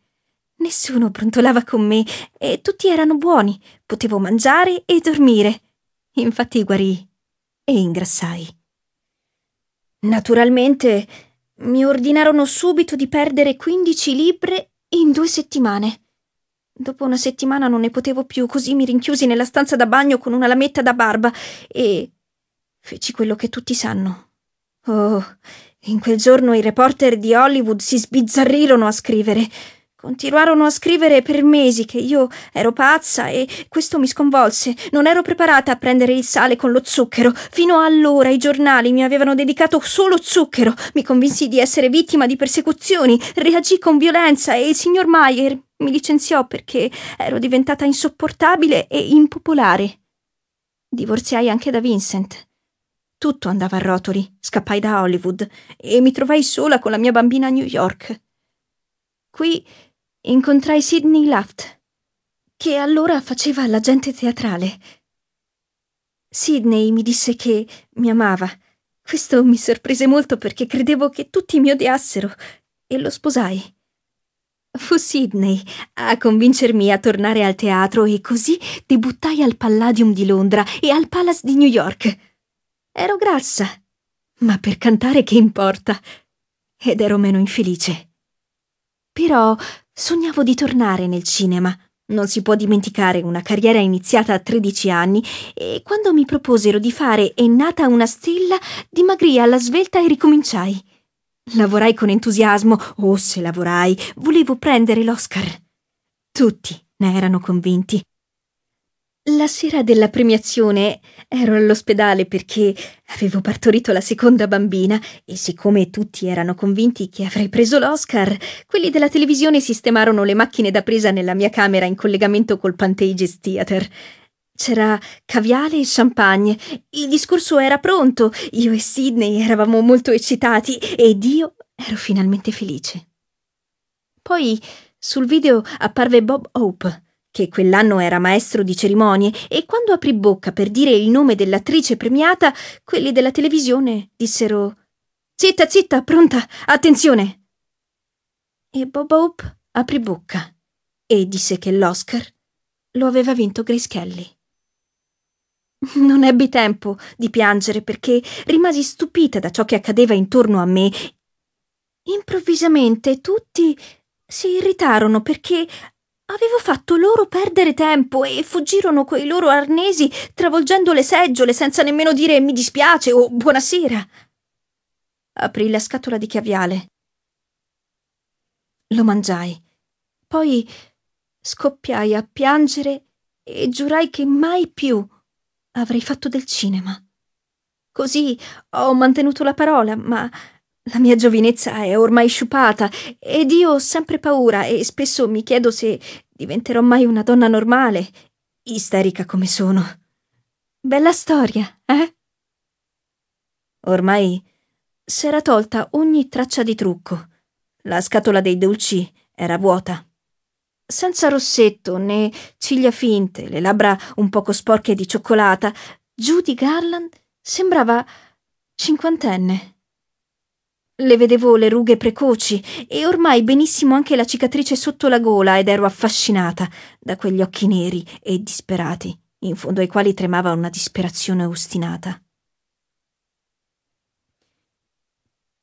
Nessuno brontolava con me e tutti erano buoni. Potevo mangiare e dormire. Infatti guarì e ingrassai. Naturalmente mi ordinarono subito di perdere 15 libbre in due settimane. Dopo una settimana non ne potevo più, così mi rinchiusi nella stanza da bagno con una lametta da barba e feci quello che tutti sanno. Oh, in quel giorno i reporter di Hollywood si sbizzarrirono a scrivere. Continuarono a scrivere per mesi che io ero pazza e questo mi sconvolse. Non ero preparata a prendere il sale con lo zucchero. Fino allora i giornali mi avevano dedicato solo zucchero. Mi convinsi di essere vittima di persecuzioni, reagì con violenza e il signor Mayer mi licenziò perché ero diventata insopportabile e impopolare. Divorziai anche da Vincent. Tutto andava a rotoli, scappai da Hollywood e mi trovai sola con la mia bambina a New York. Qui incontrai Sidney Luft, che allora faceva l'agente teatrale. Sidney mi disse che mi amava. Questo mi sorprese molto perché credevo che tutti mi odiassero e lo sposai. Fu Sidney a convincermi a tornare al teatro e così debuttai al Palladium di Londra e al Palace di New York. Ero grassa, ma per cantare che importa? Ed ero meno infelice. Però Sognavo di tornare nel cinema. Non si può dimenticare una carriera iniziata a 13 anni e quando mi proposero di fare È nata una stella, dimagrì alla svelta e ricominciai. Lavorai con entusiasmo, o oh, se lavorai, volevo prendere l'Oscar. Tutti ne erano convinti. La sera della premiazione ero all'ospedale perché avevo partorito la seconda bambina e siccome tutti erano convinti che avrei preso l'Oscar, quelli della televisione sistemarono le macchine da presa nella mia camera in collegamento col Pantages Theater. C'era caviale e champagne. Il discorso era pronto. Io e Sidney eravamo molto eccitati ed io ero finalmente felice. Poi sul video apparve Bob Hope che quell'anno era maestro di cerimonie, e quando aprì bocca per dire il nome dell'attrice premiata, quelli della televisione dissero Zitta, zitta, pronta, attenzione! E Bob Hope aprì bocca e disse che l'Oscar lo aveva vinto Grace Kelly. Non ebbi tempo di piangere perché rimasi stupita da ciò che accadeva intorno a me. Improvvisamente tutti si irritarono perché Avevo fatto loro perdere tempo e fuggirono coi loro arnesi travolgendo le seggiole senza nemmeno dire mi dispiace o buonasera. Aprì la scatola di chiaviale. Lo mangiai. Poi scoppiai a piangere e giurai che mai più avrei fatto del cinema. Così ho mantenuto la parola, ma la mia giovinezza è ormai sciupata ed io ho sempre paura e spesso mi chiedo se diventerò mai una donna normale, isterica come sono. Bella storia, eh? Ormai s'era tolta ogni traccia di trucco. La scatola dei dolci era vuota. Senza rossetto né ciglia finte, le labbra un poco sporche di cioccolata, Judy Garland sembrava cinquantenne. Le vedevo le rughe precoci e ormai benissimo anche la cicatrice sotto la gola ed ero affascinata da quegli occhi neri e disperati, in fondo ai quali tremava una disperazione ostinata.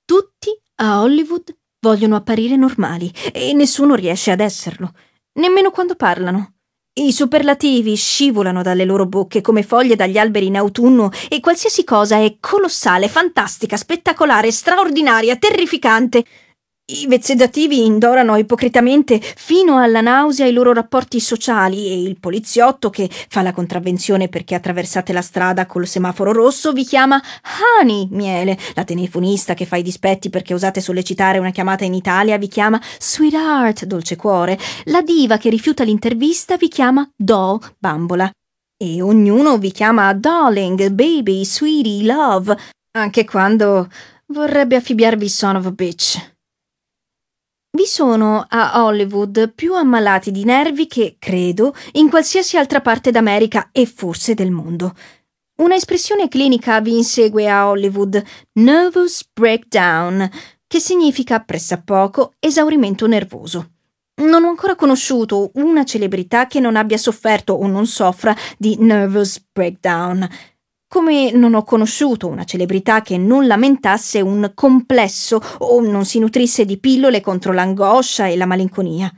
Tutti a Hollywood vogliono apparire normali e nessuno riesce ad esserlo, nemmeno quando parlano. I superlativi scivolano dalle loro bocche come foglie dagli alberi in autunno e qualsiasi cosa è colossale, fantastica, spettacolare, straordinaria, terrificante. I vezzeggiativi indorano ipocritamente fino alla nausea i loro rapporti sociali e il poliziotto che fa la contravvenzione perché attraversate la strada col semaforo rosso vi chiama Honey Miele, la telefonista che fa i dispetti perché osate sollecitare una chiamata in Italia vi chiama Sweetheart, dolce cuore, la diva che rifiuta l'intervista vi chiama Doll, bambola. E ognuno vi chiama Darling, Baby, Sweetie, Love, anche quando vorrebbe affibbiarvi Son of a Bitch. Vi sono a Hollywood più ammalati di nervi che, credo, in qualsiasi altra parte d'America e forse del mondo. Una espressione clinica vi insegue a Hollywood, nervous breakdown, che significa pressa poco esaurimento nervoso. Non ho ancora conosciuto una celebrità che non abbia sofferto o non soffra di nervous breakdown. Come non ho conosciuto una celebrità che non lamentasse un complesso o non si nutrisse di pillole contro l'angoscia e la malinconia.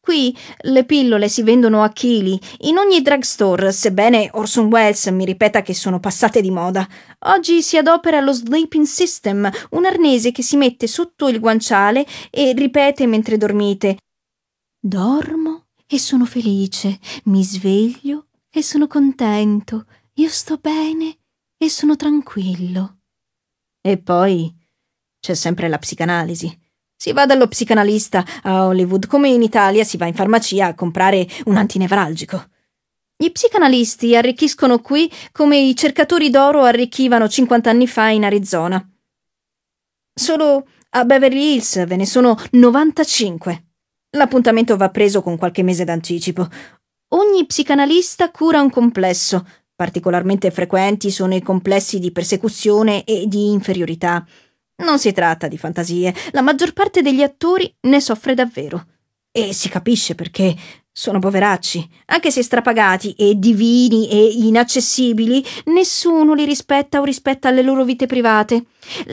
Qui le pillole si vendono a chili, in ogni drugstore, sebbene Orson Welles mi ripeta che sono passate di moda. Oggi si adopera lo sleeping system, un arnese che si mette sotto il guanciale e ripete mentre dormite. Dormo e sono felice, mi sveglio e sono contento, io sto bene e sono tranquillo. E poi c'è sempre la psicanalisi. Si va dallo psicanalista a Hollywood, come in Italia si va in farmacia a comprare un antinevralgico. Gli psicanalisti arricchiscono qui come i cercatori d'oro arricchivano 50 anni fa in Arizona. Solo a Beverly Hills ve ne sono 95. L'appuntamento va preso con qualche mese d'anticipo. Ogni psicanalista cura un complesso, Particolarmente frequenti sono i complessi di persecuzione e di inferiorità. Non si tratta di fantasie, la maggior parte degli attori ne soffre davvero. E si capisce perché. Sono poveracci. Anche se strapagati e divini e inaccessibili, nessuno li rispetta o rispetta le loro vite private.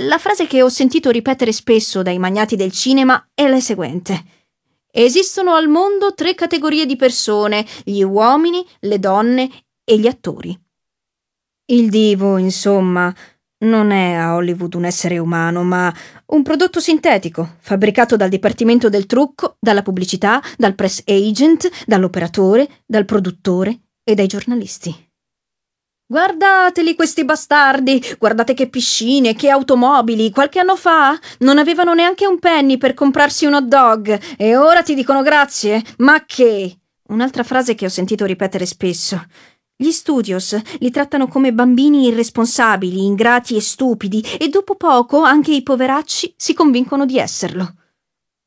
La frase che ho sentito ripetere spesso dai magnati del cinema è la seguente. Esistono al mondo tre categorie di persone, gli uomini, le donne e gli attori. Il divo, insomma, non è a Hollywood un essere umano, ma un prodotto sintetico, fabbricato dal dipartimento del trucco, dalla pubblicità, dal press agent, dall'operatore, dal produttore e dai giornalisti. Guardateli questi bastardi, guardate che piscine, che automobili. Qualche anno fa non avevano neanche un penny per comprarsi un hot dog e ora ti dicono grazie. Ma che? Un'altra frase che ho sentito ripetere spesso. Gli studios li trattano come bambini irresponsabili, ingrati e stupidi, e dopo poco anche i poveracci si convincono di esserlo.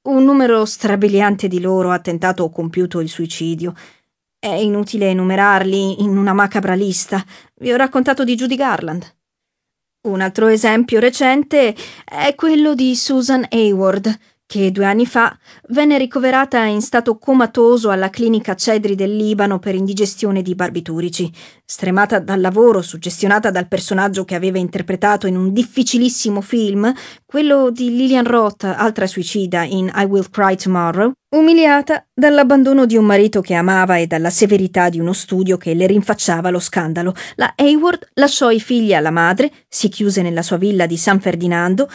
Un numero strabiliante di loro ha tentato o compiuto il suicidio. È inutile enumerarli in una macabra lista. Vi ho raccontato di Judy Garland. Un altro esempio recente è quello di Susan Hayward, che due anni fa venne ricoverata in stato comatoso alla clinica Cedri del Libano per indigestione di barbiturici. Stremata dal lavoro, suggestionata dal personaggio che aveva interpretato in un difficilissimo film, quello di Lillian Roth, altra suicida in I Will Cry Tomorrow, umiliata dall'abbandono di un marito che amava e dalla severità di uno studio che le rinfacciava lo scandalo, la Hayward lasciò i figli alla madre, si chiuse nella sua villa di San Ferdinando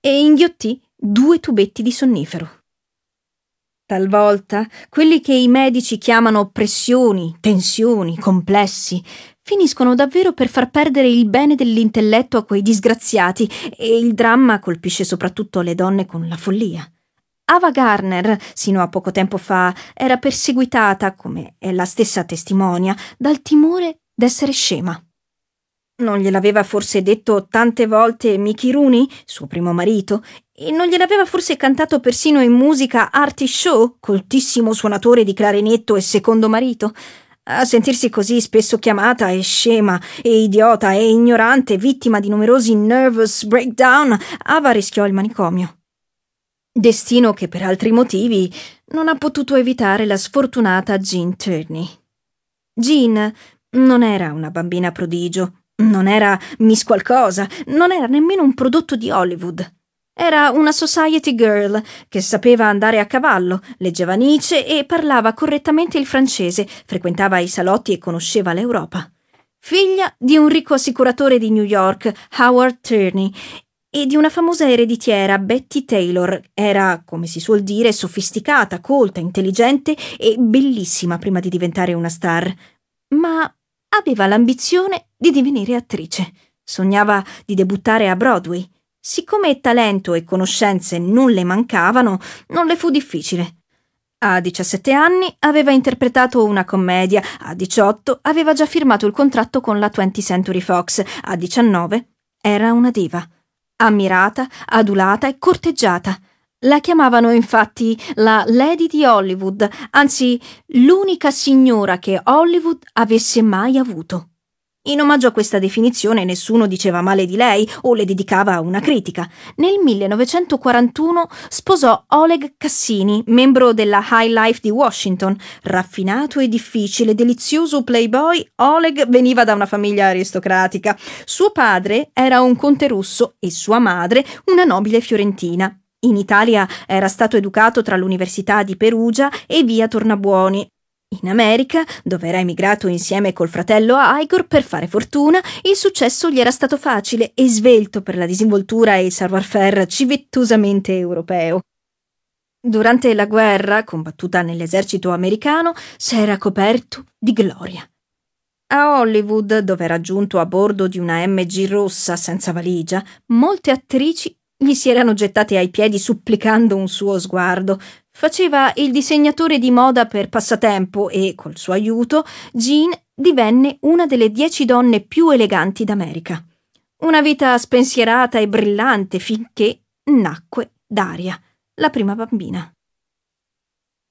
e inghiottì due tubetti di sonnifero. Talvolta quelli che i medici chiamano pressioni, tensioni, complessi, finiscono davvero per far perdere il bene dell'intelletto a quei disgraziati e il dramma colpisce soprattutto le donne con la follia. Ava Garner, sino a poco tempo fa, era perseguitata, come è la stessa testimonia, dal timore d'essere scema. Non gliel'aveva forse detto tante volte Mickey Rooney, suo primo marito, e non gliel'aveva forse cantato persino in musica Artie Shaw, coltissimo suonatore di clarinetto e secondo marito? A sentirsi così spesso chiamata e scema e idiota e ignorante, vittima di numerosi nervous breakdown, Ava rischiò il manicomio. Destino che per altri motivi non ha potuto evitare la sfortunata Jean Turney. Jean non era una bambina prodigio, non era miss qualcosa, non era nemmeno un prodotto di Hollywood. Era una society girl che sapeva andare a cavallo, leggeva Nietzsche e parlava correttamente il francese, frequentava i salotti e conosceva l'Europa. Figlia di un ricco assicuratore di New York, Howard Tierney, e di una famosa ereditiera, Betty Taylor. Era, come si suol dire, sofisticata, colta, intelligente e bellissima prima di diventare una star. Ma aveva l'ambizione di divenire attrice. Sognava di debuttare a Broadway. Siccome talento e conoscenze non le mancavano, non le fu difficile. A 17 anni aveva interpretato una commedia, a 18 aveva già firmato il contratto con la 20 Century Fox, a 19 era una diva. Ammirata, adulata e corteggiata. La chiamavano infatti la Lady di Hollywood, anzi l'unica signora che Hollywood avesse mai avuto. In omaggio a questa definizione nessuno diceva male di lei o le dedicava una critica. Nel 1941 sposò Oleg Cassini, membro della High Life di Washington. Raffinato e difficile, delizioso playboy, Oleg veniva da una famiglia aristocratica. Suo padre era un conte russo e sua madre una nobile fiorentina. In Italia era stato educato tra l'Università di Perugia e via Tornabuoni, in America, dove era emigrato insieme col fratello Igor per fare fortuna, il successo gli era stato facile e svelto per la disinvoltura e il savoir-faire civettosamente europeo. Durante la guerra, combattuta nell'esercito americano, si era coperto di gloria. A Hollywood, dove era giunto a bordo di una MG rossa senza valigia, molte attrici gli si erano gettate ai piedi supplicando un suo sguardo, Faceva il disegnatore di moda per passatempo e, col suo aiuto, Jean divenne una delle dieci donne più eleganti d'America. Una vita spensierata e brillante finché nacque Daria, la prima bambina.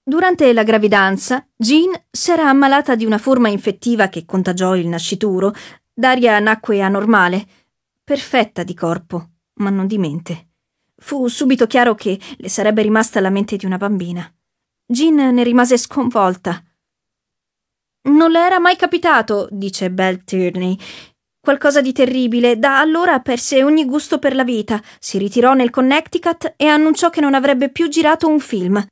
Durante la gravidanza, Jean s'era ammalata di una forma infettiva che contagiò il nascituro. Daria nacque anormale, perfetta di corpo, ma non di mente. Fu subito chiaro che le sarebbe rimasta la mente di una bambina. Jean ne rimase sconvolta. Non le era mai capitato, dice Belle Tierney. Qualcosa di terribile, da allora perse ogni gusto per la vita, si ritirò nel Connecticut e annunciò che non avrebbe più girato un film.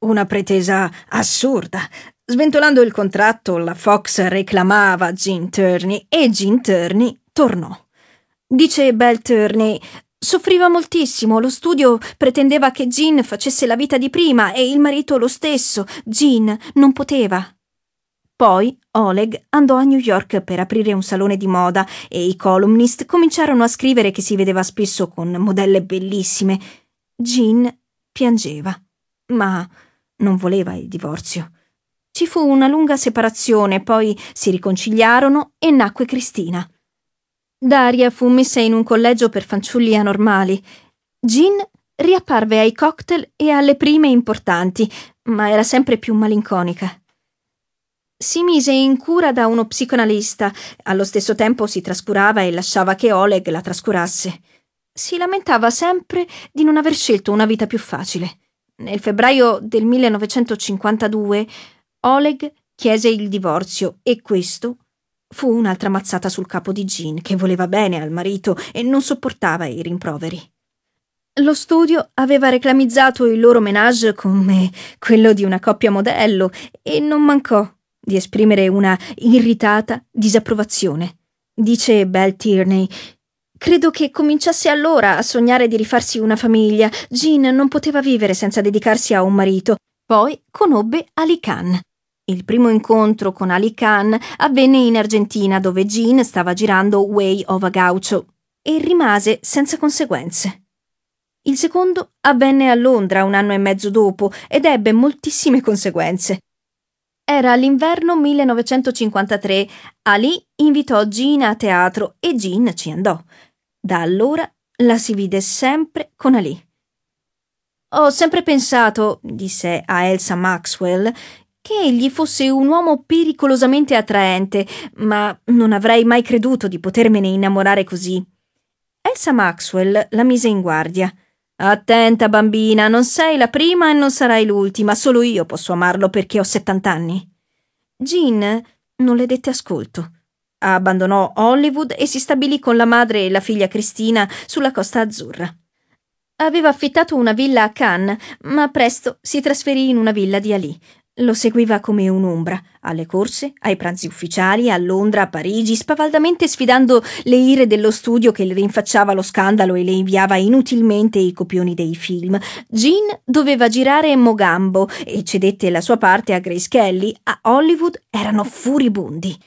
Una pretesa assurda. Sventolando il contratto, la Fox reclamava Jean Turney e Jean Turney tornò. Dice Belle Turney, Soffriva moltissimo, lo studio pretendeva che Jean facesse la vita di prima e il marito lo stesso. Jean non poteva. Poi Oleg andò a New York per aprire un salone di moda e i columnist cominciarono a scrivere che si vedeva spesso con modelle bellissime. Jean piangeva, ma non voleva il divorzio. Ci fu una lunga separazione, poi si riconciliarono e nacque Cristina. Daria fu messa in un collegio per fanciulli anormali. Jean riapparve ai cocktail e alle prime importanti, ma era sempre più malinconica. Si mise in cura da uno psicoanalista, allo stesso tempo si trascurava e lasciava che Oleg la trascurasse. Si lamentava sempre di non aver scelto una vita più facile. Nel febbraio del 1952 Oleg chiese il divorzio e questo Fu un'altra mazzata sul capo di Jean, che voleva bene al marito e non sopportava i rimproveri. Lo studio aveva reclamizzato il loro menage come quello di una coppia modello e non mancò di esprimere una irritata disapprovazione. Dice Belle Tierney. Credo che cominciasse allora a sognare di rifarsi una famiglia. Jean non poteva vivere senza dedicarsi a un marito. Poi conobbe Ali Khan. Il primo incontro con Ali Khan avvenne in Argentina dove Jean stava girando Way of a Gaucho e rimase senza conseguenze. Il secondo avvenne a Londra un anno e mezzo dopo ed ebbe moltissime conseguenze. Era l'inverno 1953. Ali invitò Jean a teatro e Jean ci andò. Da allora la si vide sempre con Ali. Ho sempre pensato, disse a Elsa Maxwell, che egli fosse un uomo pericolosamente attraente, ma non avrei mai creduto di potermene innamorare così. Elsa Maxwell la mise in guardia. Attenta, bambina, non sei la prima e non sarai l'ultima, solo io posso amarlo perché ho settant'anni. Jean non le dette ascolto. Abbandonò Hollywood e si stabilì con la madre e la figlia Cristina sulla costa azzurra. Aveva affittato una villa a Cannes, ma presto si trasferì in una villa di Ali, lo seguiva come un'ombra, alle corse, ai pranzi ufficiali, a Londra, a Parigi, spavaldamente sfidando le ire dello studio che le rinfacciava lo scandalo e le inviava inutilmente i copioni dei film. Jean doveva girare Mogambo e cedette la sua parte a Grace Kelly. A Hollywood erano furibondi.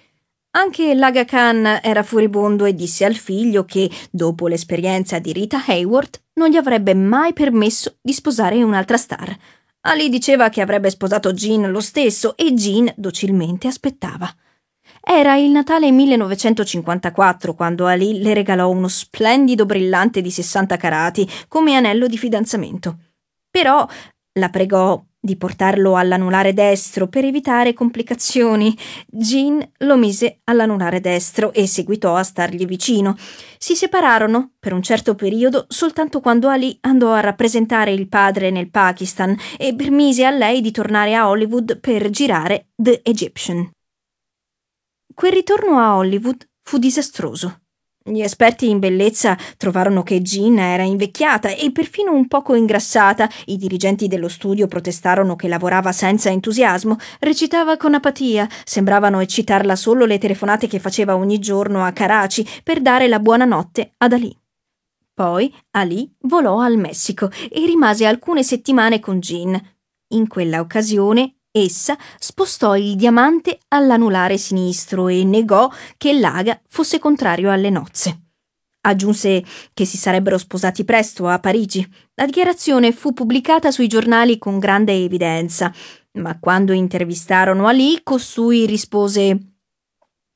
Anche l'Aga Khan era furibondo e disse al figlio che, dopo l'esperienza di Rita Hayworth, non gli avrebbe mai permesso di sposare un'altra star. Ali diceva che avrebbe sposato Jean lo stesso e Jean docilmente aspettava. Era il Natale 1954 quando Ali le regalò uno splendido brillante di 60 carati come anello di fidanzamento. Però la pregò di portarlo all'anulare destro per evitare complicazioni. Jean lo mise all'anulare destro e seguitò a stargli vicino. Si separarono per un certo periodo soltanto quando Ali andò a rappresentare il padre nel Pakistan e permise a lei di tornare a Hollywood per girare The Egyptian. Quel ritorno a Hollywood fu disastroso. Gli esperti in bellezza trovarono che Jean era invecchiata e perfino un poco ingrassata. I dirigenti dello studio protestarono che lavorava senza entusiasmo, recitava con apatia, sembravano eccitarla solo le telefonate che faceva ogni giorno a Karachi per dare la buonanotte ad Ali. Poi Ali volò al Messico e rimase alcune settimane con Jean. In quella occasione Essa spostò il diamante all'anulare sinistro e negò che Laga fosse contrario alle nozze. Aggiunse che si sarebbero sposati presto a Parigi. La dichiarazione fu pubblicata sui giornali con grande evidenza, ma quando intervistarono Ali, costui rispose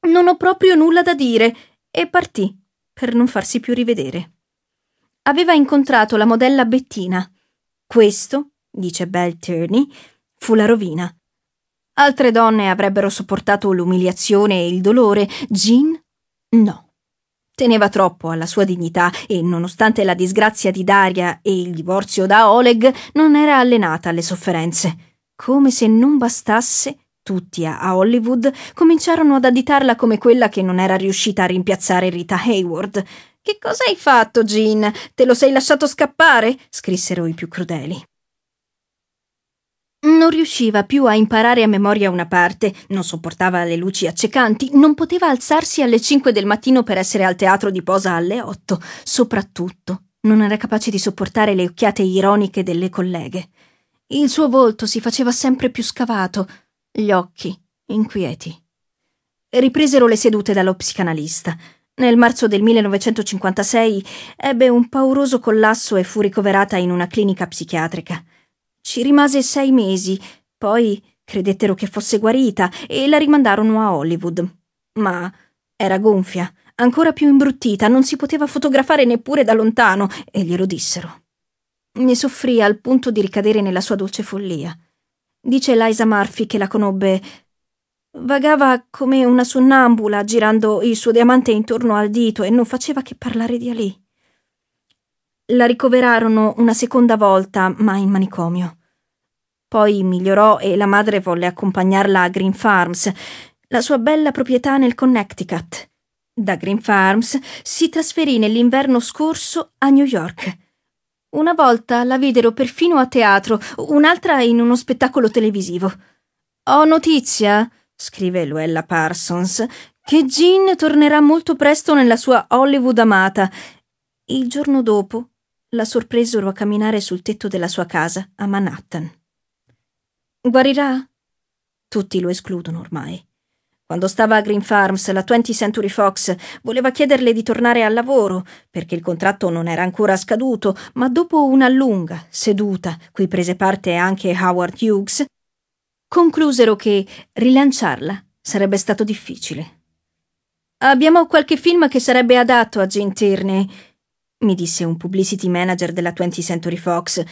Non ho proprio nulla da dire e partì per non farsi più rivedere. Aveva incontrato la modella Bettina. Questo, dice Belle Turney, fu la rovina. Altre donne avrebbero sopportato l'umiliazione e il dolore, Jean no. Teneva troppo alla sua dignità e, nonostante la disgrazia di Daria e il divorzio da Oleg, non era allenata alle sofferenze. Come se non bastasse, tutti a Hollywood cominciarono ad additarla come quella che non era riuscita a rimpiazzare Rita Hayward. Che cosa hai fatto, Jean? Te lo sei lasciato scappare? scrissero i più crudeli. Non riusciva più a imparare a memoria una parte, non sopportava le luci accecanti, non poteva alzarsi alle 5 del mattino per essere al teatro di posa alle 8, soprattutto non era capace di sopportare le occhiate ironiche delle colleghe. Il suo volto si faceva sempre più scavato, gli occhi inquieti. Ripresero le sedute dallo psicanalista. Nel marzo del 1956 ebbe un pauroso collasso e fu ricoverata in una clinica psichiatrica. Ci rimase sei mesi, poi credettero che fosse guarita e la rimandarono a Hollywood. Ma era gonfia, ancora più imbruttita, non si poteva fotografare neppure da lontano e glielo dissero. Ne soffrì al punto di ricadere nella sua dolce follia. Dice Liza Murphy che la conobbe. Vagava come una sonnambula girando il suo diamante intorno al dito e non faceva che parlare di Alì. La ricoverarono una seconda volta, ma in manicomio. Poi migliorò e la madre volle accompagnarla a Green Farms, la sua bella proprietà nel Connecticut. Da Green Farms si trasferì nell'inverno scorso a New York. Una volta la videro perfino a teatro, un'altra in uno spettacolo televisivo. Ho notizia, scrive Luella Parsons, che Jean tornerà molto presto nella sua Hollywood amata. Il giorno dopo la sorpresero a camminare sul tetto della sua casa a Manhattan. Guarirà? Tutti lo escludono ormai. Quando stava a Green Farms, la 20th Century Fox voleva chiederle di tornare al lavoro, perché il contratto non era ancora scaduto, ma dopo una lunga seduta, cui prese parte anche Howard Hughes, conclusero che rilanciarla sarebbe stato difficile. Abbiamo qualche film che sarebbe adatto a Gene Tierney, mi disse un publicity manager della 20th Century Fox.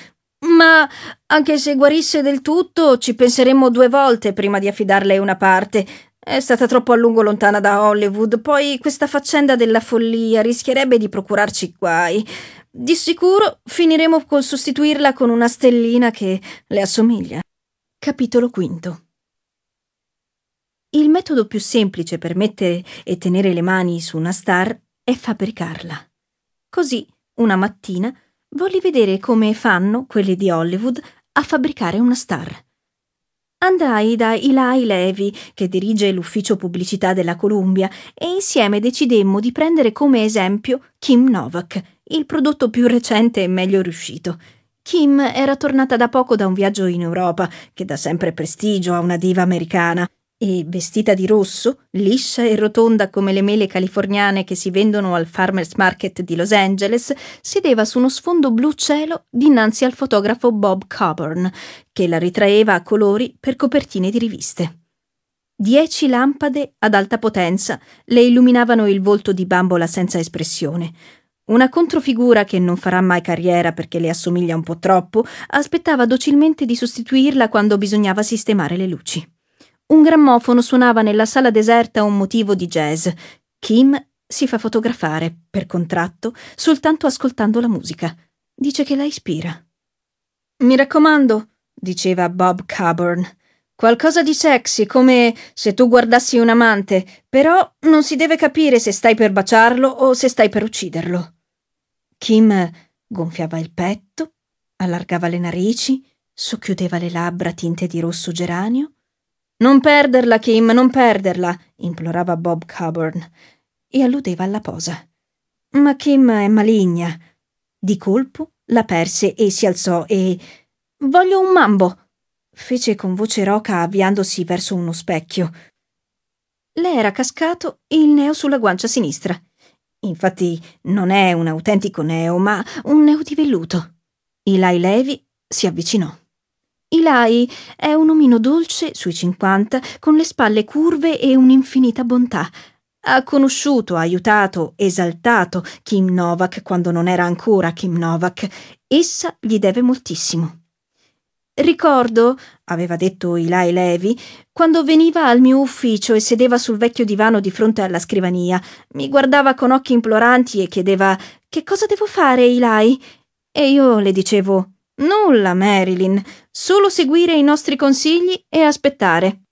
Ma anche se guarisse del tutto, ci penseremmo due volte prima di affidarle una parte. È stata troppo a lungo lontana da Hollywood, poi questa faccenda della follia rischierebbe di procurarci guai. Di sicuro finiremo col sostituirla con una stellina che le assomiglia. Capitolo V Il metodo più semplice per mettere e tenere le mani su una star è fabbricarla. Così, una mattina, volli vedere come fanno quelli di Hollywood a fabbricare una star. Andai da Eli Levi, che dirige l'ufficio pubblicità della Columbia, e insieme decidemmo di prendere come esempio Kim Novak, il prodotto più recente e meglio riuscito. Kim era tornata da poco da un viaggio in Europa, che dà sempre prestigio a una diva americana, e, vestita di rosso, liscia e rotonda come le mele californiane che si vendono al Farmers Market di Los Angeles, sedeva su uno sfondo blu cielo dinanzi al fotografo Bob Coburn, che la ritraeva a colori per copertine di riviste. Dieci lampade ad alta potenza le illuminavano il volto di bambola senza espressione. Una controfigura che non farà mai carriera perché le assomiglia un po' troppo, aspettava docilmente di sostituirla quando bisognava sistemare le luci. Un grammofono suonava nella sala deserta un motivo di jazz. Kim si fa fotografare, per contratto, soltanto ascoltando la musica. Dice che la ispira. Mi raccomando, diceva Bob Caburn. Qualcosa di sexy, come se tu guardassi un amante, però non si deve capire se stai per baciarlo o se stai per ucciderlo. Kim gonfiava il petto, allargava le narici, socchiudeva le labbra tinte di rosso geranio non perderla, Kim, non perderla, implorava Bob Coburn e alludeva alla posa. Ma Kim è maligna. Di colpo la perse e si alzò e. Voglio un mambo! fece con voce roca avviandosi verso uno specchio. Le era cascato il neo sulla guancia sinistra. Infatti non è un autentico neo, ma un neo di velluto. Eli Levi si avvicinò. Ilai è un omino dolce sui 50, con le spalle curve e un'infinita bontà. Ha conosciuto, aiutato, esaltato Kim Novak quando non era ancora Kim Novak. Essa gli deve moltissimo. Ricordo, aveva detto Ilai Levi, quando veniva al mio ufficio e sedeva sul vecchio divano di fronte alla scrivania, mi guardava con occhi imploranti e chiedeva Che cosa devo fare, Ilai? E io le dicevo Nulla, Marilyn, solo seguire i nostri consigli e aspettare.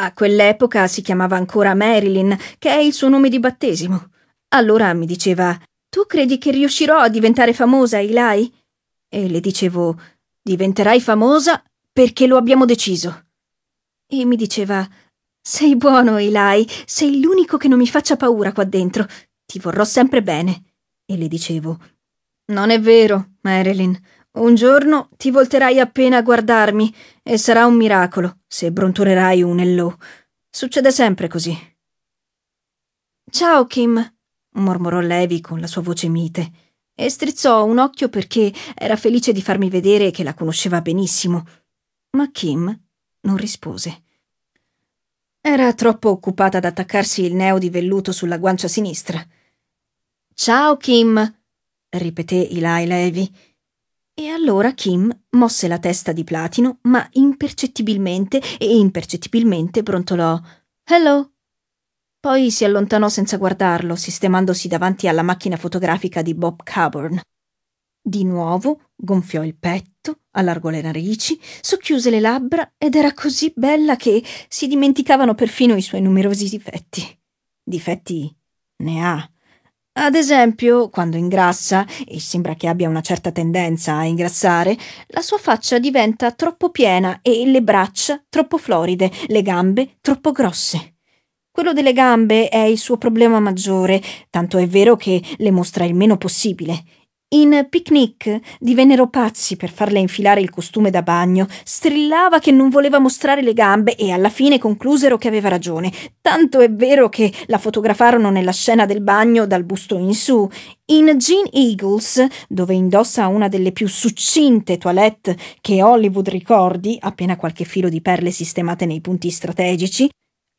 A quell'epoca si chiamava ancora Marilyn, che è il suo nome di battesimo. Allora mi diceva: Tu credi che riuscirò a diventare famosa, Eli? E le dicevo: Diventerai famosa perché lo abbiamo deciso. E mi diceva: Sei buono, Eli, sei l'unico che non mi faccia paura qua dentro. Ti vorrò sempre bene. E le dicevo: Non è vero, Marilyn. Un giorno ti volterai appena a guardarmi e sarà un miracolo se brontolerai un hello. Succede sempre così. Ciao, Kim, mormorò Levi con la sua voce mite e strizzò un occhio perché era felice di farmi vedere che la conosceva benissimo. Ma Kim non rispose. Era troppo occupata ad attaccarsi il neo di velluto sulla guancia sinistra. Ciao, Kim, ripeté Eli Levi e allora Kim mosse la testa di platino, ma impercettibilmente e impercettibilmente brontolò Hello. Poi si allontanò senza guardarlo, sistemandosi davanti alla macchina fotografica di Bob Caborn. Di nuovo gonfiò il petto, allargò le narici, socchiuse le labbra ed era così bella che si dimenticavano perfino i suoi numerosi difetti. Difetti ne ha. Ad esempio, quando ingrassa, e sembra che abbia una certa tendenza a ingrassare, la sua faccia diventa troppo piena e le braccia troppo floride, le gambe troppo grosse. Quello delle gambe è il suo problema maggiore, tanto è vero che le mostra il meno possibile in picnic divennero pazzi per farle infilare il costume da bagno, strillava che non voleva mostrare le gambe e alla fine conclusero che aveva ragione. Tanto è vero che la fotografarono nella scena del bagno dal busto in su. In Jean Eagles, dove indossa una delle più succinte toilette che Hollywood ricordi, appena qualche filo di perle sistemate nei punti strategici,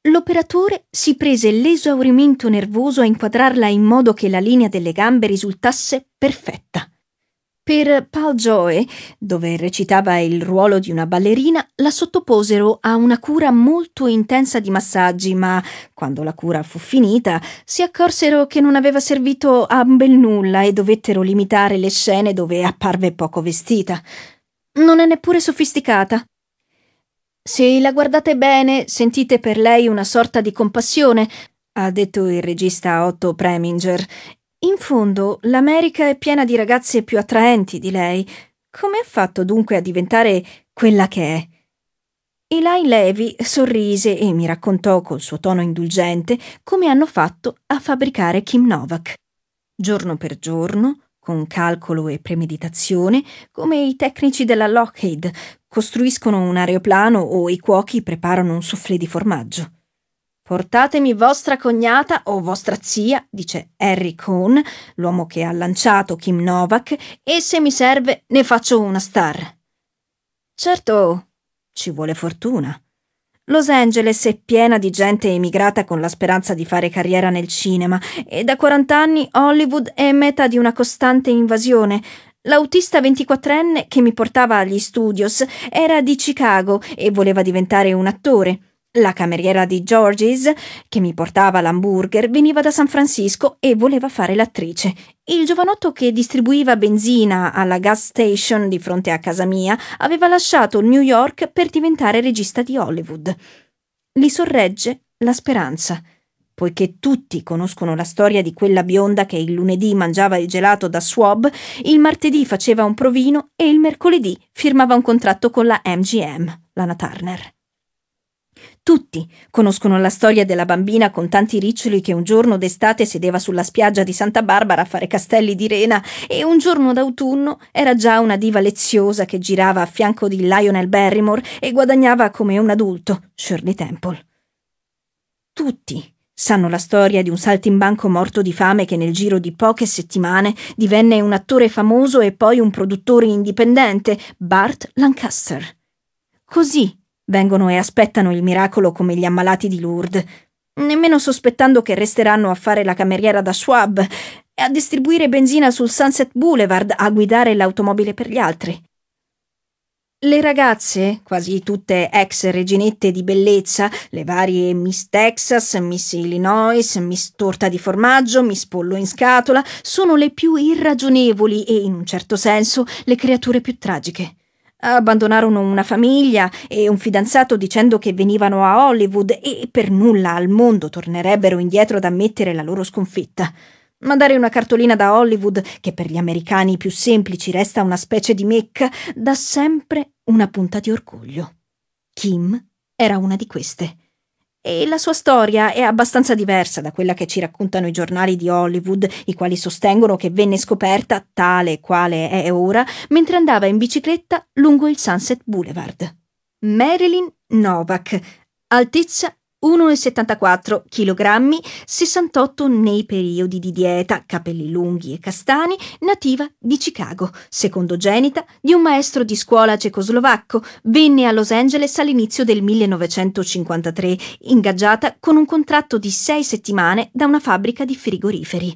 L'operatore si prese l'esaurimento nervoso a inquadrarla in modo che la linea delle gambe risultasse perfetta. Per Paul Joe, dove recitava il ruolo di una ballerina, la sottoposero a una cura molto intensa di massaggi, ma quando la cura fu finita si accorsero che non aveva servito a bel nulla e dovettero limitare le scene dove apparve poco vestita. Non è neppure sofisticata, se la guardate bene, sentite per lei una sorta di compassione, ha detto il regista Otto Preminger. In fondo, l'America è piena di ragazze più attraenti di lei. Come ha fatto dunque a diventare quella che è? Eli Levi sorrise e mi raccontò col suo tono indulgente come hanno fatto a fabbricare Kim Novak. Giorno per giorno, con calcolo e premeditazione, come i tecnici della Lockheed, costruiscono un aeroplano o i cuochi preparano un soufflé di formaggio. Portatemi vostra cognata o vostra zia, dice Harry Cohn, l'uomo che ha lanciato Kim Novak, e se mi serve ne faccio una star. Certo, ci vuole fortuna. Los Angeles è piena di gente emigrata con la speranza di fare carriera nel cinema e da 40 anni Hollywood è meta di una costante invasione, L'autista 24enne che mi portava agli studios era di Chicago e voleva diventare un attore. La cameriera di Georges, che mi portava l'hamburger, veniva da San Francisco e voleva fare l'attrice. Il giovanotto che distribuiva benzina alla gas station di fronte a casa mia aveva lasciato New York per diventare regista di Hollywood. Li sorregge la speranza. Poiché tutti conoscono la storia di quella bionda che il lunedì mangiava il gelato da Swab, il martedì faceva un provino e il mercoledì firmava un contratto con la MGM, Lana Turner. Tutti conoscono la storia della bambina con tanti riccioli che un giorno d'estate sedeva sulla spiaggia di Santa Barbara a fare castelli di rena e un giorno d'autunno era già una diva leziosa che girava a fianco di Lionel Barrymore e guadagnava come un adulto, Shirley Temple. Tutti Sanno la storia di un saltimbanco morto di fame che nel giro di poche settimane divenne un attore famoso e poi un produttore indipendente, Bart Lancaster. Così vengono e aspettano il miracolo come gli ammalati di Lourdes, nemmeno sospettando che resteranno a fare la cameriera da Schwab e a distribuire benzina sul Sunset Boulevard a guidare l'automobile per gli altri. Le ragazze, quasi tutte ex reginette di bellezza, le varie Miss Texas, Miss Illinois, Miss Torta di formaggio, Miss Pollo in scatola, sono le più irragionevoli e, in un certo senso, le creature più tragiche. Abbandonarono una famiglia e un fidanzato dicendo che venivano a Hollywood e per nulla al mondo tornerebbero indietro ad ammettere la loro sconfitta. Mandare una cartolina da Hollywood, che per gli americani più semplici resta una specie di mecca, dà sempre una punta di orgoglio. Kim era una di queste. E la sua storia è abbastanza diversa da quella che ci raccontano i giornali di Hollywood, i quali sostengono che venne scoperta tale quale è ora mentre andava in bicicletta lungo il Sunset Boulevard. Marilyn Novak, altezza 1,74 kg, 68 nei periodi di dieta, capelli lunghi e castani, nativa di Chicago, secondogenita di un maestro di scuola cecoslovacco, venne a Los Angeles all'inizio del 1953, ingaggiata con un contratto di sei settimane da una fabbrica di frigoriferi.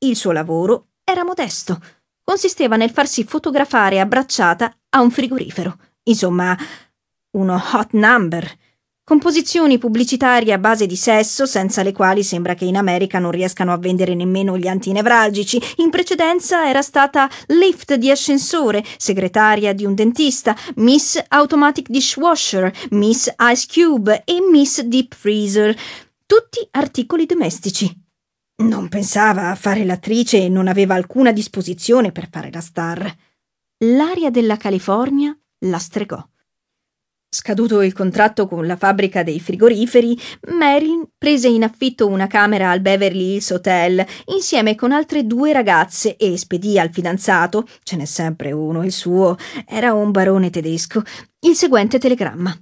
Il suo lavoro era modesto, consisteva nel farsi fotografare abbracciata a un frigorifero, insomma, uno hot number. Composizioni pubblicitarie a base di sesso, senza le quali sembra che in America non riescano a vendere nemmeno gli antinevralgici. In precedenza era stata lift di ascensore, segretaria di un dentista, Miss Automatic Dishwasher, Miss Ice Cube e Miss Deep Freezer. Tutti articoli domestici. Non pensava a fare l'attrice e non aveva alcuna disposizione per fare la star. L'aria della California la stregò. Scaduto il contratto con la fabbrica dei frigoriferi, Marilyn prese in affitto una camera al Beverly Hills Hotel insieme con altre due ragazze e spedì al fidanzato, ce n'è sempre uno, il suo era un barone tedesco, il seguente telegramma.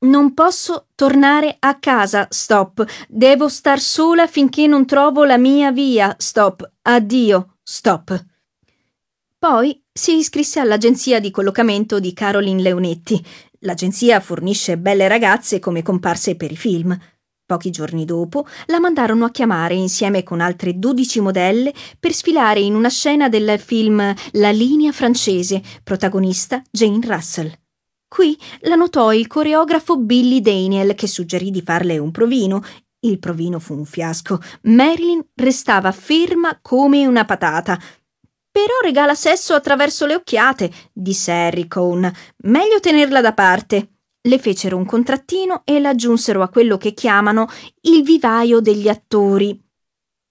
Non posso tornare a casa, stop. Devo star sola finché non trovo la mia via, stop. Addio, stop. Poi si iscrisse all'agenzia di collocamento di Caroline Leonetti L'agenzia fornisce belle ragazze come comparse per i film. Pochi giorni dopo la mandarono a chiamare insieme con altre 12 modelle per sfilare in una scena del film La linea francese, protagonista Jane Russell. Qui la notò il coreografo Billy Daniel che suggerì di farle un provino. Il provino fu un fiasco. Marilyn restava ferma come una patata, però regala sesso attraverso le occhiate, disse Harry Cohn. Meglio tenerla da parte. Le fecero un contrattino e l'aggiunsero a quello che chiamano il vivaio degli attori.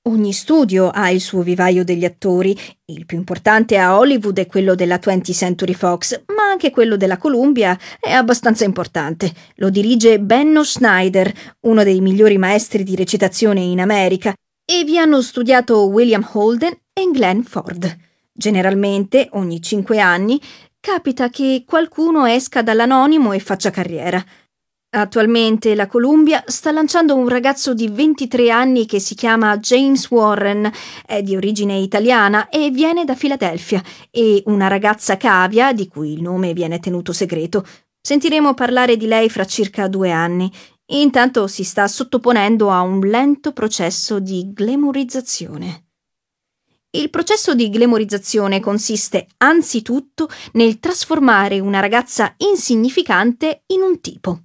Ogni studio ha il suo vivaio degli attori. Il più importante a Hollywood è quello della 20th Century Fox, ma anche quello della Columbia è abbastanza importante. Lo dirige Benno Schneider, uno dei migliori maestri di recitazione in America, e vi hanno studiato William Holden e Glenn Ford. Generalmente ogni cinque anni capita che qualcuno esca dall'anonimo e faccia carriera. Attualmente la Columbia sta lanciando un ragazzo di 23 anni che si chiama James Warren, è di origine italiana e viene da Filadelfia, e una ragazza cavia di cui il nome viene tenuto segreto. Sentiremo parlare di lei fra circa due anni. Intanto si sta sottoponendo a un lento processo di glamorizzazione. Il processo di glamorizzazione consiste anzitutto nel trasformare una ragazza insignificante in un tipo.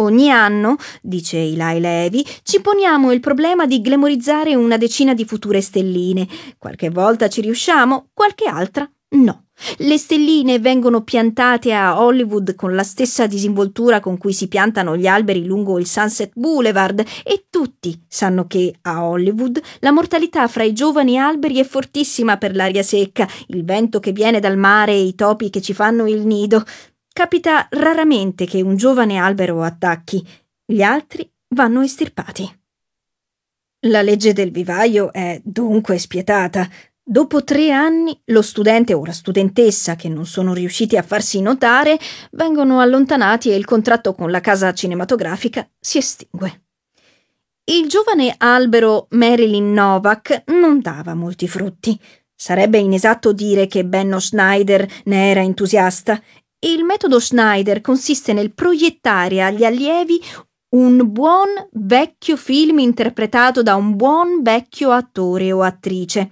Ogni anno, dice Eli Levi, ci poniamo il problema di glamorizzare una decina di future stelline. Qualche volta ci riusciamo, qualche altra no. Le stelline vengono piantate a Hollywood con la stessa disinvoltura con cui si piantano gli alberi lungo il Sunset Boulevard e tutti sanno che a Hollywood la mortalità fra i giovani alberi è fortissima per l'aria secca, il vento che viene dal mare e i topi che ci fanno il nido. Capita raramente che un giovane albero attacchi, gli altri vanno estirpati. La legge del vivaio è dunque spietata, Dopo tre anni lo studente o la studentessa che non sono riusciti a farsi notare vengono allontanati e il contratto con la casa cinematografica si estingue. Il giovane albero Marilyn Novak non dava molti frutti. Sarebbe inesatto dire che Benno Schneider ne era entusiasta. Il metodo Schneider consiste nel proiettare agli allievi un buon vecchio film interpretato da un buon vecchio attore o attrice.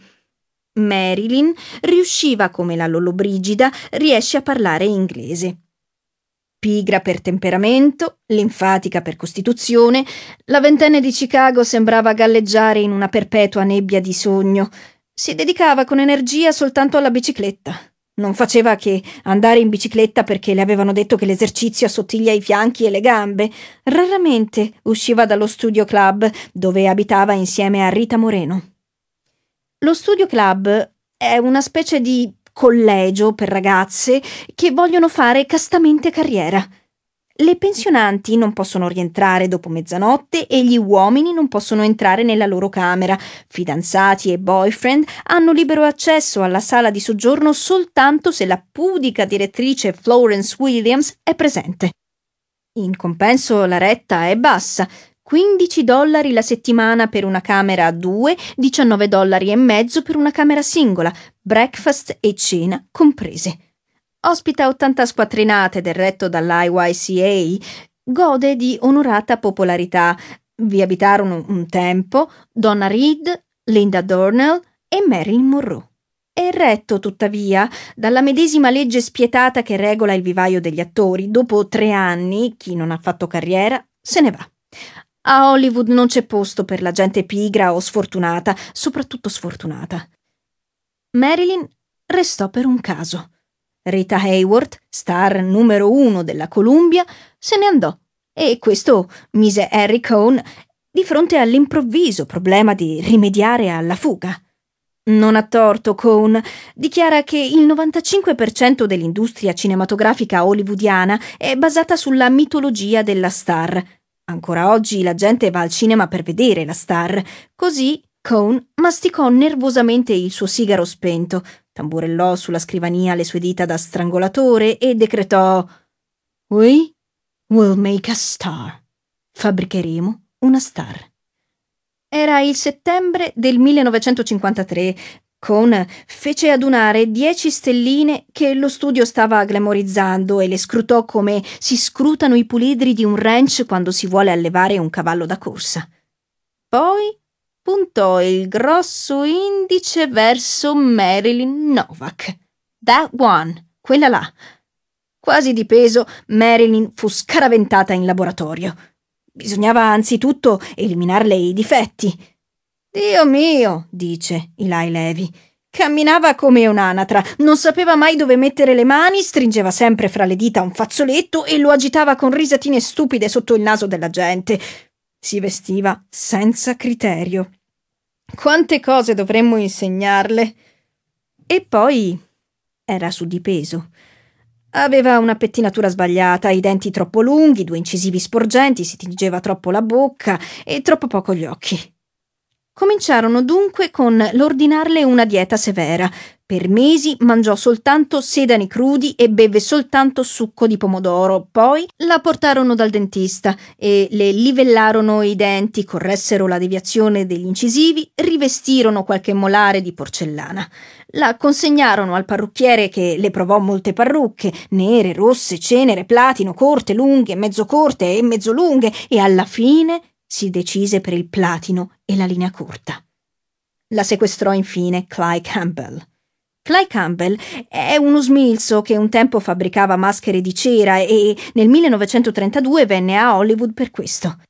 Marilyn riusciva, come la Lollobrigida, riesce a parlare inglese. Pigra per temperamento, linfatica per costituzione, la ventenne di Chicago sembrava galleggiare in una perpetua nebbia di sogno. Si dedicava con energia soltanto alla bicicletta. Non faceva che andare in bicicletta perché le avevano detto che l'esercizio assottiglia i fianchi e le gambe. Raramente usciva dallo studio club dove abitava insieme a Rita Moreno. Lo Studio Club è una specie di collegio per ragazze che vogliono fare castamente carriera. Le pensionanti non possono rientrare dopo mezzanotte e gli uomini non possono entrare nella loro camera. Fidanzati e boyfriend hanno libero accesso alla sala di soggiorno soltanto se la pudica direttrice Florence Williams è presente. In compenso la retta è bassa, 15 dollari la settimana per una camera a due, 19 dollari e mezzo per una camera singola, breakfast e cena comprese. Ospita 80 squattrinate del retto dall'IYCA, gode di onorata popolarità. Vi abitarono un tempo Donna Reed, Linda Dornell e Marilyn Monroe. È retto, tuttavia, dalla medesima legge spietata che regola il vivaio degli attori, dopo tre anni, chi non ha fatto carriera se ne va. A Hollywood non c'è posto per la gente pigra o sfortunata, soprattutto sfortunata. Marilyn restò per un caso. Rita Hayworth, star numero uno della Columbia, se ne andò e questo mise Harry Cohn di fronte all'improvviso problema di rimediare alla fuga. Non a torto, Cohn dichiara che il 95% dell'industria cinematografica hollywoodiana è basata sulla mitologia della star, Ancora oggi la gente va al cinema per vedere la star. Così Cohn masticò nervosamente il suo sigaro spento, tamburellò sulla scrivania le sue dita da strangolatore e decretò We will make a star. Fabbricheremo una star. Era il settembre del 1953, Cohn fece adunare dieci stelline che lo studio stava glamorizzando e le scrutò come si scrutano i puledri di un ranch quando si vuole allevare un cavallo da corsa. Poi puntò il grosso indice verso Marilyn Novak. That one, quella là. Quasi di peso, Marilyn fu scaraventata in laboratorio. Bisognava anzitutto eliminarle i difetti. Dio mio, dice Ilai Levi. Camminava come un'anatra, non sapeva mai dove mettere le mani, stringeva sempre fra le dita un fazzoletto e lo agitava con risatine stupide sotto il naso della gente. Si vestiva senza criterio. Quante cose dovremmo insegnarle? E poi era su di peso. Aveva una pettinatura sbagliata, i denti troppo lunghi, due incisivi sporgenti, si tingeva troppo la bocca e troppo poco gli occhi. Cominciarono dunque con l'ordinarle una dieta severa. Per mesi mangiò soltanto sedani crudi e beve soltanto succo di pomodoro. Poi la portarono dal dentista e le livellarono i denti, corressero la deviazione degli incisivi, rivestirono qualche molare di porcellana. La consegnarono al parrucchiere che le provò molte parrucche, nere, rosse, cenere, platino, corte, lunghe, mezzo corte e mezzo lunghe, e alla fine si decise per il platino e la linea corta. La sequestrò infine Cly Campbell. Cly Campbell è uno smilzo che un tempo fabbricava maschere di cera e nel 1932 venne a Hollywood per questo.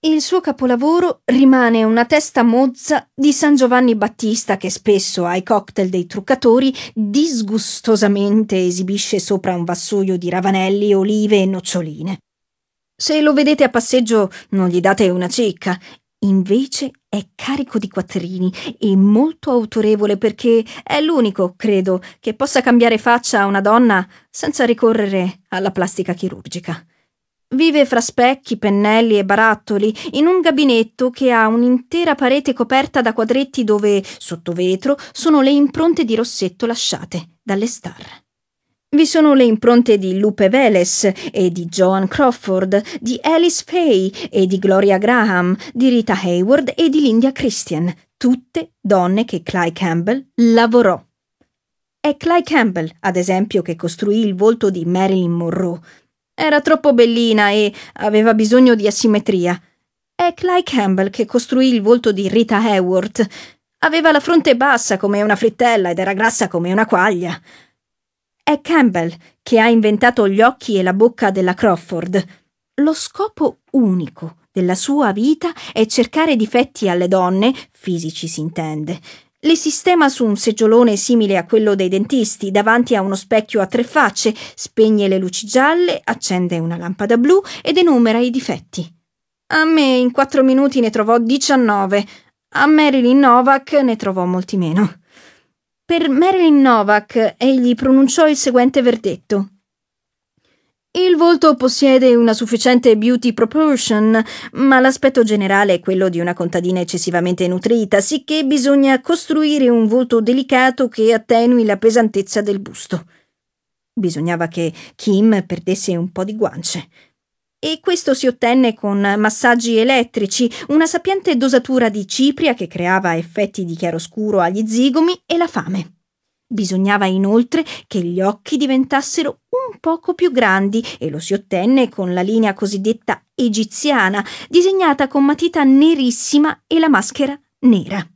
Il suo capolavoro rimane una testa mozza di San Giovanni Battista che spesso ai cocktail dei truccatori disgustosamente esibisce sopra un vassoio di ravanelli, olive e noccioline. Se lo vedete a passeggio non gli date una cicca. Invece è carico di quattrini e molto autorevole perché è l'unico, credo, che possa cambiare faccia a una donna senza ricorrere alla plastica chirurgica. Vive fra specchi, pennelli e barattoli in un gabinetto che ha un'intera parete coperta da quadretti dove, sotto vetro, sono le impronte di rossetto lasciate dalle star. Vi sono le impronte di Lupe Veles e di Joan Crawford, di Alice Pay e di Gloria Graham, di Rita Hayward e di Lindia Christian, tutte donne che Cly Campbell lavorò. È Cly Campbell, ad esempio, che costruì il volto di Marilyn Monroe. Era troppo bellina e aveva bisogno di asimmetria. È Cly Campbell che costruì il volto di Rita Hayward. Aveva la fronte bassa come una frittella ed era grassa come una quaglia. È Campbell che ha inventato gli occhi e la bocca della Crawford. Lo scopo unico della sua vita è cercare difetti alle donne, fisici si intende. Le sistema su un seggiolone simile a quello dei dentisti, davanti a uno specchio a tre facce, spegne le luci gialle, accende una lampada blu ed enumera i difetti. A me in quattro minuti ne trovò 19, a Marilyn Novak ne trovò molti meno. Per Marilyn Novak egli pronunciò il seguente verdetto. Il volto possiede una sufficiente beauty proportion, ma l'aspetto generale è quello di una contadina eccessivamente nutrita, sicché bisogna costruire un volto delicato che attenui la pesantezza del busto. Bisognava che Kim perdesse un po' di guance. E questo si ottenne con massaggi elettrici, una sapiente dosatura di cipria che creava effetti di chiaroscuro agli zigomi e la fame. Bisognava inoltre che gli occhi diventassero un poco più grandi e lo si ottenne con la linea cosiddetta egiziana, disegnata con matita nerissima e la maschera nera.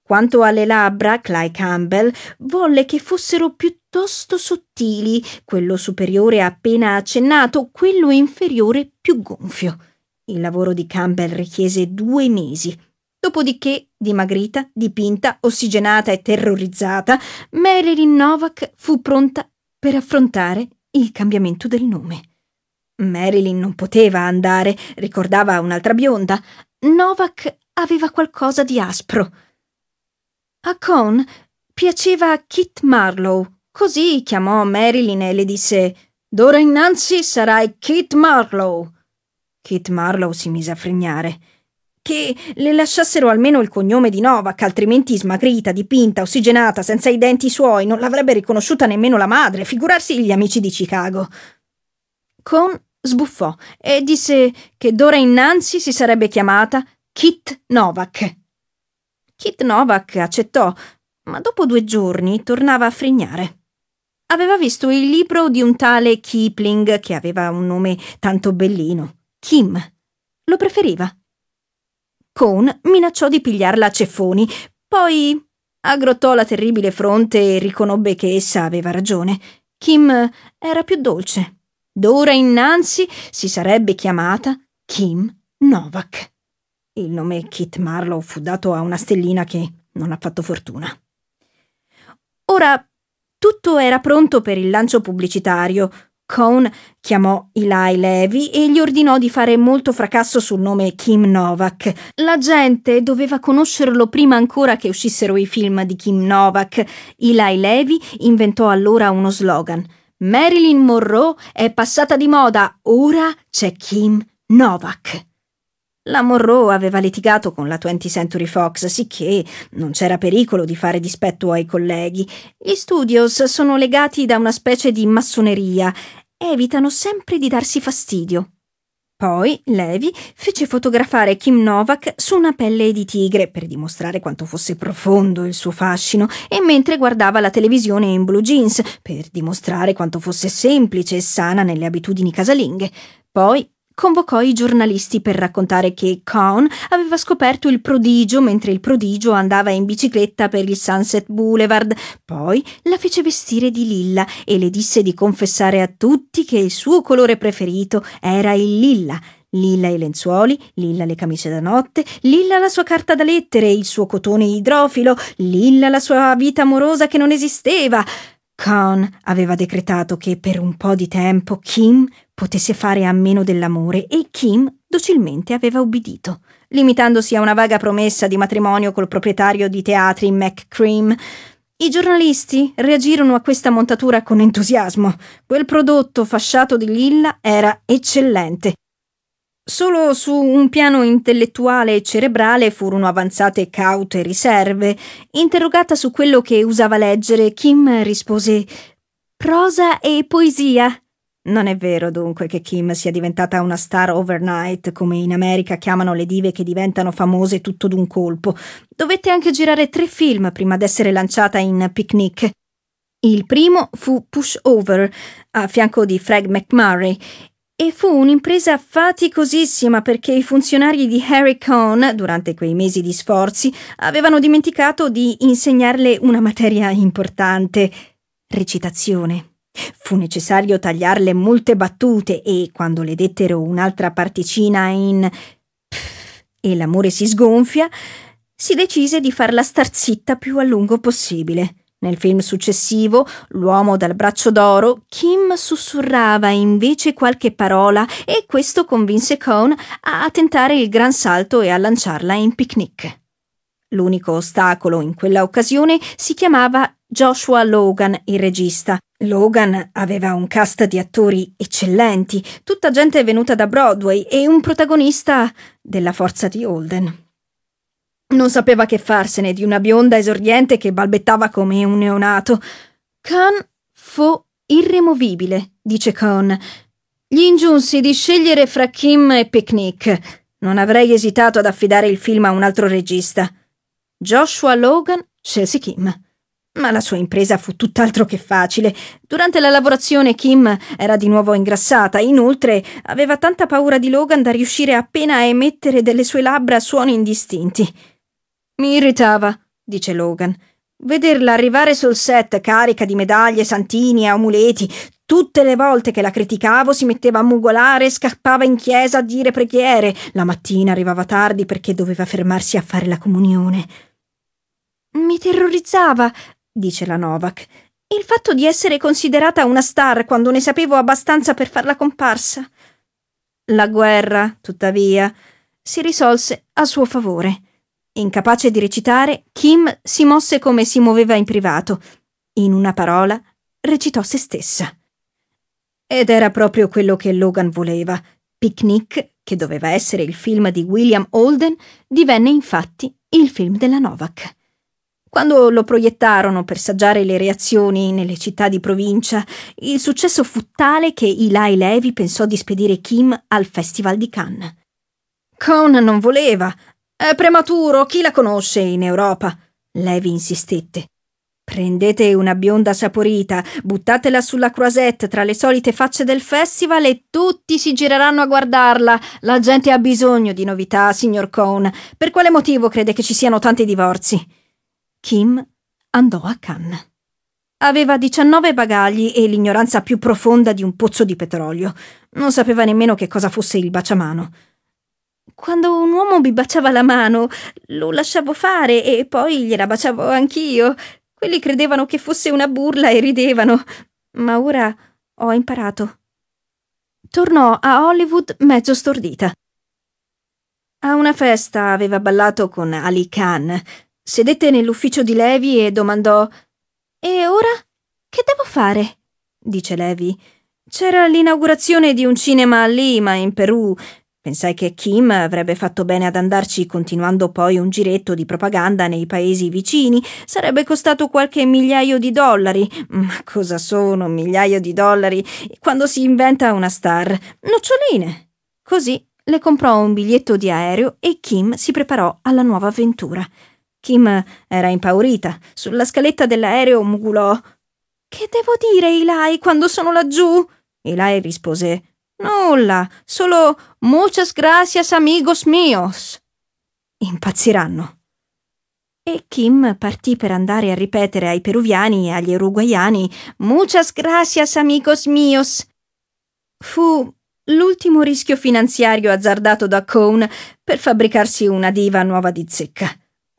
Quanto alle labbra, Clay Campbell volle che fossero piuttosto piuttosto sottili, quello superiore appena accennato, quello inferiore più gonfio. Il lavoro di Campbell richiese due mesi. Dopodiché, dimagrita, dipinta, ossigenata e terrorizzata, Marilyn Novak fu pronta per affrontare il cambiamento del nome. Marilyn non poteva andare, ricordava un'altra bionda. Novak aveva qualcosa di aspro. A Con piaceva Kit Marlowe, Così chiamò Marilyn e le disse D'ora innanzi sarai Kit Marlowe. Kit Marlowe si mise a frignare. Che le lasciassero almeno il cognome di Novak, altrimenti smagrita, dipinta, ossigenata, senza i denti suoi, non l'avrebbe riconosciuta nemmeno la madre, figurarsi gli amici di Chicago. Con sbuffò e disse che d'ora innanzi si sarebbe chiamata Kit Novak. Kit Novak accettò, ma dopo due giorni tornava a frignare aveva visto il libro di un tale Kipling che aveva un nome tanto bellino. Kim. Lo preferiva. Cohn minacciò di pigliarla a ceffoni, poi aggrottò la terribile fronte e riconobbe che essa aveva ragione. Kim era più dolce. D'ora innanzi si sarebbe chiamata Kim Novak. Il nome Kit Marlowe fu dato a una stellina che non ha fatto fortuna. Ora tutto era pronto per il lancio pubblicitario. Cohn chiamò Eli Levy e gli ordinò di fare molto fracasso sul nome Kim Novak. La gente doveva conoscerlo prima ancora che uscissero i film di Kim Novak. Eli Levy inventò allora uno slogan. Marilyn Monroe è passata di moda, ora c'è Kim Novak. La Monroe aveva litigato con la 20th Century Fox, sicché non c'era pericolo di fare dispetto ai colleghi. Gli studios sono legati da una specie di massoneria, evitano sempre di darsi fastidio. Poi Levi fece fotografare Kim Novak su una pelle di tigre per dimostrare quanto fosse profondo il suo fascino e mentre guardava la televisione in blue jeans per dimostrare quanto fosse semplice e sana nelle abitudini casalinghe. Poi convocò i giornalisti per raccontare che Cohn aveva scoperto il prodigio mentre il prodigio andava in bicicletta per il Sunset Boulevard. Poi la fece vestire di lilla e le disse di confessare a tutti che il suo colore preferito era il lilla. Lilla i lenzuoli, lilla le camicie da notte, lilla la sua carta da lettere, il suo cotone idrofilo, lilla la sua vita amorosa che non esisteva. Khan aveva decretato che per un po' di tempo Kim potesse fare a meno dell'amore e Kim docilmente aveva ubbidito, limitandosi a una vaga promessa di matrimonio col proprietario di teatri McCream. I giornalisti reagirono a questa montatura con entusiasmo. Quel prodotto fasciato di lilla era eccellente. Solo su un piano intellettuale e cerebrale furono avanzate caute riserve. Interrogata su quello che usava leggere, Kim rispose Prosa e poesia. Non è vero dunque che Kim sia diventata una star overnight, come in America chiamano le dive che diventano famose tutto d'un colpo. Dovette anche girare tre film prima d'essere lanciata in Picnic. Il primo fu Push Over, a fianco di Fred McMurray, e fu un'impresa faticosissima perché i funzionari di Harry Cohn, durante quei mesi di sforzi, avevano dimenticato di insegnarle una materia importante, recitazione. Fu necessario tagliarle molte battute e, quando le dettero un'altra particina in e l'amore si sgonfia, si decise di farla star zitta più a lungo possibile. Nel film successivo, L'uomo dal braccio d'oro, Kim sussurrava invece qualche parola e questo convinse Cohn a tentare il gran salto e a lanciarla in picnic. L'unico ostacolo in quella occasione si chiamava Joshua Logan, il regista. Logan aveva un cast di attori eccellenti, tutta gente venuta da Broadway e un protagonista della forza di Holden. Non sapeva che farsene di una bionda esordiente che balbettava come un neonato. Khan fu irremovibile, dice Cohn. Gli ingiunsi di scegliere fra Kim e Picnic. Non avrei esitato ad affidare il film a un altro regista. Joshua Logan scelse Kim. Ma la sua impresa fu tutt'altro che facile. Durante la lavorazione Kim era di nuovo ingrassata, inoltre aveva tanta paura di Logan da riuscire appena a emettere delle sue labbra suoni indistinti. Mi irritava, dice Logan. Vederla arrivare sul set carica di medaglie, santini e amuleti. Tutte le volte che la criticavo si metteva a mugolare e scappava in chiesa a dire preghiere. La mattina arrivava tardi perché doveva fermarsi a fare la comunione. Mi terrorizzava, dice la Novak. Il fatto di essere considerata una star quando ne sapevo abbastanza per farla comparsa. La guerra, tuttavia, si risolse a suo favore. Incapace di recitare, Kim si mosse come si muoveva in privato. In una parola, recitò se stessa. Ed era proprio quello che Logan voleva. Picnic, che doveva essere il film di William Holden, divenne infatti il film della Novak. Quando lo proiettarono per saggiare le reazioni nelle città di provincia, il successo fu tale che Eli Levy pensò di spedire Kim al Festival di Cannes. Con non voleva. È prematuro, chi la conosce in Europa? Levy insistette. Prendete una bionda saporita, buttatela sulla croisette tra le solite facce del festival e tutti si gireranno a guardarla. La gente ha bisogno di novità, signor Cohn. Per quale motivo crede che ci siano tanti divorzi? Kim andò a Cannes. Aveva 19 bagagli e l'ignoranza più profonda di un pozzo di petrolio. Non sapeva nemmeno che cosa fosse il baciamano. Quando un uomo mi baciava la mano, lo lasciavo fare e poi gliela baciavo anch'io. Quelli credevano che fosse una burla e ridevano. Ma ora ho imparato. Tornò a Hollywood mezzo stordita. A una festa aveva ballato con Ali Khan, Sedette nell'ufficio di Levi e domandò E ora? Che devo fare? dice Levi. C'era l'inaugurazione di un cinema a Lima, in Perù. Pensai che Kim avrebbe fatto bene ad andarci continuando poi un giretto di propaganda nei paesi vicini. Sarebbe costato qualche migliaio di dollari. Ma cosa sono migliaio di dollari quando si inventa una star? Noccioline. Così le comprò un biglietto di aereo e Kim si preparò alla nuova avventura. Kim era impaurita. Sulla scaletta dell'aereo mugolò. Che devo dire, Ilai, quando sono laggiù? Ilai rispose Nulla, solo muchas gracias amigos míos. Impazziranno. E Kim partì per andare a ripetere ai peruviani e agli uruguayani Muchas gracias amigos míos. Fu l'ultimo rischio finanziario azzardato da Cohn per fabbricarsi una diva nuova di zecca.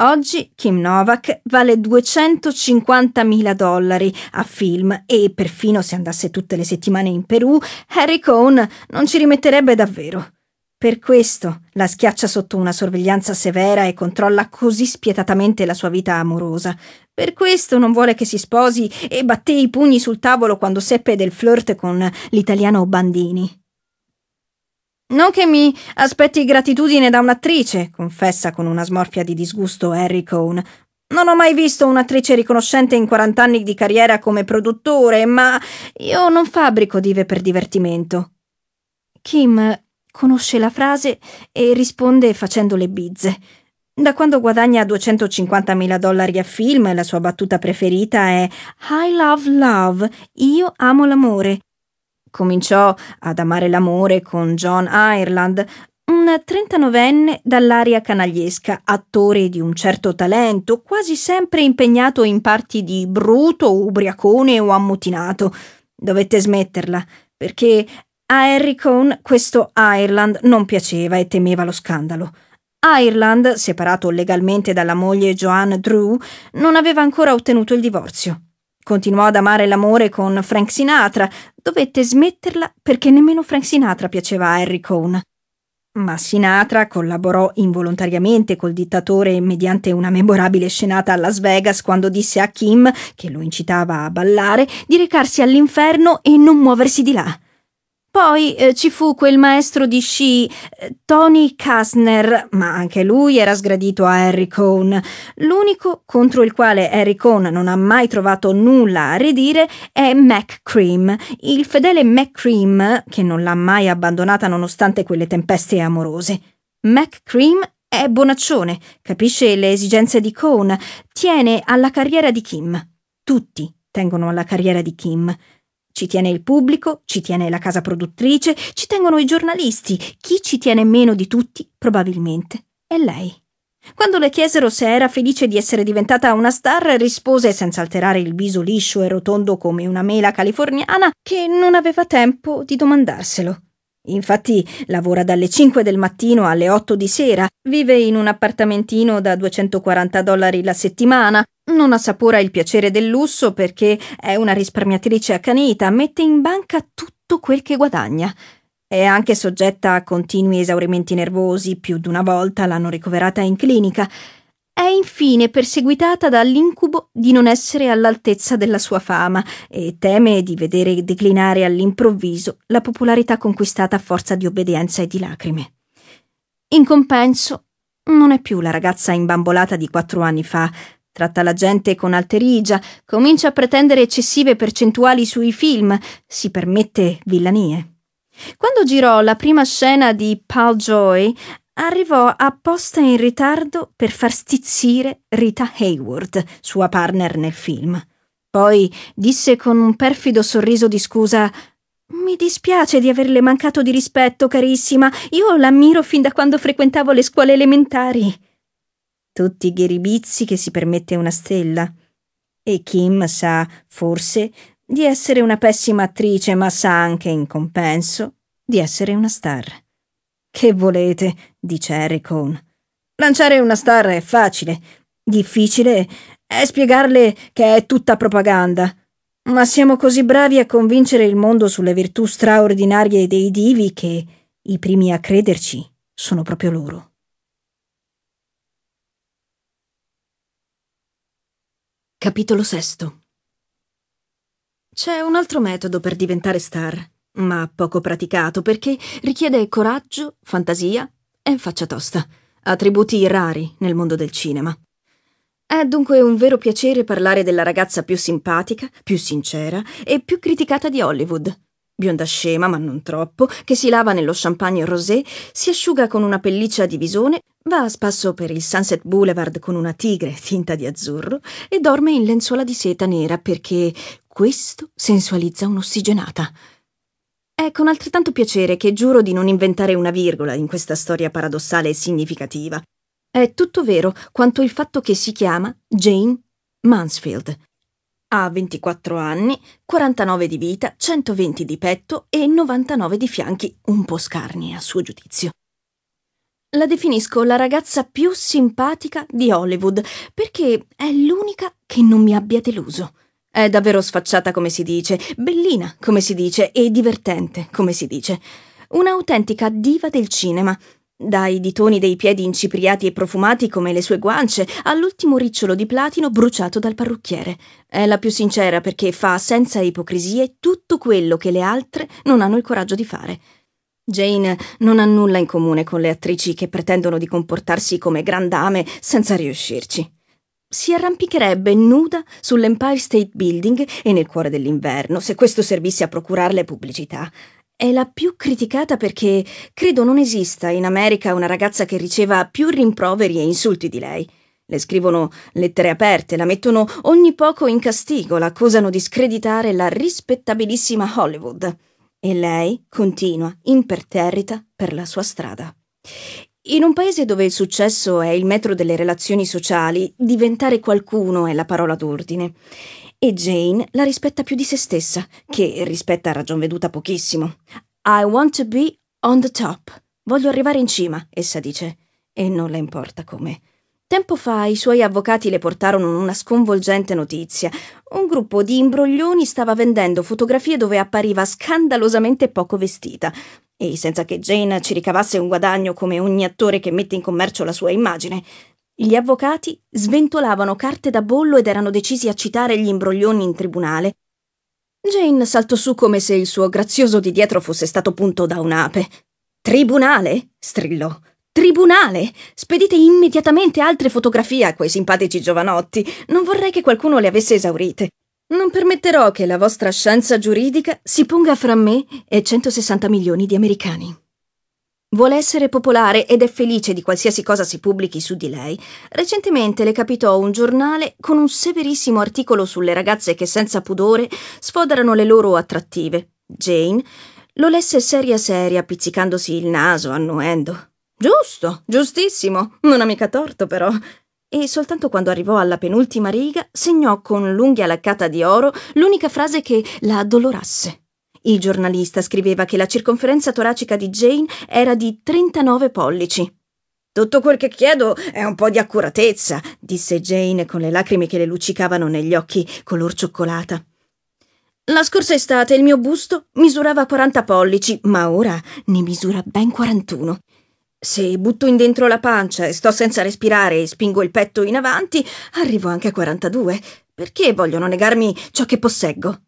Oggi Kim Novak vale 250.000 dollari a film e perfino se andasse tutte le settimane in Perù, Harry Cohn non ci rimetterebbe davvero. Per questo la schiaccia sotto una sorveglianza severa e controlla così spietatamente la sua vita amorosa. Per questo non vuole che si sposi e batté i pugni sul tavolo quando seppe del flirt con l'italiano Bandini. Non che mi aspetti gratitudine da un'attrice, confessa con una smorfia di disgusto Harry Cohn. Non ho mai visto un'attrice riconoscente in 40 anni di carriera come produttore, ma io non fabbrico dive per divertimento. Kim conosce la frase e risponde facendo le bizze. Da quando guadagna 250.000 dollari a film, la sua battuta preferita è I love love, io amo l'amore. Cominciò ad amare l'amore con John Ireland, un 39enne dall'aria canagliesca, attore di un certo talento, quasi sempre impegnato in parti di bruto, ubriacone o ammutinato. Dovette smetterla, perché a Harry Cohn questo Ireland non piaceva e temeva lo scandalo. Ireland, separato legalmente dalla moglie Joanne Drew, non aveva ancora ottenuto il divorzio. Continuò ad amare l'amore con Frank Sinatra, dovette smetterla perché nemmeno Frank Sinatra piaceva a Harry Cohn. Ma Sinatra collaborò involontariamente col dittatore mediante una memorabile scenata a Las Vegas quando disse a Kim, che lo incitava a ballare, di recarsi all'inferno e non muoversi di là. Poi eh, ci fu quel maestro di sci, eh, Tony Kastner, ma anche lui era sgradito a Harry Cohn. L'unico contro il quale Harry Cohn non ha mai trovato nulla a ridire è Mac Cream, il fedele Mac Cream che non l'ha mai abbandonata nonostante quelle tempeste amorose. Mac Cream è bonaccione, capisce le esigenze di Cohn, tiene alla carriera di Kim. Tutti tengono alla carriera di Kim. Ci tiene il pubblico, ci tiene la casa produttrice, ci tengono i giornalisti. Chi ci tiene meno di tutti, probabilmente, è lei. Quando le chiesero se era felice di essere diventata una star, rispose, senza alterare il viso liscio e rotondo come una mela californiana, che non aveva tempo di domandarselo. Infatti lavora dalle 5 del mattino alle 8 di sera, vive in un appartamentino da 240 dollari la settimana, non assapora il piacere del lusso perché è una risparmiatrice accanita, mette in banca tutto quel che guadagna. È anche soggetta a continui esaurimenti nervosi, più di una volta l'hanno ricoverata in clinica. È infine perseguitata dall'incubo di non essere all'altezza della sua fama e teme di vedere declinare all'improvviso la popolarità conquistata a forza di obbedienza e di lacrime. In compenso, non è più la ragazza imbambolata di quattro anni fa. Tratta la gente con alterigia, comincia a pretendere eccessive percentuali sui film, si permette villanie. Quando girò la prima scena di Paul Joy, arrivò apposta in ritardo per far stizzire Rita Hayward, sua partner nel film. Poi disse con un perfido sorriso di scusa mi dispiace di averle mancato di rispetto, carissima. Io l'ammiro fin da quando frequentavo le scuole elementari. Tutti i ghiribizzi che si permette una stella. E Kim sa, forse, di essere una pessima attrice, ma sa anche in compenso di essere una star. Che volete? dice Harry Cohn. Lanciare una star è facile. Difficile è spiegarle che è tutta propaganda. Ma siamo così bravi a convincere il mondo sulle virtù straordinarie dei divi che i primi a crederci sono proprio loro. Capitolo VI C'è un altro metodo per diventare star ma poco praticato perché richiede coraggio, fantasia e faccia tosta, attributi rari nel mondo del cinema. È dunque un vero piacere parlare della ragazza più simpatica, più sincera e più criticata di Hollywood. Bionda scema, ma non troppo, che si lava nello champagne rosé, si asciuga con una pelliccia di visone, va a spasso per il Sunset Boulevard con una tigre tinta di azzurro e dorme in lenzuola di seta nera perché questo sensualizza un'ossigenata. È con altrettanto piacere che giuro di non inventare una virgola in questa storia paradossale e significativa. È tutto vero quanto il fatto che si chiama Jane Mansfield. Ha 24 anni, 49 di vita, 120 di petto e 99 di fianchi, un po' scarni a suo giudizio. La definisco la ragazza più simpatica di Hollywood perché è l'unica che non mi abbia deluso. È davvero sfacciata come si dice, bellina come si dice e divertente come si dice. Un'autentica diva del cinema. Dai ditoni dei piedi incipriati e profumati come le sue guance all'ultimo ricciolo di platino bruciato dal parrucchiere. È la più sincera perché fa senza ipocrisie tutto quello che le altre non hanno il coraggio di fare. Jane non ha nulla in comune con le attrici che pretendono di comportarsi come grandame senza riuscirci si arrampicherebbe nuda sull'Empire State Building e nel cuore dell'inverno, se questo servisse a procurarle pubblicità. È la più criticata perché credo non esista in America una ragazza che riceva più rimproveri e insulti di lei. Le scrivono lettere aperte, la mettono ogni poco in castigo, la accusano di screditare la rispettabilissima Hollywood. E lei continua, imperterrita, per la sua strada. In un paese dove il successo è il metro delle relazioni sociali, diventare qualcuno è la parola d'ordine. E Jane la rispetta più di se stessa, che rispetta a ragion veduta pochissimo. I want to be on the top. Voglio arrivare in cima, essa dice, e non le importa come. Tempo fa i suoi avvocati le portarono una sconvolgente notizia. Un gruppo di imbroglioni stava vendendo fotografie dove appariva scandalosamente poco vestita. E senza che Jane ci ricavasse un guadagno come ogni attore che mette in commercio la sua immagine. Gli avvocati sventolavano carte da bollo ed erano decisi a citare gli imbroglioni in tribunale. Jane saltò su come se il suo grazioso di dietro fosse stato punto da un'ape. Tribunale? strillò. Tribunale! Spedite immediatamente altre fotografie a quei simpatici giovanotti. Non vorrei che qualcuno le avesse esaurite. Non permetterò che la vostra scienza giuridica si ponga fra me e 160 milioni di americani. Vuole essere popolare ed è felice di qualsiasi cosa si pubblichi su di lei. Recentemente le capitò un giornale con un severissimo articolo sulle ragazze che senza pudore sfoderano le loro attrattive. Jane lo lesse seria seria, pizzicandosi il naso, annuendo. Giusto, giustissimo, non ha mica torto però. E soltanto quando arrivò alla penultima riga segnò con l'unghia laccata di oro l'unica frase che la addolorasse. Il giornalista scriveva che la circonferenza toracica di Jane era di 39 pollici. Tutto quel che chiedo è un po' di accuratezza, disse Jane con le lacrime che le luccicavano negli occhi color cioccolata. La scorsa estate il mio busto misurava 40 pollici, ma ora ne misura ben 41. Se butto in dentro la pancia e sto senza respirare e spingo il petto in avanti, arrivo anche a 42. Perché vogliono negarmi ciò che posseggo?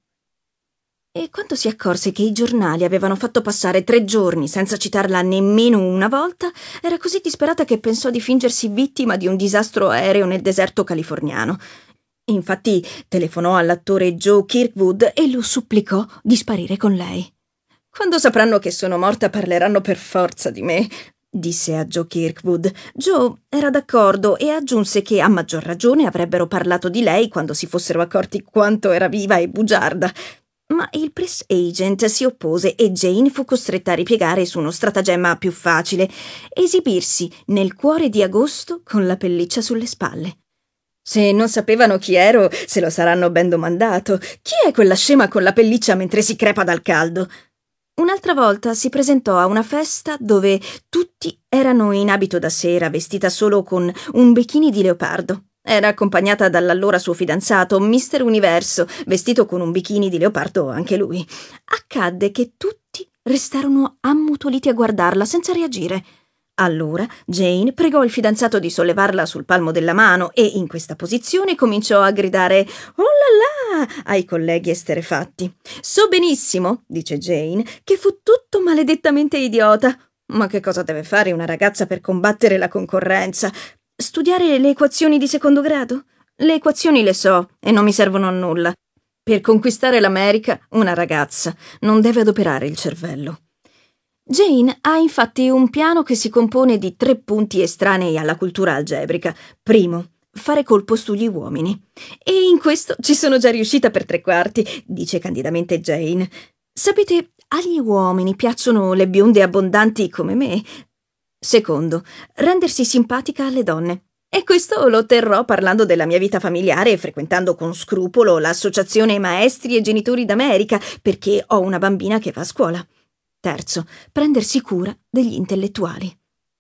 E quando si accorse che i giornali avevano fatto passare tre giorni senza citarla nemmeno una volta, era così disperata che pensò di fingersi vittima di un disastro aereo nel deserto californiano. Infatti telefonò all'attore Joe Kirkwood e lo supplicò di sparire con lei. Quando sapranno che sono morta parleranno per forza di me, disse a Joe Kirkwood. Joe era d'accordo e aggiunse che a maggior ragione avrebbero parlato di lei quando si fossero accorti quanto era viva e bugiarda. Ma il press agent si oppose e Jane fu costretta a ripiegare su uno stratagemma più facile, esibirsi nel cuore di agosto con la pelliccia sulle spalle. Se non sapevano chi ero, se lo saranno ben domandato. Chi è quella scema con la pelliccia mentre si crepa dal caldo? Un'altra volta si presentò a una festa dove tutti erano in abito da sera, vestita solo con un bikini di leopardo. Era accompagnata dall'allora suo fidanzato, Mister Universo, vestito con un bikini di leopardo anche lui. Accadde che tutti restarono ammutoliti a guardarla senza reagire. Allora Jane pregò il fidanzato di sollevarla sul palmo della mano e in questa posizione cominciò a gridare Oh là là ai colleghi esterefatti. So benissimo, dice Jane, che fu tutto maledettamente idiota. Ma che cosa deve fare una ragazza per combattere la concorrenza? Studiare le equazioni di secondo grado? Le equazioni le so e non mi servono a nulla. Per conquistare l'America, una ragazza non deve adoperare il cervello. Jane ha infatti un piano che si compone di tre punti estranei alla cultura algebrica. Primo, fare colpo sugli uomini. E in questo ci sono già riuscita per tre quarti, dice candidamente Jane. Sapete, agli uomini piacciono le bionde abbondanti come me. Secondo, rendersi simpatica alle donne. E questo lo otterrò parlando della mia vita familiare e frequentando con scrupolo l'associazione Maestri e Genitori d'America, perché ho una bambina che va a scuola. Terzo, prendersi cura degli intellettuali.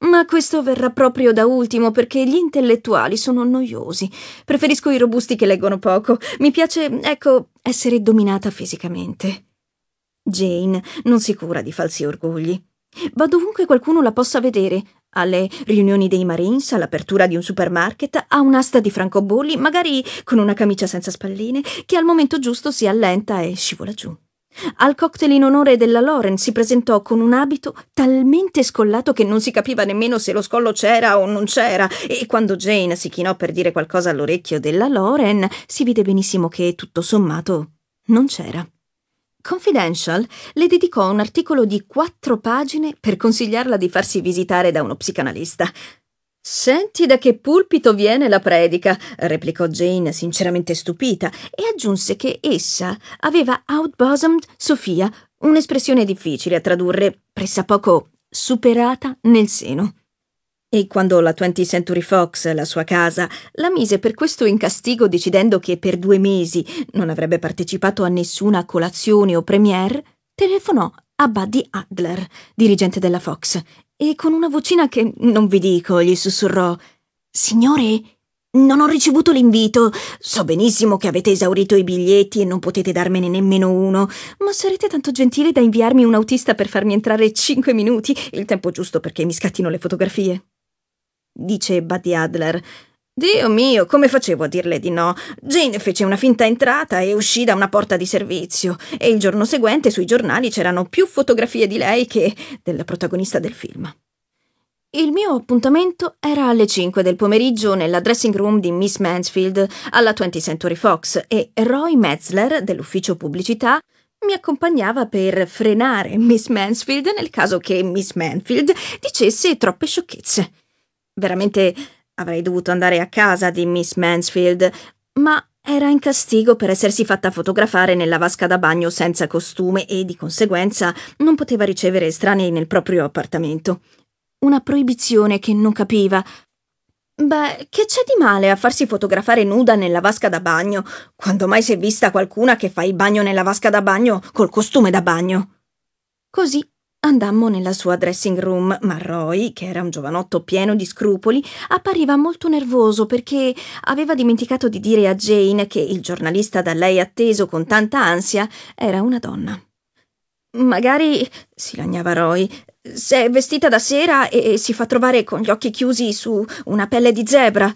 Ma questo verrà proprio da ultimo perché gli intellettuali sono noiosi. Preferisco i robusti che leggono poco. Mi piace, ecco, essere dominata fisicamente. Jane non si cura di falsi orgogli. Va dovunque qualcuno la possa vedere, alle riunioni dei Marines, all'apertura di un supermarket, a un'asta di francobolli, magari con una camicia senza spalline, che al momento giusto si allenta e scivola giù. Al cocktail in onore della Loren si presentò con un abito talmente scollato che non si capiva nemmeno se lo scollo c'era o non c'era, e quando Jane si chinò per dire qualcosa all'orecchio della Loren, si vide benissimo che, tutto sommato, non c'era. Confidential le dedicò un articolo di quattro pagine per consigliarla di farsi visitare da uno psicanalista. Senti da che pulpito viene la predica, replicò Jane, sinceramente stupita, e aggiunse che essa aveva outbosomed Sofia, un'espressione difficile a tradurre, pressappoco superata nel seno. E quando la 20th Century Fox, la sua casa, la mise per questo in castigo decidendo che per due mesi non avrebbe partecipato a nessuna colazione o premiere, telefonò a Buddy Adler, dirigente della Fox, e con una vocina che non vi dico gli sussurrò Signore, non ho ricevuto l'invito. So benissimo che avete esaurito i biglietti e non potete darmene nemmeno uno, ma sarete tanto gentili da inviarmi un autista per farmi entrare cinque minuti, il tempo giusto perché mi scattino le fotografie. Dice Buddy Adler Dio mio, come facevo a dirle di no? Jane fece una finta entrata e uscì da una porta di servizio e il giorno seguente sui giornali c'erano più fotografie di lei che della protagonista del film. Il mio appuntamento era alle 5 del pomeriggio nella dressing room di Miss Mansfield alla 20th Century Fox e Roy Metzler dell'ufficio pubblicità mi accompagnava per frenare Miss Mansfield nel caso che Miss Mansfield dicesse troppe sciocchezze. Veramente Avrei dovuto andare a casa di Miss Mansfield, ma era in castigo per essersi fatta fotografare nella vasca da bagno senza costume e di conseguenza non poteva ricevere estranei nel proprio appartamento. Una proibizione che non capiva. Beh, che c'è di male a farsi fotografare nuda nella vasca da bagno, quando mai si è vista qualcuna che fa il bagno nella vasca da bagno col costume da bagno? Così Andammo nella sua dressing room, ma Roy, che era un giovanotto pieno di scrupoli, appariva molto nervoso perché aveva dimenticato di dire a Jane che il giornalista da lei atteso con tanta ansia era una donna. Magari, si lagnava Roy, se è vestita da sera e si fa trovare con gli occhi chiusi su una pelle di zebra.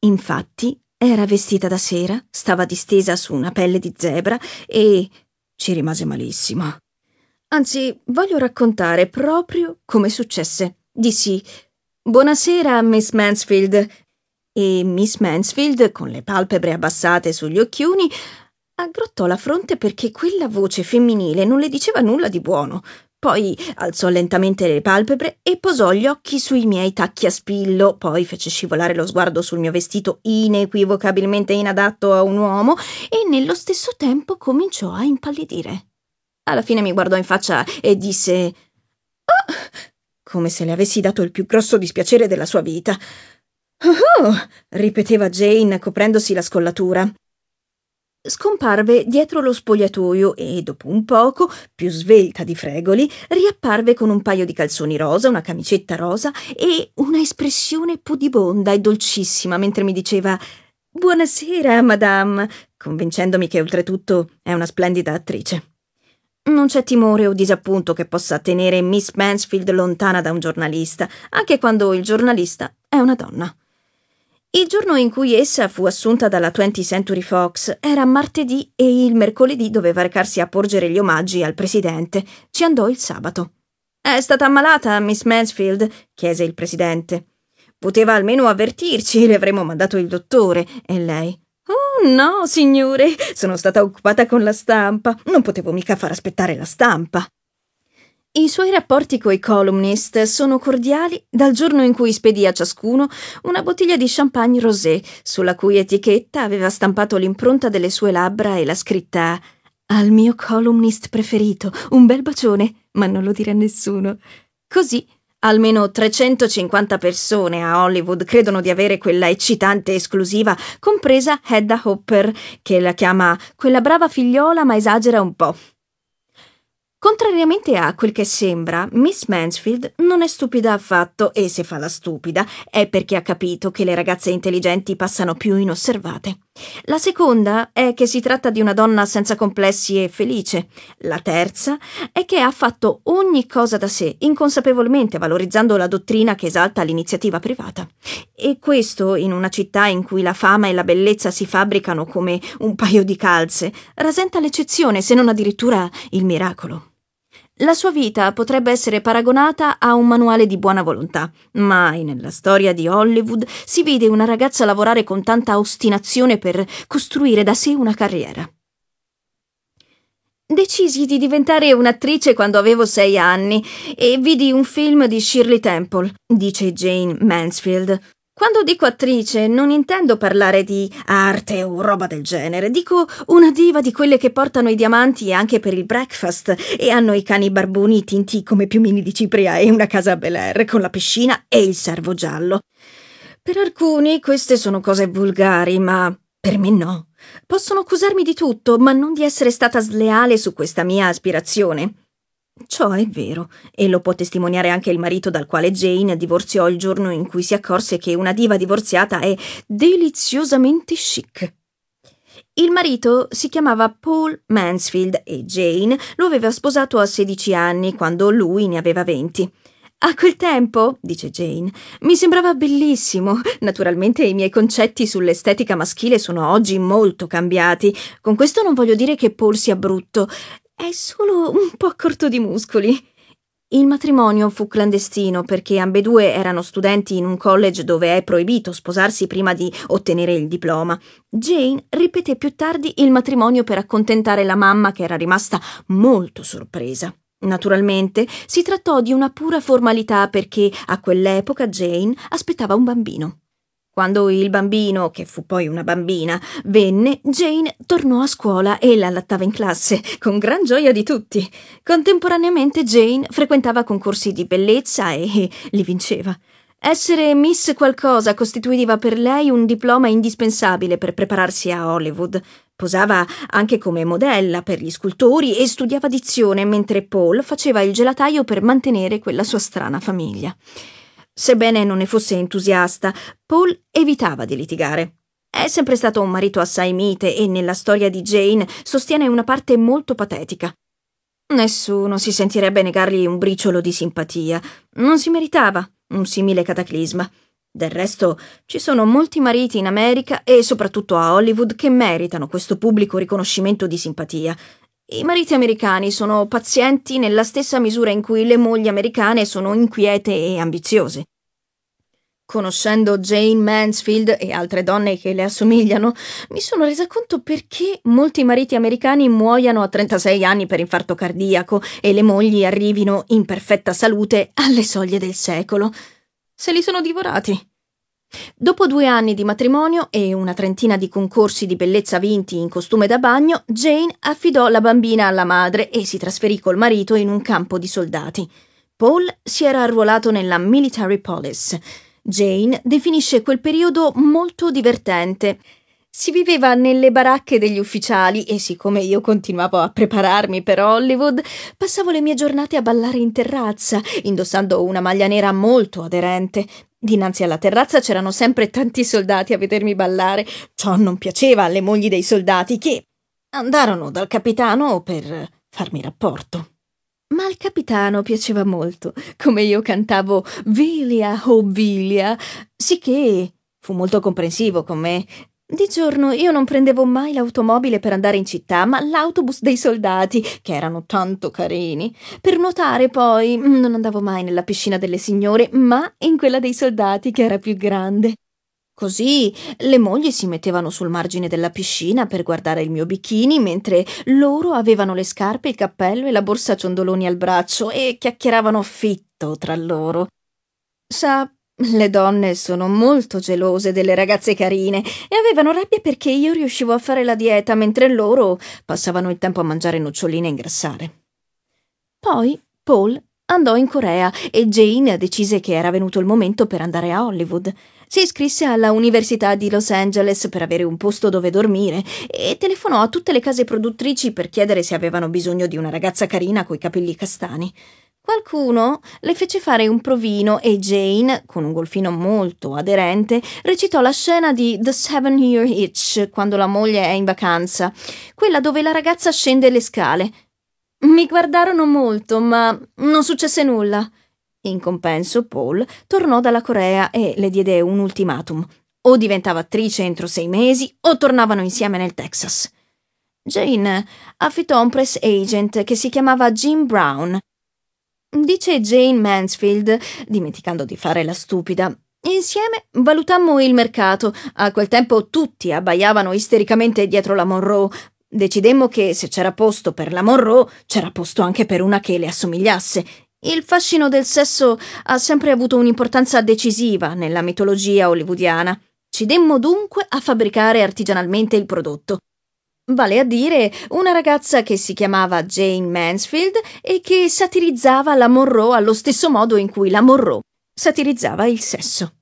Infatti, era vestita da sera, stava distesa su una pelle di zebra e ci rimase malissimo. Anzi, voglio raccontare proprio come successe. Dissi: Buonasera, Miss Mansfield. E Miss Mansfield, con le palpebre abbassate sugli occhioni, aggrottò la fronte perché quella voce femminile non le diceva nulla di buono. Poi alzò lentamente le palpebre e posò gli occhi sui miei tacchi a spillo, poi fece scivolare lo sguardo sul mio vestito inequivocabilmente inadatto a un uomo e nello stesso tempo cominciò a impallidire. Alla fine mi guardò in faccia e disse Oh! come se le avessi dato il più grosso dispiacere della sua vita. Oh! oh ripeteva Jane coprendosi la scollatura. Scomparve dietro lo spogliatoio e, dopo un poco, più svelta di fregoli, riapparve con un paio di calzoni rosa, una camicetta rosa e una espressione pudibonda e dolcissima mentre mi diceva Buonasera, madame, convincendomi che oltretutto è una splendida attrice. Non c'è timore o disappunto che possa tenere Miss Mansfield lontana da un giornalista, anche quando il giornalista è una donna. Il giorno in cui essa fu assunta dalla 20th Century Fox era martedì e il mercoledì doveva recarsi a porgere gli omaggi al presidente. Ci andò il sabato. È stata ammalata, Miss Mansfield? chiese il presidente. Poteva almeno avvertirci, le avremmo mandato il dottore, e lei. Oh no, signore, sono stata occupata con la stampa. Non potevo mica far aspettare la stampa. I suoi rapporti coi columnist sono cordiali dal giorno in cui spedì a ciascuno una bottiglia di champagne rosé, sulla cui etichetta aveva stampato l'impronta delle sue labbra e la scritta Al mio columnist preferito, un bel bacione, ma non lo dire a nessuno. Così Almeno 350 persone a Hollywood credono di avere quella eccitante esclusiva, compresa Hedda Hopper, che la chiama quella brava figliola ma esagera un po'. Contrariamente a quel che sembra, Miss Mansfield non è stupida affatto e se fa la stupida è perché ha capito che le ragazze intelligenti passano più inosservate. La seconda è che si tratta di una donna senza complessi e felice. La terza è che ha fatto ogni cosa da sé, inconsapevolmente, valorizzando la dottrina che esalta l'iniziativa privata. E questo, in una città in cui la fama e la bellezza si fabbricano come un paio di calze, rasenta l'eccezione, se non addirittura il miracolo. La sua vita potrebbe essere paragonata a un manuale di buona volontà. Mai nella storia di Hollywood si vide una ragazza lavorare con tanta ostinazione per costruire da sé una carriera. Decisi di diventare un'attrice quando avevo sei anni e vidi un film di Shirley Temple, dice Jane Mansfield. Quando dico attrice non intendo parlare di arte o roba del genere, dico una diva di quelle che portano i diamanti anche per il breakfast e hanno i cani barboni tinti come piumini di cipria e una casa a Bel Air con la piscina e il servo giallo. Per alcuni queste sono cose volgari, ma per me no. Possono accusarmi di tutto, ma non di essere stata sleale su questa mia aspirazione. Ciò è vero, e lo può testimoniare anche il marito dal quale Jane divorziò il giorno in cui si accorse che una diva divorziata è deliziosamente chic. Il marito si chiamava Paul Mansfield e Jane lo aveva sposato a 16 anni quando lui ne aveva 20. A quel tempo, dice Jane, mi sembrava bellissimo. Naturalmente i miei concetti sull'estetica maschile sono oggi molto cambiati. Con questo non voglio dire che Paul sia brutto. È solo un po' corto di muscoli. Il matrimonio fu clandestino perché ambedue erano studenti in un college dove è proibito sposarsi prima di ottenere il diploma. Jane ripeté più tardi il matrimonio per accontentare la mamma che era rimasta molto sorpresa. Naturalmente si trattò di una pura formalità perché a quell'epoca Jane aspettava un bambino. Quando il bambino, che fu poi una bambina, venne, Jane tornò a scuola e la allattava in classe, con gran gioia di tutti. Contemporaneamente Jane frequentava concorsi di bellezza e, e li vinceva. Essere Miss qualcosa costituiva per lei un diploma indispensabile per prepararsi a Hollywood. Posava anche come modella per gli scultori e studiava dizione mentre Paul faceva il gelataio per mantenere quella sua strana famiglia. Sebbene non ne fosse entusiasta, Paul evitava di litigare. È sempre stato un marito assai mite e nella storia di Jane sostiene una parte molto patetica. Nessuno si sentirebbe negargli un briciolo di simpatia. Non si meritava un simile cataclisma. Del resto, ci sono molti mariti in America e soprattutto a Hollywood che meritano questo pubblico riconoscimento di simpatia. I mariti americani sono pazienti nella stessa misura in cui le mogli americane sono inquiete e ambiziose. Conoscendo Jane Mansfield e altre donne che le assomigliano, mi sono resa conto perché molti mariti americani muoiano a 36 anni per infarto cardiaco e le mogli arrivino in perfetta salute alle soglie del secolo. Se li sono divorati. Dopo due anni di matrimonio e una trentina di concorsi di bellezza vinti in costume da bagno, Jane affidò la bambina alla madre e si trasferì col marito in un campo di soldati. Paul si era arruolato nella Military Police. Jane definisce quel periodo molto divertente. Si viveva nelle baracche degli ufficiali e siccome io continuavo a prepararmi per Hollywood, passavo le mie giornate a ballare in terrazza, indossando una maglia nera molto aderente, Dinanzi alla terrazza c'erano sempre tanti soldati a vedermi ballare. Ciò non piaceva alle mogli dei soldati che andarono dal capitano per farmi rapporto. Ma al capitano piaceva molto come io cantavo Vilia o oh Vilia, sicché fu molto comprensivo con me di giorno io non prendevo mai l'automobile per andare in città, ma l'autobus dei soldati, che erano tanto carini. Per nuotare poi mm, non andavo mai nella piscina delle signore, ma in quella dei soldati, che era più grande. Così le mogli si mettevano sul margine della piscina per guardare il mio bikini, mentre loro avevano le scarpe, il cappello e la borsa ciondoloni al braccio e chiacchieravano fitto tra loro. Sa, le donne sono molto gelose delle ragazze carine e avevano rabbia perché io riuscivo a fare la dieta mentre loro passavano il tempo a mangiare noccioline e ingrassare. Poi Paul andò in Corea e Jane decise che era venuto il momento per andare a Hollywood. Si iscrisse alla Università di Los Angeles per avere un posto dove dormire e telefonò a tutte le case produttrici per chiedere se avevano bisogno di una ragazza carina coi capelli castani. Qualcuno le fece fare un provino e Jane, con un golfino molto aderente, recitò la scena di The Seven Year Hitch quando la moglie è in vacanza, quella dove la ragazza scende le scale. Mi guardarono molto, ma non successe nulla. In compenso, Paul tornò dalla Corea e le diede un ultimatum. O diventava attrice entro sei mesi o tornavano insieme nel Texas. Jane affittò un press agent che si chiamava Jim Brown Dice Jane Mansfield, dimenticando di fare la stupida. Insieme valutammo il mercato. A quel tempo tutti abbaiavano istericamente dietro la Monroe. Decidemmo che se c'era posto per la Monroe, c'era posto anche per una che le assomigliasse. Il fascino del sesso ha sempre avuto un'importanza decisiva nella mitologia hollywoodiana. Ci demmo dunque a fabbricare artigianalmente il prodotto vale a dire una ragazza che si chiamava Jane Mansfield e che satirizzava la Monroe allo stesso modo in cui la Monroe satirizzava il sesso.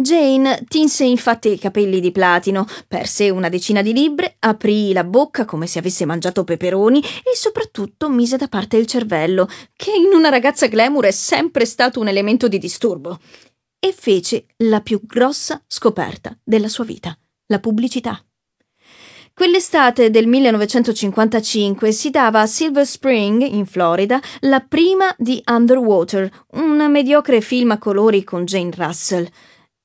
Jane tinse infatti i capelli di platino, perse una decina di libbre, aprì la bocca come se avesse mangiato peperoni e soprattutto mise da parte il cervello, che in una ragazza glamour è sempre stato un elemento di disturbo. E fece la più grossa scoperta della sua vita, la pubblicità. Quell'estate del 1955 si dava a Silver Spring, in Florida, la prima di Underwater, un mediocre film a colori con Jane Russell.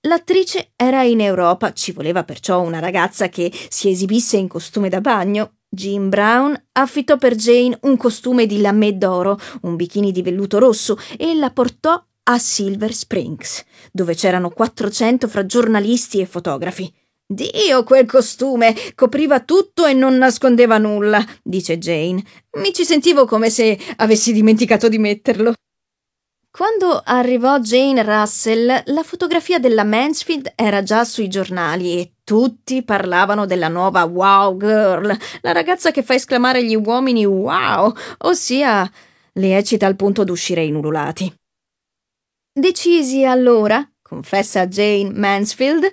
L'attrice era in Europa, ci voleva perciò una ragazza che si esibisse in costume da bagno. Jim Brown affittò per Jane un costume di lamé d'oro, un bikini di velluto rosso e la portò a Silver Springs, dove c'erano 400 fra giornalisti e fotografi. Dio, quel costume copriva tutto e non nascondeva nulla, dice Jane. Mi ci sentivo come se avessi dimenticato di metterlo. Quando arrivò Jane Russell, la fotografia della Mansfield era già sui giornali e tutti parlavano della nuova Wow Girl, la ragazza che fa esclamare gli uomini wow, ossia le eccita al punto d'uscire inululati. Decisi allora, confessa Jane Mansfield,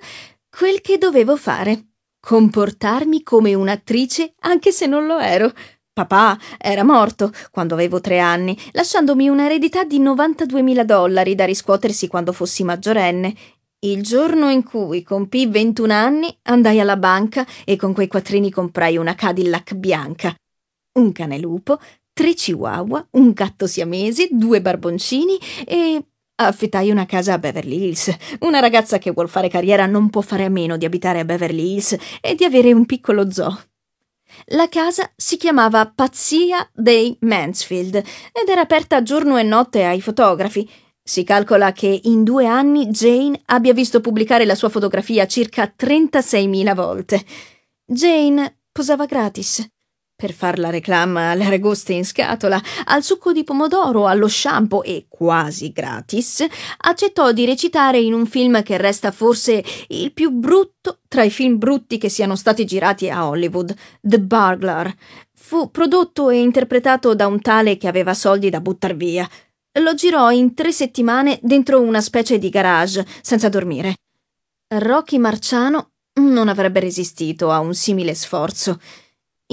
Quel che dovevo fare. Comportarmi come un'attrice anche se non lo ero. Papà era morto quando avevo tre anni, lasciandomi un'eredità di 92.000 dollari da riscuotersi quando fossi maggiorenne. Il giorno in cui compì 21 anni andai alla banca e con quei quattrini comprai una Cadillac bianca, un cane lupo, tre chihuahua, un gatto siamesi, due barboncini e Affittai una casa a Beverly Hills. Una ragazza che vuol fare carriera non può fare a meno di abitare a Beverly Hills e di avere un piccolo zoo. La casa si chiamava Pazzia dei Mansfield ed era aperta giorno e notte ai fotografi. Si calcola che in due anni Jane abbia visto pubblicare la sua fotografia circa 36.000 volte. Jane posava gratis per far la reclama alle aragoste in scatola, al succo di pomodoro, allo shampoo e quasi gratis, accettò di recitare in un film che resta forse il più brutto tra i film brutti che siano stati girati a Hollywood, The Burglar. Fu prodotto e interpretato da un tale che aveva soldi da buttar via. Lo girò in tre settimane dentro una specie di garage, senza dormire. Rocky Marciano non avrebbe resistito a un simile sforzo.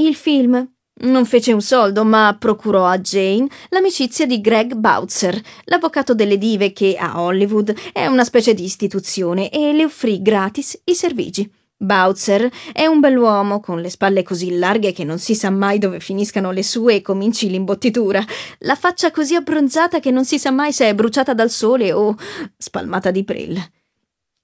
Il film non fece un soldo, ma procurò a Jane l'amicizia di Greg Bautzer, l'avvocato delle dive che a Hollywood è una specie di istituzione, e le offrì gratis i servigi. Bautzer è un bell'uomo con le spalle così larghe che non si sa mai dove finiscano le sue e cominci l'imbottitura, la faccia così abbronzata che non si sa mai se è bruciata dal sole o spalmata di prel.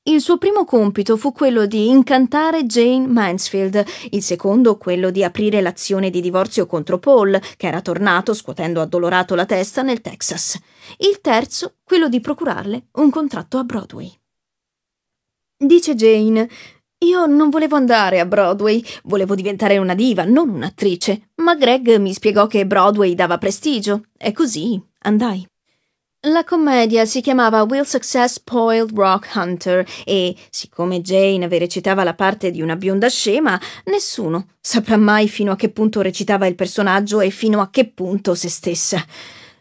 Il suo primo compito fu quello di incantare Jane Mansfield, il secondo quello di aprire l'azione di divorzio contro Paul, che era tornato scuotendo addolorato la testa nel Texas. Il terzo quello di procurarle un contratto a Broadway. Dice Jane, io non volevo andare a Broadway, volevo diventare una diva, non un'attrice, ma Greg mi spiegò che Broadway dava prestigio e così andai. La commedia si chiamava Will Success Spoiled Rock Hunter e, siccome Jane recitava la parte di una bionda scema, nessuno saprà mai fino a che punto recitava il personaggio e fino a che punto se stessa.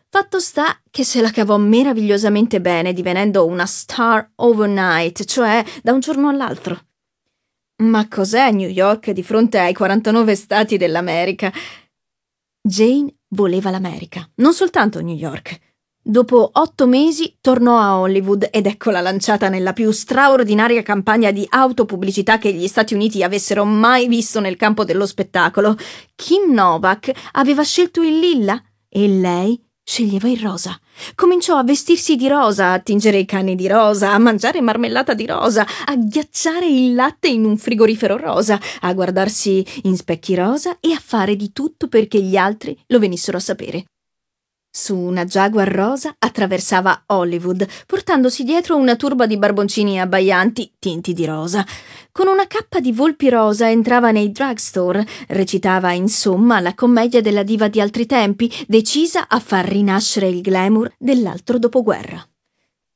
Fatto sta che se la cavò meravigliosamente bene divenendo una star overnight, cioè da un giorno all'altro. Ma cos'è New York di fronte ai 49 stati dell'America? Jane voleva l'America, non soltanto New York. Dopo otto mesi tornò a Hollywood ed eccola lanciata nella più straordinaria campagna di autopubblicità che gli Stati Uniti avessero mai visto nel campo dello spettacolo. Kim Novak aveva scelto il lilla e lei sceglieva il rosa. Cominciò a vestirsi di rosa, a tingere i cani di rosa, a mangiare marmellata di rosa, a ghiacciare il latte in un frigorifero rosa, a guardarsi in specchi rosa e a fare di tutto perché gli altri lo venissero a sapere. Su una Jaguar rosa attraversava Hollywood, portandosi dietro una turba di barboncini abbaianti tinti di rosa. Con una cappa di volpi rosa entrava nei drugstore, recitava insomma la commedia della diva di altri tempi, decisa a far rinascere il glamour dell'altro dopoguerra.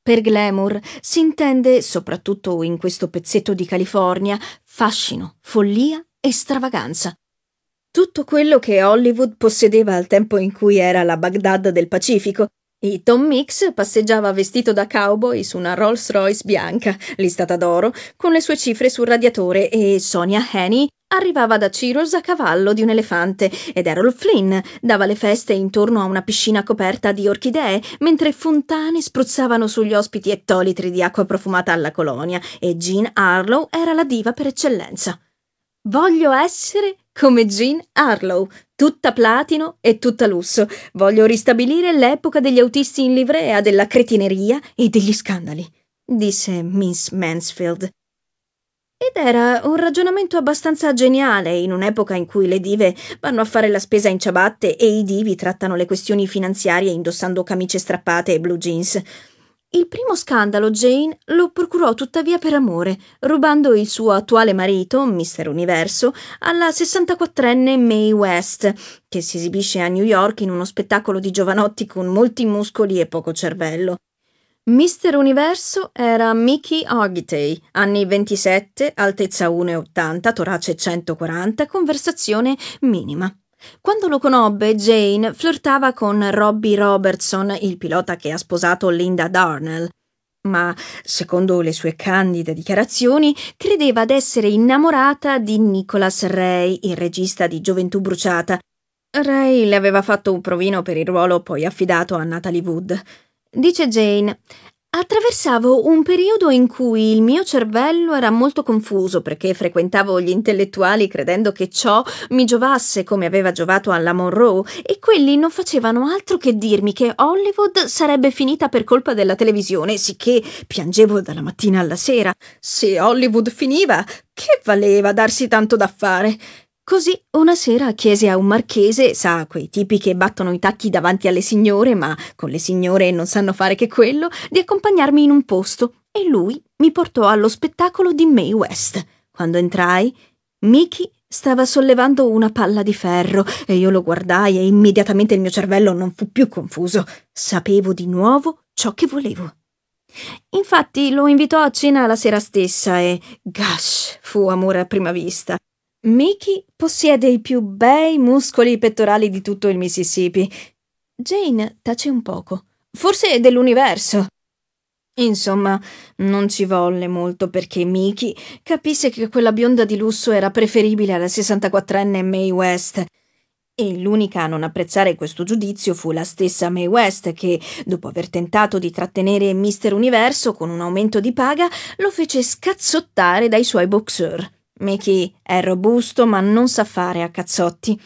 Per glamour si intende, soprattutto in questo pezzetto di California, fascino, follia e stravaganza tutto quello che Hollywood possedeva al tempo in cui era la Baghdad del Pacifico, e Tom Mix passeggiava vestito da cowboy su una Rolls Royce bianca, listata d'oro, con le sue cifre sul radiatore e Sonia Haney arrivava da Ciros a cavallo di un elefante ed Errol Flynn dava le feste intorno a una piscina coperta di orchidee mentre fontane spruzzavano sugli ospiti ettolitri di acqua profumata alla colonia e Jean Harlow era la diva per eccellenza. Voglio essere come Jean Harlow, tutta platino e tutta lusso. Voglio ristabilire l'epoca degli autisti in livrea, della cretineria e degli scandali, disse Miss Mansfield. Ed era un ragionamento abbastanza geniale in un'epoca in cui le dive vanno a fare la spesa in ciabatte e i divi trattano le questioni finanziarie indossando camicie strappate e blue jeans. Il primo scandalo Jane lo procurò tuttavia per amore, rubando il suo attuale marito, Mister Universo, alla 64enne Mae West, che si esibisce a New York in uno spettacolo di giovanotti con molti muscoli e poco cervello. Mister Universo era Mickey Argitay, anni 27, altezza 1,80, torace 140, conversazione minima. Quando lo conobbe, Jane flirtava con Robbie Robertson, il pilota che ha sposato Linda Darnell. Ma, secondo le sue candide dichiarazioni, credeva d'essere innamorata di Nicholas Ray, il regista di Gioventù Bruciata. Ray le aveva fatto un provino per il ruolo poi affidato a Natalie Wood. Dice Jane: Attraversavo un periodo in cui il mio cervello era molto confuso perché frequentavo gli intellettuali credendo che ciò mi giovasse come aveva giovato alla Monroe e quelli non facevano altro che dirmi che Hollywood sarebbe finita per colpa della televisione, sicché piangevo dalla mattina alla sera. Se Hollywood finiva, che valeva darsi tanto da fare? Così una sera chiese a un marchese, sa, quei tipi che battono i tacchi davanti alle signore, ma con le signore non sanno fare che quello, di accompagnarmi in un posto, e lui mi portò allo spettacolo di May West. Quando entrai, Mickey stava sollevando una palla di ferro e io lo guardai e immediatamente il mio cervello non fu più confuso. Sapevo di nuovo ciò che volevo. Infatti lo invitò a cena la sera stessa e, gosh, fu amore a prima vista. Mickey possiede i più bei muscoli pettorali di tutto il Mississippi. Jane tace un poco. Forse è dell'universo. Insomma, non ci volle molto perché Mickey capisse che quella bionda di lusso era preferibile alla 64enne Mae West. E l'unica a non apprezzare questo giudizio fu la stessa Mae West che, dopo aver tentato di trattenere Mister Universo con un aumento di paga, lo fece scazzottare dai suoi boxeur. Mickey è robusto ma non sa fare a cazzotti.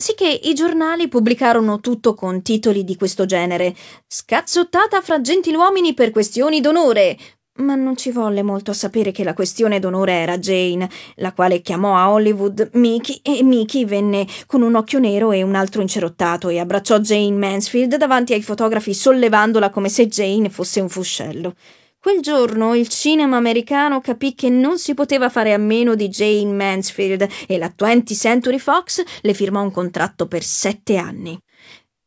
Sicché i giornali pubblicarono tutto con titoli di questo genere. Scazzottata fra gentiluomini per questioni d'onore. Ma non ci volle molto a sapere che la questione d'onore era Jane, la quale chiamò a Hollywood Mickey e Mickey venne con un occhio nero e un altro incerottato e abbracciò Jane Mansfield davanti ai fotografi sollevandola come se Jane fosse un fuscello. Quel giorno il cinema americano capì che non si poteva fare a meno di Jane Mansfield e la 20th Century Fox le firmò un contratto per sette anni.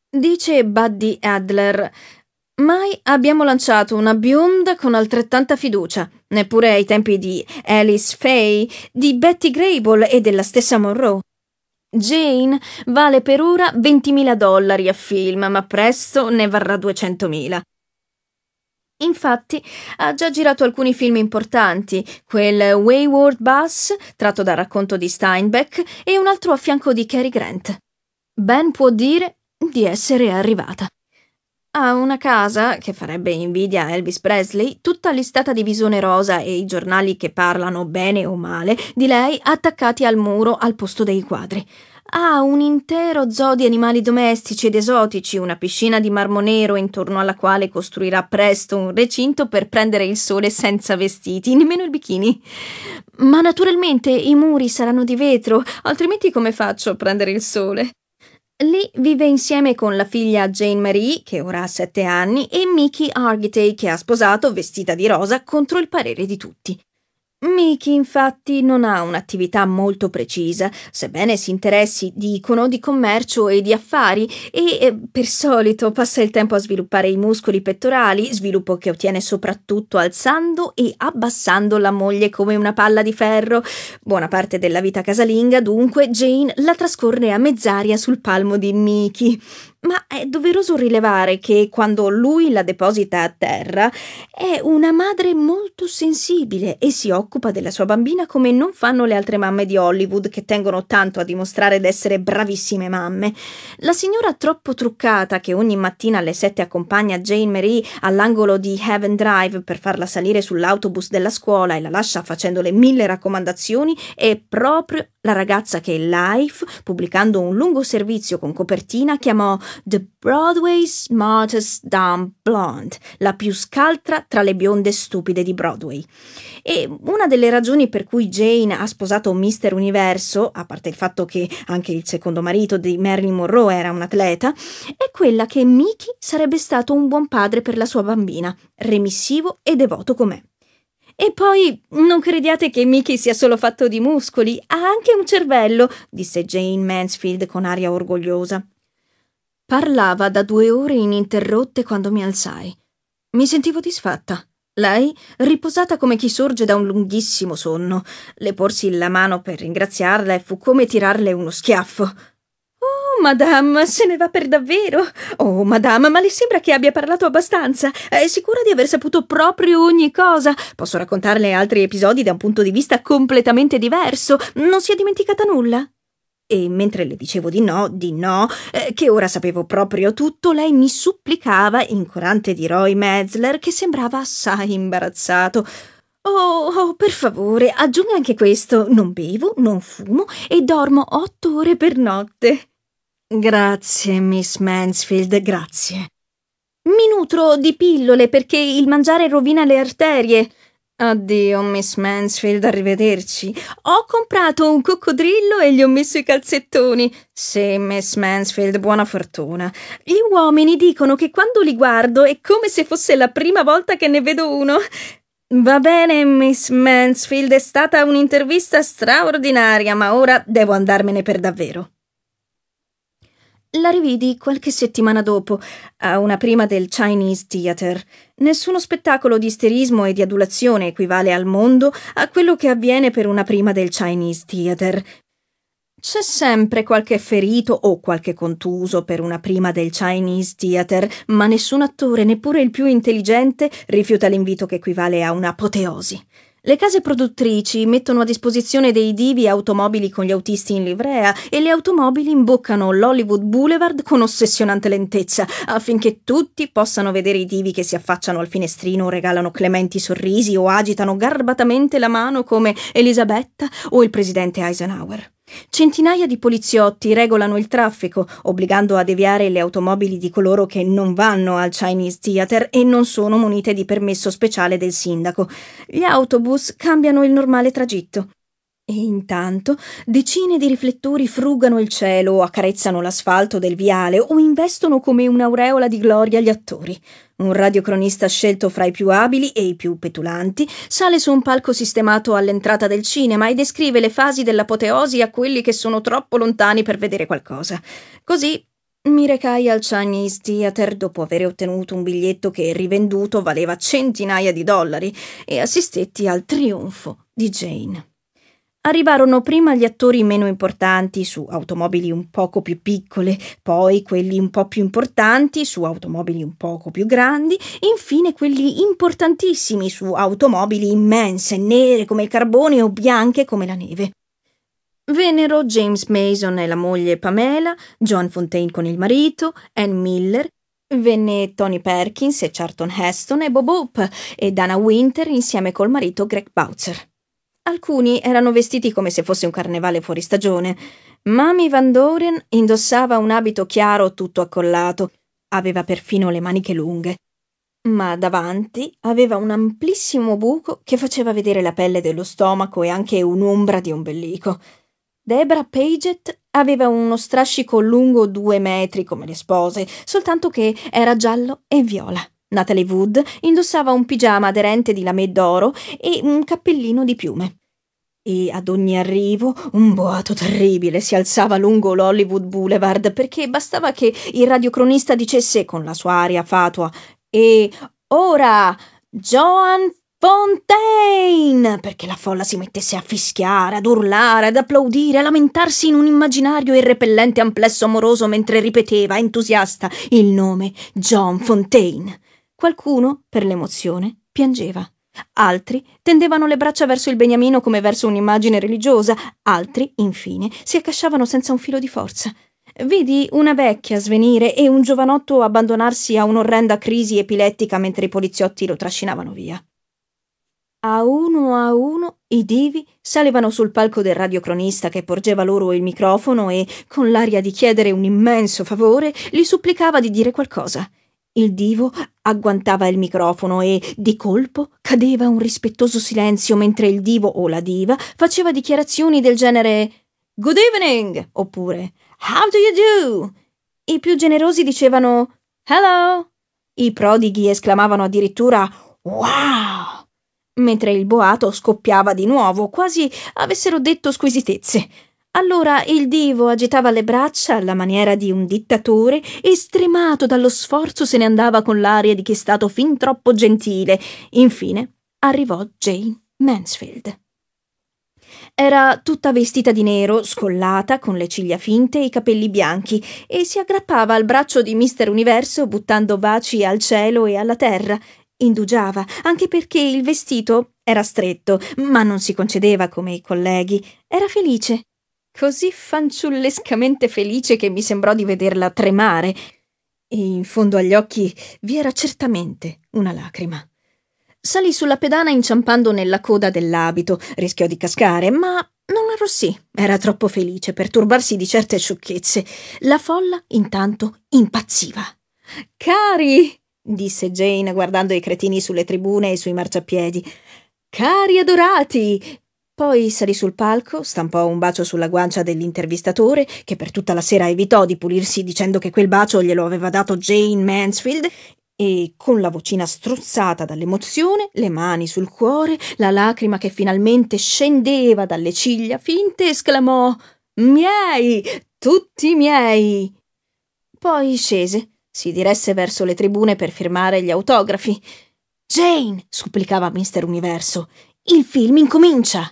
Dice Buddy Adler. Mai abbiamo lanciato una bionda con altrettanta fiducia, neppure ai tempi di Alice Faye, di Betty Grable e della stessa Monroe. Jane vale per ora 20.000 dollari a film, ma presto ne varrà 200.000. Infatti, ha già girato alcuni film importanti, quel Wayward Bass, tratto dal racconto di Steinbeck, e un altro a fianco di Cary Grant. Ben può dire di essere arrivata. Ha una casa, che farebbe invidia a Elvis Presley, tutta listata di visone rosa e i giornali che parlano bene o male di lei attaccati al muro al posto dei quadri. Ha un intero zoo di animali domestici ed esotici, una piscina di marmo nero intorno alla quale costruirà presto un recinto per prendere il sole senza vestiti, nemmeno il bikini. Ma naturalmente i muri saranno di vetro, altrimenti come faccio a prendere il sole? Lì vive insieme con la figlia Jane Marie, che ora ha sette anni, e Mickey Argitay, che ha sposato, vestita di rosa, contro il parere di tutti. Miki infatti non ha un'attività molto precisa, sebbene si interessi, dicono, di commercio e di affari e eh, per solito passa il tempo a sviluppare i muscoli pettorali, sviluppo che ottiene soprattutto alzando e abbassando la moglie come una palla di ferro. Buona parte della vita casalinga, dunque, Jane la trascorre a mezz'aria sul palmo di Miki. Ma è doveroso rilevare che quando lui la deposita a terra è una madre molto sensibile e si occupa della sua bambina come non fanno le altre mamme di Hollywood che tengono tanto a dimostrare d'essere bravissime mamme. La signora troppo truccata che ogni mattina alle 7 accompagna Jane Marie all'angolo di Heaven Drive per farla salire sull'autobus della scuola e la lascia facendole mille raccomandazioni è proprio la ragazza che Life, pubblicando un lungo servizio con copertina, chiamò The Broadway's Smartest Dumb Blonde, la più scaltra tra le bionde stupide di Broadway. E una delle ragioni per cui Jane ha sposato Mister Universo, a parte il fatto che anche il secondo marito di Marilyn Monroe era un atleta, è quella che Mickey sarebbe stato un buon padre per la sua bambina, remissivo e devoto com'è. E poi non crediate che Mickey sia solo fatto di muscoli, ha anche un cervello, disse Jane Mansfield con aria orgogliosa. Parlava da due ore ininterrotte quando mi alzai. Mi sentivo disfatta. Lei, riposata come chi sorge da un lunghissimo sonno, le porsi la mano per ringraziarla e fu come tirarle uno schiaffo. Oh, madame, se ne va per davvero. Oh, madame, ma le sembra che abbia parlato abbastanza? È sicura di aver saputo proprio ogni cosa. Posso raccontarle altri episodi da un punto di vista completamente diverso. Non si è dimenticata nulla? E mentre le dicevo di no, di no, eh, che ora sapevo proprio tutto, lei mi supplicava, incurante di Roy Metzler, che sembrava assai imbarazzato. Oh, oh, per favore, aggiunga anche questo. Non bevo, non fumo e dormo otto ore per notte. Grazie, Miss Mansfield, grazie. Mi nutro di pillole perché il mangiare rovina le arterie. Addio, Miss Mansfield, arrivederci. Ho comprato un coccodrillo e gli ho messo i calzettoni. Sì, Miss Mansfield, buona fortuna. Gli uomini dicono che quando li guardo è come se fosse la prima volta che ne vedo uno. Va bene, Miss Mansfield, è stata un'intervista straordinaria, ma ora devo andarmene per davvero. La rividi qualche settimana dopo, a una prima del Chinese Theater. Nessuno spettacolo di isterismo e di adulazione equivale al mondo a quello che avviene per una prima del Chinese Theater. C'è sempre qualche ferito o qualche contuso per una prima del Chinese Theater, ma nessun attore, neppure il più intelligente, rifiuta l'invito che equivale a un'apoteosi. Le case produttrici mettono a disposizione dei divi automobili con gli autisti in livrea e le automobili imboccano l'Hollywood Boulevard con ossessionante lentezza affinché tutti possano vedere i divi che si affacciano al finestrino, regalano clementi sorrisi o agitano garbatamente la mano come Elisabetta o il presidente Eisenhower. Centinaia di poliziotti regolano il traffico, obbligando a deviare le automobili di coloro che non vanno al Chinese Theater e non sono munite di permesso speciale del sindaco. Gli autobus cambiano il normale tragitto. E intanto decine di riflettori frugano il cielo, accarezzano l'asfalto del viale o investono come un'aureola di gloria gli attori. Un radiocronista scelto fra i più abili e i più petulanti sale su un palco sistemato all'entrata del cinema e descrive le fasi dell'apoteosi a quelli che sono troppo lontani per vedere qualcosa. Così mi recai al Chinese Theater dopo aver ottenuto un biglietto che rivenduto valeva centinaia di dollari e assistetti al trionfo di Jane. Arrivarono prima gli attori meno importanti su automobili un poco più piccole, poi quelli un po' più importanti su automobili un poco più grandi, infine quelli importantissimi su automobili immense, nere come il carbone o bianche come la neve. Vennero James Mason e la moglie Pamela, John Fontaine con il marito, Ann Miller, venne Tony Perkins e Charlton Heston e Bob Hope e Dana Winter insieme col marito Greg Bowser. Alcuni erano vestiti come se fosse un carnevale fuori stagione. Mami Van Doren indossava un abito chiaro tutto accollato. Aveva perfino le maniche lunghe. Ma davanti aveva un amplissimo buco che faceva vedere la pelle dello stomaco e anche un'ombra di ombelico. Debra Paget aveva uno strascico lungo due metri come le spose, soltanto che era giallo e viola. Natalie Wood indossava un pigiama aderente di lame d'oro e un cappellino di piume. E ad ogni arrivo un boato terribile si alzava lungo l'Hollywood Boulevard perché bastava che il radiocronista dicesse con la sua aria fatua e ora Joan Fontaine! Perché la folla si mettesse a fischiare, ad urlare, ad applaudire, a lamentarsi in un immaginario e repellente amplesso amoroso mentre ripeteva, entusiasta, il nome John Fontaine. Qualcuno, per l'emozione, piangeva. Altri tendevano le braccia verso il beniamino come verso un'immagine religiosa, altri, infine, si accasciavano senza un filo di forza. Vidi una vecchia svenire e un giovanotto abbandonarsi a un'orrenda crisi epilettica mentre i poliziotti lo trascinavano via. A uno a uno i divi salivano sul palco del radiocronista che porgeva loro il microfono e, con l'aria di chiedere un immenso favore, li supplicava di dire qualcosa. Il divo agguantava il microfono e, di colpo, cadeva un rispettoso silenzio mentre il divo o la diva faceva dichiarazioni del genere Good evening! oppure How do you do? I più generosi dicevano Hello! I prodighi esclamavano addirittura Wow! mentre il boato scoppiava di nuovo, quasi avessero detto squisitezze. Allora il divo agitava le braccia alla maniera di un dittatore e stremato dallo sforzo se ne andava con l'aria di chi è stato fin troppo gentile. Infine arrivò Jane Mansfield. Era tutta vestita di nero, scollata, con le ciglia finte e i capelli bianchi, e si aggrappava al braccio di Mister Universo buttando baci al cielo e alla terra. Indugiava, anche perché il vestito era stretto, ma non si concedeva come i colleghi. Era felice così fanciullescamente felice che mi sembrò di vederla tremare, e in fondo agli occhi vi era certamente una lacrima. Salì sulla pedana inciampando nella coda dell'abito, rischiò di cascare, ma non arrossì, era troppo felice per turbarsi di certe sciocchezze. La folla, intanto, impazziva. Cari, disse Jane guardando i cretini sulle tribune e sui marciapiedi. Cari adorati, poi salì sul palco, stampò un bacio sulla guancia dell'intervistatore, che per tutta la sera evitò di pulirsi dicendo che quel bacio glielo aveva dato Jane Mansfield, e con la vocina strozzata dall'emozione, le mani sul cuore, la lacrima che finalmente scendeva dalle ciglia finte, esclamò Miei, tutti miei. Poi scese, si diresse verso le tribune per firmare gli autografi. Jane, supplicava Mister Universo, il film incomincia.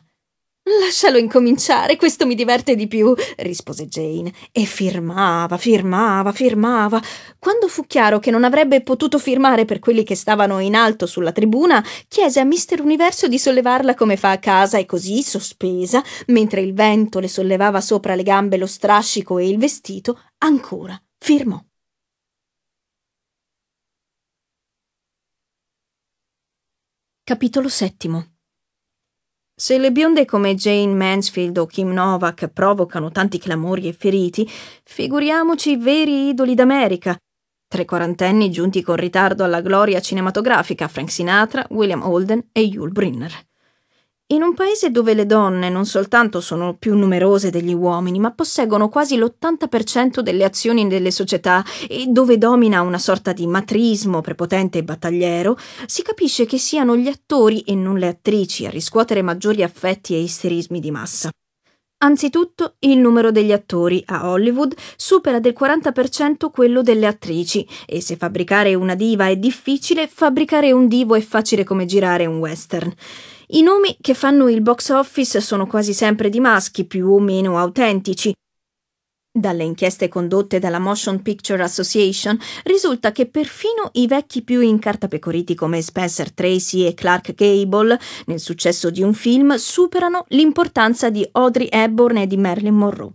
Lascialo incominciare, questo mi diverte di più, rispose Jane, e firmava, firmava, firmava. Quando fu chiaro che non avrebbe potuto firmare per quelli che stavano in alto sulla tribuna, chiese a Mister Universo di sollevarla come fa a casa e così, sospesa, mentre il vento le sollevava sopra le gambe lo strascico e il vestito, ancora firmò. Capitolo settimo se le bionde come Jane Mansfield o Kim Novak provocano tanti clamori e feriti, figuriamoci i veri idoli d'America. Tre quarantenni giunti con ritardo alla gloria cinematografica Frank Sinatra, William Holden e Yul Brynner. In un paese dove le donne non soltanto sono più numerose degli uomini, ma posseggono quasi l'80% delle azioni delle società e dove domina una sorta di matrismo prepotente e battagliero, si capisce che siano gli attori e non le attrici a riscuotere maggiori affetti e isterismi di massa. Anzitutto, il numero degli attori a Hollywood supera del 40% quello delle attrici e se fabbricare una diva è difficile, fabbricare un divo è facile come girare un western. I nomi che fanno il box office sono quasi sempre di maschi più o meno autentici. Dalle inchieste condotte dalla Motion Picture Association risulta che perfino i vecchi più incartapecoriti come Spencer Tracy e Clark Gable, nel successo di un film, superano l'importanza di Audrey Hepburn e di Marilyn Monroe.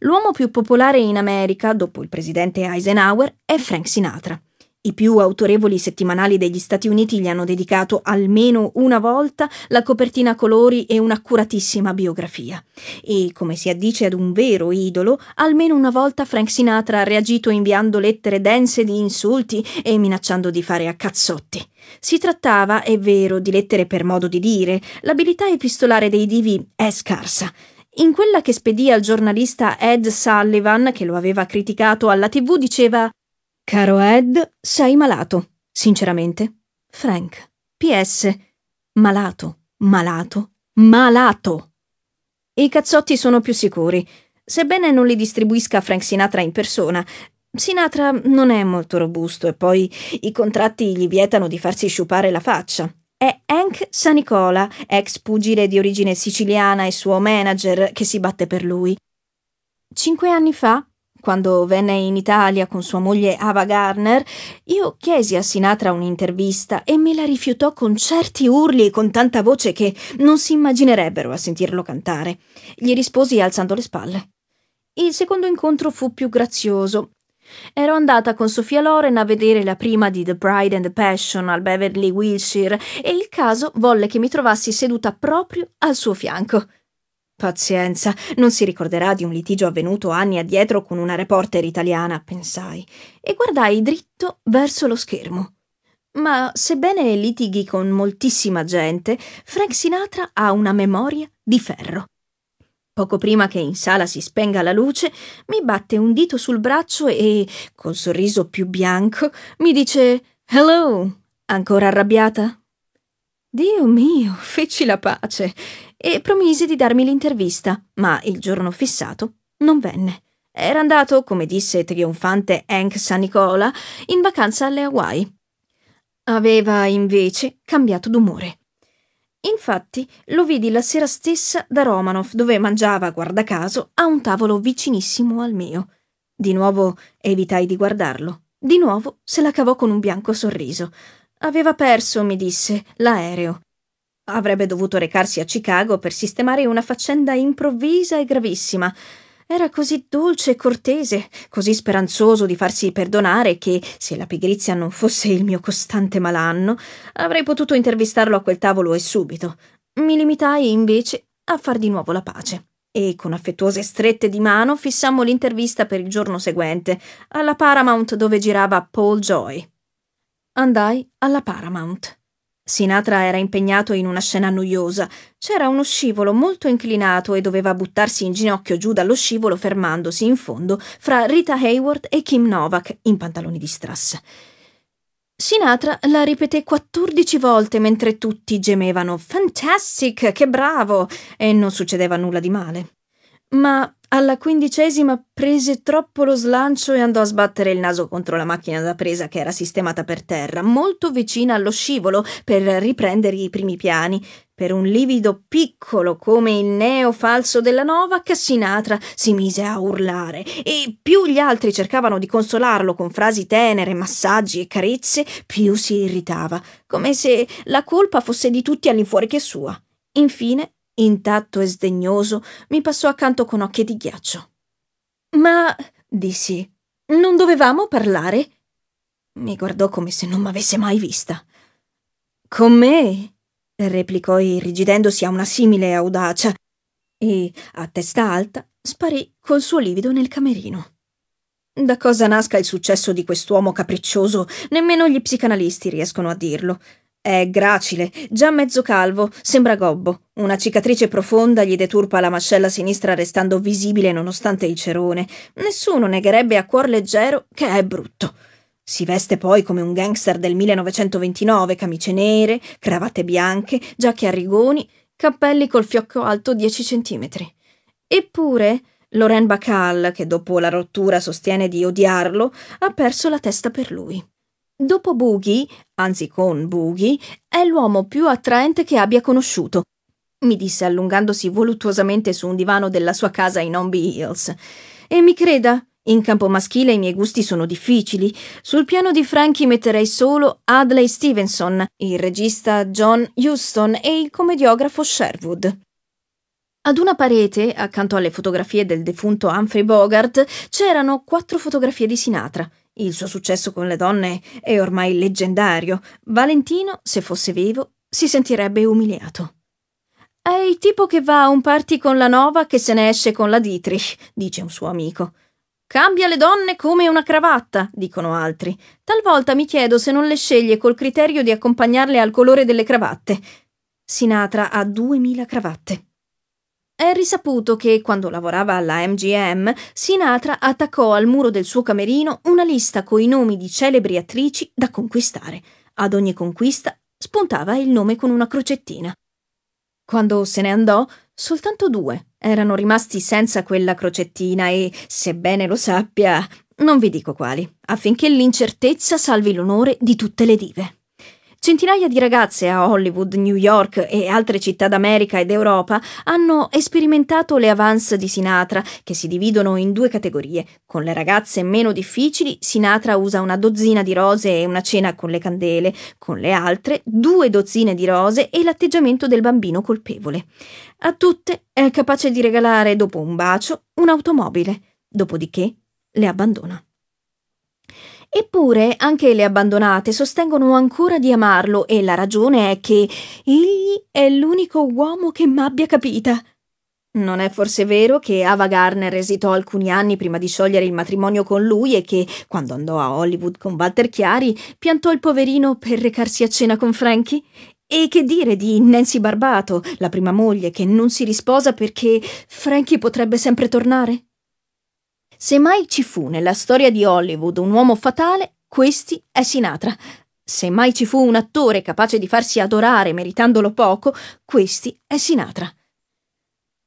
L'uomo più popolare in America, dopo il presidente Eisenhower, è Frank Sinatra. I più autorevoli settimanali degli Stati Uniti gli hanno dedicato almeno una volta la copertina a colori e un'accuratissima biografia. E, come si addice ad un vero idolo, almeno una volta Frank Sinatra ha reagito inviando lettere dense di insulti e minacciando di fare a cazzotti. Si trattava, è vero, di lettere per modo di dire, l'abilità epistolare dei divi è scarsa. In quella che spedì al giornalista Ed Sullivan, che lo aveva criticato alla tv, diceva Caro Ed, sei malato. Sinceramente. Frank. PS. Malato, malato, malato. I cazzotti sono più sicuri. Sebbene non li distribuisca Frank Sinatra in persona, Sinatra non è molto robusto e poi i contratti gli vietano di farsi sciupare la faccia. È Hank Sanicola, ex pugile di origine siciliana e suo manager, che si batte per lui. Cinque anni fa quando venne in Italia con sua moglie Ava Garner, io chiesi a Sinatra un'intervista e me la rifiutò con certi urli e con tanta voce che non si immaginerebbero a sentirlo cantare. Gli risposi alzando le spalle. Il secondo incontro fu più grazioso. Ero andata con Sofia Loren a vedere la prima di The Bride and the Passion al Beverly Wilshire e il caso volle che mi trovassi seduta proprio al suo fianco. Pazienza, non si ricorderà di un litigio avvenuto anni addietro con una reporter italiana, pensai, e guardai dritto verso lo schermo. Ma sebbene litighi con moltissima gente, Frank Sinatra ha una memoria di ferro. Poco prima che in sala si spenga la luce, mi batte un dito sul braccio e, col sorriso più bianco, mi dice Hello, ancora arrabbiata? Dio mio, feci la pace e promise di darmi l'intervista, ma il giorno fissato non venne. Era andato, come disse trionfante Hank San Nicola, in vacanza alle Hawaii. Aveva invece cambiato d'umore. Infatti lo vidi la sera stessa da Romanov, dove mangiava, guarda caso, a un tavolo vicinissimo al mio. Di nuovo evitai di guardarlo. Di nuovo se la cavò con un bianco sorriso. Aveva perso, mi disse, l'aereo Avrebbe dovuto recarsi a Chicago per sistemare una faccenda improvvisa e gravissima. Era così dolce e cortese, così speranzoso di farsi perdonare che, se la pigrizia non fosse il mio costante malanno, avrei potuto intervistarlo a quel tavolo e subito. Mi limitai invece a far di nuovo la pace. E con affettuose strette di mano fissammo l'intervista per il giorno seguente, alla Paramount dove girava Paul Joy. Andai alla Paramount. Sinatra era impegnato in una scena noiosa. C'era uno scivolo molto inclinato e doveva buttarsi in ginocchio giù dallo scivolo fermandosi in fondo fra Rita Hayward e Kim Novak in pantaloni di strass. Sinatra la ripeté 14 volte mentre tutti gemevano Fantastic, che bravo! e non succedeva nulla di male ma alla quindicesima prese troppo lo slancio e andò a sbattere il naso contro la macchina da presa che era sistemata per terra, molto vicina allo scivolo, per riprendere i primi piani. Per un livido piccolo come il neo falso della nova, Cassinatra si mise a urlare e più gli altri cercavano di consolarlo con frasi tenere, massaggi e carezze, più si irritava, come se la colpa fosse di tutti all'infuori che sua. Infine Intatto e sdegnoso, mi passò accanto con occhi di ghiaccio. Ma, dissi, non dovevamo parlare? Mi guardò come se non m'avesse mai vista. Con me? replicò irrigidendosi a una simile audacia e, a testa alta, sparì col suo livido nel camerino. Da cosa nasca il successo di quest'uomo capriccioso, nemmeno gli psicanalisti riescono a dirlo. È gracile, già mezzo calvo, sembra gobbo. Una cicatrice profonda gli deturpa la mascella sinistra restando visibile nonostante il cerone. Nessuno negherebbe a cuor leggero che è brutto. Si veste poi come un gangster del 1929, camicie nere, cravatte bianche, giacche a rigoni, cappelli col fiocco alto 10 cm. Eppure, Laurent Bacall, che dopo la rottura sostiene di odiarlo, ha perso la testa per lui. Dopo Boogie, anzi con Boogie, è l'uomo più attraente che abbia conosciuto, mi disse allungandosi voluttuosamente su un divano della sua casa in Homby Hills. E mi creda, in campo maschile i miei gusti sono difficili. Sul piano di Frankie metterei solo Adley Stevenson, il regista John Huston e il commediografo Sherwood. Ad una parete, accanto alle fotografie del defunto Humphrey Bogart, c'erano quattro fotografie di Sinatra – il suo successo con le donne è ormai leggendario. Valentino, se fosse vivo, si sentirebbe umiliato. È il tipo che va a un party con la Nova che se ne esce con la Dietrich, dice un suo amico. Cambia le donne come una cravatta, dicono altri. Talvolta mi chiedo se non le sceglie col criterio di accompagnarle al colore delle cravatte. Sinatra ha duemila cravatte. È risaputo che, quando lavorava alla MGM, Sinatra attaccò al muro del suo camerino una lista coi nomi di celebri attrici da conquistare. Ad ogni conquista spuntava il nome con una crocettina. Quando se ne andò, soltanto due erano rimasti senza quella crocettina e, sebbene lo sappia, non vi dico quali, affinché l'incertezza salvi l'onore di tutte le dive. Centinaia di ragazze a Hollywood, New York e altre città d'America ed Europa hanno sperimentato le avance di Sinatra, che si dividono in due categorie. Con le ragazze meno difficili, Sinatra usa una dozzina di rose e una cena con le candele, con le altre due dozzine di rose e l'atteggiamento del bambino colpevole. A tutte è capace di regalare, dopo un bacio, un'automobile, dopodiché le abbandona. Eppure anche le abbandonate sostengono ancora di amarlo e la ragione è che egli è l'unico uomo che m'abbia capita. Non è forse vero che Ava Garner esitò alcuni anni prima di sciogliere il matrimonio con lui e che, quando andò a Hollywood con Walter Chiari, piantò il poverino per recarsi a cena con Frankie? E che dire di Nancy Barbato, la prima moglie, che non si risposa perché Frankie potrebbe sempre tornare? Se mai ci fu nella storia di Hollywood un uomo fatale, questi è Sinatra. Se mai ci fu un attore capace di farsi adorare meritandolo poco, questi è Sinatra.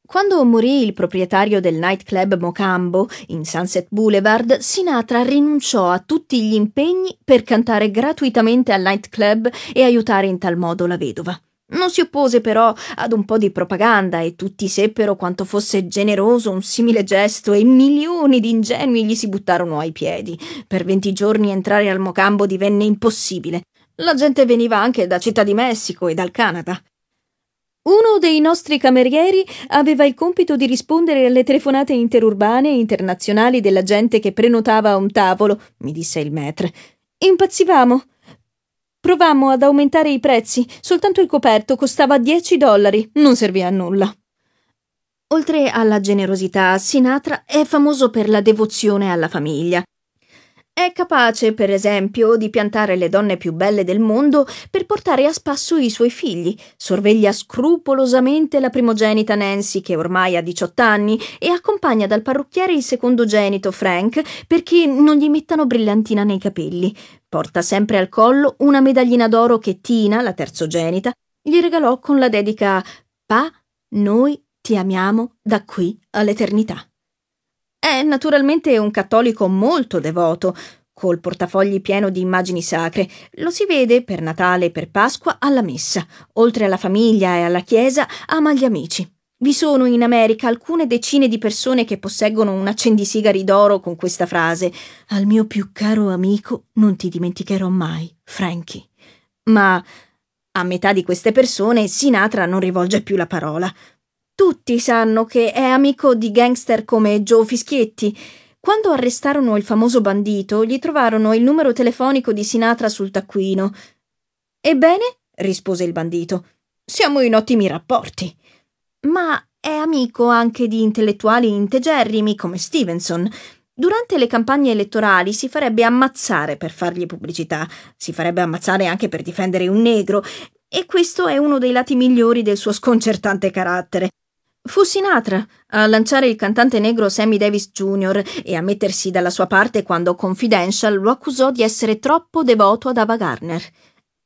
Quando morì il proprietario del nightclub Mocambo in Sunset Boulevard, Sinatra rinunciò a tutti gli impegni per cantare gratuitamente al nightclub e aiutare in tal modo la vedova. Non si oppose però ad un po' di propaganda e tutti seppero quanto fosse generoso un simile gesto e milioni di ingenui gli si buttarono ai piedi. Per venti giorni entrare al Mocambo divenne impossibile. La gente veniva anche da Città di Messico e dal Canada. Uno dei nostri camerieri aveva il compito di rispondere alle telefonate interurbane e internazionali della gente che prenotava un tavolo, mi disse il maître. Impazzivamo. Provammo ad aumentare i prezzi, soltanto il coperto costava 10 dollari, non servì a nulla. Oltre alla generosità, Sinatra è famoso per la devozione alla famiglia. È capace, per esempio, di piantare le donne più belle del mondo per portare a spasso i suoi figli, sorveglia scrupolosamente la primogenita Nancy, che ormai ha 18 anni, e accompagna dal parrucchiere il secondogenito Frank perché non gli mettano brillantina nei capelli. Porta sempre al collo una medaglina d'oro che Tina, la terzogenita, gli regalò con la dedica Pa, noi ti amiamo da qui all'eternità. È naturalmente un cattolico molto devoto, col portafogli pieno di immagini sacre. Lo si vede per Natale e per Pasqua alla messa. Oltre alla famiglia e alla chiesa, ama gli amici. Vi sono in America alcune decine di persone che posseggono un accendisigari d'oro con questa frase: Al mio più caro amico non ti dimenticherò mai, Frankie. Ma a metà di queste persone Sinatra non rivolge più la parola. Tutti sanno che è amico di gangster come Joe Fischietti. Quando arrestarono il famoso bandito, gli trovarono il numero telefonico di Sinatra sul taccuino. Ebbene, rispose il bandito, siamo in ottimi rapporti. Ma è amico anche di intellettuali integerrimi come Stevenson. Durante le campagne elettorali si farebbe ammazzare per fargli pubblicità, si farebbe ammazzare anche per difendere un negro, e questo è uno dei lati migliori del suo sconcertante carattere. Fu Sinatra a lanciare il cantante negro Sammy Davis Jr. e a mettersi dalla sua parte quando Confidential lo accusò di essere troppo devoto ad Ava Gardner.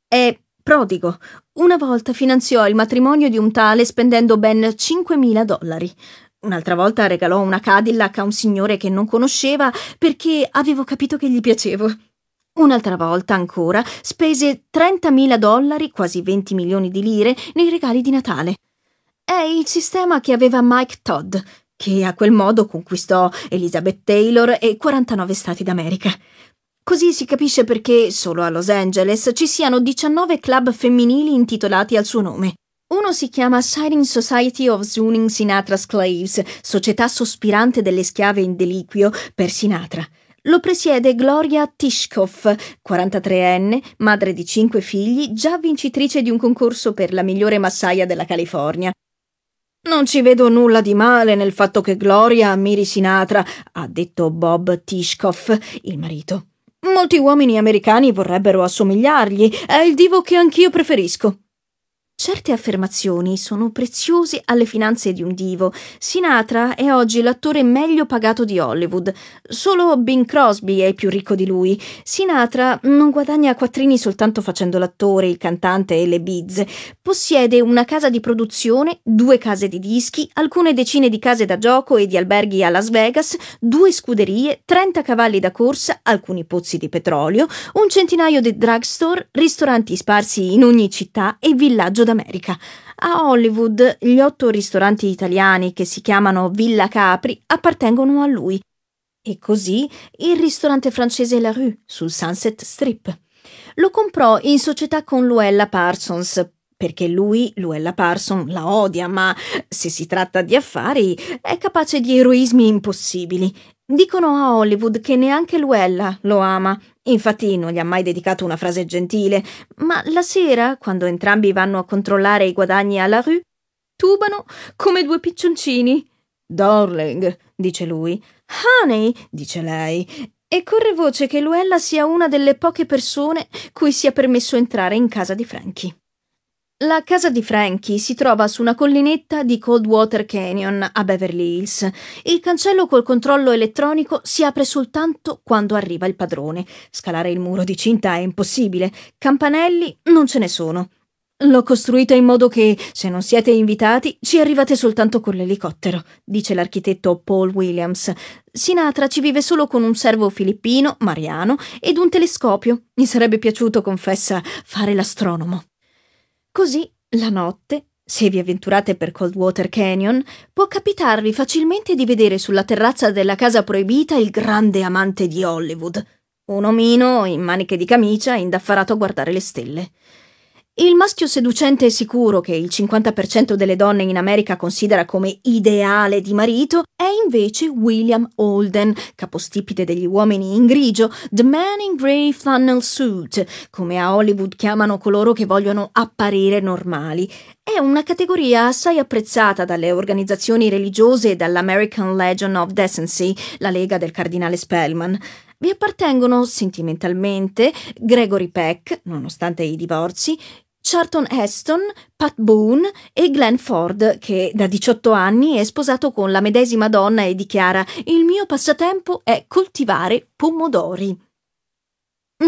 È prodigo. Una volta finanziò il matrimonio di un tale spendendo ben 5.000 dollari. Un'altra volta regalò una Cadillac a un signore che non conosceva perché avevo capito che gli piacevo. Un'altra volta ancora spese 30.000 dollari, quasi 20 milioni di lire, nei regali di Natale. È il sistema che aveva Mike Todd, che a quel modo conquistò Elizabeth Taylor e 49 stati d'America. Così si capisce perché solo a Los Angeles ci siano 19 club femminili intitolati al suo nome. Uno si chiama Siren Society of Zuning Sinatra Slaves, società sospirante delle schiave in deliquio per Sinatra. Lo presiede Gloria Tishkoff, 43enne, madre di cinque figli, già vincitrice di un concorso per la migliore massaia della California. Non ci vedo nulla di male nel fatto che Gloria ammiri Sinatra, ha detto Bob Tishkoff, il marito. Molti uomini americani vorrebbero assomigliargli, è il divo che anch'io preferisco. Certe affermazioni sono preziose alle finanze di un divo. Sinatra è oggi l'attore meglio pagato di Hollywood. Solo Bing Crosby è più ricco di lui. Sinatra non guadagna quattrini soltanto facendo l'attore, il cantante e le bizze. Possiede una casa di produzione, due case di dischi, alcune decine di case da gioco e di alberghi a Las Vegas, due scuderie, 30 cavalli da corsa, alcuni pozzi di petrolio, un centinaio di drugstore, ristoranti sparsi in ogni città e villaggio da America. A Hollywood gli otto ristoranti italiani che si chiamano Villa Capri appartengono a lui. E così il ristorante francese La Rue sul Sunset Strip. Lo comprò in società con Luella Parsons, perché lui, Luella Parsons, la odia, ma se si tratta di affari è capace di eroismi impossibili. Dicono a Hollywood che neanche Luella lo ama Infatti non gli ha mai dedicato una frase gentile, ma la sera, quando entrambi vanno a controllare i guadagni alla rue, tubano come due piccioncini. Darling, dice lui. Honey, dice lei. E corre voce che Luella sia una delle poche persone cui sia permesso entrare in casa di Frankie. La casa di Frankie si trova su una collinetta di Coldwater Canyon a Beverly Hills. Il cancello col controllo elettronico si apre soltanto quando arriva il padrone. Scalare il muro di cinta è impossibile, campanelli non ce ne sono. L'ho costruita in modo che, se non siete invitati, ci arrivate soltanto con l'elicottero, dice l'architetto Paul Williams. Sinatra ci vive solo con un servo filippino, Mariano, ed un telescopio. Mi sarebbe piaciuto, confessa, fare l'astronomo. Così, la notte, se vi avventurate per Coldwater Canyon, può capitarvi facilmente di vedere sulla terrazza della casa proibita il grande amante di Hollywood, un omino in maniche di camicia indaffarato a guardare le stelle. Il maschio seducente e sicuro che il 50% delle donne in America considera come ideale di marito è invece William Holden, capostipite degli uomini in grigio, The Man in Grey Flannel Suit, come a Hollywood chiamano coloro che vogliono apparire normali. È una categoria assai apprezzata dalle organizzazioni religiose e dall'American Legion of Decency, la lega del cardinale Spellman. Vi appartengono sentimentalmente Gregory Peck, nonostante i divorzi, Charlton Heston, Pat Boone e Glenn Ford, che da 18 anni è sposato con la medesima donna e dichiara Il mio passatempo è coltivare pomodori.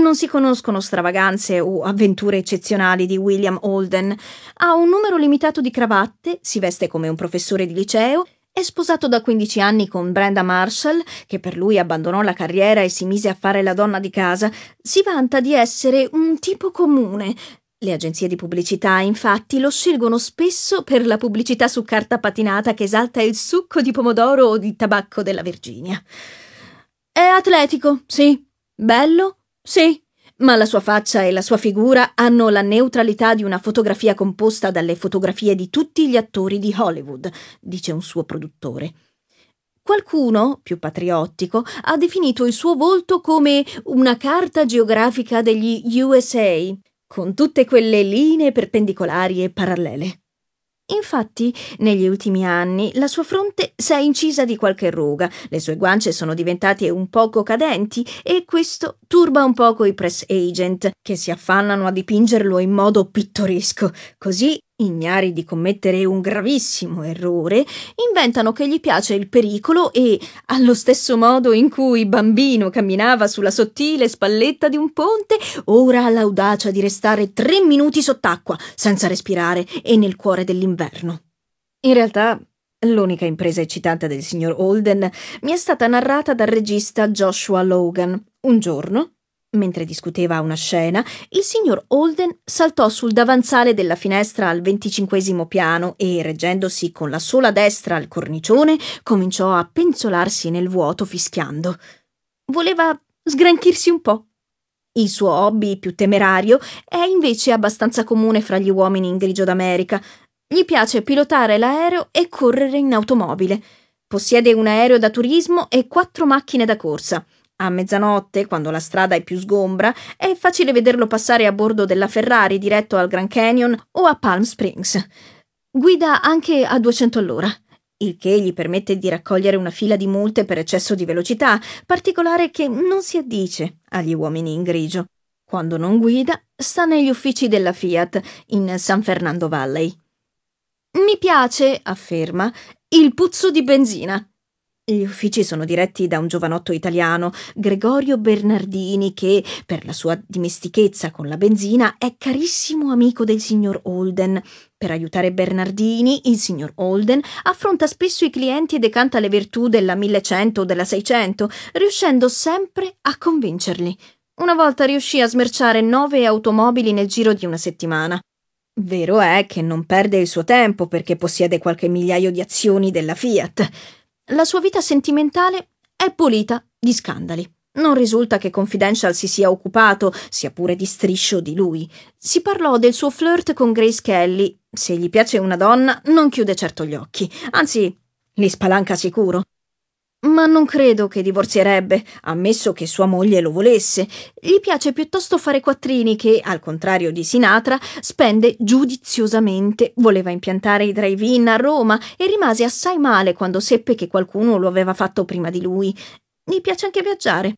Non si conoscono stravaganze o avventure eccezionali di William Holden. Ha un numero limitato di cravatte, si veste come un professore di liceo è sposato da 15 anni con Brenda Marshall, che per lui abbandonò la carriera e si mise a fare la donna di casa, si vanta di essere un tipo comune, le agenzie di pubblicità, infatti, lo scelgono spesso per la pubblicità su carta patinata che esalta il succo di pomodoro o di tabacco della Virginia. È atletico, sì. Bello, sì. Ma la sua faccia e la sua figura hanno la neutralità di una fotografia composta dalle fotografie di tutti gli attori di Hollywood, dice un suo produttore. Qualcuno, più patriottico, ha definito il suo volto come una carta geografica degli USA, con tutte quelle linee perpendicolari e parallele. Infatti, negli ultimi anni la sua fronte si è incisa di qualche ruga, le sue guance sono diventate un poco cadenti e questo turba un poco i press agent che si affannano a dipingerlo in modo pittoresco, così ignari di commettere un gravissimo errore, inventano che gli piace il pericolo e, allo stesso modo in cui bambino camminava sulla sottile spalletta di un ponte, ora ha l'audacia di restare tre minuti sott'acqua, senza respirare e nel cuore dell'inverno. In realtà, l'unica impresa eccitante del signor Holden mi è stata narrata dal regista Joshua Logan, un giorno Mentre discuteva una scena, il signor Holden saltò sul davanzale della finestra al venticinquesimo piano e, reggendosi con la sola destra al cornicione, cominciò a penzolarsi nel vuoto fischiando. Voleva sgranchirsi un po'. Il suo hobby più temerario è invece abbastanza comune fra gli uomini in grigio d'America. Gli piace pilotare l'aereo e correre in automobile. Possiede un aereo da turismo e quattro macchine da corsa a mezzanotte, quando la strada è più sgombra, è facile vederlo passare a bordo della Ferrari diretto al Grand Canyon o a Palm Springs. Guida anche a 200 all'ora il che gli permette di raccogliere una fila di multe per eccesso di velocità, particolare che non si addice agli uomini in grigio. Quando non guida, sta negli uffici della Fiat in San Fernando Valley. Mi piace, afferma, il puzzo di benzina. Gli uffici sono diretti da un giovanotto italiano, Gregorio Bernardini, che, per la sua dimestichezza con la benzina, è carissimo amico del signor Holden. Per aiutare Bernardini, il signor Holden affronta spesso i clienti e decanta le virtù della 1100 o della 600, riuscendo sempre a convincerli. Una volta riuscì a smerciare nove automobili nel giro di una settimana. Vero è che non perde il suo tempo perché possiede qualche migliaio di azioni della Fiat la sua vita sentimentale è pulita di scandali. Non risulta che Confidential si sia occupato, sia pure di striscio, di lui. Si parlò del suo flirt con Grace Kelly. Se gli piace una donna, non chiude certo gli occhi, anzi, li spalanca sicuro. Ma non credo che divorzierebbe, ammesso che sua moglie lo volesse. Gli piace piuttosto fare quattrini che, al contrario di Sinatra, spende giudiziosamente. Voleva impiantare i drive-in a Roma e rimase assai male quando seppe che qualcuno lo aveva fatto prima di lui. Gli piace anche viaggiare.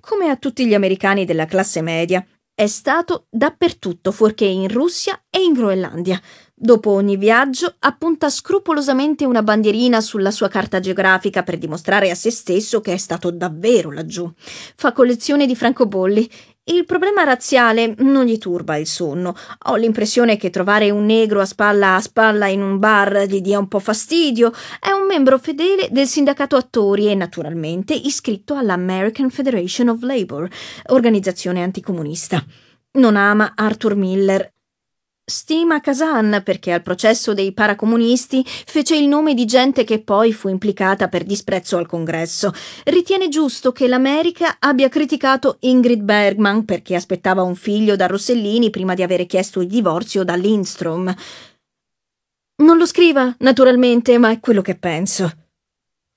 Come a tutti gli americani della classe media. È stato dappertutto, fuorché in Russia e in Groenlandia. Dopo ogni viaggio appunta scrupolosamente una bandierina sulla sua carta geografica per dimostrare a se stesso che è stato davvero laggiù. Fa collezione di francobolli. Il problema razziale non gli turba il sonno. Ho l'impressione che trovare un negro a spalla a spalla in un bar gli dia un po' fastidio. È un membro fedele del sindacato attori e naturalmente iscritto all'American Federation of Labor, organizzazione anticomunista. Non ama Arthur Miller Stima Kazan perché al processo dei paracomunisti fece il nome di gente che poi fu implicata per disprezzo al congresso. Ritiene giusto che l'America abbia criticato Ingrid Bergman perché aspettava un figlio da Rossellini prima di avere chiesto il divorzio da Lindstrom. Non lo scriva, naturalmente, ma è quello che penso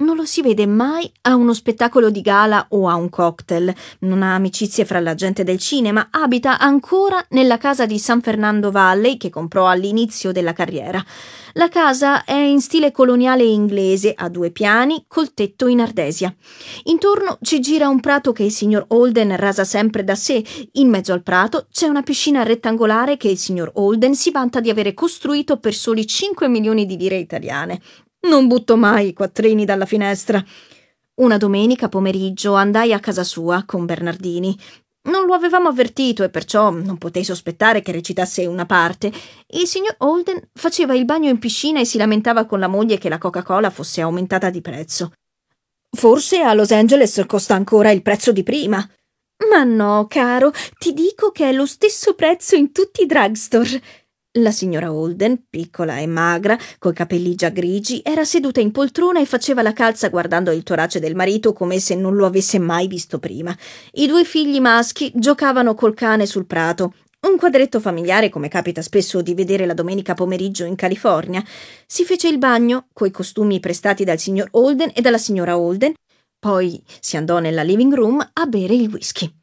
non lo si vede mai a uno spettacolo di gala o a un cocktail, non ha amicizie fra la gente del cinema, abita ancora nella casa di San Fernando Valley che comprò all'inizio della carriera. La casa è in stile coloniale inglese, a due piani, col tetto in ardesia. Intorno ci gira un prato che il signor Holden rasa sempre da sé, in mezzo al prato c'è una piscina rettangolare che il signor Holden si vanta di avere costruito per soli 5 milioni di lire italiane. Non butto mai i quattrini dalla finestra. Una domenica pomeriggio andai a casa sua con Bernardini. Non lo avevamo avvertito e perciò non potei sospettare che recitasse una parte. Il signor Holden faceva il bagno in piscina e si lamentava con la moglie che la Coca-Cola fosse aumentata di prezzo. Forse a Los Angeles costa ancora il prezzo di prima. Ma no, caro, ti dico che è lo stesso prezzo in tutti i drugstore. La signora Holden, piccola e magra, coi capelli già grigi, era seduta in poltrona e faceva la calza guardando il torace del marito come se non lo avesse mai visto prima. I due figli maschi giocavano col cane sul prato, un quadretto familiare come capita spesso di vedere la domenica pomeriggio in California. Si fece il bagno, coi costumi prestati dal signor Holden e dalla signora Holden, poi si andò nella living room a bere il whisky.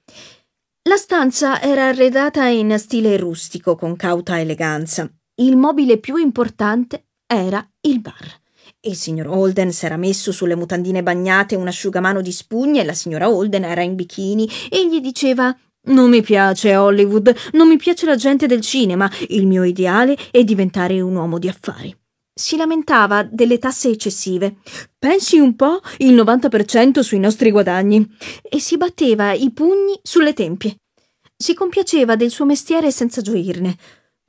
La stanza era arredata in stile rustico con cauta eleganza. Il mobile più importante era il bar. Il signor Holden s'era messo sulle mutandine bagnate un asciugamano di spugne e la signora Holden era in bikini e gli diceva non mi piace Hollywood, non mi piace la gente del cinema, il mio ideale è diventare un uomo di affari si lamentava delle tasse eccessive. Pensi un po' il 90% sui nostri guadagni. E si batteva i pugni sulle tempie. Si compiaceva del suo mestiere senza gioirne.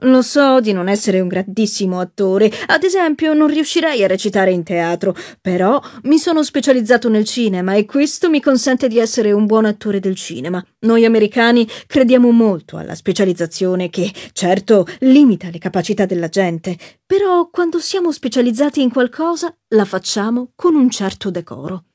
Lo so di non essere un grandissimo attore, ad esempio non riuscirei a recitare in teatro, però mi sono specializzato nel cinema e questo mi consente di essere un buon attore del cinema. Noi americani crediamo molto alla specializzazione che, certo, limita le capacità della gente, però quando siamo specializzati in qualcosa la facciamo con un certo decoro.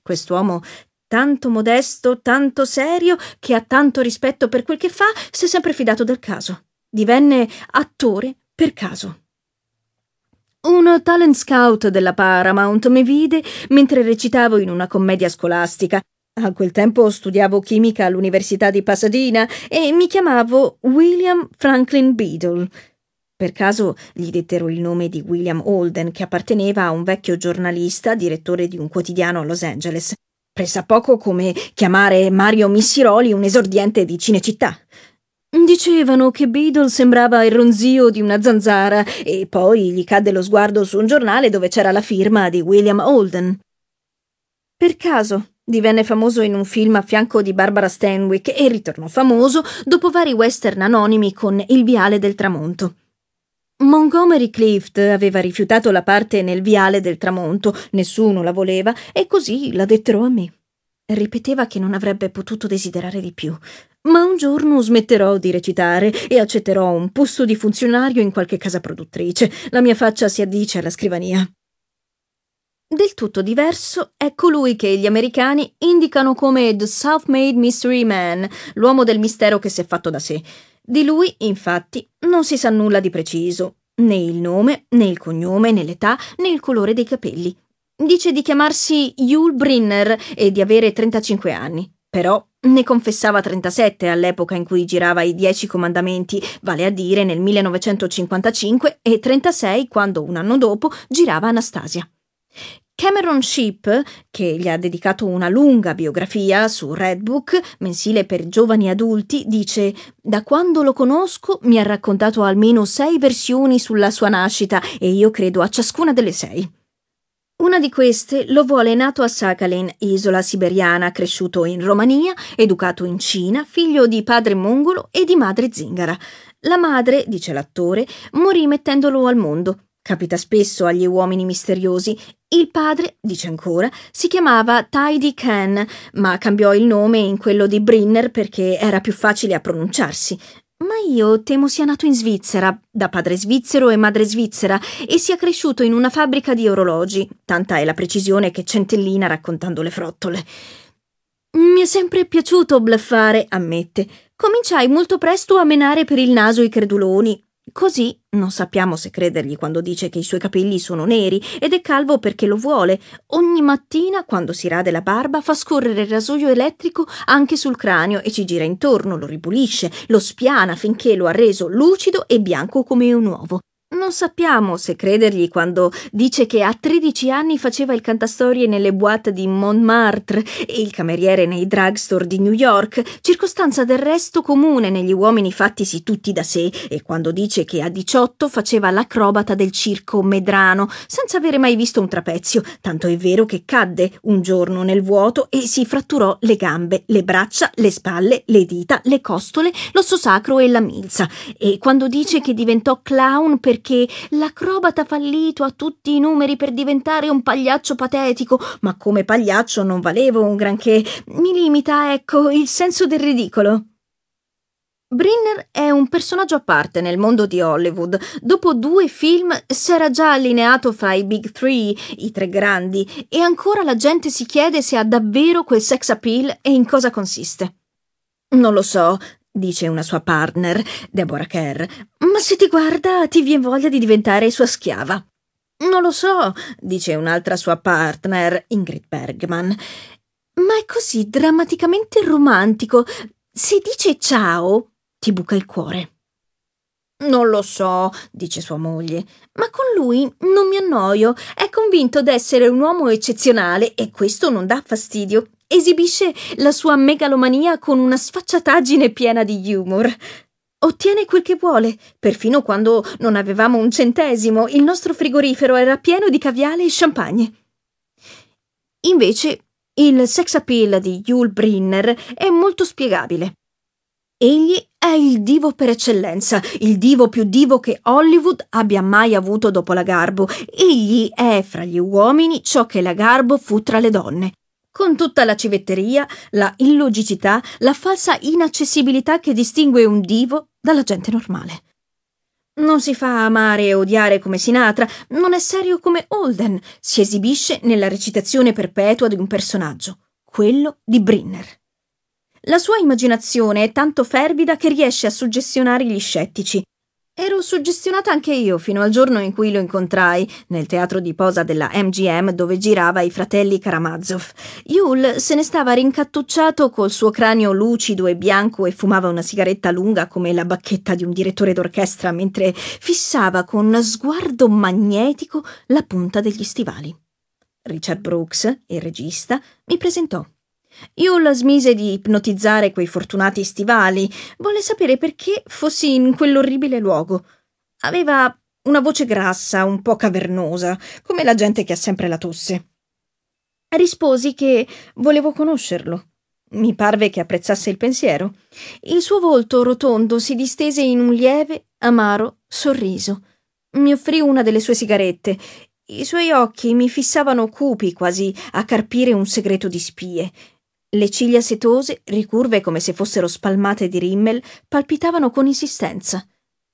Quest'uomo tanto modesto, tanto serio, che ha tanto rispetto per quel che fa, si è sempre fidato del caso divenne attore per caso. Un talent scout della Paramount mi vide mentre recitavo in una commedia scolastica. A quel tempo studiavo chimica all'Università di Pasadena e mi chiamavo William Franklin Beadle. Per caso gli dettero il nome di William Holden, che apparteneva a un vecchio giornalista, direttore di un quotidiano a Los Angeles. Pressa poco come chiamare Mario Missiroli un esordiente di Cinecittà. Dicevano che Beadle sembrava il ronzio di una zanzara e poi gli cadde lo sguardo su un giornale dove c'era la firma di William Holden. Per caso divenne famoso in un film a fianco di Barbara Stanwyck e ritornò famoso dopo vari western anonimi con Il viale del tramonto. Montgomery Clift aveva rifiutato la parte nel viale del tramonto, nessuno la voleva, e così la dettero a me. Ripeteva che non avrebbe potuto desiderare di più. Ma un giorno smetterò di recitare e accetterò un posto di funzionario in qualche casa produttrice. La mia faccia si addice alla scrivania. Del tutto diverso è colui che gli americani indicano come The Self-Made Mystery Man, l'uomo del mistero che si è fatto da sé. Di lui, infatti, non si sa nulla di preciso, né il nome, né il cognome, né l'età, né il colore dei capelli. Dice di chiamarsi Yul Brinner e di avere 35 anni. Però ne confessava 37 all'epoca in cui girava i Dieci Comandamenti, vale a dire nel 1955 e 36 quando un anno dopo girava Anastasia. Cameron Sheep, che gli ha dedicato una lunga biografia su Redbook, mensile per giovani adulti, dice Da quando lo conosco mi ha raccontato almeno sei versioni sulla sua nascita e io credo a ciascuna delle sei. Una di queste lo vuole nato a Sakhalin, isola siberiana, cresciuto in Romania, educato in Cina, figlio di padre mongolo e di madre zingara. La madre, dice l'attore, morì mettendolo al mondo. Capita spesso agli uomini misteriosi. Il padre, dice ancora, si chiamava Tidy Ken, ma cambiò il nome in quello di Brinner perché era più facile a pronunciarsi. Ma io temo sia nato in Svizzera, da padre svizzero e madre svizzera, e sia cresciuto in una fabbrica di orologi, tanta è la precisione che centellina raccontando le frottole. Mi è sempre piaciuto bluffare, ammette. Cominciai molto presto a menare per il naso i creduloni, Così non sappiamo se credergli quando dice che i suoi capelli sono neri ed è calvo perché lo vuole. Ogni mattina, quando si rade la barba, fa scorrere il rasoio elettrico anche sul cranio e ci gira intorno, lo ripulisce, lo spiana finché lo ha reso lucido e bianco come un uovo. Non sappiamo se credergli quando dice che a 13 anni faceva il cantastorie nelle boîte di Montmartre e il cameriere nei drugstore di New York, circostanza del resto comune negli uomini fattisi tutti da sé, e quando dice che a 18 faceva l'acrobata del circo Medrano, senza avere mai visto un trapezio, tanto è vero che cadde un giorno nel vuoto e si fratturò le gambe, le braccia, le spalle, le dita, le costole, l'osso sacro e la milza, e quando dice che diventò clown perché perché, l'acrobata fallito a tutti i numeri per diventare un pagliaccio patetico, ma come pagliaccio non valevo un granché, mi limita, ecco, il senso del ridicolo. Brinner è un personaggio a parte nel mondo di Hollywood. Dopo due film si era già allineato fra i Big Three, i tre grandi, e ancora la gente si chiede se ha davvero quel sex appeal e in cosa consiste. Non lo so, dice una sua partner, Deborah Kerr, ma se ti guarda ti viene voglia di diventare sua schiava. Non lo so, dice un'altra sua partner, Ingrid Bergman. Ma è così drammaticamente romantico. Se dice ciao, ti buca il cuore. Non lo so, dice sua moglie, ma con lui non mi annoio. È convinto d'essere un uomo eccezionale e questo non dà fastidio esibisce la sua megalomania con una sfacciataggine piena di humor. Ottiene quel che vuole, perfino quando non avevamo un centesimo, il nostro frigorifero era pieno di caviale e champagne. Invece, il sex appeal di Yul Brinner è molto spiegabile. Egli è il divo per eccellenza, il divo più divo che Hollywood abbia mai avuto dopo la Garbo. Egli è fra gli uomini ciò che la Garbo fu tra le donne con tutta la civetteria, la illogicità, la falsa inaccessibilità che distingue un divo dalla gente normale. Non si fa amare e odiare come Sinatra, non è serio come Holden, si esibisce nella recitazione perpetua di un personaggio, quello di Brinner. La sua immaginazione è tanto fervida che riesce a suggestionare gli scettici, Ero suggestionata anche io fino al giorno in cui lo incontrai nel teatro di posa della MGM dove girava i fratelli Karamazov. Yul se ne stava rincattucciato col suo cranio lucido e bianco e fumava una sigaretta lunga come la bacchetta di un direttore d'orchestra mentre fissava con sguardo magnetico la punta degli stivali. Richard Brooks, il regista, mi presentò. Yul smise di ipnotizzare quei fortunati stivali. Volle sapere perché fossi in quell'orribile luogo. Aveva una voce grassa, un po' cavernosa, come la gente che ha sempre la tosse. Risposi che volevo conoscerlo. Mi parve che apprezzasse il pensiero. Il suo volto rotondo si distese in un lieve, amaro sorriso. Mi offrì una delle sue sigarette. I suoi occhi mi fissavano cupi, quasi a carpire un segreto di spie. Le ciglia setose, ricurve come se fossero spalmate di rimmel, palpitavano con insistenza.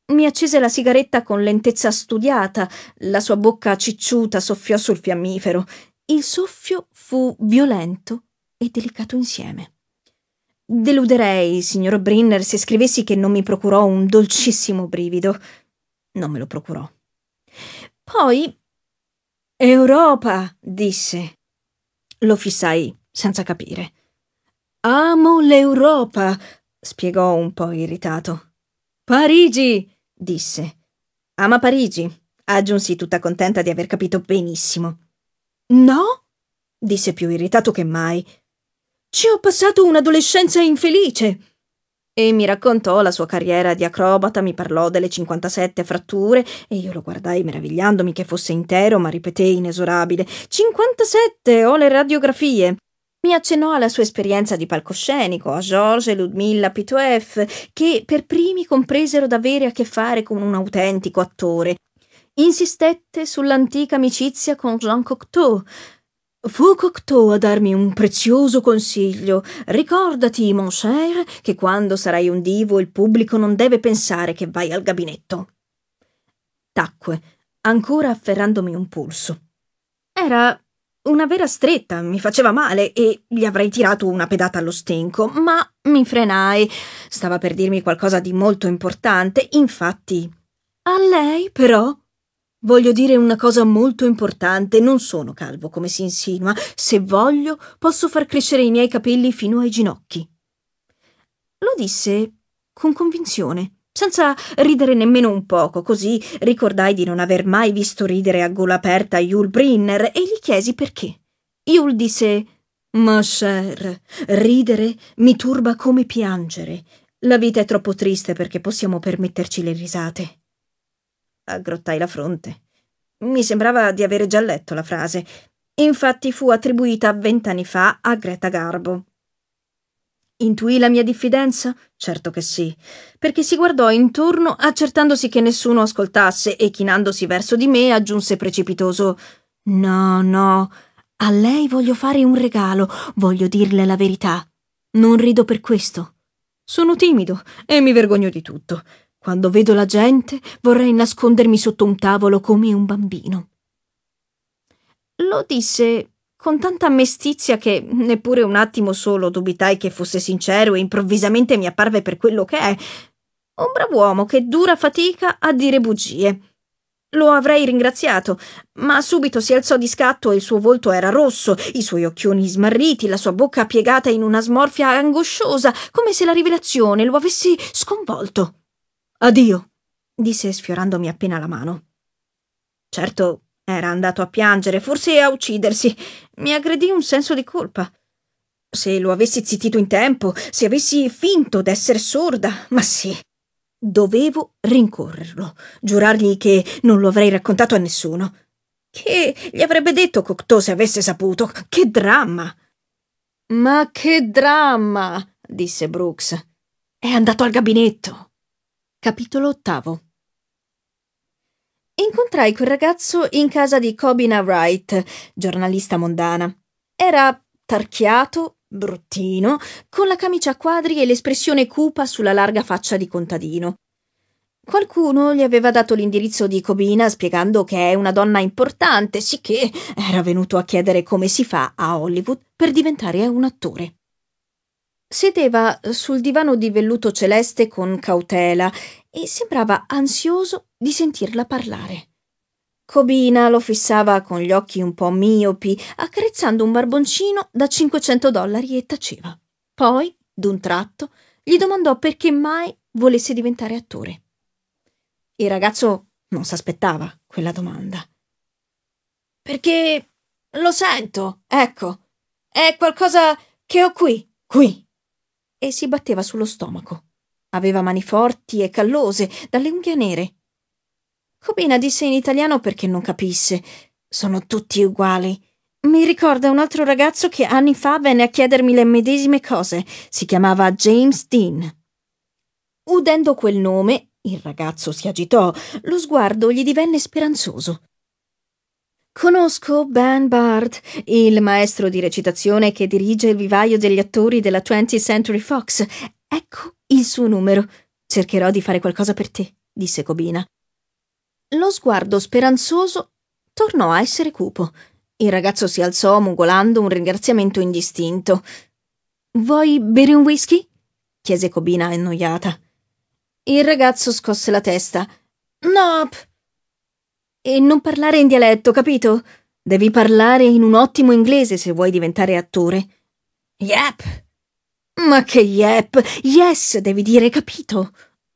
Mi accese la sigaretta con lentezza studiata, la sua bocca cicciuta soffiò sul fiammifero. Il soffio fu violento e delicato insieme. Deluderei, signor Brinner, se scrivessi che non mi procurò un dolcissimo brivido. Non me lo procurò. Poi. Europa, disse. Lo fissai senza capire. Amo l'Europa, spiegò un po' irritato. Parigi, disse. Ama Parigi, aggiunsi tutta contenta di aver capito benissimo. No? disse più irritato che mai. Ci ho passato un'adolescenza infelice. E mi raccontò la sua carriera di acrobata, mi parlò delle 57 fratture e io lo guardai meravigliandomi che fosse intero, ma ripetei inesorabile: 57 ho le radiografie. Mi accennò alla sua esperienza di palcoscenico, a Georges e Ludmilla Pitoef, che per primi compresero d'avere a che fare con un autentico attore. Insistette sull'antica amicizia con Jean Cocteau. Fu Cocteau a darmi un prezioso consiglio. Ricordati, mon cher, che quando sarai un divo il pubblico non deve pensare che vai al gabinetto. Tacque, ancora afferrandomi un polso. Era una vera stretta mi faceva male e gli avrei tirato una pedata allo stenco, ma mi frenai. Stava per dirmi qualcosa di molto importante, infatti. A lei, però? Voglio dire una cosa molto importante, non sono calvo come si insinua. Se voglio, posso far crescere i miei capelli fino ai ginocchi. Lo disse con convinzione senza ridere nemmeno un poco, così ricordai di non aver mai visto ridere a gola aperta Yul Brinner e gli chiesi perché. Yul disse Ma cher, ridere mi turba come piangere. La vita è troppo triste perché possiamo permetterci le risate. Aggrottai la fronte. Mi sembrava di avere già letto la frase. Infatti fu attribuita vent'anni fa a Greta Garbo, Intuì la mia diffidenza? Certo che sì, perché si guardò intorno accertandosi che nessuno ascoltasse e chinandosi verso di me aggiunse precipitoso No, no, a lei voglio fare un regalo, voglio dirle la verità. Non rido per questo. Sono timido e mi vergogno di tutto. Quando vedo la gente vorrei nascondermi sotto un tavolo come un bambino. Lo disse con tanta mestizia che neppure un attimo solo dubitai che fosse sincero e improvvisamente mi apparve per quello che è. Un brav'uomo che dura fatica a dire bugie. Lo avrei ringraziato, ma subito si alzò di scatto e il suo volto era rosso, i suoi occhioni smarriti, la sua bocca piegata in una smorfia angosciosa, come se la rivelazione lo avesse sconvolto. Addio, disse sfiorandomi appena la mano. Certo, era andato a piangere, forse a uccidersi. Mi aggredì un senso di colpa. Se lo avessi zittito in tempo, se avessi finto d'essere sorda, ma sì. Dovevo rincorrerlo, giurargli che non lo avrei raccontato a nessuno. Che gli avrebbe detto Cocteau se avesse saputo? Che dramma! Ma che dramma! disse Brooks. È andato al gabinetto. Capitolo ottavo. Incontrai quel ragazzo in casa di Cobina Wright, giornalista mondana. Era tarchiato, bruttino, con la camicia a quadri e l'espressione cupa sulla larga faccia di contadino. Qualcuno gli aveva dato l'indirizzo di Cobina spiegando che è una donna importante, sicché era venuto a chiedere come si fa a Hollywood per diventare un attore. Sedeva sul divano di velluto celeste con cautela e sembrava ansioso di sentirla parlare. Cobina lo fissava con gli occhi un po' miopi, accarezzando un barboncino da 500 dollari e taceva. Poi, d'un tratto, gli domandò perché mai volesse diventare attore. Il ragazzo non s'aspettava quella domanda. Perché lo sento, ecco. È qualcosa che ho qui, qui. E si batteva sullo stomaco. Aveva mani forti e callose, dalle unghie nere. Cobina disse in italiano perché non capisse. Sono tutti uguali. Mi ricorda un altro ragazzo che anni fa venne a chiedermi le medesime cose. Si chiamava James Dean. Udendo quel nome, il ragazzo si agitò, lo sguardo gli divenne speranzoso. Conosco Ben Bard, il maestro di recitazione che dirige il vivaio degli attori della 20th Century Fox. Ecco il suo numero. Cercherò di fare qualcosa per te, disse Cobina. Lo sguardo speranzoso tornò a essere cupo. Il ragazzo si alzò mugolando un ringraziamento indistinto. Vuoi bere un whisky? chiese Cobina annoiata. Il ragazzo scosse la testa. Nop! E non parlare in dialetto, capito? Devi parlare in un ottimo inglese se vuoi diventare attore. Yep. Ma che yep! Yes, devi dire, capito?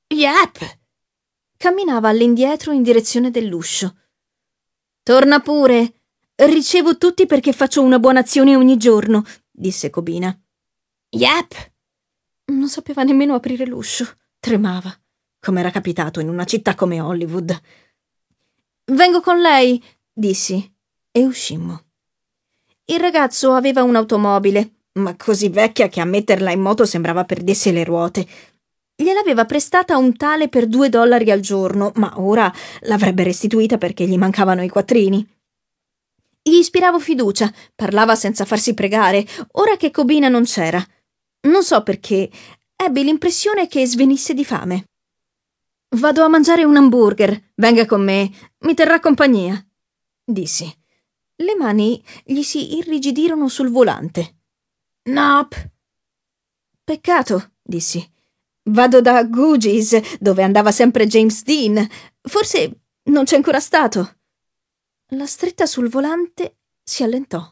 Yep! Camminava all'indietro in direzione dell'uscio. Torna pure. Ricevo tutti perché faccio una buona azione ogni giorno, disse Cobina. Yep! Non sapeva nemmeno aprire l'uscio. Tremava, come era capitato in una città come Hollywood. Vengo con lei, dissi, e uscimmo. Il ragazzo aveva un'automobile ma così vecchia che a metterla in moto sembrava perdesse le ruote. Gliel'aveva prestata un tale per due dollari al giorno, ma ora l'avrebbe restituita perché gli mancavano i quattrini. Gli ispiravo fiducia, parlava senza farsi pregare, ora che Cobina non c'era. Non so perché, ebbe l'impressione che svenisse di fame. Vado a mangiare un hamburger, venga con me, mi terrà compagnia, dissi. Le mani gli si irrigidirono sul volante. Nope. Peccato, dissi. Vado da Googie's, dove andava sempre James Dean. Forse non c'è ancora stato. La stretta sul volante si allentò.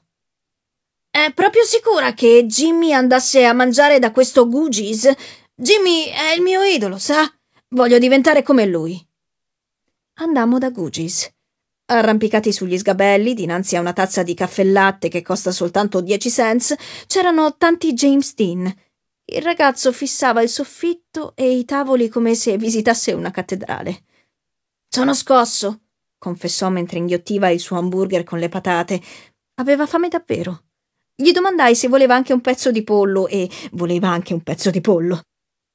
È proprio sicura che Jimmy andasse a mangiare da questo Googie's? Jimmy è il mio idolo, sa? Voglio diventare come lui. Andammo da Googie's. Arrampicati sugli sgabelli, dinanzi a una tazza di caffè latte che costa soltanto 10 cents, c'erano tanti James Dean. Il ragazzo fissava il soffitto e i tavoli come se visitasse una cattedrale. Sono scosso, confessò mentre inghiottiva il suo hamburger con le patate. Aveva fame davvero. Gli domandai se voleva anche un pezzo di pollo e voleva anche un pezzo di pollo.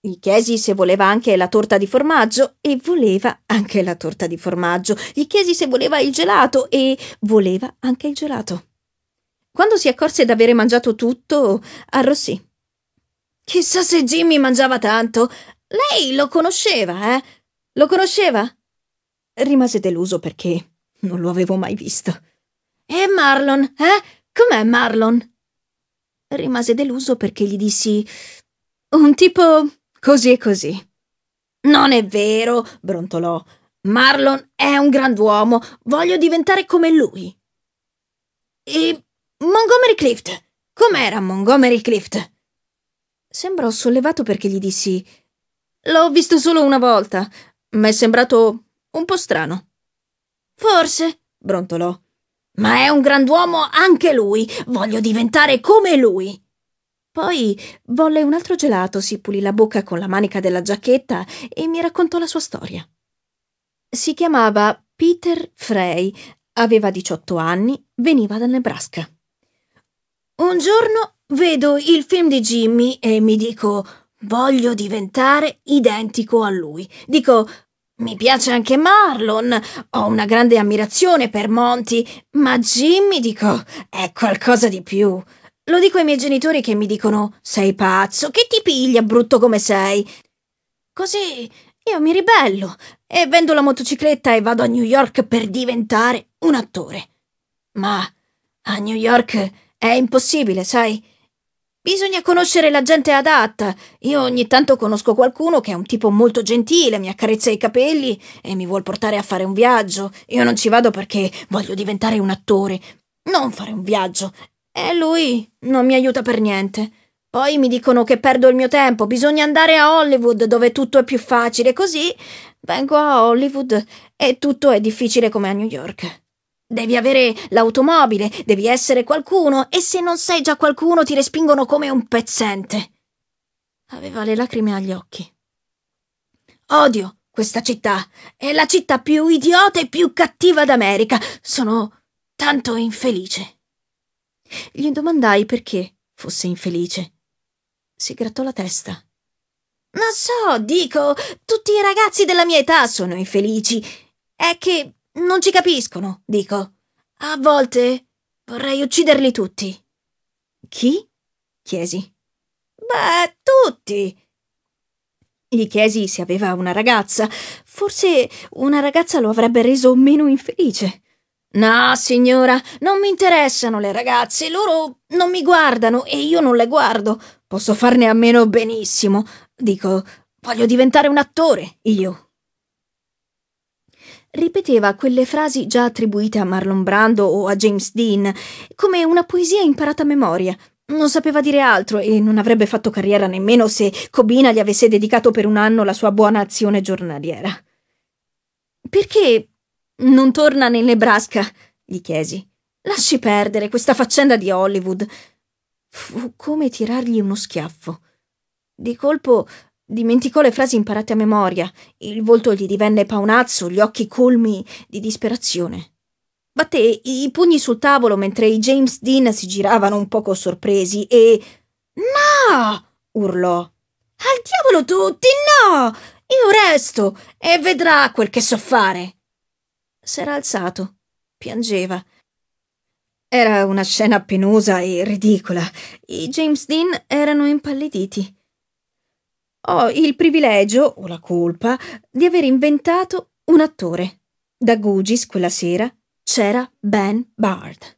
Gli chiesi se voleva anche la torta di formaggio e voleva anche la torta di formaggio. Gli chiesi se voleva il gelato e voleva anche il gelato. Quando si accorse d'avere mangiato tutto, arrossì. Chissà se Jimmy mangiava tanto. Lei lo conosceva, eh? Lo conosceva? Rimase deluso perché non lo avevo mai visto. E Marlon, eh? Com'è Marlon? Rimase deluso perché gli dissi un tipo Così e così. Non è vero, brontolò. Marlon è un grand'uomo. Voglio diventare come lui. E Montgomery Clift. Com'era Montgomery Clift? Sembrò sollevato perché gli dissi: L'ho visto solo una volta. M'è sembrato un po' strano. Forse, brontolò. Ma è un grand'uomo anche lui. Voglio diventare come lui. Poi volle un altro gelato, si pulì la bocca con la manica della giacchetta e mi raccontò la sua storia. Si chiamava Peter Frey, aveva 18 anni, veniva dal Nebraska. Un giorno vedo il film di Jimmy e mi dico voglio diventare identico a lui. Dico mi piace anche Marlon, ho una grande ammirazione per Monty, ma Jimmy dico è qualcosa di più. Lo dico ai miei genitori che mi dicono sei pazzo, che ti piglia brutto come sei. Così io mi ribello e vendo la motocicletta e vado a New York per diventare un attore. Ma a New York è impossibile, sai? Bisogna conoscere la gente adatta. Io ogni tanto conosco qualcuno che è un tipo molto gentile, mi accarezza i capelli e mi vuol portare a fare un viaggio. Io non ci vado perché voglio diventare un attore, non fare un viaggio. E lui non mi aiuta per niente. Poi mi dicono che perdo il mio tempo, bisogna andare a Hollywood dove tutto è più facile, così vengo a Hollywood e tutto è difficile come a New York. Devi avere l'automobile, devi essere qualcuno e se non sei già qualcuno ti respingono come un pezzente. Aveva le lacrime agli occhi. Odio questa città. È la città più idiota e più cattiva d'America. Sono tanto infelice. Gli domandai perché fosse infelice. Si grattò la testa. Non so, dico, tutti i ragazzi della mia età sono infelici. È che non ci capiscono, dico. A volte vorrei ucciderli tutti. Chi? chiesi. Beh, tutti. Gli chiesi se aveva una ragazza. Forse una ragazza lo avrebbe reso meno infelice. No, signora, non mi interessano le ragazze, loro non mi guardano e io non le guardo. Posso farne a meno benissimo. Dico, voglio diventare un attore, io. Ripeteva quelle frasi già attribuite a Marlon Brando o a James Dean, come una poesia imparata a memoria. Non sapeva dire altro e non avrebbe fatto carriera nemmeno se Cobina gli avesse dedicato per un anno la sua buona azione giornaliera. Perché non torna nel Nebraska? gli chiesi. Lasci perdere questa faccenda di Hollywood. Fu come tirargli uno schiaffo. Di colpo dimenticò le frasi imparate a memoria, il volto gli divenne paonazzo, gli occhi colmi di disperazione. Batté i pugni sul tavolo mentre i James Dean si giravano un poco sorpresi e. No! urlò. Al diavolo tutti, no! Io resto e vedrà quel che so fare s'era alzato, piangeva. Era una scena penosa e ridicola. I James Dean erano impalliditi. Ho il privilegio, o la colpa, di aver inventato un attore. Da Gugis quella sera c'era Ben Bard.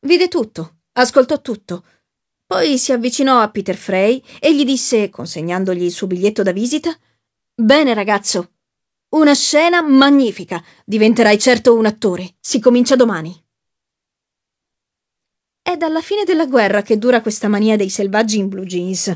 Vide tutto, ascoltò tutto. Poi si avvicinò a Peter Frey e gli disse, consegnandogli il suo biglietto da visita: Bene, ragazzo, una scena magnifica. Diventerai certo un attore. Si comincia domani. È dalla fine della guerra che dura questa mania dei selvaggi in blue jeans.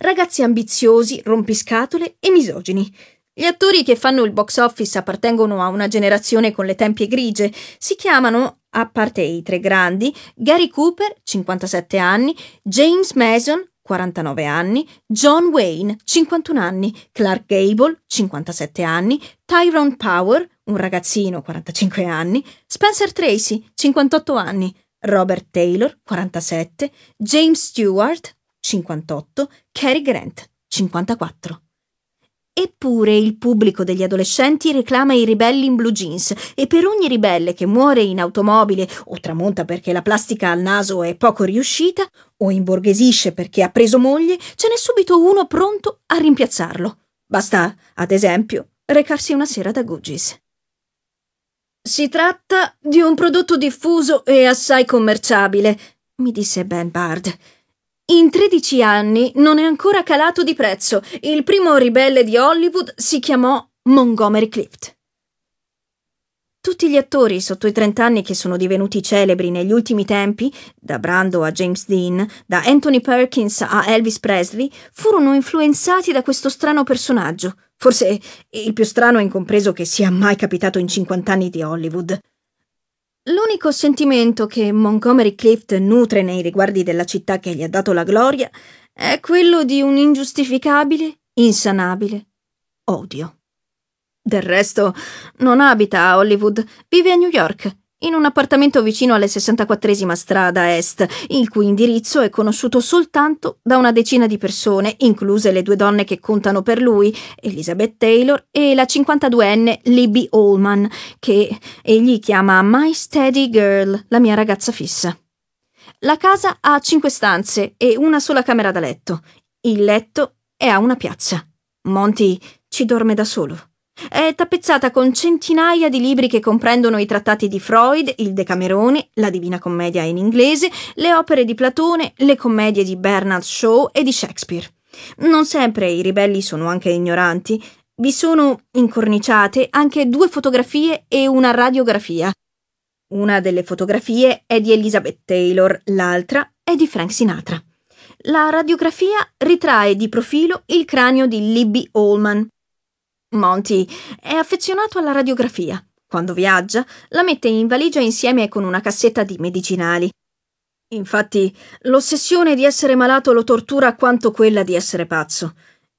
Ragazzi ambiziosi, rompiscatole e misogini. Gli attori che fanno il box office appartengono a una generazione con le tempie grigie. Si chiamano, a parte i tre grandi, Gary Cooper, 57 anni, James Mason, 49 anni, John Wayne, 51 anni, Clark Gable, 57 anni, Tyrone Power, un ragazzino, 45 anni, Spencer Tracy, 58 anni, Robert Taylor, 47, James Stewart, 58, Cary Grant, 54. Eppure il pubblico degli adolescenti reclama i ribelli in blue jeans e per ogni ribelle che muore in automobile o tramonta perché la plastica al naso è poco riuscita o imborghesisce perché ha preso moglie, ce n'è subito uno pronto a rimpiazzarlo. Basta, ad esempio, recarsi una sera da Gugis. Si tratta di un prodotto diffuso e assai commerciabile, mi disse Ben Bard. In 13 anni non è ancora calato di prezzo. Il primo ribelle di Hollywood si chiamò Montgomery Clift. Tutti gli attori sotto i 30 anni che sono divenuti celebri negli ultimi tempi, da Brando a James Dean, da Anthony Perkins a Elvis Presley, furono influenzati da questo strano personaggio, forse il più strano e incompreso che sia mai capitato in 50 anni di Hollywood. L'unico sentimento che Montgomery Clift nutre nei riguardi della città che gli ha dato la gloria è quello di un ingiustificabile, insanabile odio. Del resto, non abita a Hollywood, vive a New York in un appartamento vicino alla 64esima strada est, il cui indirizzo è conosciuto soltanto da una decina di persone, incluse le due donne che contano per lui, Elizabeth Taylor e la 52enne Libby Allman, che egli chiama My Steady Girl, la mia ragazza fissa. La casa ha cinque stanze e una sola camera da letto. Il letto è a una piazza. Monty ci dorme da solo. È tappezzata con centinaia di libri che comprendono i trattati di Freud, il Decamerone, la Divina Commedia in inglese, le opere di Platone, le commedie di Bernard Shaw e di Shakespeare. Non sempre i ribelli sono anche ignoranti. Vi sono incorniciate anche due fotografie e una radiografia. Una delle fotografie è di Elizabeth Taylor, l'altra è di Frank Sinatra. La radiografia ritrae di profilo il cranio di Libby Allman, Monty è affezionato alla radiografia. Quando viaggia, la mette in valigia insieme con una cassetta di medicinali. Infatti, l'ossessione di essere malato lo tortura quanto quella di essere pazzo.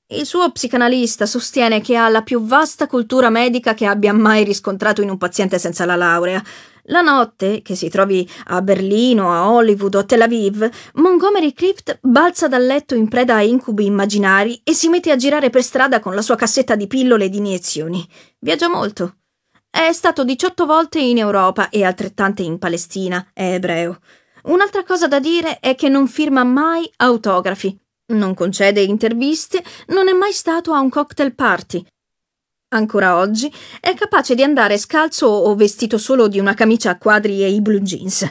Il suo psicanalista sostiene che ha la più vasta cultura medica che abbia mai riscontrato in un paziente senza la laurea la notte, che si trovi a Berlino, a Hollywood o a Tel Aviv, Montgomery Clift balza dal letto in preda a incubi immaginari e si mette a girare per strada con la sua cassetta di pillole e di iniezioni. Viaggia molto. È stato 18 volte in Europa e altrettante in Palestina, è ebreo. Un'altra cosa da dire è che non firma mai autografi, non concede interviste, non è mai stato a un cocktail party, ancora oggi, è capace di andare scalzo o vestito solo di una camicia a quadri e i blue jeans.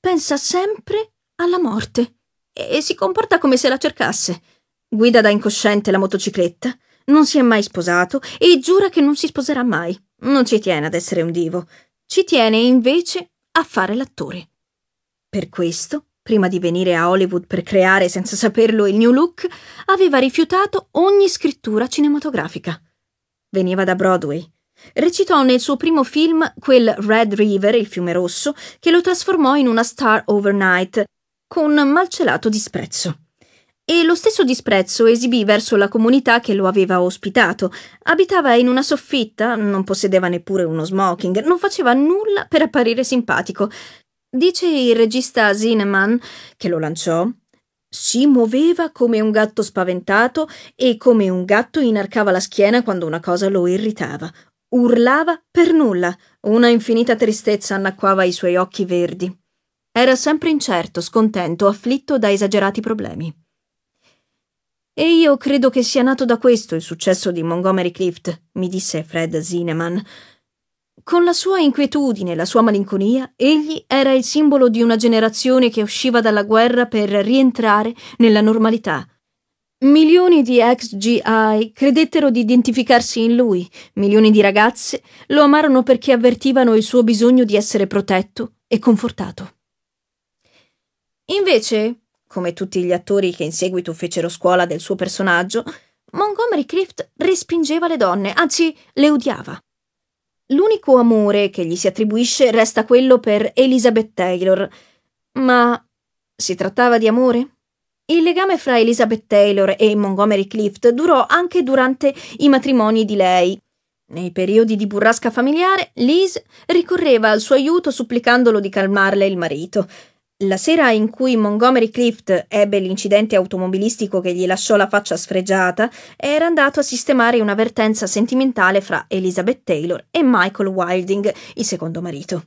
Pensa sempre alla morte e si comporta come se la cercasse. Guida da incosciente la motocicletta, non si è mai sposato e giura che non si sposerà mai. Non ci tiene ad essere un divo, ci tiene invece a fare l'attore. Per questo, prima di venire a Hollywood per creare senza saperlo il New Look, aveva rifiutato ogni scrittura cinematografica. Veniva da Broadway. Recitò nel suo primo film quel Red River, il fiume rosso, che lo trasformò in una star overnight, con malcelato disprezzo. E lo stesso disprezzo esibì verso la comunità che lo aveva ospitato. Abitava in una soffitta, non possedeva neppure uno smoking, non faceva nulla per apparire simpatico. Dice il regista Zineman, che lo lanciò, si muoveva come un gatto spaventato e come un gatto inarcava la schiena quando una cosa lo irritava. Urlava per nulla. Una infinita tristezza annacquava i suoi occhi verdi. Era sempre incerto, scontento, afflitto da esagerati problemi. E io credo che sia nato da questo il successo di Montgomery Clift, mi disse Fred Zineman. Con la sua inquietudine e la sua malinconia, egli era il simbolo di una generazione che usciva dalla guerra per rientrare nella normalità. Milioni di ex GI credettero di identificarsi in lui, milioni di ragazze lo amarono perché avvertivano il suo bisogno di essere protetto e confortato. Invece, come tutti gli attori che in seguito fecero scuola del suo personaggio, Montgomery Clift respingeva le donne, anzi le odiava. L'unico amore che gli si attribuisce resta quello per Elizabeth Taylor. Ma si trattava di amore? Il legame fra Elizabeth Taylor e Montgomery Clift durò anche durante i matrimoni di lei. Nei periodi di burrasca familiare, Liz ricorreva al suo aiuto supplicandolo di calmarle il marito. La sera in cui Montgomery Clift ebbe l'incidente automobilistico che gli lasciò la faccia sfregiata, era andato a sistemare un'avvertenza sentimentale fra Elizabeth Taylor e Michael Wilding, il secondo marito.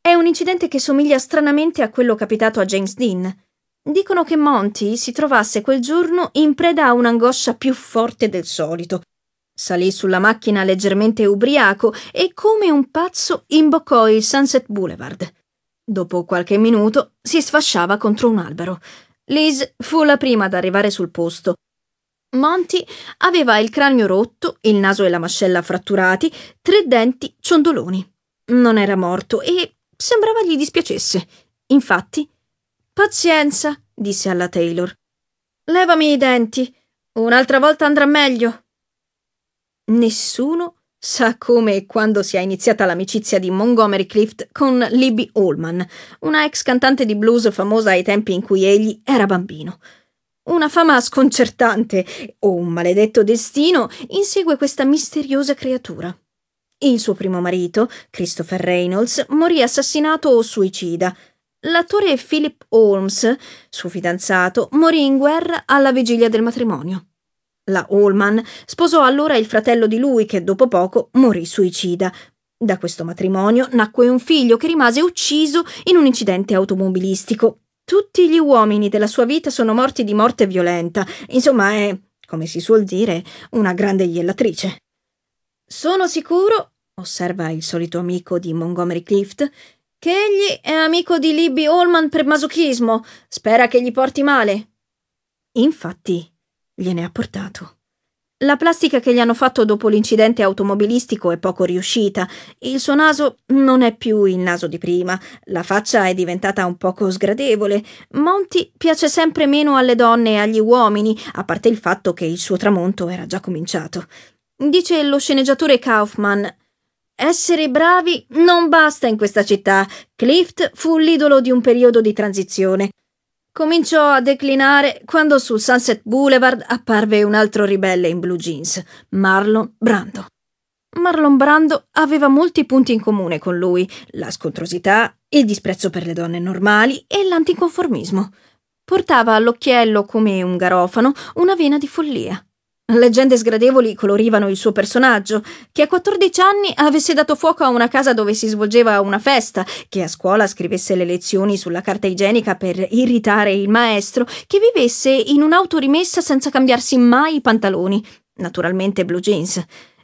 È un incidente che somiglia stranamente a quello capitato a James Dean. Dicono che Monty si trovasse quel giorno in preda a un'angoscia più forte del solito. Salì sulla macchina leggermente ubriaco e come un pazzo imboccò il Sunset Boulevard. Dopo qualche minuto si sfasciava contro un albero. Liz fu la prima ad arrivare sul posto. Monty aveva il cranio rotto, il naso e la mascella fratturati, tre denti ciondoloni. Non era morto e sembrava gli dispiacesse. Infatti, pazienza, disse alla Taylor. Levami i denti. Un'altra volta andrà meglio. Nessuno Sa come e quando si è iniziata l'amicizia di Montgomery Clift con Libby Allman, una ex cantante di blues famosa ai tempi in cui egli era bambino. Una fama sconcertante o un maledetto destino insegue questa misteriosa creatura. Il suo primo marito, Christopher Reynolds, morì assassinato o suicida. L'attore Philip Holmes, suo fidanzato, morì in guerra alla vigilia del matrimonio. La Holman sposò allora il fratello di lui che dopo poco morì suicida. Da questo matrimonio nacque un figlio che rimase ucciso in un incidente automobilistico. Tutti gli uomini della sua vita sono morti di morte violenta. Insomma, è, come si suol dire, una grande iellatrice. Sono sicuro, osserva il solito amico di Montgomery Clift, che egli è amico di Libby Holman per masochismo. Spera che gli porti male. Infatti, gliene ha portato. La plastica che gli hanno fatto dopo l'incidente automobilistico è poco riuscita, il suo naso non è più il naso di prima, la faccia è diventata un poco sgradevole. Monty piace sempre meno alle donne e agli uomini, a parte il fatto che il suo tramonto era già cominciato. Dice lo sceneggiatore Kaufman. Essere bravi non basta in questa città. Clift fu l'idolo di un periodo di transizione cominciò a declinare quando sul Sunset Boulevard apparve un altro ribelle in blue jeans, Marlon Brando. Marlon Brando aveva molti punti in comune con lui, la scontrosità, il disprezzo per le donne normali e l'anticonformismo. Portava all'occhiello, come un garofano, una vena di follia. Leggende sgradevoli colorivano il suo personaggio, che a 14 anni avesse dato fuoco a una casa dove si svolgeva una festa, che a scuola scrivesse le lezioni sulla carta igienica per irritare il maestro, che vivesse in un'autorimessa senza cambiarsi mai i pantaloni, naturalmente blue jeans.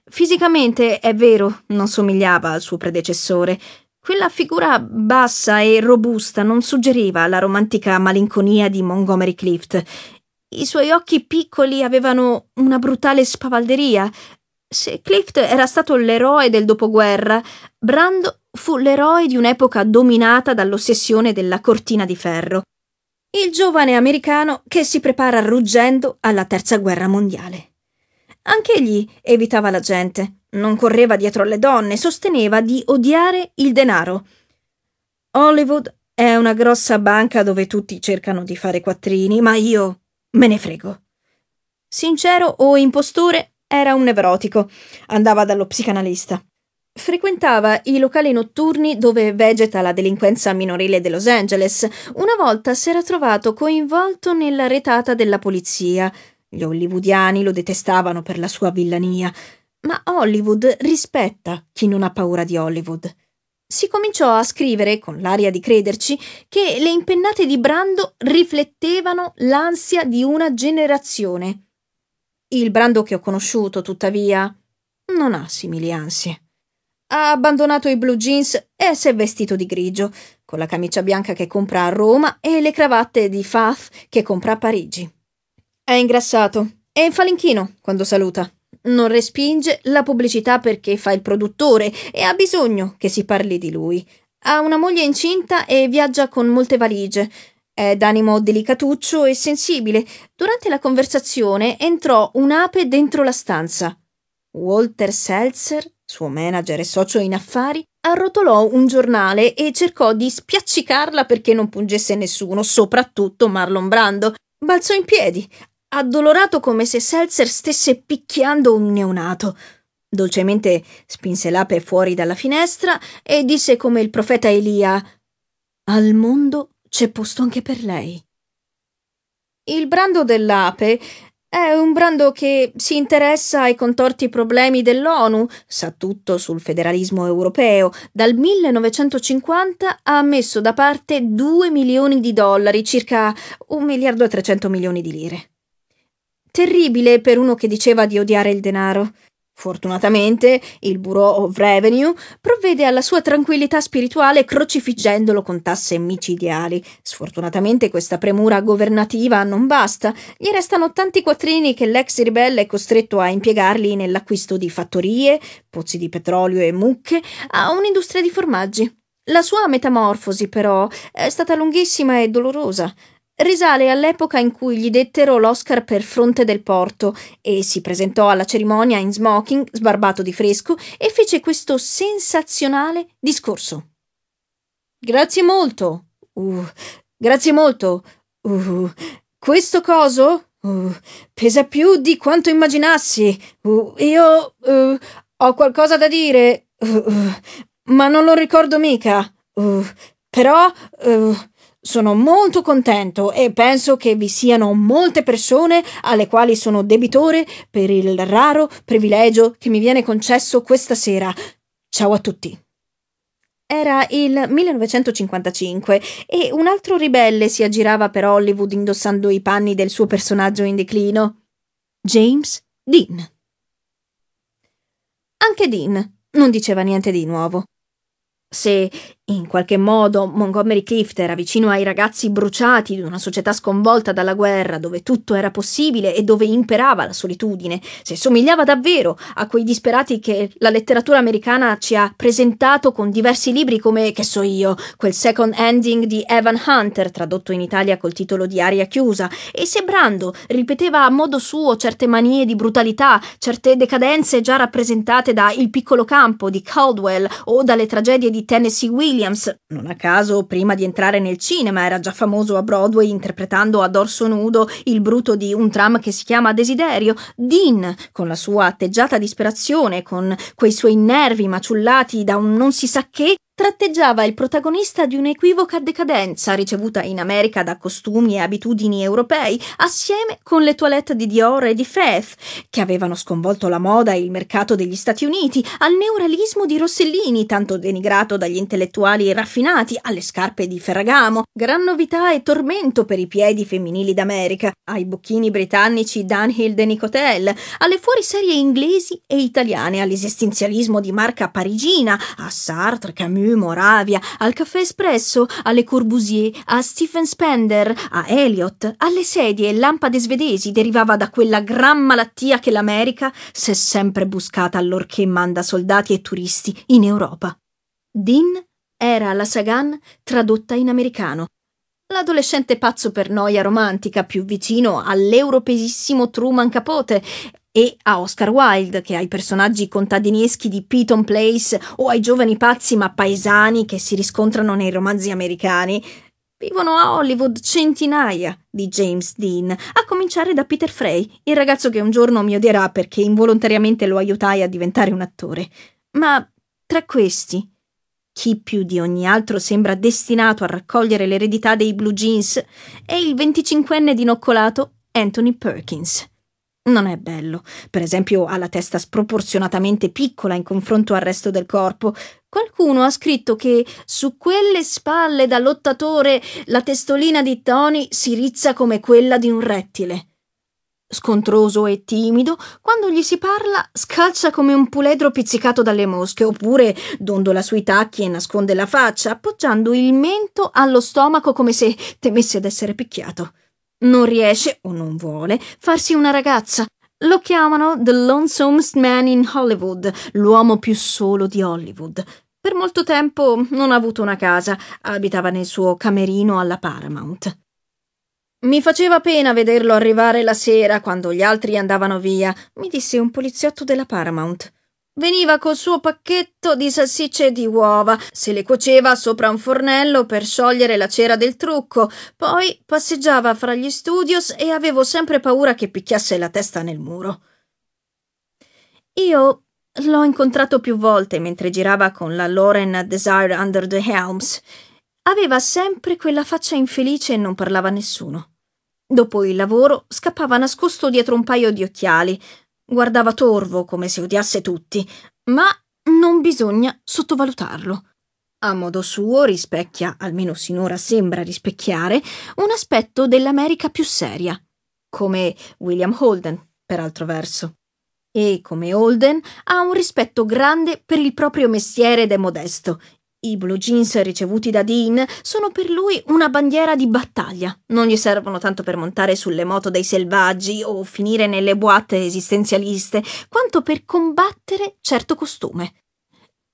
Fisicamente, è vero, non somigliava al suo predecessore. Quella figura bassa e robusta non suggeriva la romantica malinconia di Montgomery Clift i suoi occhi piccoli avevano una brutale spavalderia. Se Clift era stato l'eroe del dopoguerra, Brando fu l'eroe di un'epoca dominata dall'ossessione della cortina di ferro. Il giovane americano che si prepara ruggendo alla terza guerra mondiale. Anch'egli evitava la gente, non correva dietro alle donne, sosteneva di odiare il denaro. Hollywood è una grossa banca dove tutti cercano di fare quattrini, ma io Me ne frego. Sincero o impostore, era un nevrotico. Andava dallo psicanalista. Frequentava i locali notturni dove vegeta la delinquenza minorile di Los Angeles. Una volta si era trovato coinvolto nella retata della polizia. Gli hollywoodiani lo detestavano per la sua villania. Ma Hollywood rispetta chi non ha paura di Hollywood si cominciò a scrivere, con l'aria di crederci, che le impennate di Brando riflettevano l'ansia di una generazione. Il Brando che ho conosciuto, tuttavia, non ha simili ansie. Ha abbandonato i blue jeans e si è vestito di grigio, con la camicia bianca che compra a Roma e le cravatte di Faf che compra a Parigi. È ingrassato e è in falinchino quando saluta non respinge la pubblicità perché fa il produttore e ha bisogno che si parli di lui. Ha una moglie incinta e viaggia con molte valigie. È d'animo delicatuccio e sensibile. Durante la conversazione entrò un'ape dentro la stanza. Walter Seltzer, suo manager e socio in affari, arrotolò un giornale e cercò di spiaccicarla perché non pungesse nessuno, soprattutto Marlon Brando. Balzò in piedi, addolorato come se Seltzer stesse picchiando un neonato. Dolcemente spinse l'ape fuori dalla finestra e disse come il profeta Elia: Al mondo c'è posto anche per lei. Il brando dell'ape è un brando che si interessa ai contorti problemi dell'ONU, sa tutto sul federalismo europeo. Dal 1950 ha messo da parte 2 milioni di dollari, circa 1 miliardo e 300 milioni di lire. Terribile per uno che diceva di odiare il denaro. Fortunatamente, il Bureau of Revenue provvede alla sua tranquillità spirituale crocifiggendolo con tasse micidiali. Sfortunatamente questa premura governativa non basta, gli restano tanti quattrini che l'ex ribelle è costretto a impiegarli nell'acquisto di fattorie, pozzi di petrolio e mucche, a un'industria di formaggi. La sua metamorfosi, però, è stata lunghissima e dolorosa risale all'epoca in cui gli dettero l'Oscar per Fronte del Porto e si presentò alla cerimonia in smoking, sbarbato di fresco, e fece questo sensazionale discorso. Grazie molto. Uh, grazie molto. Uh, questo coso uh, pesa più di quanto immaginassi. Uh, io uh, ho qualcosa da dire, uh, ma non lo ricordo mica. però sono molto contento e penso che vi siano molte persone alle quali sono debitore per il raro privilegio che mi viene concesso questa sera. Ciao a tutti. Era il 1955 e un altro ribelle si aggirava per Hollywood indossando i panni del suo personaggio in declino. James Dean. Anche Dean non diceva niente di nuovo. Se in qualche modo Montgomery Clift era vicino ai ragazzi bruciati di una società sconvolta dalla guerra, dove tutto era possibile e dove imperava la solitudine, se somigliava davvero a quei disperati che la letteratura americana ci ha presentato con diversi libri come, che so io, quel second ending di Evan Hunter, tradotto in Italia col titolo di Aria chiusa, e se Brando ripeteva a modo suo certe manie di brutalità, certe decadenze già rappresentate da Il piccolo campo di Caldwell o dalle tragedie di Tennessee Williams, Williams, non a caso prima di entrare nel cinema era già famoso a Broadway interpretando a dorso nudo il bruto di un tram che si chiama Desiderio, Dean, con la sua atteggiata disperazione, con quei suoi nervi maciullati da un non si sa che, tratteggiava il protagonista di un'equivoca decadenza ricevuta in America da costumi e abitudini europei, assieme con le toilette di Dior e di Fef, che avevano sconvolto la moda e il mercato degli Stati Uniti, al neuralismo di Rossellini, tanto denigrato dagli intellettuali raffinati, alle scarpe di Ferragamo, gran novità e tormento per i piedi femminili d'America, ai bocchini britannici Dunhill de Nicotel, alle fuoriserie inglesi e italiane, all'esistenzialismo di marca parigina, a Sartre, Camus, Moravia, al Caffè Espresso, alle Corbusier, a Stephen Spender, a Eliot, alle sedie e lampade svedesi derivava da quella gran malattia che l'America s'è sempre buscata allorché manda soldati e turisti in Europa. Dean era la Sagan tradotta in americano. L'adolescente pazzo per noia romantica più vicino all'europeisissimo Truman Capote e a Oscar Wilde, che ai personaggi contadineschi di Piton Place o ai giovani pazzi ma paesani che si riscontrano nei romanzi americani, vivono a Hollywood centinaia di James Dean, a cominciare da Peter Frey, il ragazzo che un giorno mi odierà perché involontariamente lo aiutai a diventare un attore. Ma tra questi, chi più di ogni altro sembra destinato a raccogliere l'eredità dei Blue Jeans è il 25enne dinoccolato Anthony Perkins. Non è bello. Per esempio, ha la testa sproporzionatamente piccola in confronto al resto del corpo. Qualcuno ha scritto che su quelle spalle da lottatore la testolina di Tony si rizza come quella di un rettile. Scontroso e timido, quando gli si parla scalcia come un puledro pizzicato dalle mosche, oppure dondola sui tacchi e nasconde la faccia, appoggiando il mento allo stomaco come se temesse d'essere picchiato. Non riesce, o non vuole, farsi una ragazza. Lo chiamano The Lonesomest Man in Hollywood, l'uomo più solo di Hollywood. Per molto tempo non ha avuto una casa, abitava nel suo camerino alla Paramount. Mi faceva pena vederlo arrivare la sera quando gli altri andavano via, mi disse un poliziotto della Paramount. Veniva col suo pacchetto di salsicce di uova, se le cuoceva sopra un fornello per sciogliere la cera del trucco, poi passeggiava fra gli studios e avevo sempre paura che picchiasse la testa nel muro. Io l'ho incontrato più volte mentre girava con la Lauren Desire Under the Helms. Aveva sempre quella faccia infelice e non parlava a nessuno. Dopo il lavoro scappava nascosto dietro un paio di occhiali, Guardava torvo come se odiasse tutti, ma non bisogna sottovalutarlo. A modo suo rispecchia, almeno sinora sembra rispecchiare, un aspetto dell'America più seria, come William Holden, per altro verso. E come Holden ha un rispetto grande per il proprio mestiere ed è modesto, i blue jeans ricevuti da Dean sono per lui una bandiera di battaglia. Non gli servono tanto per montare sulle moto dei selvaggi o finire nelle boate esistenzialiste, quanto per combattere certo costume.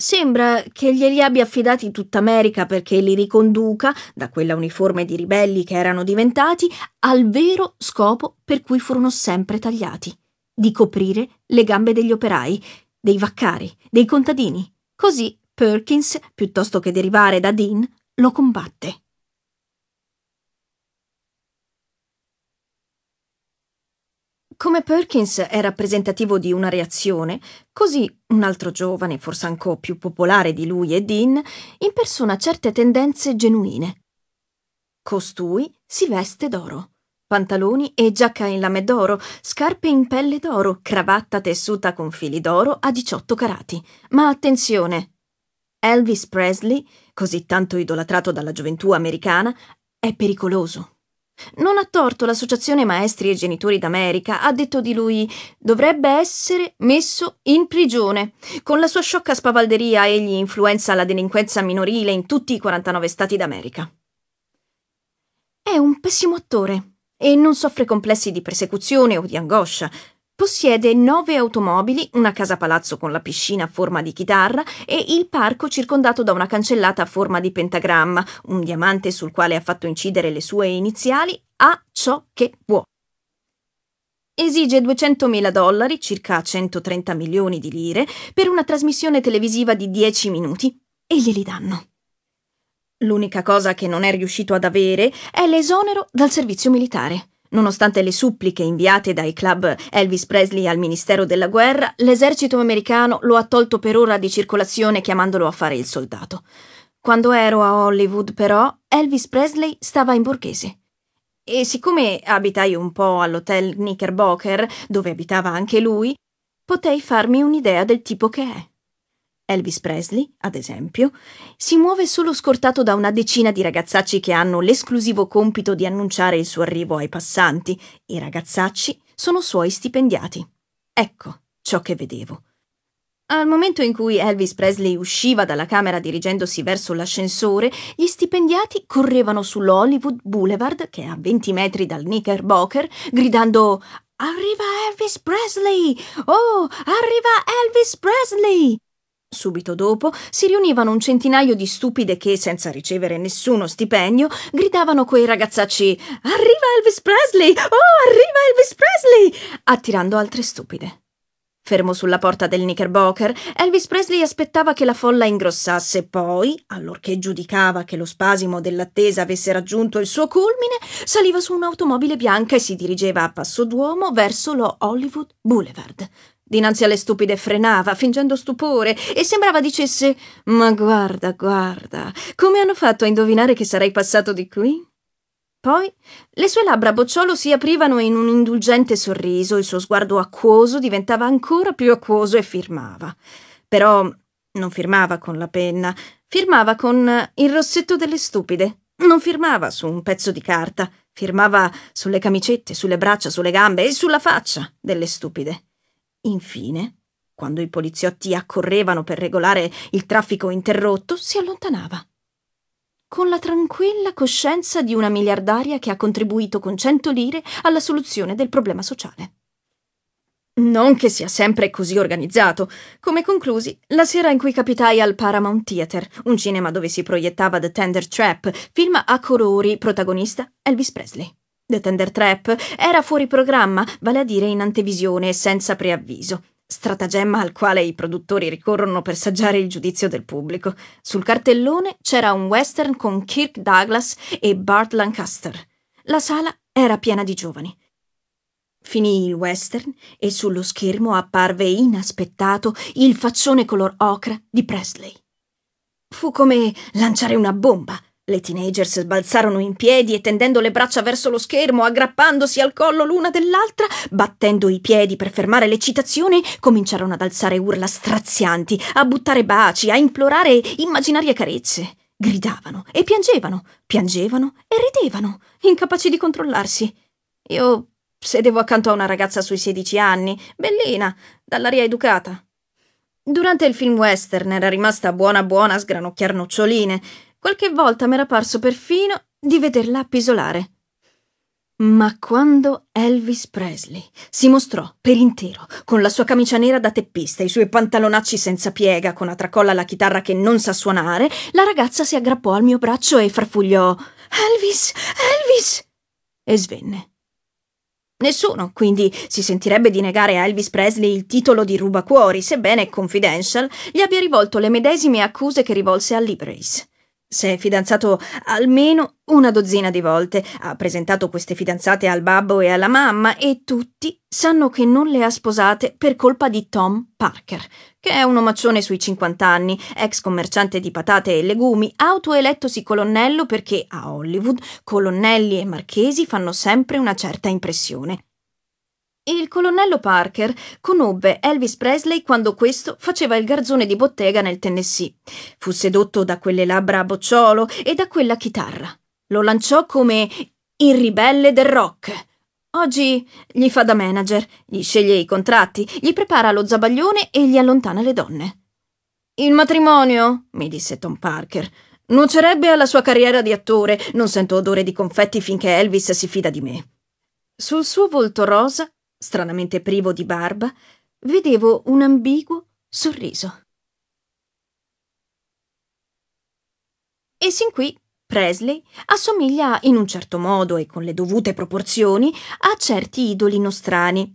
Sembra che glieli abbia affidati tutta America perché li riconduca, da quella uniforme di ribelli che erano diventati, al vero scopo per cui furono sempre tagliati: di coprire le gambe degli operai, dei vaccari, dei contadini. Così Perkins, piuttosto che derivare da Dean, lo combatte. Come Perkins è rappresentativo di una reazione, così un altro giovane, forse ancora più popolare di lui e Dean, impersona certe tendenze genuine. Costui si veste d'oro. Pantaloni e giacca in lame d'oro, scarpe in pelle d'oro, cravatta tessuta con fili d'oro a 18 carati. Ma attenzione, Elvis Presley, così tanto idolatrato dalla gioventù americana, è pericoloso. Non ha torto l'associazione Maestri e Genitori d'America, ha detto di lui dovrebbe essere messo in prigione. Con la sua sciocca spavalderia egli influenza la delinquenza minorile in tutti i 49 stati d'America. È un pessimo attore e non soffre complessi di persecuzione o di angoscia, Possiede nove automobili, una casa palazzo con la piscina a forma di chitarra e il parco circondato da una cancellata a forma di pentagramma, un diamante sul quale ha fatto incidere le sue iniziali a ciò che può. Esige 200.000 dollari, circa 130 milioni di lire, per una trasmissione televisiva di 10 minuti e glieli danno. L'unica cosa che non è riuscito ad avere è l'esonero dal servizio militare. Nonostante le suppliche inviate dai club Elvis Presley al Ministero della Guerra, l'esercito americano lo ha tolto per ora di circolazione chiamandolo a fare il soldato. Quando ero a Hollywood, però, Elvis Presley stava in borghese. E siccome abitai un po' all'hotel Knickerbocker, dove abitava anche lui, potei farmi un'idea del tipo che è. Elvis Presley, ad esempio, si muove solo scortato da una decina di ragazzacci che hanno l'esclusivo compito di annunciare il suo arrivo ai passanti. I ragazzacci sono suoi stipendiati. Ecco ciò che vedevo. Al momento in cui Elvis Presley usciva dalla camera dirigendosi verso l'ascensore, gli stipendiati correvano sull'Hollywood Boulevard, che è a 20 metri dal Knickerbocker, gridando Arriva Elvis Presley! Oh, arriva Elvis Presley! Subito dopo si riunivano un centinaio di stupide che, senza ricevere nessuno stipendio, gridavano coi ragazzacci Arriva Elvis Presley! Oh, arriva Elvis Presley! attirando altre stupide. Fermo sulla porta del Knickerbocker, Elvis Presley aspettava che la folla ingrossasse, poi, allorché giudicava che lo spasimo dell'attesa avesse raggiunto il suo culmine, saliva su un'automobile bianca e si dirigeva a passo d'uomo verso lo Hollywood Boulevard, Dinanzi alle stupide frenava, fingendo stupore, e sembrava dicesse Ma guarda, guarda, come hanno fatto a indovinare che sarei passato di qui? Poi le sue labbra a bocciolo si aprivano in un indulgente sorriso, il suo sguardo acquoso diventava ancora più acquoso e firmava. Però non firmava con la penna, firmava con il rossetto delle stupide. Non firmava su un pezzo di carta, firmava sulle camicette, sulle braccia, sulle gambe e sulla faccia delle stupide. Infine, quando i poliziotti accorrevano per regolare il traffico interrotto, si allontanava. Con la tranquilla coscienza di una miliardaria che ha contribuito con 100 lire alla soluzione del problema sociale. Non che sia sempre così organizzato, come conclusi la sera in cui capitai al Paramount Theater, un cinema dove si proiettava The Tender Trap, film a colori, protagonista Elvis Presley. The Tender Trap era fuori programma, vale a dire in antevisione e senza preavviso stratagemma al quale i produttori ricorrono per saggiare il giudizio del pubblico. Sul cartellone c'era un western con Kirk Douglas e Bart Lancaster. La sala era piena di giovani. Finì il western e sullo schermo apparve inaspettato il faccione color ocra di Presley. Fu come lanciare una bomba. Le teenagers sbalzarono in piedi e tendendo le braccia verso lo schermo, aggrappandosi al collo l'una dell'altra, battendo i piedi per fermare l'eccitazione, cominciarono ad alzare urla strazianti, a buttare baci, a implorare immaginarie carezze. Gridavano e piangevano, piangevano e ridevano, incapaci di controllarsi. Io sedevo accanto a una ragazza sui 16 anni, bellina, dall'aria educata. Durante il film western era rimasta buona buona a sgranocchiar noccioline Qualche volta m'era parso perfino di vederla appisolare. Ma quando Elvis Presley si mostrò per intero, con la sua camicia nera da teppista e i suoi pantalonacci senza piega, con a tracolla la chitarra che non sa suonare, la ragazza si aggrappò al mio braccio e farfugliò Elvis, Elvis! e svenne. Nessuno, quindi, si sentirebbe di negare a Elvis Presley il titolo di rubacuori, sebbene Confidential gli abbia rivolto le medesime accuse che rivolse a Liberace. Si è fidanzato almeno una dozzina di volte, ha presentato queste fidanzate al babbo e alla mamma e tutti sanno che non le ha sposate per colpa di Tom Parker, che è un omaccione sui 50 anni, ex commerciante di patate e legumi, autoelettosi colonnello perché a Hollywood colonnelli e marchesi fanno sempre una certa impressione. Il colonnello Parker conobbe Elvis Presley quando questo faceva il garzone di bottega nel Tennessee. Fu sedotto da quelle labbra a bocciolo e da quella chitarra. Lo lanciò come il ribelle del rock. Oggi gli fa da manager, gli sceglie i contratti, gli prepara lo zabaglione e gli allontana le donne. Il matrimonio, mi disse Tom Parker, nuocerebbe alla sua carriera di attore. Non sento odore di confetti finché Elvis si fida di me. Sul suo volto rosa stranamente privo di barba, vedevo un ambiguo sorriso. E sin qui Presley assomiglia in un certo modo e con le dovute proporzioni a certi idoli nostrani.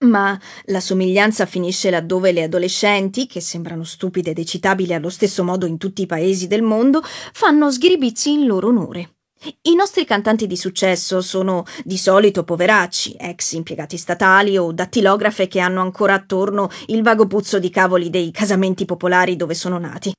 Ma la somiglianza finisce laddove le adolescenti, che sembrano stupide ed eccitabili allo stesso modo in tutti i paesi del mondo, fanno sgribizzi in loro onore. I nostri cantanti di successo sono di solito poveracci, ex impiegati statali o dattilografe che hanno ancora attorno il vago puzzo di cavoli dei casamenti popolari dove sono nati.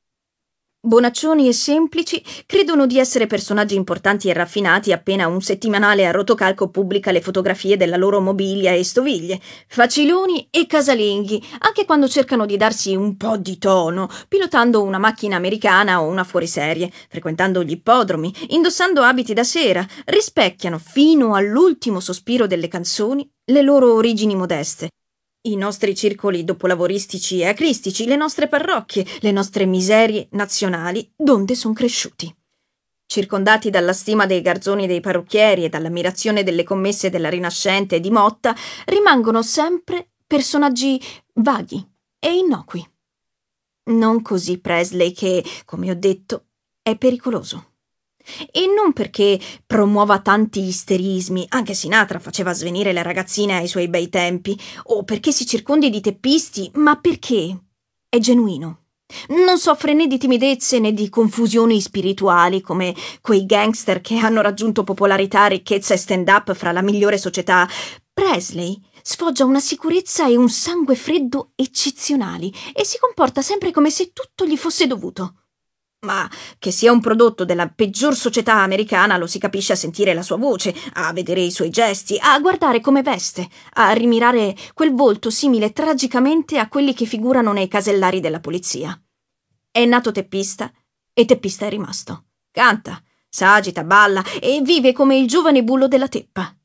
Bonaccioni e Semplici credono di essere personaggi importanti e raffinati appena un settimanale a rotocalco pubblica le fotografie della loro mobilia e stoviglie, faciloni e casalinghi, anche quando cercano di darsi un po' di tono, pilotando una macchina americana o una fuoriserie, frequentando gli ippodromi, indossando abiti da sera, rispecchiano fino all'ultimo sospiro delle canzoni le loro origini modeste, i nostri circoli dopolavoristici e acristici, le nostre parrocchie, le nostre miserie nazionali, donde sono cresciuti. Circondati dalla stima dei garzoni dei parrucchieri e dall'ammirazione delle commesse della Rinascente e di Motta, rimangono sempre personaggi vaghi e innocui. Non così Presley che, come ho detto, è pericoloso. E non perché promuova tanti isterismi, anche Sinatra faceva svenire le ragazzine ai suoi bei tempi, o perché si circondi di teppisti, ma perché è genuino. Non soffre né di timidezze né di confusioni spirituali come quei gangster che hanno raggiunto popolarità, ricchezza e stand-up fra la migliore società. Presley sfoggia una sicurezza e un sangue freddo eccezionali e si comporta sempre come se tutto gli fosse dovuto. Ma che sia un prodotto della peggior società americana lo si capisce a sentire la sua voce, a vedere i suoi gesti, a guardare come veste, a rimirare quel volto simile tragicamente a quelli che figurano nei casellari della polizia. È nato teppista e teppista è rimasto. Canta, s'agita, balla e vive come il giovane bullo della teppa.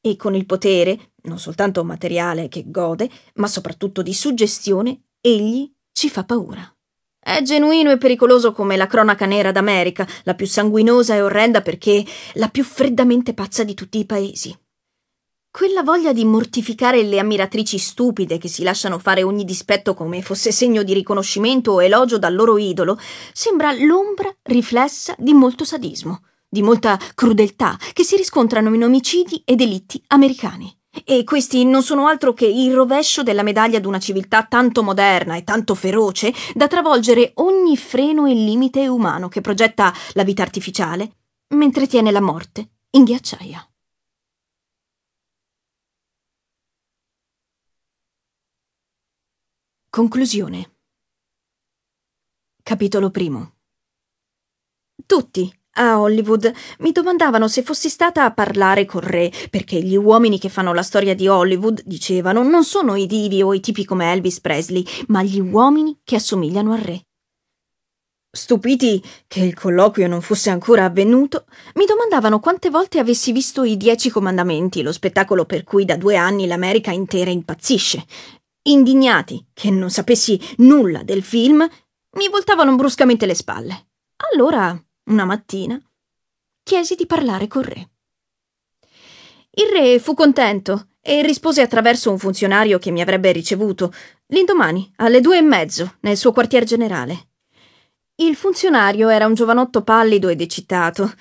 E con il potere, non soltanto materiale che gode, ma soprattutto di suggestione, egli ci fa paura. È genuino e pericoloso come la cronaca nera d'America, la più sanguinosa e orrenda perché la più freddamente pazza di tutti i paesi. Quella voglia di mortificare le ammiratrici stupide che si lasciano fare ogni dispetto come fosse segno di riconoscimento o elogio dal loro idolo sembra l'ombra riflessa di molto sadismo, di molta crudeltà che si riscontrano in omicidi e delitti americani. E questi non sono altro che il rovescio della medaglia d'una civiltà tanto moderna e tanto feroce da travolgere ogni freno e limite umano che progetta la vita artificiale, mentre tiene la morte in ghiacciaia. Conclusione. Capitolo primo. Tutti, a Hollywood mi domandavano se fossi stata a parlare col re, perché gli uomini che fanno la storia di Hollywood, dicevano, non sono i divi o i tipi come Elvis Presley, ma gli uomini che assomigliano al re. Stupiti che il colloquio non fosse ancora avvenuto, mi domandavano quante volte avessi visto i Dieci Comandamenti, lo spettacolo per cui da due anni l'America intera impazzisce. Indignati che non sapessi nulla del film, mi voltavano bruscamente le spalle. Allora una mattina, chiesi di parlare col re. Il re fu contento e rispose attraverso un funzionario che mi avrebbe ricevuto l'indomani alle due e mezzo nel suo quartier generale. Il funzionario era un giovanotto pallido ed eccitato.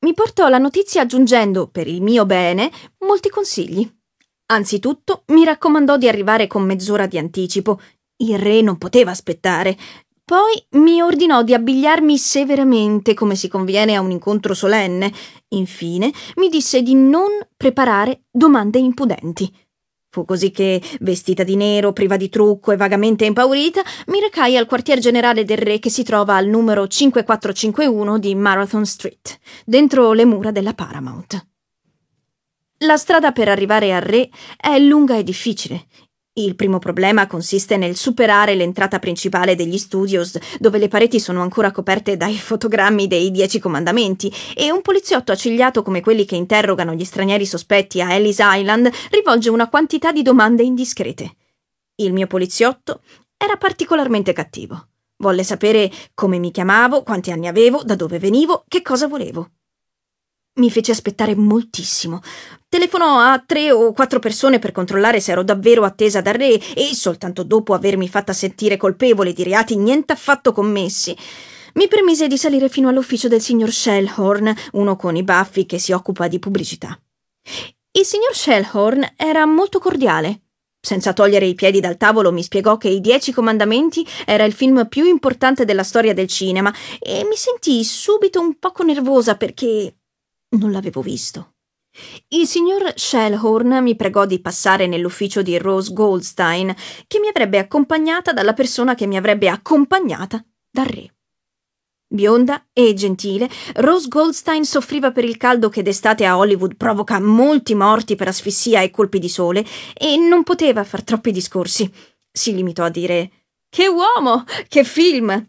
Mi portò la notizia aggiungendo, per il mio bene, molti consigli. Anzitutto mi raccomandò di arrivare con mezz'ora di anticipo. Il re non poteva aspettare. Poi mi ordinò di abbigliarmi severamente, come si conviene a un incontro solenne. Infine mi disse di non preparare domande impudenti. Fu così che, vestita di nero, priva di trucco e vagamente impaurita, mi recai al quartier generale del re che si trova al numero 5451 di Marathon Street, dentro le mura della Paramount. La strada per arrivare al re è lunga e difficile. Il primo problema consiste nel superare l'entrata principale degli studios, dove le pareti sono ancora coperte dai fotogrammi dei Dieci Comandamenti, e un poliziotto accigliato come quelli che interrogano gli stranieri sospetti a Ellis Island rivolge una quantità di domande indiscrete. Il mio poliziotto era particolarmente cattivo. Volle sapere come mi chiamavo, quanti anni avevo, da dove venivo, che cosa volevo. Mi fece aspettare moltissimo. Telefonò a tre o quattro persone per controllare se ero davvero attesa dal re e, soltanto dopo avermi fatta sentire colpevole di reati niente affatto commessi, mi permise di salire fino all'ufficio del signor Shellhorn, uno con i baffi che si occupa di pubblicità. Il signor Shellhorn era molto cordiale. Senza togliere i piedi dal tavolo mi spiegò che I Dieci Comandamenti era il film più importante della storia del cinema e mi sentii subito un poco nervosa perché non l'avevo visto. Il signor Shellhorn mi pregò di passare nell'ufficio di Rose Goldstein, che mi avrebbe accompagnata dalla persona che mi avrebbe accompagnata dal re. Bionda e gentile, Rose Goldstein soffriva per il caldo che d'estate a Hollywood provoca molti morti per asfissia e colpi di sole e non poteva far troppi discorsi. Si limitò a dire: Che uomo! Che film!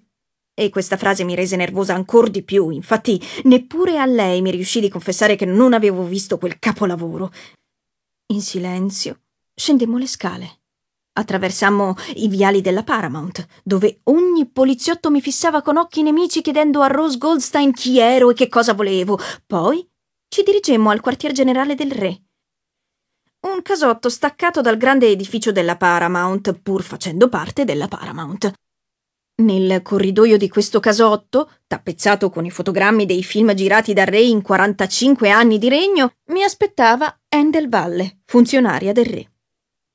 E questa frase mi rese nervosa ancor di più, infatti neppure a lei mi riuscì di confessare che non avevo visto quel capolavoro. In silenzio scendemmo le scale. Attraversammo i viali della Paramount, dove ogni poliziotto mi fissava con occhi nemici chiedendo a Rose Goldstein chi ero e che cosa volevo. Poi ci dirigemmo al quartier generale del re. Un casotto staccato dal grande edificio della Paramount, pur facendo parte della Paramount. Nel corridoio di questo casotto, tappezzato con i fotogrammi dei film girati dal Re in 45 anni di regno, mi aspettava Endel Valle, funzionaria del Re.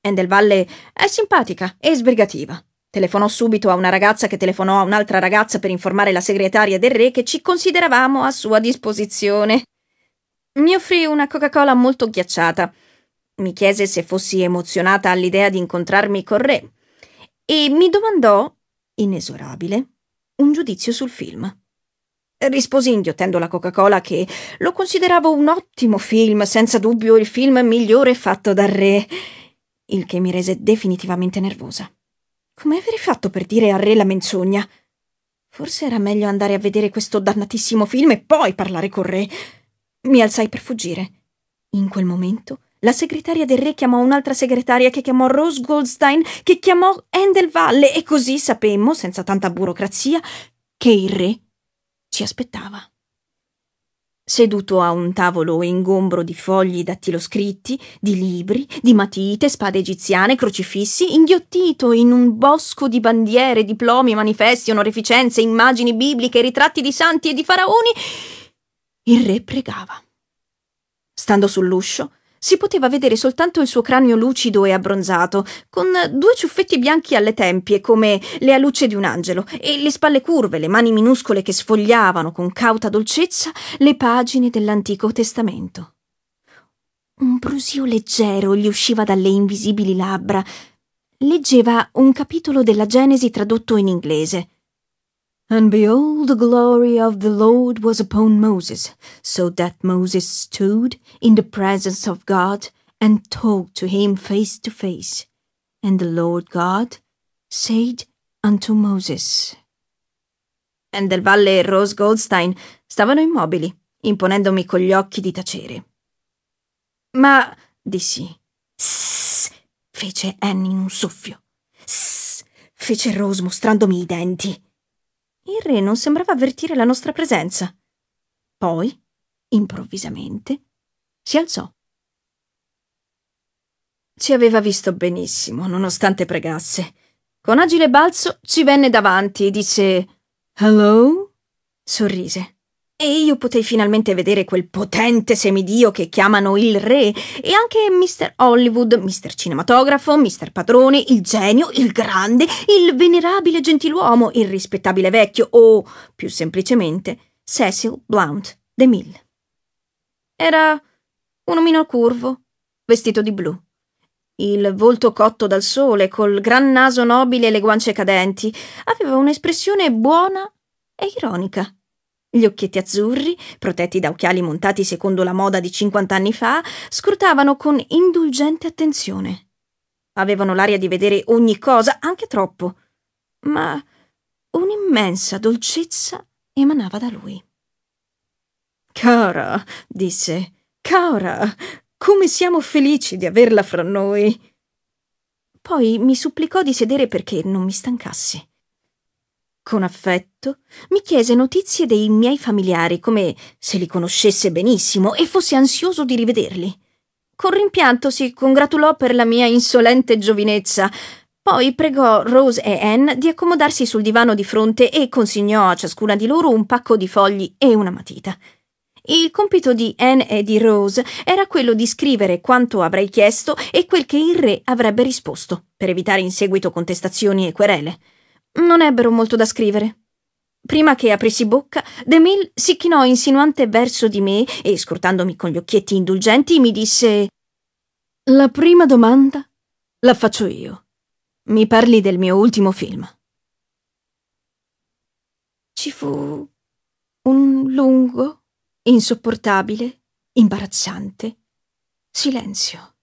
Endel Valle è simpatica e sbrigativa. Telefonò subito a una ragazza che telefonò a un'altra ragazza per informare la segretaria del Re che ci consideravamo a sua disposizione. Mi offrì una Coca-Cola molto ghiacciata. Mi chiese se fossi emozionata all'idea di incontrarmi col Re e mi domandò inesorabile, un giudizio sul film. Risposi inghiottendo la Coca-Cola che lo consideravo un ottimo film, senza dubbio il film migliore fatto dal re, il che mi rese definitivamente nervosa. Come avrei fatto per dire al re la menzogna? Forse era meglio andare a vedere questo dannatissimo film e poi parlare col re. Mi alzai per fuggire. In quel momento la segretaria del re chiamò un'altra segretaria che chiamò Rose Goldstein, che chiamò Endel Valle e così sapemmo, senza tanta burocrazia, che il re ci aspettava. Seduto a un tavolo ingombro di fogli dattiloscritti, di libri, di matite, spade egiziane, crocifissi, inghiottito in un bosco di bandiere, diplomi, manifesti, onorificenze, immagini bibliche, ritratti di santi e di faraoni, il re pregava. Stando sull'uscio, si poteva vedere soltanto il suo cranio lucido e abbronzato, con due ciuffetti bianchi alle tempie come le alucce di un angelo, e le spalle curve, le mani minuscole che sfogliavano con cauta dolcezza le pagine dell'Antico Testamento. Un brusio leggero gli usciva dalle invisibili labbra. Leggeva un capitolo della Genesi tradotto in inglese. And behold, the glory of the Lord was upon Moses, so that Moses stood in the presence of God and talked to him face to face. And the Lord God said unto Moses. Endelvalle e Rose Goldstein stavano immobili, imponendomi con gli occhi di tacere. Ma, dissi, Sss, fece Annie in un soffio. Sss, fece Rose mostrandomi i denti. Il re non sembrava avvertire la nostra presenza. Poi, improvvisamente, si alzò. Ci aveva visto benissimo, nonostante pregasse. Con agile balzo ci venne davanti e disse Hello? Sorrise. E io potei finalmente vedere quel potente semidio che chiamano il re e anche Mr. Hollywood, Mr. Cinematografo, Mr. Padrone, il genio, il grande, il venerabile gentiluomo, il rispettabile vecchio o, più semplicemente, Cecil Blount de Mille. Era un omino curvo, vestito di blu. Il volto cotto dal sole, col gran naso nobile e le guance cadenti, aveva un'espressione buona e ironica. Gli occhietti azzurri, protetti da occhiali montati secondo la moda di 50 anni fa, scrutavano con indulgente attenzione. Avevano l'aria di vedere ogni cosa, anche troppo, ma un'immensa dolcezza emanava da lui. Cara, disse, cara, come siamo felici di averla fra noi. Poi mi supplicò di sedere perché non mi stancassi con affetto, mi chiese notizie dei miei familiari, come se li conoscesse benissimo e fosse ansioso di rivederli. Con rimpianto si congratulò per la mia insolente giovinezza, poi pregò Rose e Anne di accomodarsi sul divano di fronte e consegnò a ciascuna di loro un pacco di fogli e una matita. Il compito di Anne e di Rose era quello di scrivere quanto avrei chiesto e quel che il re avrebbe risposto, per evitare in seguito contestazioni e querele. Non ebbero molto da scrivere. Prima che aprissi bocca, DeMille si chinò insinuante verso di me e, scrutandomi con gli occhietti indulgenti, mi disse La prima domanda la faccio io. Mi parli del mio ultimo film. Ci fu un lungo, insopportabile, imbarazzante silenzio.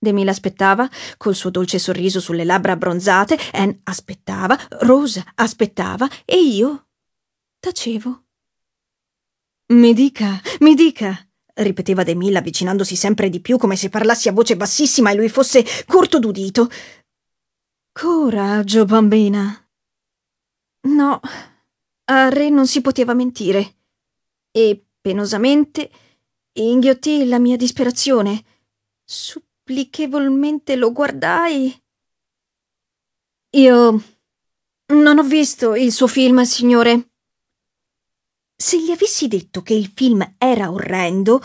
Demi aspettava, col suo dolce sorriso sulle labbra abbronzate, Anne aspettava, Rose aspettava e io tacevo. Mi dica, mi dica, ripeteva Demille avvicinandosi sempre di più come se parlassi a voce bassissima e lui fosse corto d'udito. Coraggio, bambina. No, a Re non si poteva mentire. E penosamente inghiottì la mia disperazione. Su supplichevolmente lo guardai. Io non ho visto il suo film, signore. Se gli avessi detto che il film era orrendo,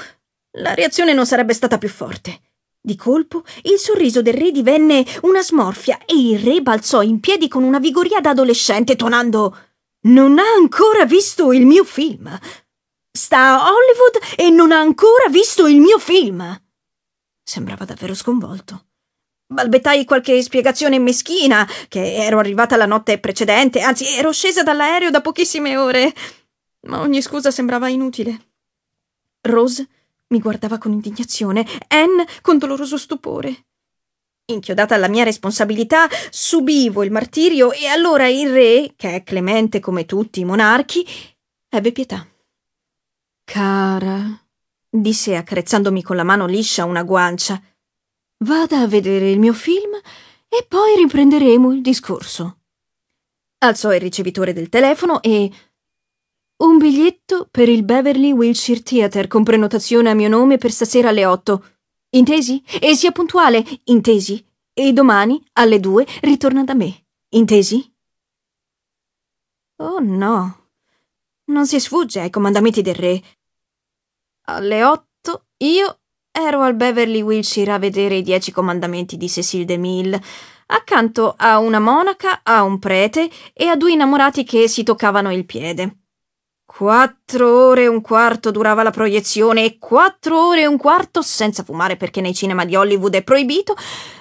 la reazione non sarebbe stata più forte. Di colpo il sorriso del re divenne una smorfia e il re balzò in piedi con una vigoria da adolescente, tonando Non ha ancora visto il mio film. Sta a Hollywood e non ha ancora visto il mio film. Sembrava davvero sconvolto. Balbettai qualche spiegazione meschina, che ero arrivata la notte precedente, anzi ero scesa dall'aereo da pochissime ore. Ma ogni scusa sembrava inutile. Rose mi guardava con indignazione, Anne con doloroso stupore. Inchiodata alla mia responsabilità, subivo il martirio e allora il re, che è clemente come tutti i monarchi, ebbe pietà. Cara, disse accarezzandomi con la mano liscia una guancia. Vada a vedere il mio film e poi riprenderemo il discorso. Alzò il ricevitore del telefono e. Un biglietto per il Beverly Wiltshire Theatre con prenotazione a mio nome per stasera alle otto. Intesi? E sia puntuale, intesi? E domani alle due, ritorna da me. Intesi? Oh no. Non si sfugge ai comandamenti del re alle 8 io ero al Beverly Wilshire a vedere i Dieci Comandamenti di Cecil Mille, accanto a una monaca, a un prete e a due innamorati che si toccavano il piede. Quattro ore e un quarto durava la proiezione e quattro ore e un quarto, senza fumare perché nei cinema di Hollywood è proibito,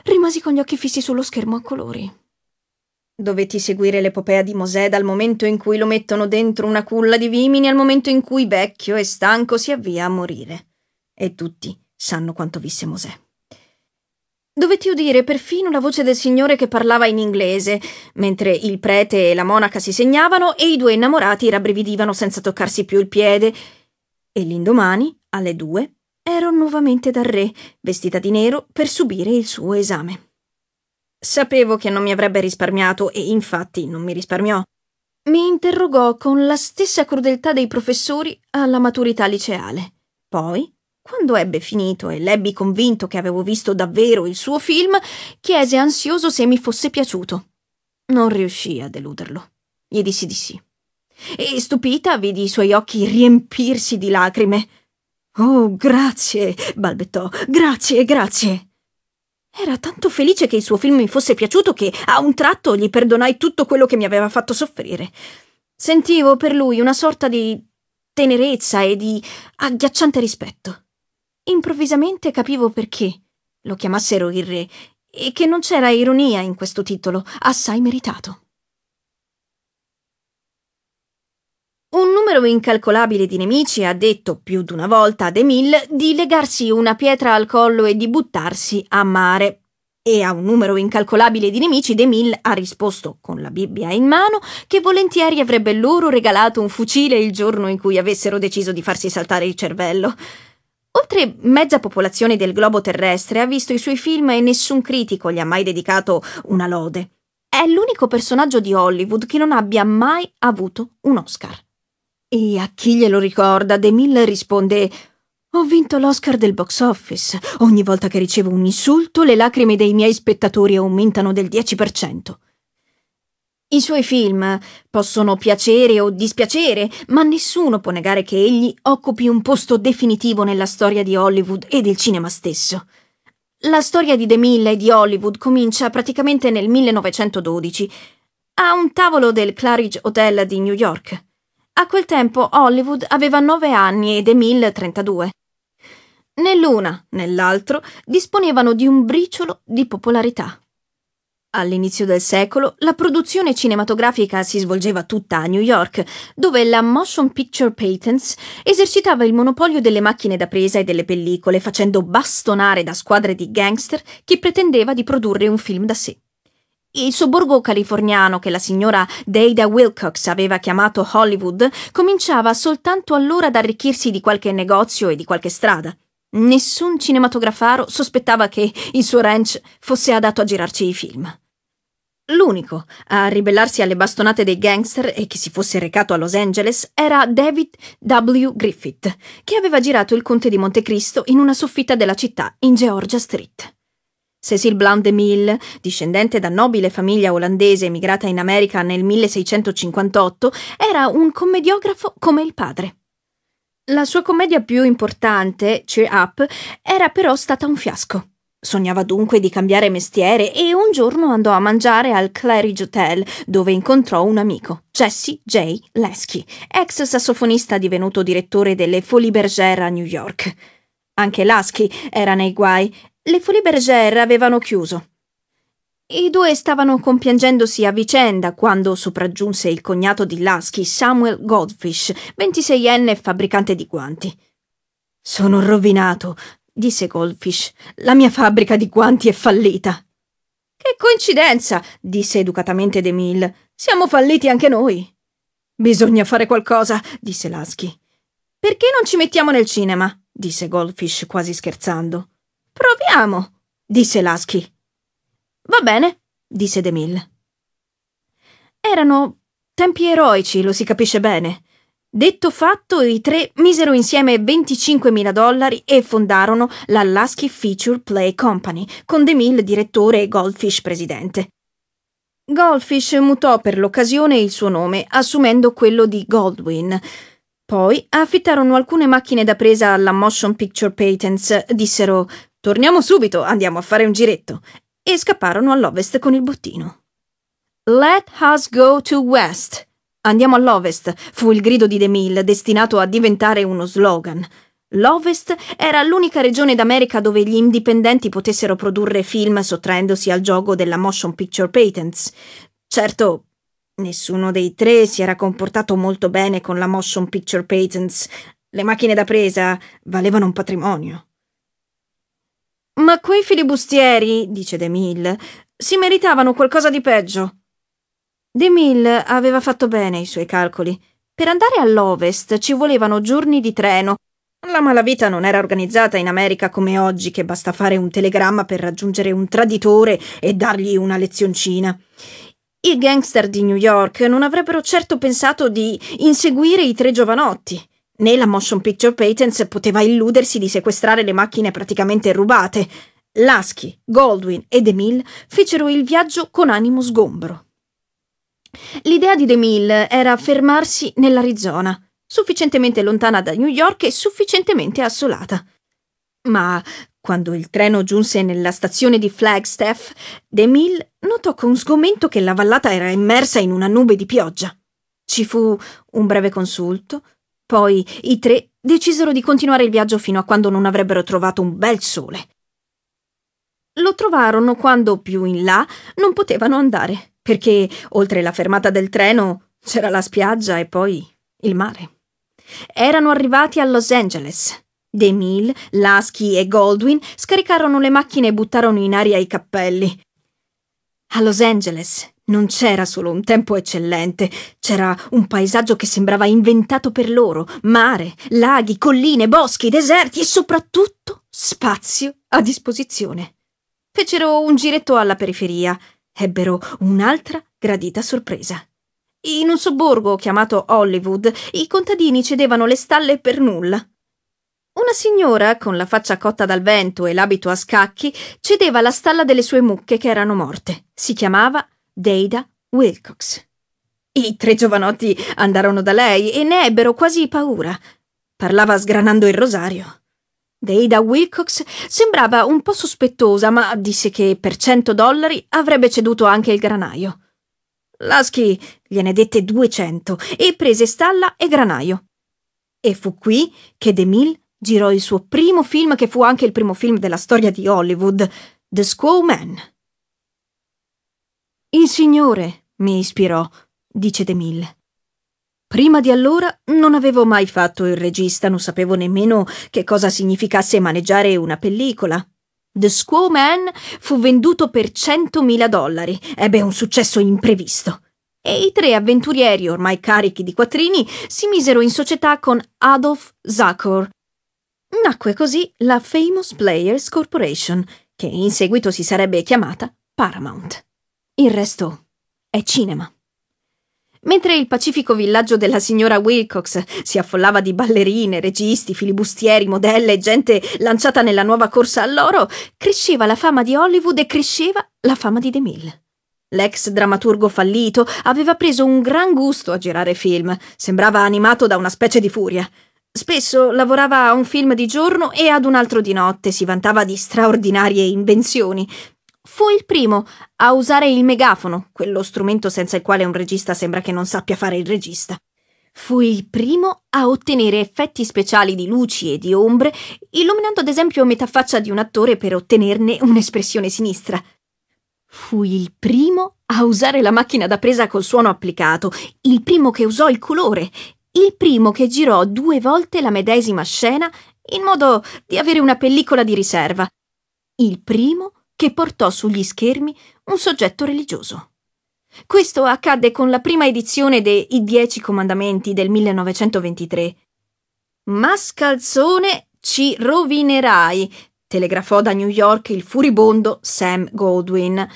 rimasi con gli occhi fissi sullo schermo a colori. Dovetti seguire l'epopea di Mosè dal momento in cui lo mettono dentro una culla di vimini al momento in cui vecchio e stanco si avvia a morire. E tutti sanno quanto visse Mosè. Dovetti udire perfino la voce del signore che parlava in inglese, mentre il prete e la monaca si segnavano e i due innamorati rabbrividivano senza toccarsi più il piede. E l'indomani, alle due, ero nuovamente dal re, vestita di nero, per subire il suo esame. Sapevo che non mi avrebbe risparmiato e infatti non mi risparmiò. Mi interrogò con la stessa crudeltà dei professori alla maturità liceale. Poi, quando ebbe finito e l'ebbi convinto che avevo visto davvero il suo film, chiese ansioso se mi fosse piaciuto. Non riuscii a deluderlo. Gli dissi di sì. E stupita vidi i suoi occhi riempirsi di lacrime. Oh, grazie, balbettò. Grazie, grazie. Era tanto felice che il suo film mi fosse piaciuto che a un tratto gli perdonai tutto quello che mi aveva fatto soffrire. Sentivo per lui una sorta di tenerezza e di agghiacciante rispetto. Improvvisamente capivo perché lo chiamassero il re e che non c'era ironia in questo titolo, assai meritato. Un numero incalcolabile di nemici ha detto più di una volta ad Emile di legarsi una pietra al collo e di buttarsi a mare. E a un numero incalcolabile di nemici Demille ha risposto, con la Bibbia in mano, che volentieri avrebbe loro regalato un fucile il giorno in cui avessero deciso di farsi saltare il cervello. Oltre mezza popolazione del globo terrestre ha visto i suoi film e nessun critico gli ha mai dedicato una lode. È l'unico personaggio di Hollywood che non abbia mai avuto un Oscar. E a chi glielo ricorda, De Mille risponde «Ho vinto l'Oscar del box office. Ogni volta che ricevo un insulto, le lacrime dei miei spettatori aumentano del 10%. I suoi film possono piacere o dispiacere, ma nessuno può negare che egli occupi un posto definitivo nella storia di Hollywood e del cinema stesso. La storia di De Mille e di Hollywood comincia praticamente nel 1912, a un tavolo del Claridge Hotel di New York. A quel tempo Hollywood aveva nove anni ed Emil 32. Nell'una, l'una né disponevano di un briciolo di popolarità. All'inizio del secolo la produzione cinematografica si svolgeva tutta a New York, dove la Motion Picture Patents esercitava il monopolio delle macchine da presa e delle pellicole, facendo bastonare da squadre di gangster chi pretendeva di produrre un film da sé. Il sobborgo californiano che la signora Deida Wilcox aveva chiamato Hollywood cominciava soltanto allora ad arricchirsi di qualche negozio e di qualche strada. Nessun cinematografaro sospettava che il suo ranch fosse adatto a girarci i film. L'unico a ribellarsi alle bastonate dei gangster e che si fosse recato a Los Angeles era David W. Griffith, che aveva girato il Conte di Montecristo in una soffitta della città in Georgia Street. Cecil Blount de Mille, discendente da nobile famiglia olandese emigrata in America nel 1658, era un commediografo come il padre. La sua commedia più importante, Cheer Up, era però stata un fiasco. Sognava dunque di cambiare mestiere e un giorno andò a mangiare al Claridge Hotel, dove incontrò un amico, Jesse J. Lesky, ex sassofonista divenuto direttore delle Folies Bergère a New York. Anche Lasky era nei guai le Folie Berger avevano chiuso. I due stavano compiangendosi a vicenda quando sopraggiunse il cognato di Lasky, Samuel Goldfish, 26enne fabbricante di guanti. Sono rovinato, disse Goldfish. La mia fabbrica di guanti è fallita. Che coincidenza, disse educatamente Demille. Siamo falliti anche noi. Bisogna fare qualcosa, disse Lasky. Perché non ci mettiamo nel cinema? disse Goldfish quasi scherzando. Proviamo, disse Lasky. Va bene, disse DeMille. Erano tempi eroici, lo si capisce bene. Detto fatto, i tre misero insieme 25.000 dollari e fondarono la Lasky Feature Play Company, con DeMille direttore e Goldfish presidente. Goldfish mutò per l'occasione il suo nome, assumendo quello di Goldwyn. Poi affittarono alcune macchine da presa alla Motion Picture Patents, dissero Torniamo subito, andiamo a fare un giretto. E scapparono all'ovest con il bottino. Let us go to west. Andiamo all'ovest, fu il grido di DeMille, destinato a diventare uno slogan. L'Ovest era l'unica regione d'America dove gli indipendenti potessero produrre film sottraendosi al gioco della motion picture patents. Certo, nessuno dei tre si era comportato molto bene con la motion picture patents. Le macchine da presa valevano un patrimonio. Ma quei filibustieri, dice De Mille, si meritavano qualcosa di peggio. De Mille aveva fatto bene i suoi calcoli. Per andare all'ovest ci volevano giorni di treno. La malavita non era organizzata in America come oggi, che basta fare un telegramma per raggiungere un traditore e dargli una lezioncina. I gangster di New York non avrebbero certo pensato di inseguire i tre giovanotti né la Motion Picture Patents poteva illudersi di sequestrare le macchine praticamente rubate. Lasky, Goldwyn e DeMille fecero il viaggio con animo sgombro. L'idea di DeMille era fermarsi nell'Arizona, sufficientemente lontana da New York e sufficientemente assolata. Ma quando il treno giunse nella stazione di Flagstaff, DeMille notò con sgomento che la vallata era immersa in una nube di pioggia. Ci fu un breve consulto, poi i tre decisero di continuare il viaggio fino a quando non avrebbero trovato un bel sole. Lo trovarono quando più in là non potevano andare, perché oltre la fermata del treno c'era la spiaggia e poi il mare. Erano arrivati a Los Angeles. De Mille, Lasky e Goldwyn scaricarono le macchine e buttarono in aria i cappelli. A Los Angeles non c'era solo un tempo eccellente, c'era un paesaggio che sembrava inventato per loro, mare, laghi, colline, boschi, deserti e soprattutto spazio a disposizione. Fecero un giretto alla periferia, ebbero un'altra gradita sorpresa. In un sobborgo chiamato Hollywood, i contadini cedevano le stalle per nulla. Una signora, con la faccia cotta dal vento e l'abito a scacchi, cedeva la stalla delle sue mucche che erano morte. Si chiamava Dada Wilcox. I tre giovanotti andarono da lei e ne ebbero quasi paura. Parlava sgranando il rosario. Deida Wilcox sembrava un po' sospettosa, ma disse che per cento dollari avrebbe ceduto anche il granaio. Lasky gliene dette duecento e prese stalla e granaio. E fu qui che DeMille girò il suo primo film, che fu anche il primo film della storia di Hollywood, The Squaw Man. Il Signore mi ispirò, dice De Mille. Prima di allora non avevo mai fatto il regista, non sapevo nemmeno che cosa significasse maneggiare una pellicola. The Squaw Man fu venduto per 100.000 dollari, ebbe un successo imprevisto. E i tre avventurieri, ormai carichi di quattrini, si misero in società con Adolf Zakor. Nacque così la Famous Players Corporation, che in seguito si sarebbe chiamata Paramount. Il resto è cinema. Mentre il pacifico villaggio della signora Wilcox si affollava di ballerine, registi, filibustieri, modelle e gente lanciata nella nuova corsa all'oro, cresceva la fama di Hollywood e cresceva la fama di De Mille. L'ex drammaturgo fallito aveva preso un gran gusto a girare film, sembrava animato da una specie di furia. Spesso lavorava a un film di giorno e ad un altro di notte, si vantava di straordinarie invenzioni, Fu il primo a usare il megafono, quello strumento senza il quale un regista sembra che non sappia fare il regista. Fu il primo a ottenere effetti speciali di luci e di ombre, illuminando ad esempio metà faccia di un attore per ottenerne un'espressione sinistra. Fu il primo a usare la macchina da presa col suono applicato, il primo che usò il colore, il primo che girò due volte la medesima scena in modo di avere una pellicola di riserva, il primo che portò sugli schermi un soggetto religioso. Questo accadde con la prima edizione dei I Dieci Comandamenti del 1923. Mascalzone ci rovinerai, telegrafò da New York il furibondo Sam Goldwyn.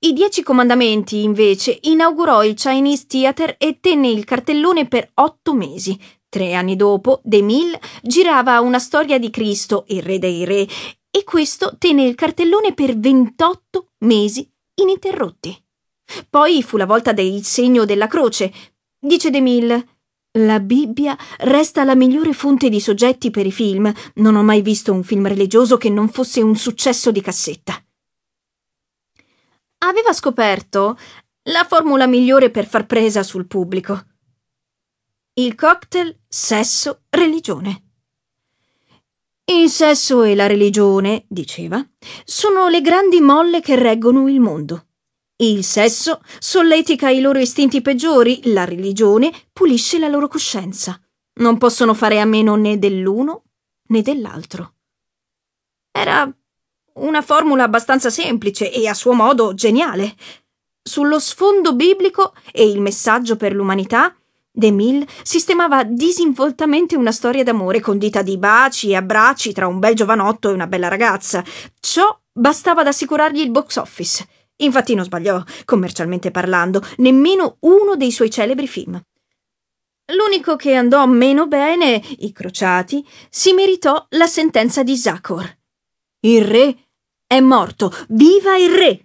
I Dieci Comandamenti, invece, inaugurò il Chinese Theater e tenne il cartellone per otto mesi. Tre anni dopo, De Mille girava una storia di Cristo, il re dei re, e questo tenne il cartellone per 28 mesi ininterrotti. Poi fu la volta del segno della croce. Dice De Mille: La Bibbia resta la migliore fonte di soggetti per i film. Non ho mai visto un film religioso che non fosse un successo di cassetta. Aveva scoperto la formula migliore per far presa sul pubblico. Il cocktail sesso religione. Il sesso e la religione, diceva, sono le grandi molle che reggono il mondo. Il sesso solletica i loro istinti peggiori, la religione pulisce la loro coscienza. Non possono fare a meno né dell'uno né dell'altro. Era una formula abbastanza semplice e a suo modo geniale. Sullo sfondo biblico e il messaggio per l'umanità De Mille sistemava disinvoltamente una storia d'amore condita di baci e abbracci tra un bel giovanotto e una bella ragazza. Ciò bastava ad assicurargli il box office. Infatti non sbagliò, commercialmente parlando, nemmeno uno dei suoi celebri film. L'unico che andò meno bene, I Crociati, si meritò la sentenza di Zakor. Il re è morto, viva il re!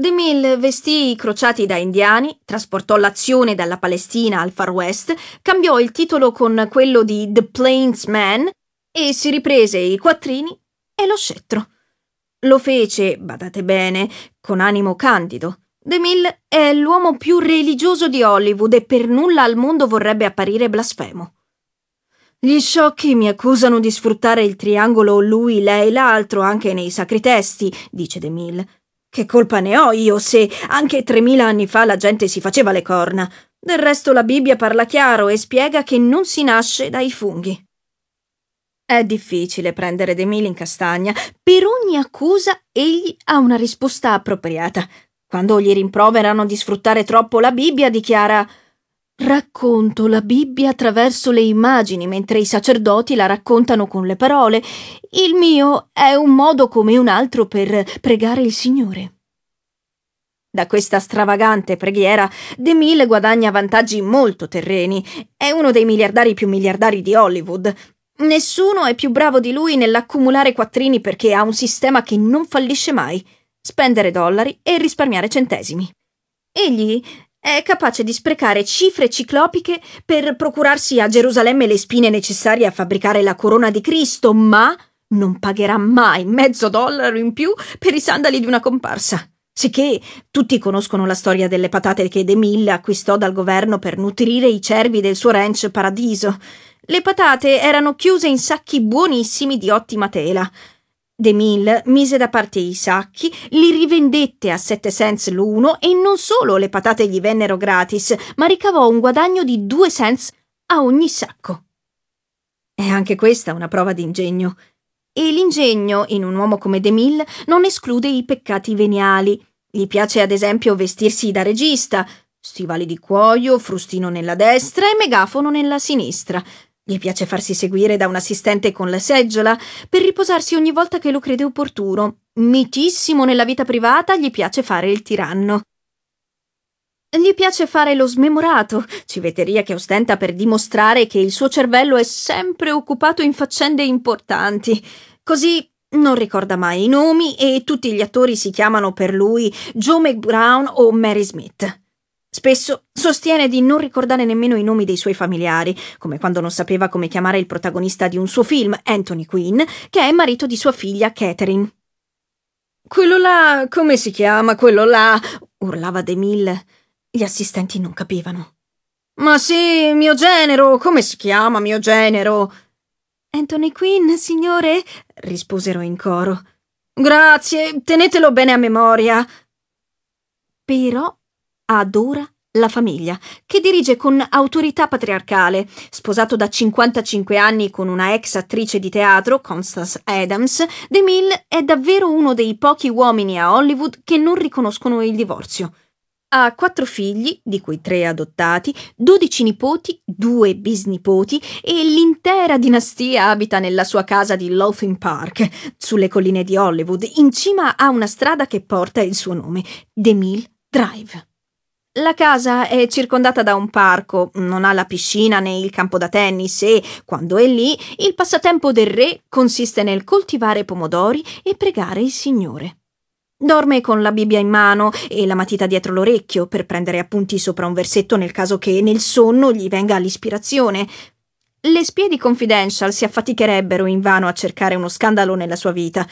De Mille vestì i crociati da indiani, trasportò l'azione dalla Palestina al Far West, cambiò il titolo con quello di The Plains Man e si riprese i quattrini e lo scettro. Lo fece, badate bene, con animo candido. De Mille è l'uomo più religioso di Hollywood e per nulla al mondo vorrebbe apparire blasfemo. Gli sciocchi mi accusano di sfruttare il triangolo lui, lei, l'altro anche nei sacri testi, dice De Mille. Che colpa ne ho io se anche tremila anni fa la gente si faceva le corna? Del resto la Bibbia parla chiaro e spiega che non si nasce dai funghi. È difficile prendere De Mille in castagna. Per ogni accusa egli ha una risposta appropriata. Quando gli rimproverano di sfruttare troppo la Bibbia, dichiara Racconto la Bibbia attraverso le immagini, mentre i sacerdoti la raccontano con le parole. Il mio è un modo come un altro per pregare il Signore. Da questa stravagante preghiera, De Mille guadagna vantaggi molto terreni. È uno dei miliardari più miliardari di Hollywood. Nessuno è più bravo di lui nell'accumulare quattrini perché ha un sistema che non fallisce mai: spendere dollari e risparmiare centesimi. Egli è capace di sprecare cifre ciclopiche per procurarsi a Gerusalemme le spine necessarie a fabbricare la corona di Cristo, ma non pagherà mai mezzo dollaro in più per i sandali di una comparsa. Sicché tutti conoscono la storia delle patate che De Mille acquistò dal governo per nutrire i cervi del suo ranch paradiso. Le patate erano chiuse in sacchi buonissimi di ottima tela. De Mille mise da parte i sacchi, li rivendette a 7 cents l'uno e non solo le patate gli vennero gratis, ma ricavò un guadagno di 2 cents a ogni sacco. È anche questa una prova d'ingegno. E l'ingegno, in un uomo come De Mille, non esclude i peccati veniali. Gli piace ad esempio vestirsi da regista, stivali di cuoio, frustino nella destra e megafono nella sinistra. Gli piace farsi seguire da un assistente con la seggiola per riposarsi ogni volta che lo crede opportuno. Mitissimo nella vita privata, gli piace fare il tiranno. Gli piace fare lo smemorato, civetteria che ostenta per dimostrare che il suo cervello è sempre occupato in faccende importanti. Così non ricorda mai i nomi e tutti gli attori si chiamano per lui Joe McBrown o Mary Smith. Spesso sostiene di non ricordare nemmeno i nomi dei suoi familiari, come quando non sapeva come chiamare il protagonista di un suo film, Anthony Quinn, che è marito di sua figlia Catherine. Quello là, come si chiama quello là? urlava De Mille. Gli assistenti non capivano. Ma sì, mio genero, come si chiama mio genero? Anthony Quinn, signore, risposero in coro. Grazie, tenetelo bene a memoria. Però adora la famiglia, che dirige con autorità patriarcale. Sposato da 55 anni con una ex attrice di teatro, Constance Adams, DeMille è davvero uno dei pochi uomini a Hollywood che non riconoscono il divorzio. Ha quattro figli, di cui tre adottati, dodici nipoti, due bisnipoti e l'intera dinastia abita nella sua casa di Lothian Park, sulle colline di Hollywood, in cima a una strada che porta il suo nome, DeMille Drive. La casa è circondata da un parco, non ha la piscina né il campo da tennis e, quando è lì, il passatempo del re consiste nel coltivare pomodori e pregare il Signore. Dorme con la Bibbia in mano e la matita dietro l'orecchio per prendere appunti sopra un versetto nel caso che nel sonno gli venga l'ispirazione. Le spie di Confidential si affaticherebbero invano a cercare uno scandalo nella sua vita.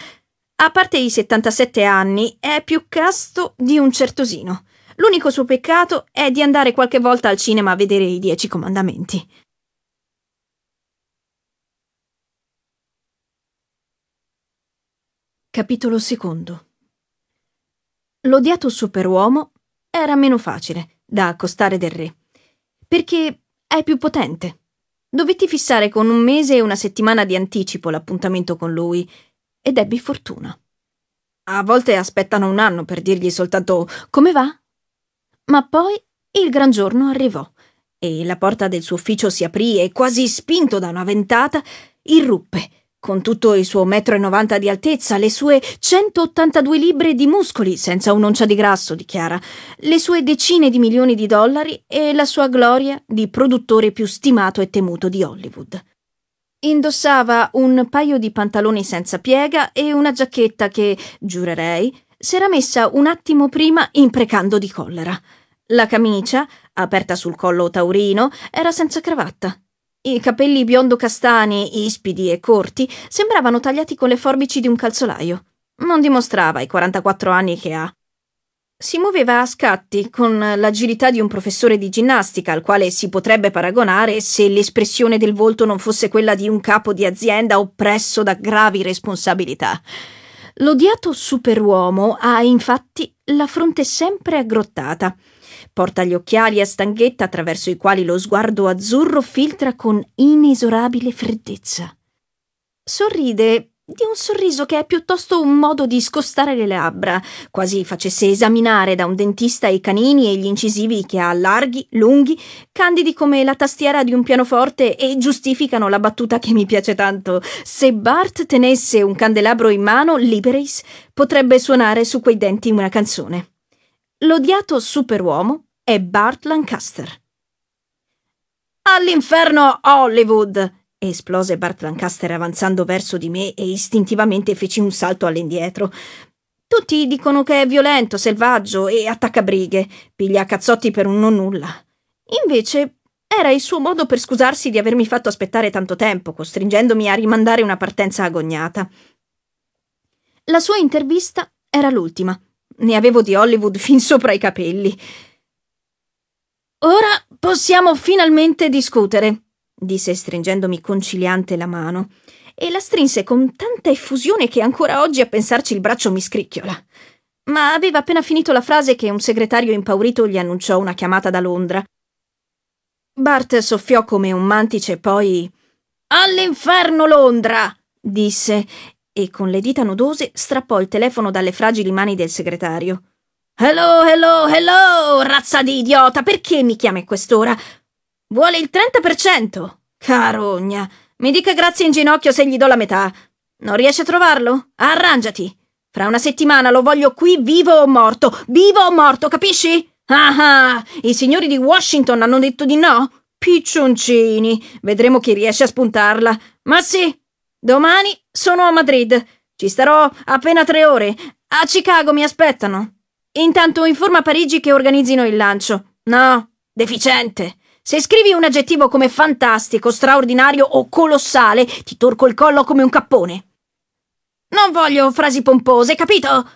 A parte i 77 anni, è più casto di un certosino. L'unico suo peccato è di andare qualche volta al cinema a vedere i Dieci Comandamenti. Capitolo secondo. L'odiato superuomo era meno facile da accostare del re, perché è più potente. Dovetti fissare con un mese e una settimana di anticipo l'appuntamento con lui ed ebbi fortuna. A volte aspettano un anno per dirgli soltanto come va ma poi il gran giorno arrivò e la porta del suo ufficio si aprì e, quasi spinto da una ventata, irruppe, con tutto il suo metro e novanta di altezza, le sue 182 libbre di muscoli, senza un'oncia di grasso, dichiara, le sue decine di milioni di dollari e la sua gloria di produttore più stimato e temuto di Hollywood. Indossava un paio di pantaloni senza piega e una giacchetta che, giurerei, s'era messa un attimo prima imprecando di collera. La camicia, aperta sul collo taurino, era senza cravatta. I capelli biondo castani, ispidi e corti, sembravano tagliati con le forbici di un calzolaio. Non dimostrava i 44 anni che ha. Si muoveva a scatti, con l'agilità di un professore di ginnastica, al quale si potrebbe paragonare se l'espressione del volto non fosse quella di un capo di azienda oppresso da gravi responsabilità. L'odiato superuomo ha infatti la fronte sempre aggrottata. Porta gli occhiali a stanghetta attraverso i quali lo sguardo azzurro filtra con inesorabile freddezza. Sorride di un sorriso che è piuttosto un modo di scostare le labbra, quasi facesse esaminare da un dentista i canini e gli incisivi che ha larghi, lunghi, candidi come la tastiera di un pianoforte e giustificano la battuta che mi piace tanto. Se Bart tenesse un candelabro in mano, Liberis potrebbe suonare su quei denti una canzone. L'odiato superuomo è Bart Lancaster. All'inferno Hollywood! esplose Bart Lancaster avanzando verso di me e istintivamente feci un salto all'indietro. Tutti dicono che è violento, selvaggio e attacca brighe, piglia cazzotti per un non nulla. Invece era il suo modo per scusarsi di avermi fatto aspettare tanto tempo, costringendomi a rimandare una partenza agognata. La sua intervista era l'ultima. Ne avevo di Hollywood fin sopra i capelli. Ora possiamo finalmente discutere, disse stringendomi conciliante la mano, e la strinse con tanta effusione che ancora oggi a pensarci il braccio mi scricchiola. Ma aveva appena finito la frase che un segretario impaurito gli annunciò una chiamata da Londra. Bart soffiò come un mantice, e poi. All'inferno Londra! disse, e con le dita nodose strappò il telefono dalle fragili mani del segretario. Hello, hello, hello, razza di idiota, perché mi chiami a quest'ora? Vuole il 30%? Carogna. Mi dica grazie in ginocchio se gli do la metà. Non riesci a trovarlo? Arrangiati. Fra una settimana lo voglio qui vivo o morto. Vivo o morto, capisci? Ah ah! I signori di Washington hanno detto di no? Piccioncini. Vedremo chi riesce a spuntarla. Ma sì, domani sono a Madrid. Ci starò appena tre ore. A Chicago mi aspettano. Intanto informa Parigi che organizzino il lancio. No, deficiente. Se scrivi un aggettivo come fantastico, straordinario o colossale, ti torco il collo come un cappone. Non voglio frasi pompose, capito?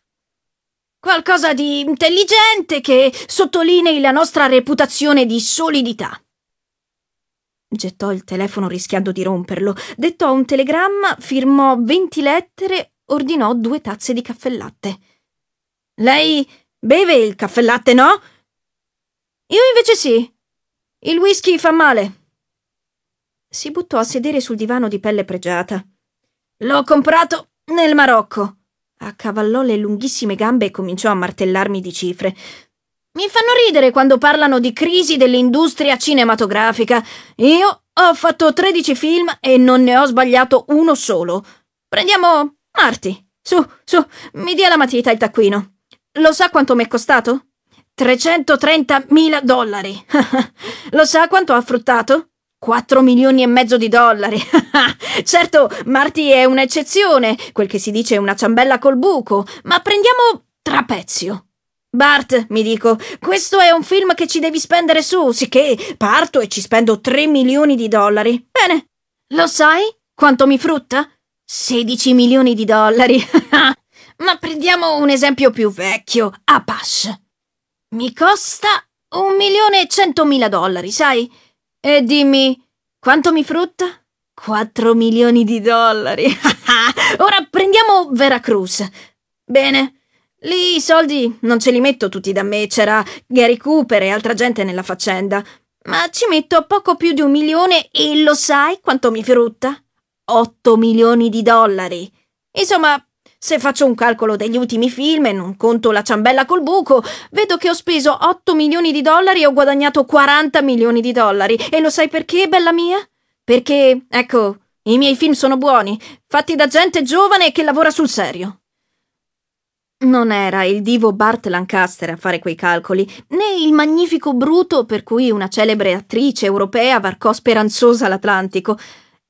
Qualcosa di intelligente che sottolinei la nostra reputazione di solidità. Gettò il telefono rischiando di romperlo, dettò un telegramma, firmò venti lettere, ordinò due tazze di caffè latte. Lei beve il caffè latte, no? Io invece sì. Il whisky fa male. Si buttò a sedere sul divano di pelle pregiata. L'ho comprato nel Marocco. Accavallò le lunghissime gambe e cominciò a martellarmi di cifre. Mi fanno ridere quando parlano di crisi dell'industria cinematografica. Io ho fatto 13 film e non ne ho sbagliato uno solo. Prendiamo Marti. Su, su, mi dia la matita e il taccuino. Lo sa quanto mi è costato? 330.000 dollari. Lo sa quanto ha fruttato? 4 milioni e mezzo di dollari. certo, Marty è un'eccezione, quel che si dice una ciambella col buco, ma prendiamo Trapezio. Bart, mi dico, questo è un film che ci devi spendere su, sicché parto e ci spendo 3 milioni di dollari. Bene, lo sai quanto mi frutta? 16 milioni di dollari. ma prendiamo un esempio più vecchio, Apache. Mi costa un milione e centomila dollari, sai? E dimmi, quanto mi frutta? Quattro milioni di dollari. Ora prendiamo Veracruz. Bene, lì i soldi non ce li metto tutti da me, c'era Gary Cooper e altra gente nella faccenda. Ma ci metto poco più di un milione e lo sai quanto mi frutta? Otto milioni di dollari. Insomma, se faccio un calcolo degli ultimi film e non conto la ciambella col buco, vedo che ho speso 8 milioni di dollari e ho guadagnato 40 milioni di dollari. E lo sai perché, bella mia? Perché, ecco, i miei film sono buoni, fatti da gente giovane e che lavora sul serio. Non era il divo Bart Lancaster a fare quei calcoli, né il magnifico Bruto per cui una celebre attrice europea varcò speranzosa l'Atlantico.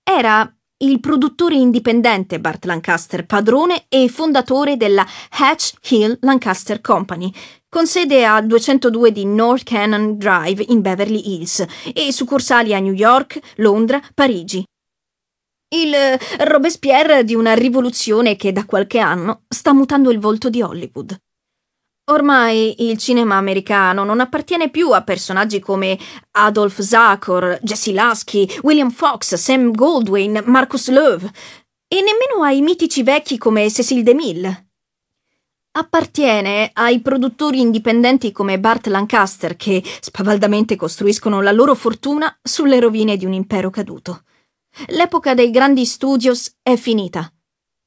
Era il produttore indipendente Bart Lancaster, padrone e fondatore della Hatch Hill Lancaster Company, con sede a 202 di North Cannon Drive in Beverly Hills e succursali a New York, Londra, Parigi. Il eh, Robespierre di una rivoluzione che da qualche anno sta mutando il volto di Hollywood. Ormai il cinema americano non appartiene più a personaggi come Adolf Zakor, Jesse Lasky, William Fox, Sam Goldwyn, Marcus Love e nemmeno ai mitici vecchi come Cecil DeMille. Appartiene ai produttori indipendenti come Bart Lancaster che spavaldamente costruiscono la loro fortuna sulle rovine di un impero caduto. L'epoca dei grandi studios è finita.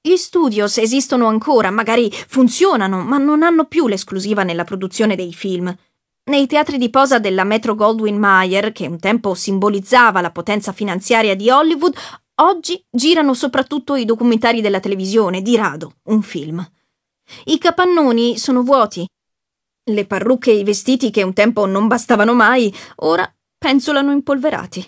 Gli studios esistono ancora, magari funzionano, ma non hanno più l'esclusiva nella produzione dei film. Nei teatri di posa della Metro Goldwyn Mayer, che un tempo simbolizzava la potenza finanziaria di Hollywood, oggi girano soprattutto i documentari della televisione, di rado un film. I capannoni sono vuoti. Le parrucche e i vestiti che un tempo non bastavano mai, ora penzolano impolverati.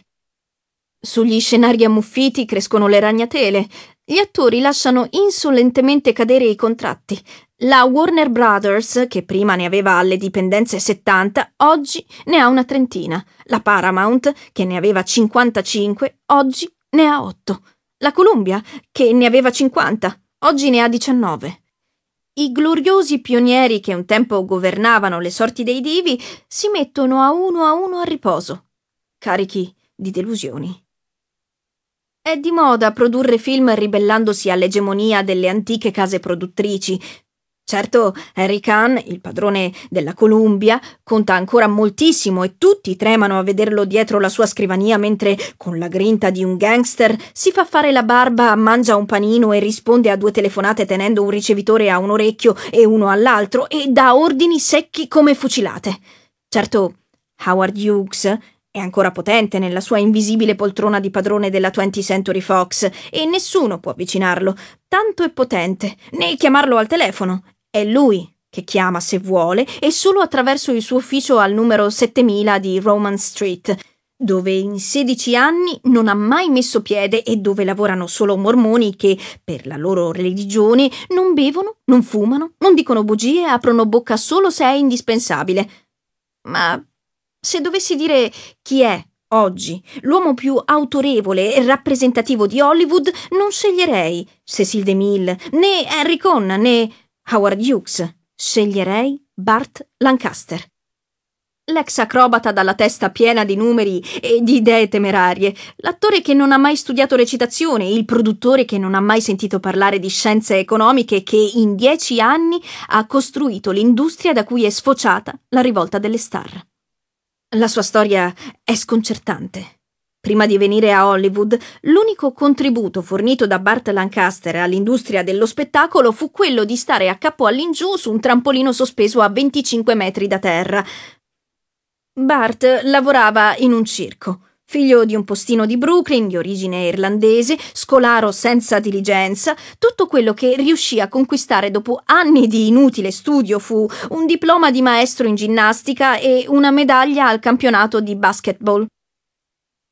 Sugli scenari ammuffiti crescono le ragnatele. Gli attori lasciano insolentemente cadere i contratti. La Warner Brothers, che prima ne aveva alle dipendenze 70, oggi ne ha una trentina. La Paramount, che ne aveva 55, oggi ne ha 8. La Columbia, che ne aveva 50, oggi ne ha 19. I gloriosi pionieri che un tempo governavano le sorti dei divi si mettono a uno a uno a riposo, carichi di delusioni. È di moda produrre film ribellandosi all'egemonia delle antiche case produttrici. Certo, Harry Khan, il padrone della Columbia, conta ancora moltissimo e tutti tremano a vederlo dietro la sua scrivania mentre, con la grinta di un gangster, si fa fare la barba, mangia un panino e risponde a due telefonate tenendo un ricevitore a un orecchio e uno all'altro e dà ordini secchi come fucilate. Certo, Howard Hughes è ancora potente nella sua invisibile poltrona di padrone della 20th Century Fox e nessuno può avvicinarlo. Tanto è potente, né chiamarlo al telefono. È lui che chiama se vuole e solo attraverso il suo ufficio al numero 7000 di Roman Street, dove in 16 anni non ha mai messo piede e dove lavorano solo mormoni che, per la loro religione, non bevono, non fumano, non dicono bugie e aprono bocca solo se è indispensabile. Ma se dovessi dire chi è oggi l'uomo più autorevole e rappresentativo di Hollywood, non sceglierei Cecil DeMille, né Henry Conn, né Howard Hughes. Sceglierei Bart Lancaster. L'ex acrobata dalla testa piena di numeri e di idee temerarie, l'attore che non ha mai studiato recitazione, il produttore che non ha mai sentito parlare di scienze economiche, che in dieci anni ha costruito l'industria da cui è sfociata la rivolta delle star. La sua storia è sconcertante. Prima di venire a Hollywood, l'unico contributo fornito da Bart Lancaster all'industria dello spettacolo fu quello di stare a capo all'ingiù su un trampolino sospeso a 25 metri da terra. Bart lavorava in un circo. Figlio di un postino di Brooklyn, di origine irlandese, scolaro senza diligenza, tutto quello che riuscì a conquistare dopo anni di inutile studio fu un diploma di maestro in ginnastica e una medaglia al campionato di basketball.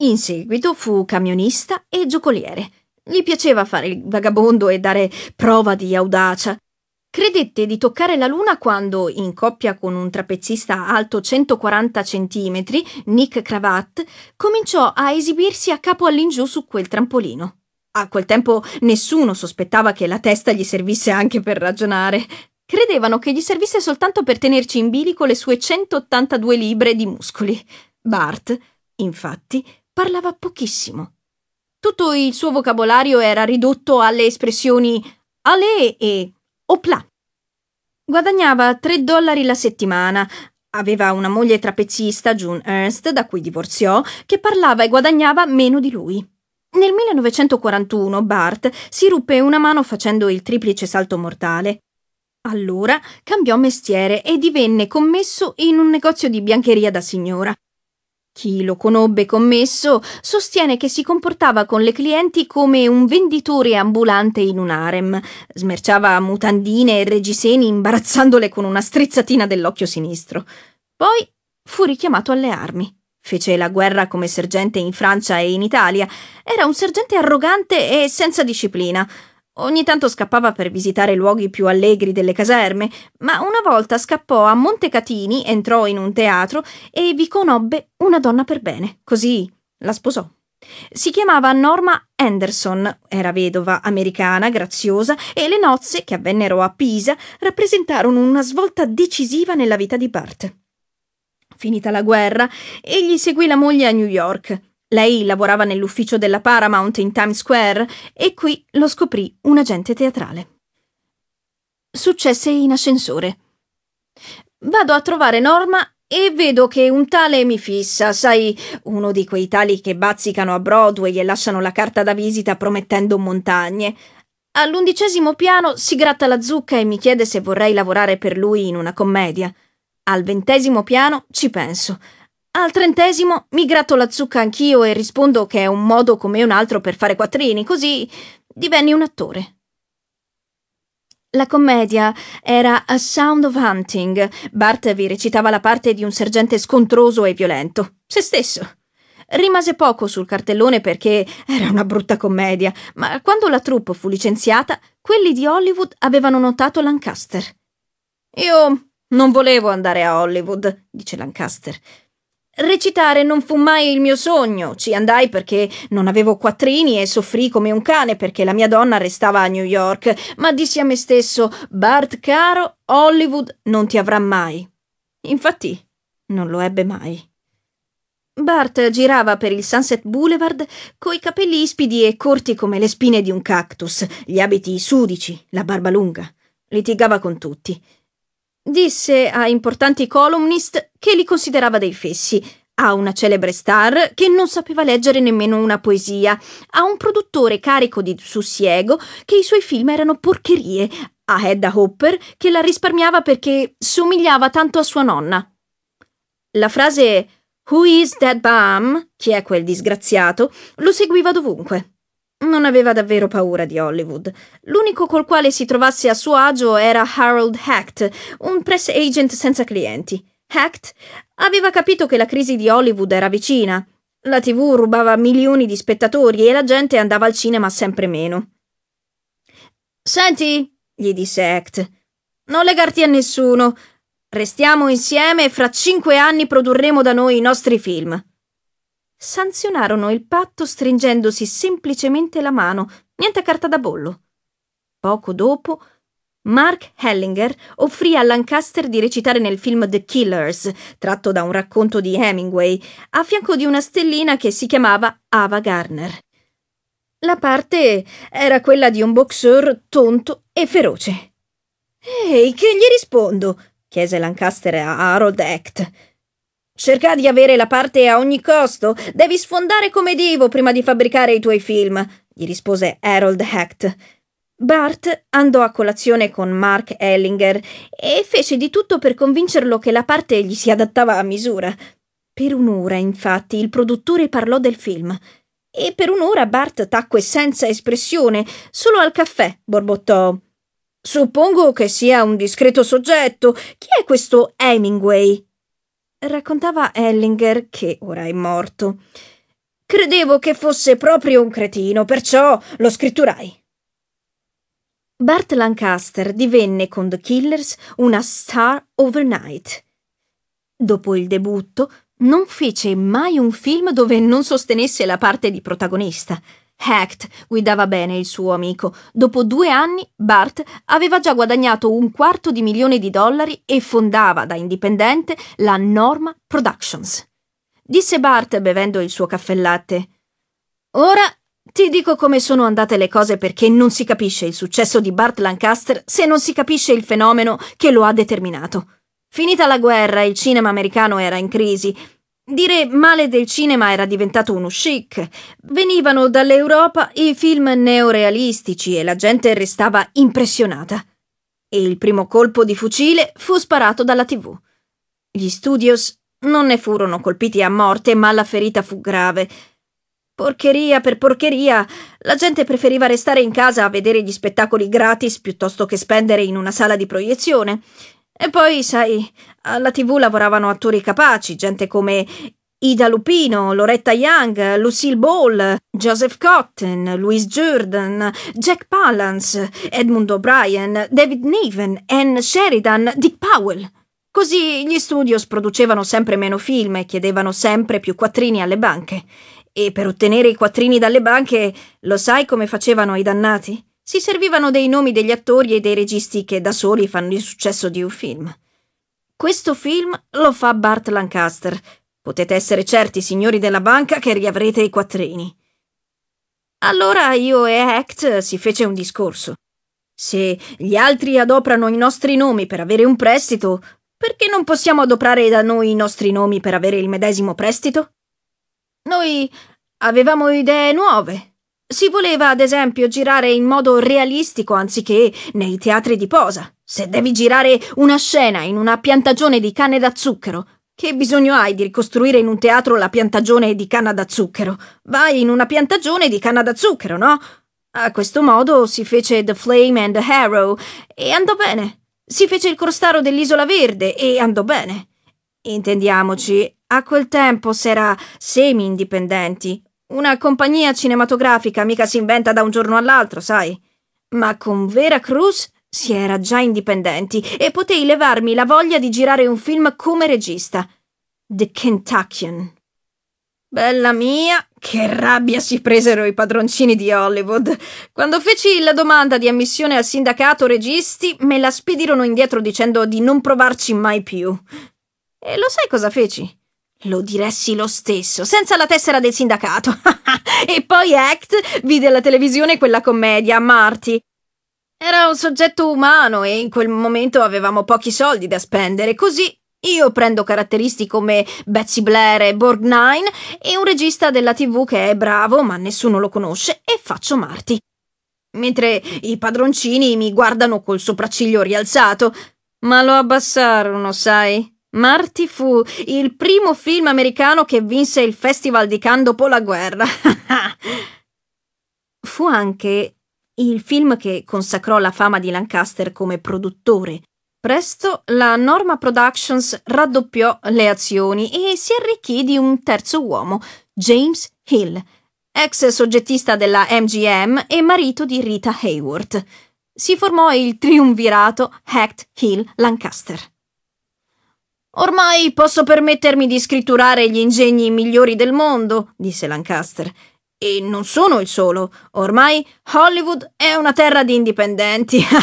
In seguito fu camionista e giocoliere. Gli piaceva fare il vagabondo e dare prova di audacia. Credette di toccare la luna quando, in coppia con un trapezzista alto 140 cm, Nick Cravat, cominciò a esibirsi a capo all'ingiù su quel trampolino. A quel tempo nessuno sospettava che la testa gli servisse anche per ragionare. Credevano che gli servisse soltanto per tenerci in bilico le sue 182 libre di muscoli. Bart, infatti, parlava pochissimo. Tutto il suo vocabolario era ridotto alle espressioni ale e Opla! Guadagnava 3 dollari la settimana. Aveva una moglie trapezzista, June Ernst, da cui divorziò, che parlava e guadagnava meno di lui. Nel 1941 Bart si ruppe una mano facendo il triplice salto mortale. Allora cambiò mestiere e divenne commesso in un negozio di biancheria da signora. Chi lo conobbe commesso sostiene che si comportava con le clienti come un venditore ambulante in un harem, smerciava mutandine e reggiseni imbarazzandole con una strizzatina dell'occhio sinistro. Poi fu richiamato alle armi. Fece la guerra come sergente in Francia e in Italia. Era un sergente arrogante e senza disciplina. Ogni tanto scappava per visitare luoghi più allegri delle caserme, ma una volta scappò a Montecatini, entrò in un teatro e vi conobbe una donna per bene. Così la sposò. Si chiamava Norma Anderson, era vedova americana, graziosa, e le nozze, che avvennero a Pisa, rappresentarono una svolta decisiva nella vita di Bart. Finita la guerra, egli seguì la moglie a New York. Lei lavorava nell'ufficio della Paramount in Times Square e qui lo scoprì un agente teatrale. Successe in ascensore. Vado a trovare Norma e vedo che un tale mi fissa, sai, uno di quei tali che bazzicano a Broadway e lasciano la carta da visita promettendo montagne. All'undicesimo piano si gratta la zucca e mi chiede se vorrei lavorare per lui in una commedia. Al ventesimo piano ci penso. Al trentesimo mi gratto la zucca anch'io e rispondo che è un modo come un altro per fare quattrini, così divenni un attore. La commedia era A Sound of Hunting. Bart vi recitava la parte di un sergente scontroso e violento. Se stesso. Rimase poco sul cartellone perché era una brutta commedia, ma quando la troupe fu licenziata, quelli di Hollywood avevano notato Lancaster. Io non volevo andare a Hollywood, dice Lancaster. Recitare non fu mai il mio sogno. Ci andai perché non avevo quattrini e soffrì come un cane perché la mia donna restava a New York, ma dissi a me stesso: Bart caro, Hollywood non ti avrà mai. Infatti, non lo ebbe mai. Bart girava per il Sunset Boulevard coi capelli ispidi e corti come le spine di un cactus, gli abiti sudici, la barba lunga. Litigava con tutti Disse a importanti columnist che li considerava dei fessi, a una celebre star che non sapeva leggere nemmeno una poesia, a un produttore carico di sussiego che i suoi film erano porcherie, a Hedda Hopper che la risparmiava perché somigliava tanto a sua nonna. La frase Who is that bum? Chi è quel disgraziato? lo seguiva dovunque. Non aveva davvero paura di Hollywood. L'unico col quale si trovasse a suo agio era Harold Hackett, un press agent senza clienti. Hackett aveva capito che la crisi di Hollywood era vicina. La TV rubava milioni di spettatori e la gente andava al cinema sempre meno. Senti, gli disse Act, non legarti a nessuno. Restiamo insieme e fra cinque anni produrremo da noi i nostri film sanzionarono il patto stringendosi semplicemente la mano, niente carta da bollo. Poco dopo, Mark Hellinger offrì a Lancaster di recitare nel film The Killers, tratto da un racconto di Hemingway, a fianco di una stellina che si chiamava Ava Garner. La parte era quella di un boxeur tonto e feroce. Ehi, che gli rispondo? chiese Lancaster a Harold Act. Cerca di avere la parte a ogni costo. Devi sfondare come divo prima di fabbricare i tuoi film, gli rispose Harold Hecht. Bart andò a colazione con Mark Ellinger e fece di tutto per convincerlo che la parte gli si adattava a misura. Per un'ora, infatti, il produttore parlò del film. E per un'ora Bart tacque senza espressione, solo al caffè, borbottò. Suppongo che sia un discreto soggetto. Chi è questo Hemingway? Raccontava Ellinger, che ora è morto. Credevo che fosse proprio un cretino, perciò lo scritturai. Bart Lancaster divenne con The Killers una star overnight. Dopo il debutto, non fece mai un film dove non sostenesse la parte di protagonista. Hacked guidava bene il suo amico. Dopo due anni Bart aveva già guadagnato un quarto di milione di dollari e fondava da indipendente la Norma Productions. Disse Bart bevendo il suo caffè latte. Ora ti dico come sono andate le cose perché non si capisce il successo di Bart Lancaster se non si capisce il fenomeno che lo ha determinato. Finita la guerra, il cinema americano era in crisi Dire male del cinema era diventato uno chic. Venivano dall'Europa i film neorealistici e la gente restava impressionata. E il primo colpo di fucile fu sparato dalla TV. Gli studios non ne furono colpiti a morte, ma la ferita fu grave. Porcheria per porcheria, la gente preferiva restare in casa a vedere gli spettacoli gratis piuttosto che spendere in una sala di proiezione. E poi, sai, alla eh, TV lavoravano attori capaci, gente come Ida Lupino, Loretta Young, Lucille Ball, Joseph Cotton, Louis Jordan, Jack Palance, Edmund O'Brien, David Niven, Anne Sheridan, Dick Powell. Così gli studios producevano sempre meno film e chiedevano sempre più quattrini alle banche. E per ottenere i quattrini dalle banche, lo sai come facevano i dannati? si servivano dei nomi degli attori e dei registi che da soli fanno il successo di un film. Questo film lo fa Bart Lancaster. Potete essere certi, signori della banca, che riavrete i quattrini. Allora io e Act si fece un discorso. Se gli altri adoprano i nostri nomi per avere un prestito, perché non possiamo adoprare da noi i nostri nomi per avere il medesimo prestito? Noi avevamo idee nuove. Si voleva, ad esempio, girare in modo realistico anziché nei teatri di posa. Se devi girare una scena in una piantagione di canne da zucchero, che bisogno hai di ricostruire in un teatro la piantagione di canna da zucchero? Vai in una piantagione di canna da zucchero, no? A questo modo si fece The Flame and the Harrow e andò bene. Si fece il crostaro dell'Isola Verde e andò bene. Intendiamoci, a quel tempo s'era semi-indipendenti, una compagnia cinematografica mica si inventa da un giorno all'altro, sai. Ma con Vera Cruz si era già indipendenti e potei levarmi la voglia di girare un film come regista. The Kentuckian. Bella mia, che rabbia si presero i padroncini di Hollywood. Quando feci la domanda di ammissione al sindacato registi, me la spedirono indietro dicendo di non provarci mai più. E lo sai cosa feci? Lo diressi lo stesso, senza la tessera del sindacato. e poi Act vide alla televisione quella commedia, Marty. Era un soggetto umano e in quel momento avevamo pochi soldi da spendere, così io prendo caratteristi come Betsy Blair e Borgnine e un regista della TV che è bravo ma nessuno lo conosce e faccio Marty. Mentre i padroncini mi guardano col sopracciglio rialzato, ma lo abbassarono, sai? Marty fu il primo film americano che vinse il Festival di Cannes dopo la guerra. fu anche il film che consacrò la fama di Lancaster come produttore. Presto la Norma Productions raddoppiò le azioni e si arricchì di un terzo uomo, James Hill, ex soggettista della MGM e marito di Rita Hayworth. Si formò il triumvirato Hacked Hill Lancaster. Ormai posso permettermi di scritturare gli ingegni migliori del mondo, disse Lancaster. E non sono il solo. Ormai Hollywood è una terra di indipendenti.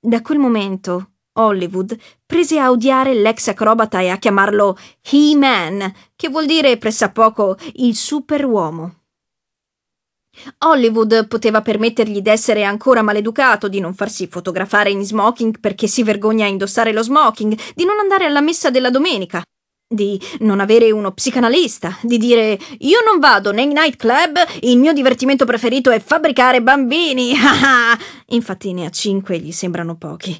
da quel momento Hollywood prese a odiare l'ex acrobata e a chiamarlo He-Man, che vuol dire pressappoco il superuomo. Hollywood poteva permettergli d'essere ancora maleducato, di non farsi fotografare in smoking perché si vergogna a indossare lo smoking, di non andare alla messa della domenica, di non avere uno psicanalista, di dire io non vado nei nightclub, il mio divertimento preferito è fabbricare bambini. Infatti ne ha cinque gli sembrano pochi.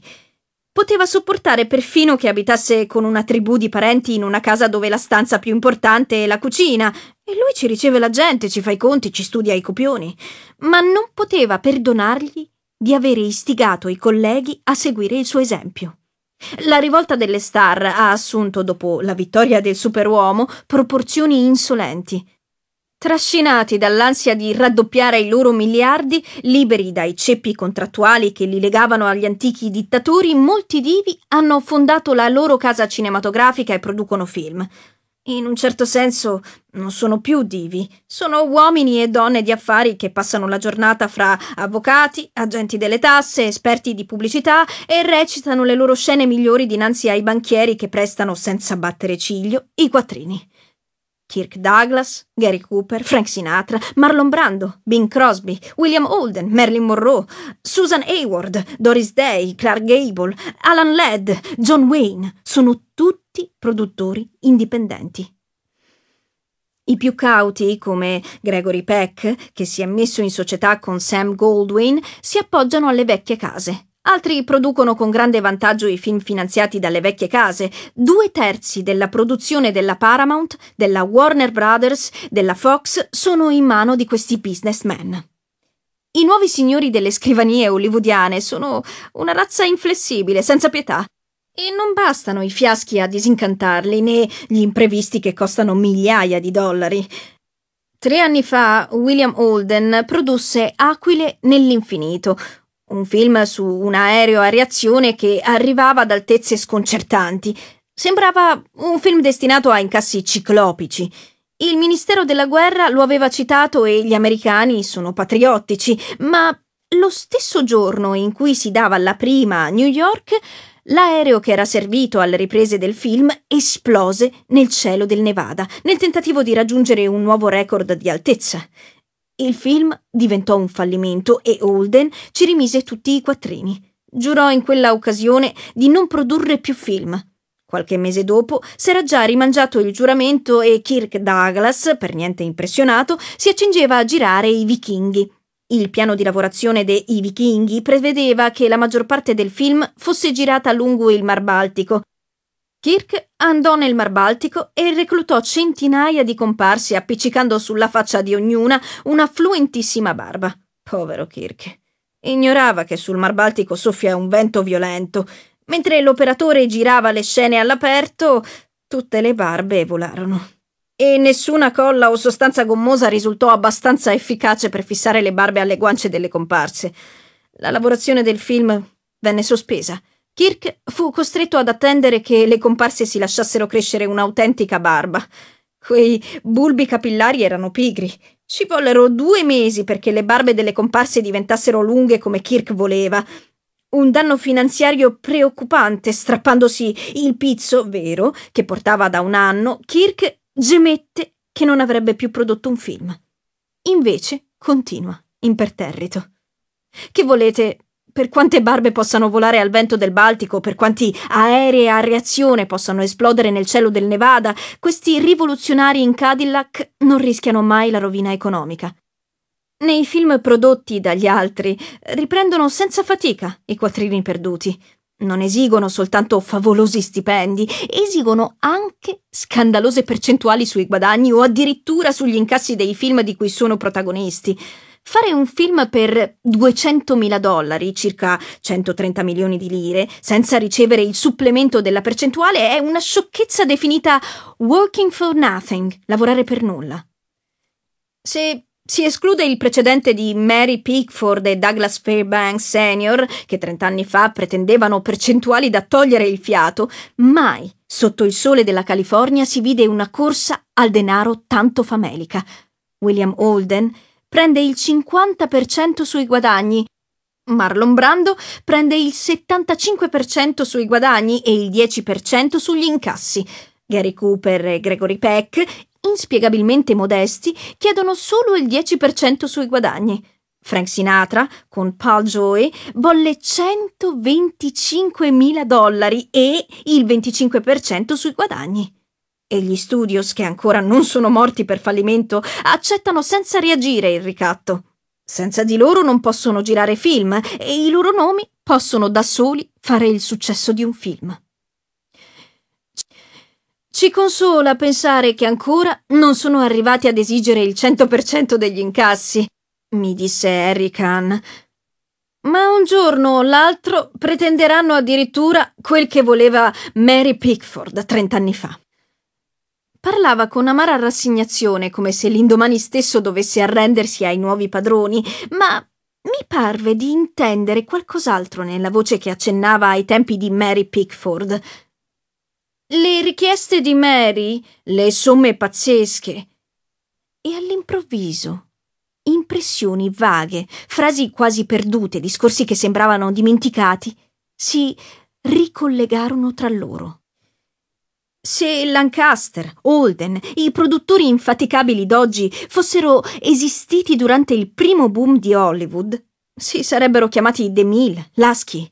Poteva sopportare perfino che abitasse con una tribù di parenti in una casa dove la stanza più importante è la cucina, e lui ci riceve la gente, ci fa i conti, ci studia i copioni. Ma non poteva perdonargli di avere istigato i colleghi a seguire il suo esempio. La rivolta delle star ha assunto, dopo la vittoria del superuomo, proporzioni insolenti. Trascinati dall'ansia di raddoppiare i loro miliardi, liberi dai ceppi contrattuali che li legavano agli antichi dittatori, molti divi hanno fondato la loro casa cinematografica e producono film. In un certo senso non sono più divi, sono uomini e donne di affari che passano la giornata fra avvocati, agenti delle tasse, esperti di pubblicità e recitano le loro scene migliori dinanzi ai banchieri che prestano senza battere ciglio i quattrini. Kirk Douglas, Gary Cooper, Frank Sinatra, Marlon Brando, Bing Crosby, William Holden, Marilyn Monroe, Susan Hayward, Doris Day, Clark Gable, Alan Ladd, John Wayne sono tutti tutti produttori indipendenti. I più cauti, come Gregory Peck, che si è messo in società con Sam Goldwyn, si appoggiano alle vecchie case. Altri producono con grande vantaggio i film finanziati dalle vecchie case. Due terzi della produzione della Paramount, della Warner Brothers, della Fox sono in mano di questi businessmen. I nuovi signori delle scrivanie hollywoodiane sono una razza inflessibile, senza pietà. E non bastano i fiaschi a disincantarli, né gli imprevisti che costano migliaia di dollari. Tre anni fa William Holden produsse Aquile nell'infinito, un film su un aereo a reazione che arrivava ad altezze sconcertanti. Sembrava un film destinato a incassi ciclopici. Il Ministero della Guerra lo aveva citato e gli americani sono patriottici, ma lo stesso giorno in cui si dava la prima a New York, L'aereo che era servito alle riprese del film esplose nel cielo del Nevada nel tentativo di raggiungere un nuovo record di altezza. Il film diventò un fallimento e Holden ci rimise tutti i quattrini. Giurò in quella occasione di non produrre più film. Qualche mese dopo s'era già rimangiato il giuramento e Kirk Douglas, per niente impressionato, si accingeva a girare i vichinghi. Il piano di lavorazione de I Vichinghi prevedeva che la maggior parte del film fosse girata lungo il Mar Baltico. Kirk andò nel Mar Baltico e reclutò centinaia di comparsi appiccicando sulla faccia di ognuna una fluentissima barba. Povero Kirk. Ignorava che sul Mar Baltico soffia un vento violento. Mentre l'operatore girava le scene all'aperto, tutte le barbe volarono e nessuna colla o sostanza gommosa risultò abbastanza efficace per fissare le barbe alle guance delle comparse. La lavorazione del film venne sospesa. Kirk fu costretto ad attendere che le comparse si lasciassero crescere un'autentica barba. Quei bulbi capillari erano pigri. Ci vollero due mesi perché le barbe delle comparse diventassero lunghe come Kirk voleva. Un danno finanziario preoccupante, strappandosi il pizzo vero, che portava da un anno, Kirk Gemette che non avrebbe più prodotto un film. Invece continua, imperterrito. Che volete, per quante barbe possano volare al vento del Baltico, per quanti aerei a reazione possano esplodere nel cielo del Nevada, questi rivoluzionari in Cadillac non rischiano mai la rovina economica. Nei film prodotti dagli altri riprendono senza fatica i quattrini perduti, non esigono soltanto favolosi stipendi, esigono anche scandalose percentuali sui guadagni o addirittura sugli incassi dei film di cui sono protagonisti. Fare un film per 200.000 dollari, circa 130 milioni di lire, senza ricevere il supplemento della percentuale è una sciocchezza definita working for nothing, lavorare per nulla. Se si esclude il precedente di Mary Pickford e Douglas Fairbanks Sr., che trent'anni fa pretendevano percentuali da togliere il fiato. Mai sotto il sole della California si vide una corsa al denaro tanto famelica. William Holden prende il 50% sui guadagni. Marlon Brando prende il 75% sui guadagni e il 10% sugli incassi. Gary Cooper e Gregory Peck inspiegabilmente modesti, chiedono solo il 10% sui guadagni. Frank Sinatra, con Paul Joy, volle 125.000 dollari e il 25% sui guadagni. E gli studios, che ancora non sono morti per fallimento, accettano senza reagire il ricatto. Senza di loro non possono girare film e i loro nomi possono da soli fare il successo di un film. Ci consola pensare che ancora non sono arrivati ad esigere il 100% degli incassi, mi disse Harry Khan. Ma un giorno o l'altro pretenderanno addirittura quel che voleva Mary Pickford trent'anni fa. Parlava con amara rassegnazione, come se l'indomani stesso dovesse arrendersi ai nuovi padroni, ma mi parve di intendere qualcos'altro nella voce che accennava ai tempi di Mary Pickford le richieste di Mary, le somme pazzesche. E all'improvviso, impressioni vaghe, frasi quasi perdute, discorsi che sembravano dimenticati, si ricollegarono tra loro. Se Lancaster, Holden, i produttori infaticabili d'oggi fossero esistiti durante il primo boom di Hollywood, si sarebbero chiamati De Mille, Lasky.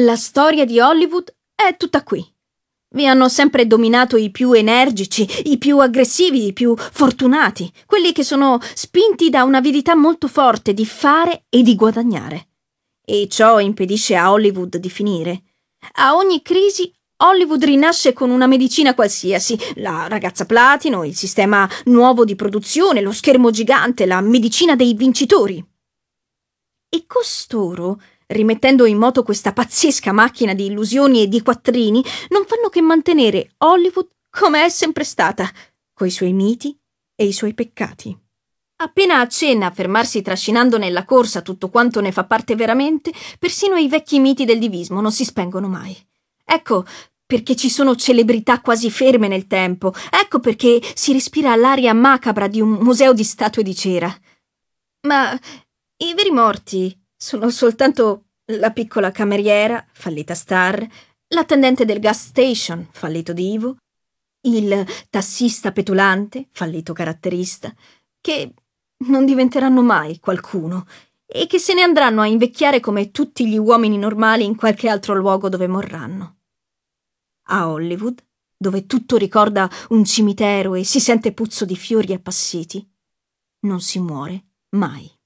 La storia di Hollywood è tutta qui. Vi hanno sempre dominato i più energici, i più aggressivi, i più fortunati, quelli che sono spinti da un'avidità molto forte di fare e di guadagnare. E ciò impedisce a Hollywood di finire. A ogni crisi Hollywood rinasce con una medicina qualsiasi, la ragazza platino, il sistema nuovo di produzione, lo schermo gigante, la medicina dei vincitori. E costoro rimettendo in moto questa pazzesca macchina di illusioni e di quattrini, non fanno che mantenere Hollywood come è sempre stata, coi suoi miti e i suoi peccati. Appena accenna a fermarsi trascinando nella corsa tutto quanto ne fa parte veramente, persino i vecchi miti del divismo non si spengono mai. Ecco perché ci sono celebrità quasi ferme nel tempo, ecco perché si respira l'aria macabra di un museo di statue di cera. Ma i veri morti sono soltanto la piccola cameriera, fallita star, l'attendente del gas station, fallito divo, il tassista petulante, fallito caratterista, che non diventeranno mai qualcuno e che se ne andranno a invecchiare come tutti gli uomini normali in qualche altro luogo dove morranno. A Hollywood, dove tutto ricorda un cimitero e si sente puzzo di fiori appassiti, non si muore mai.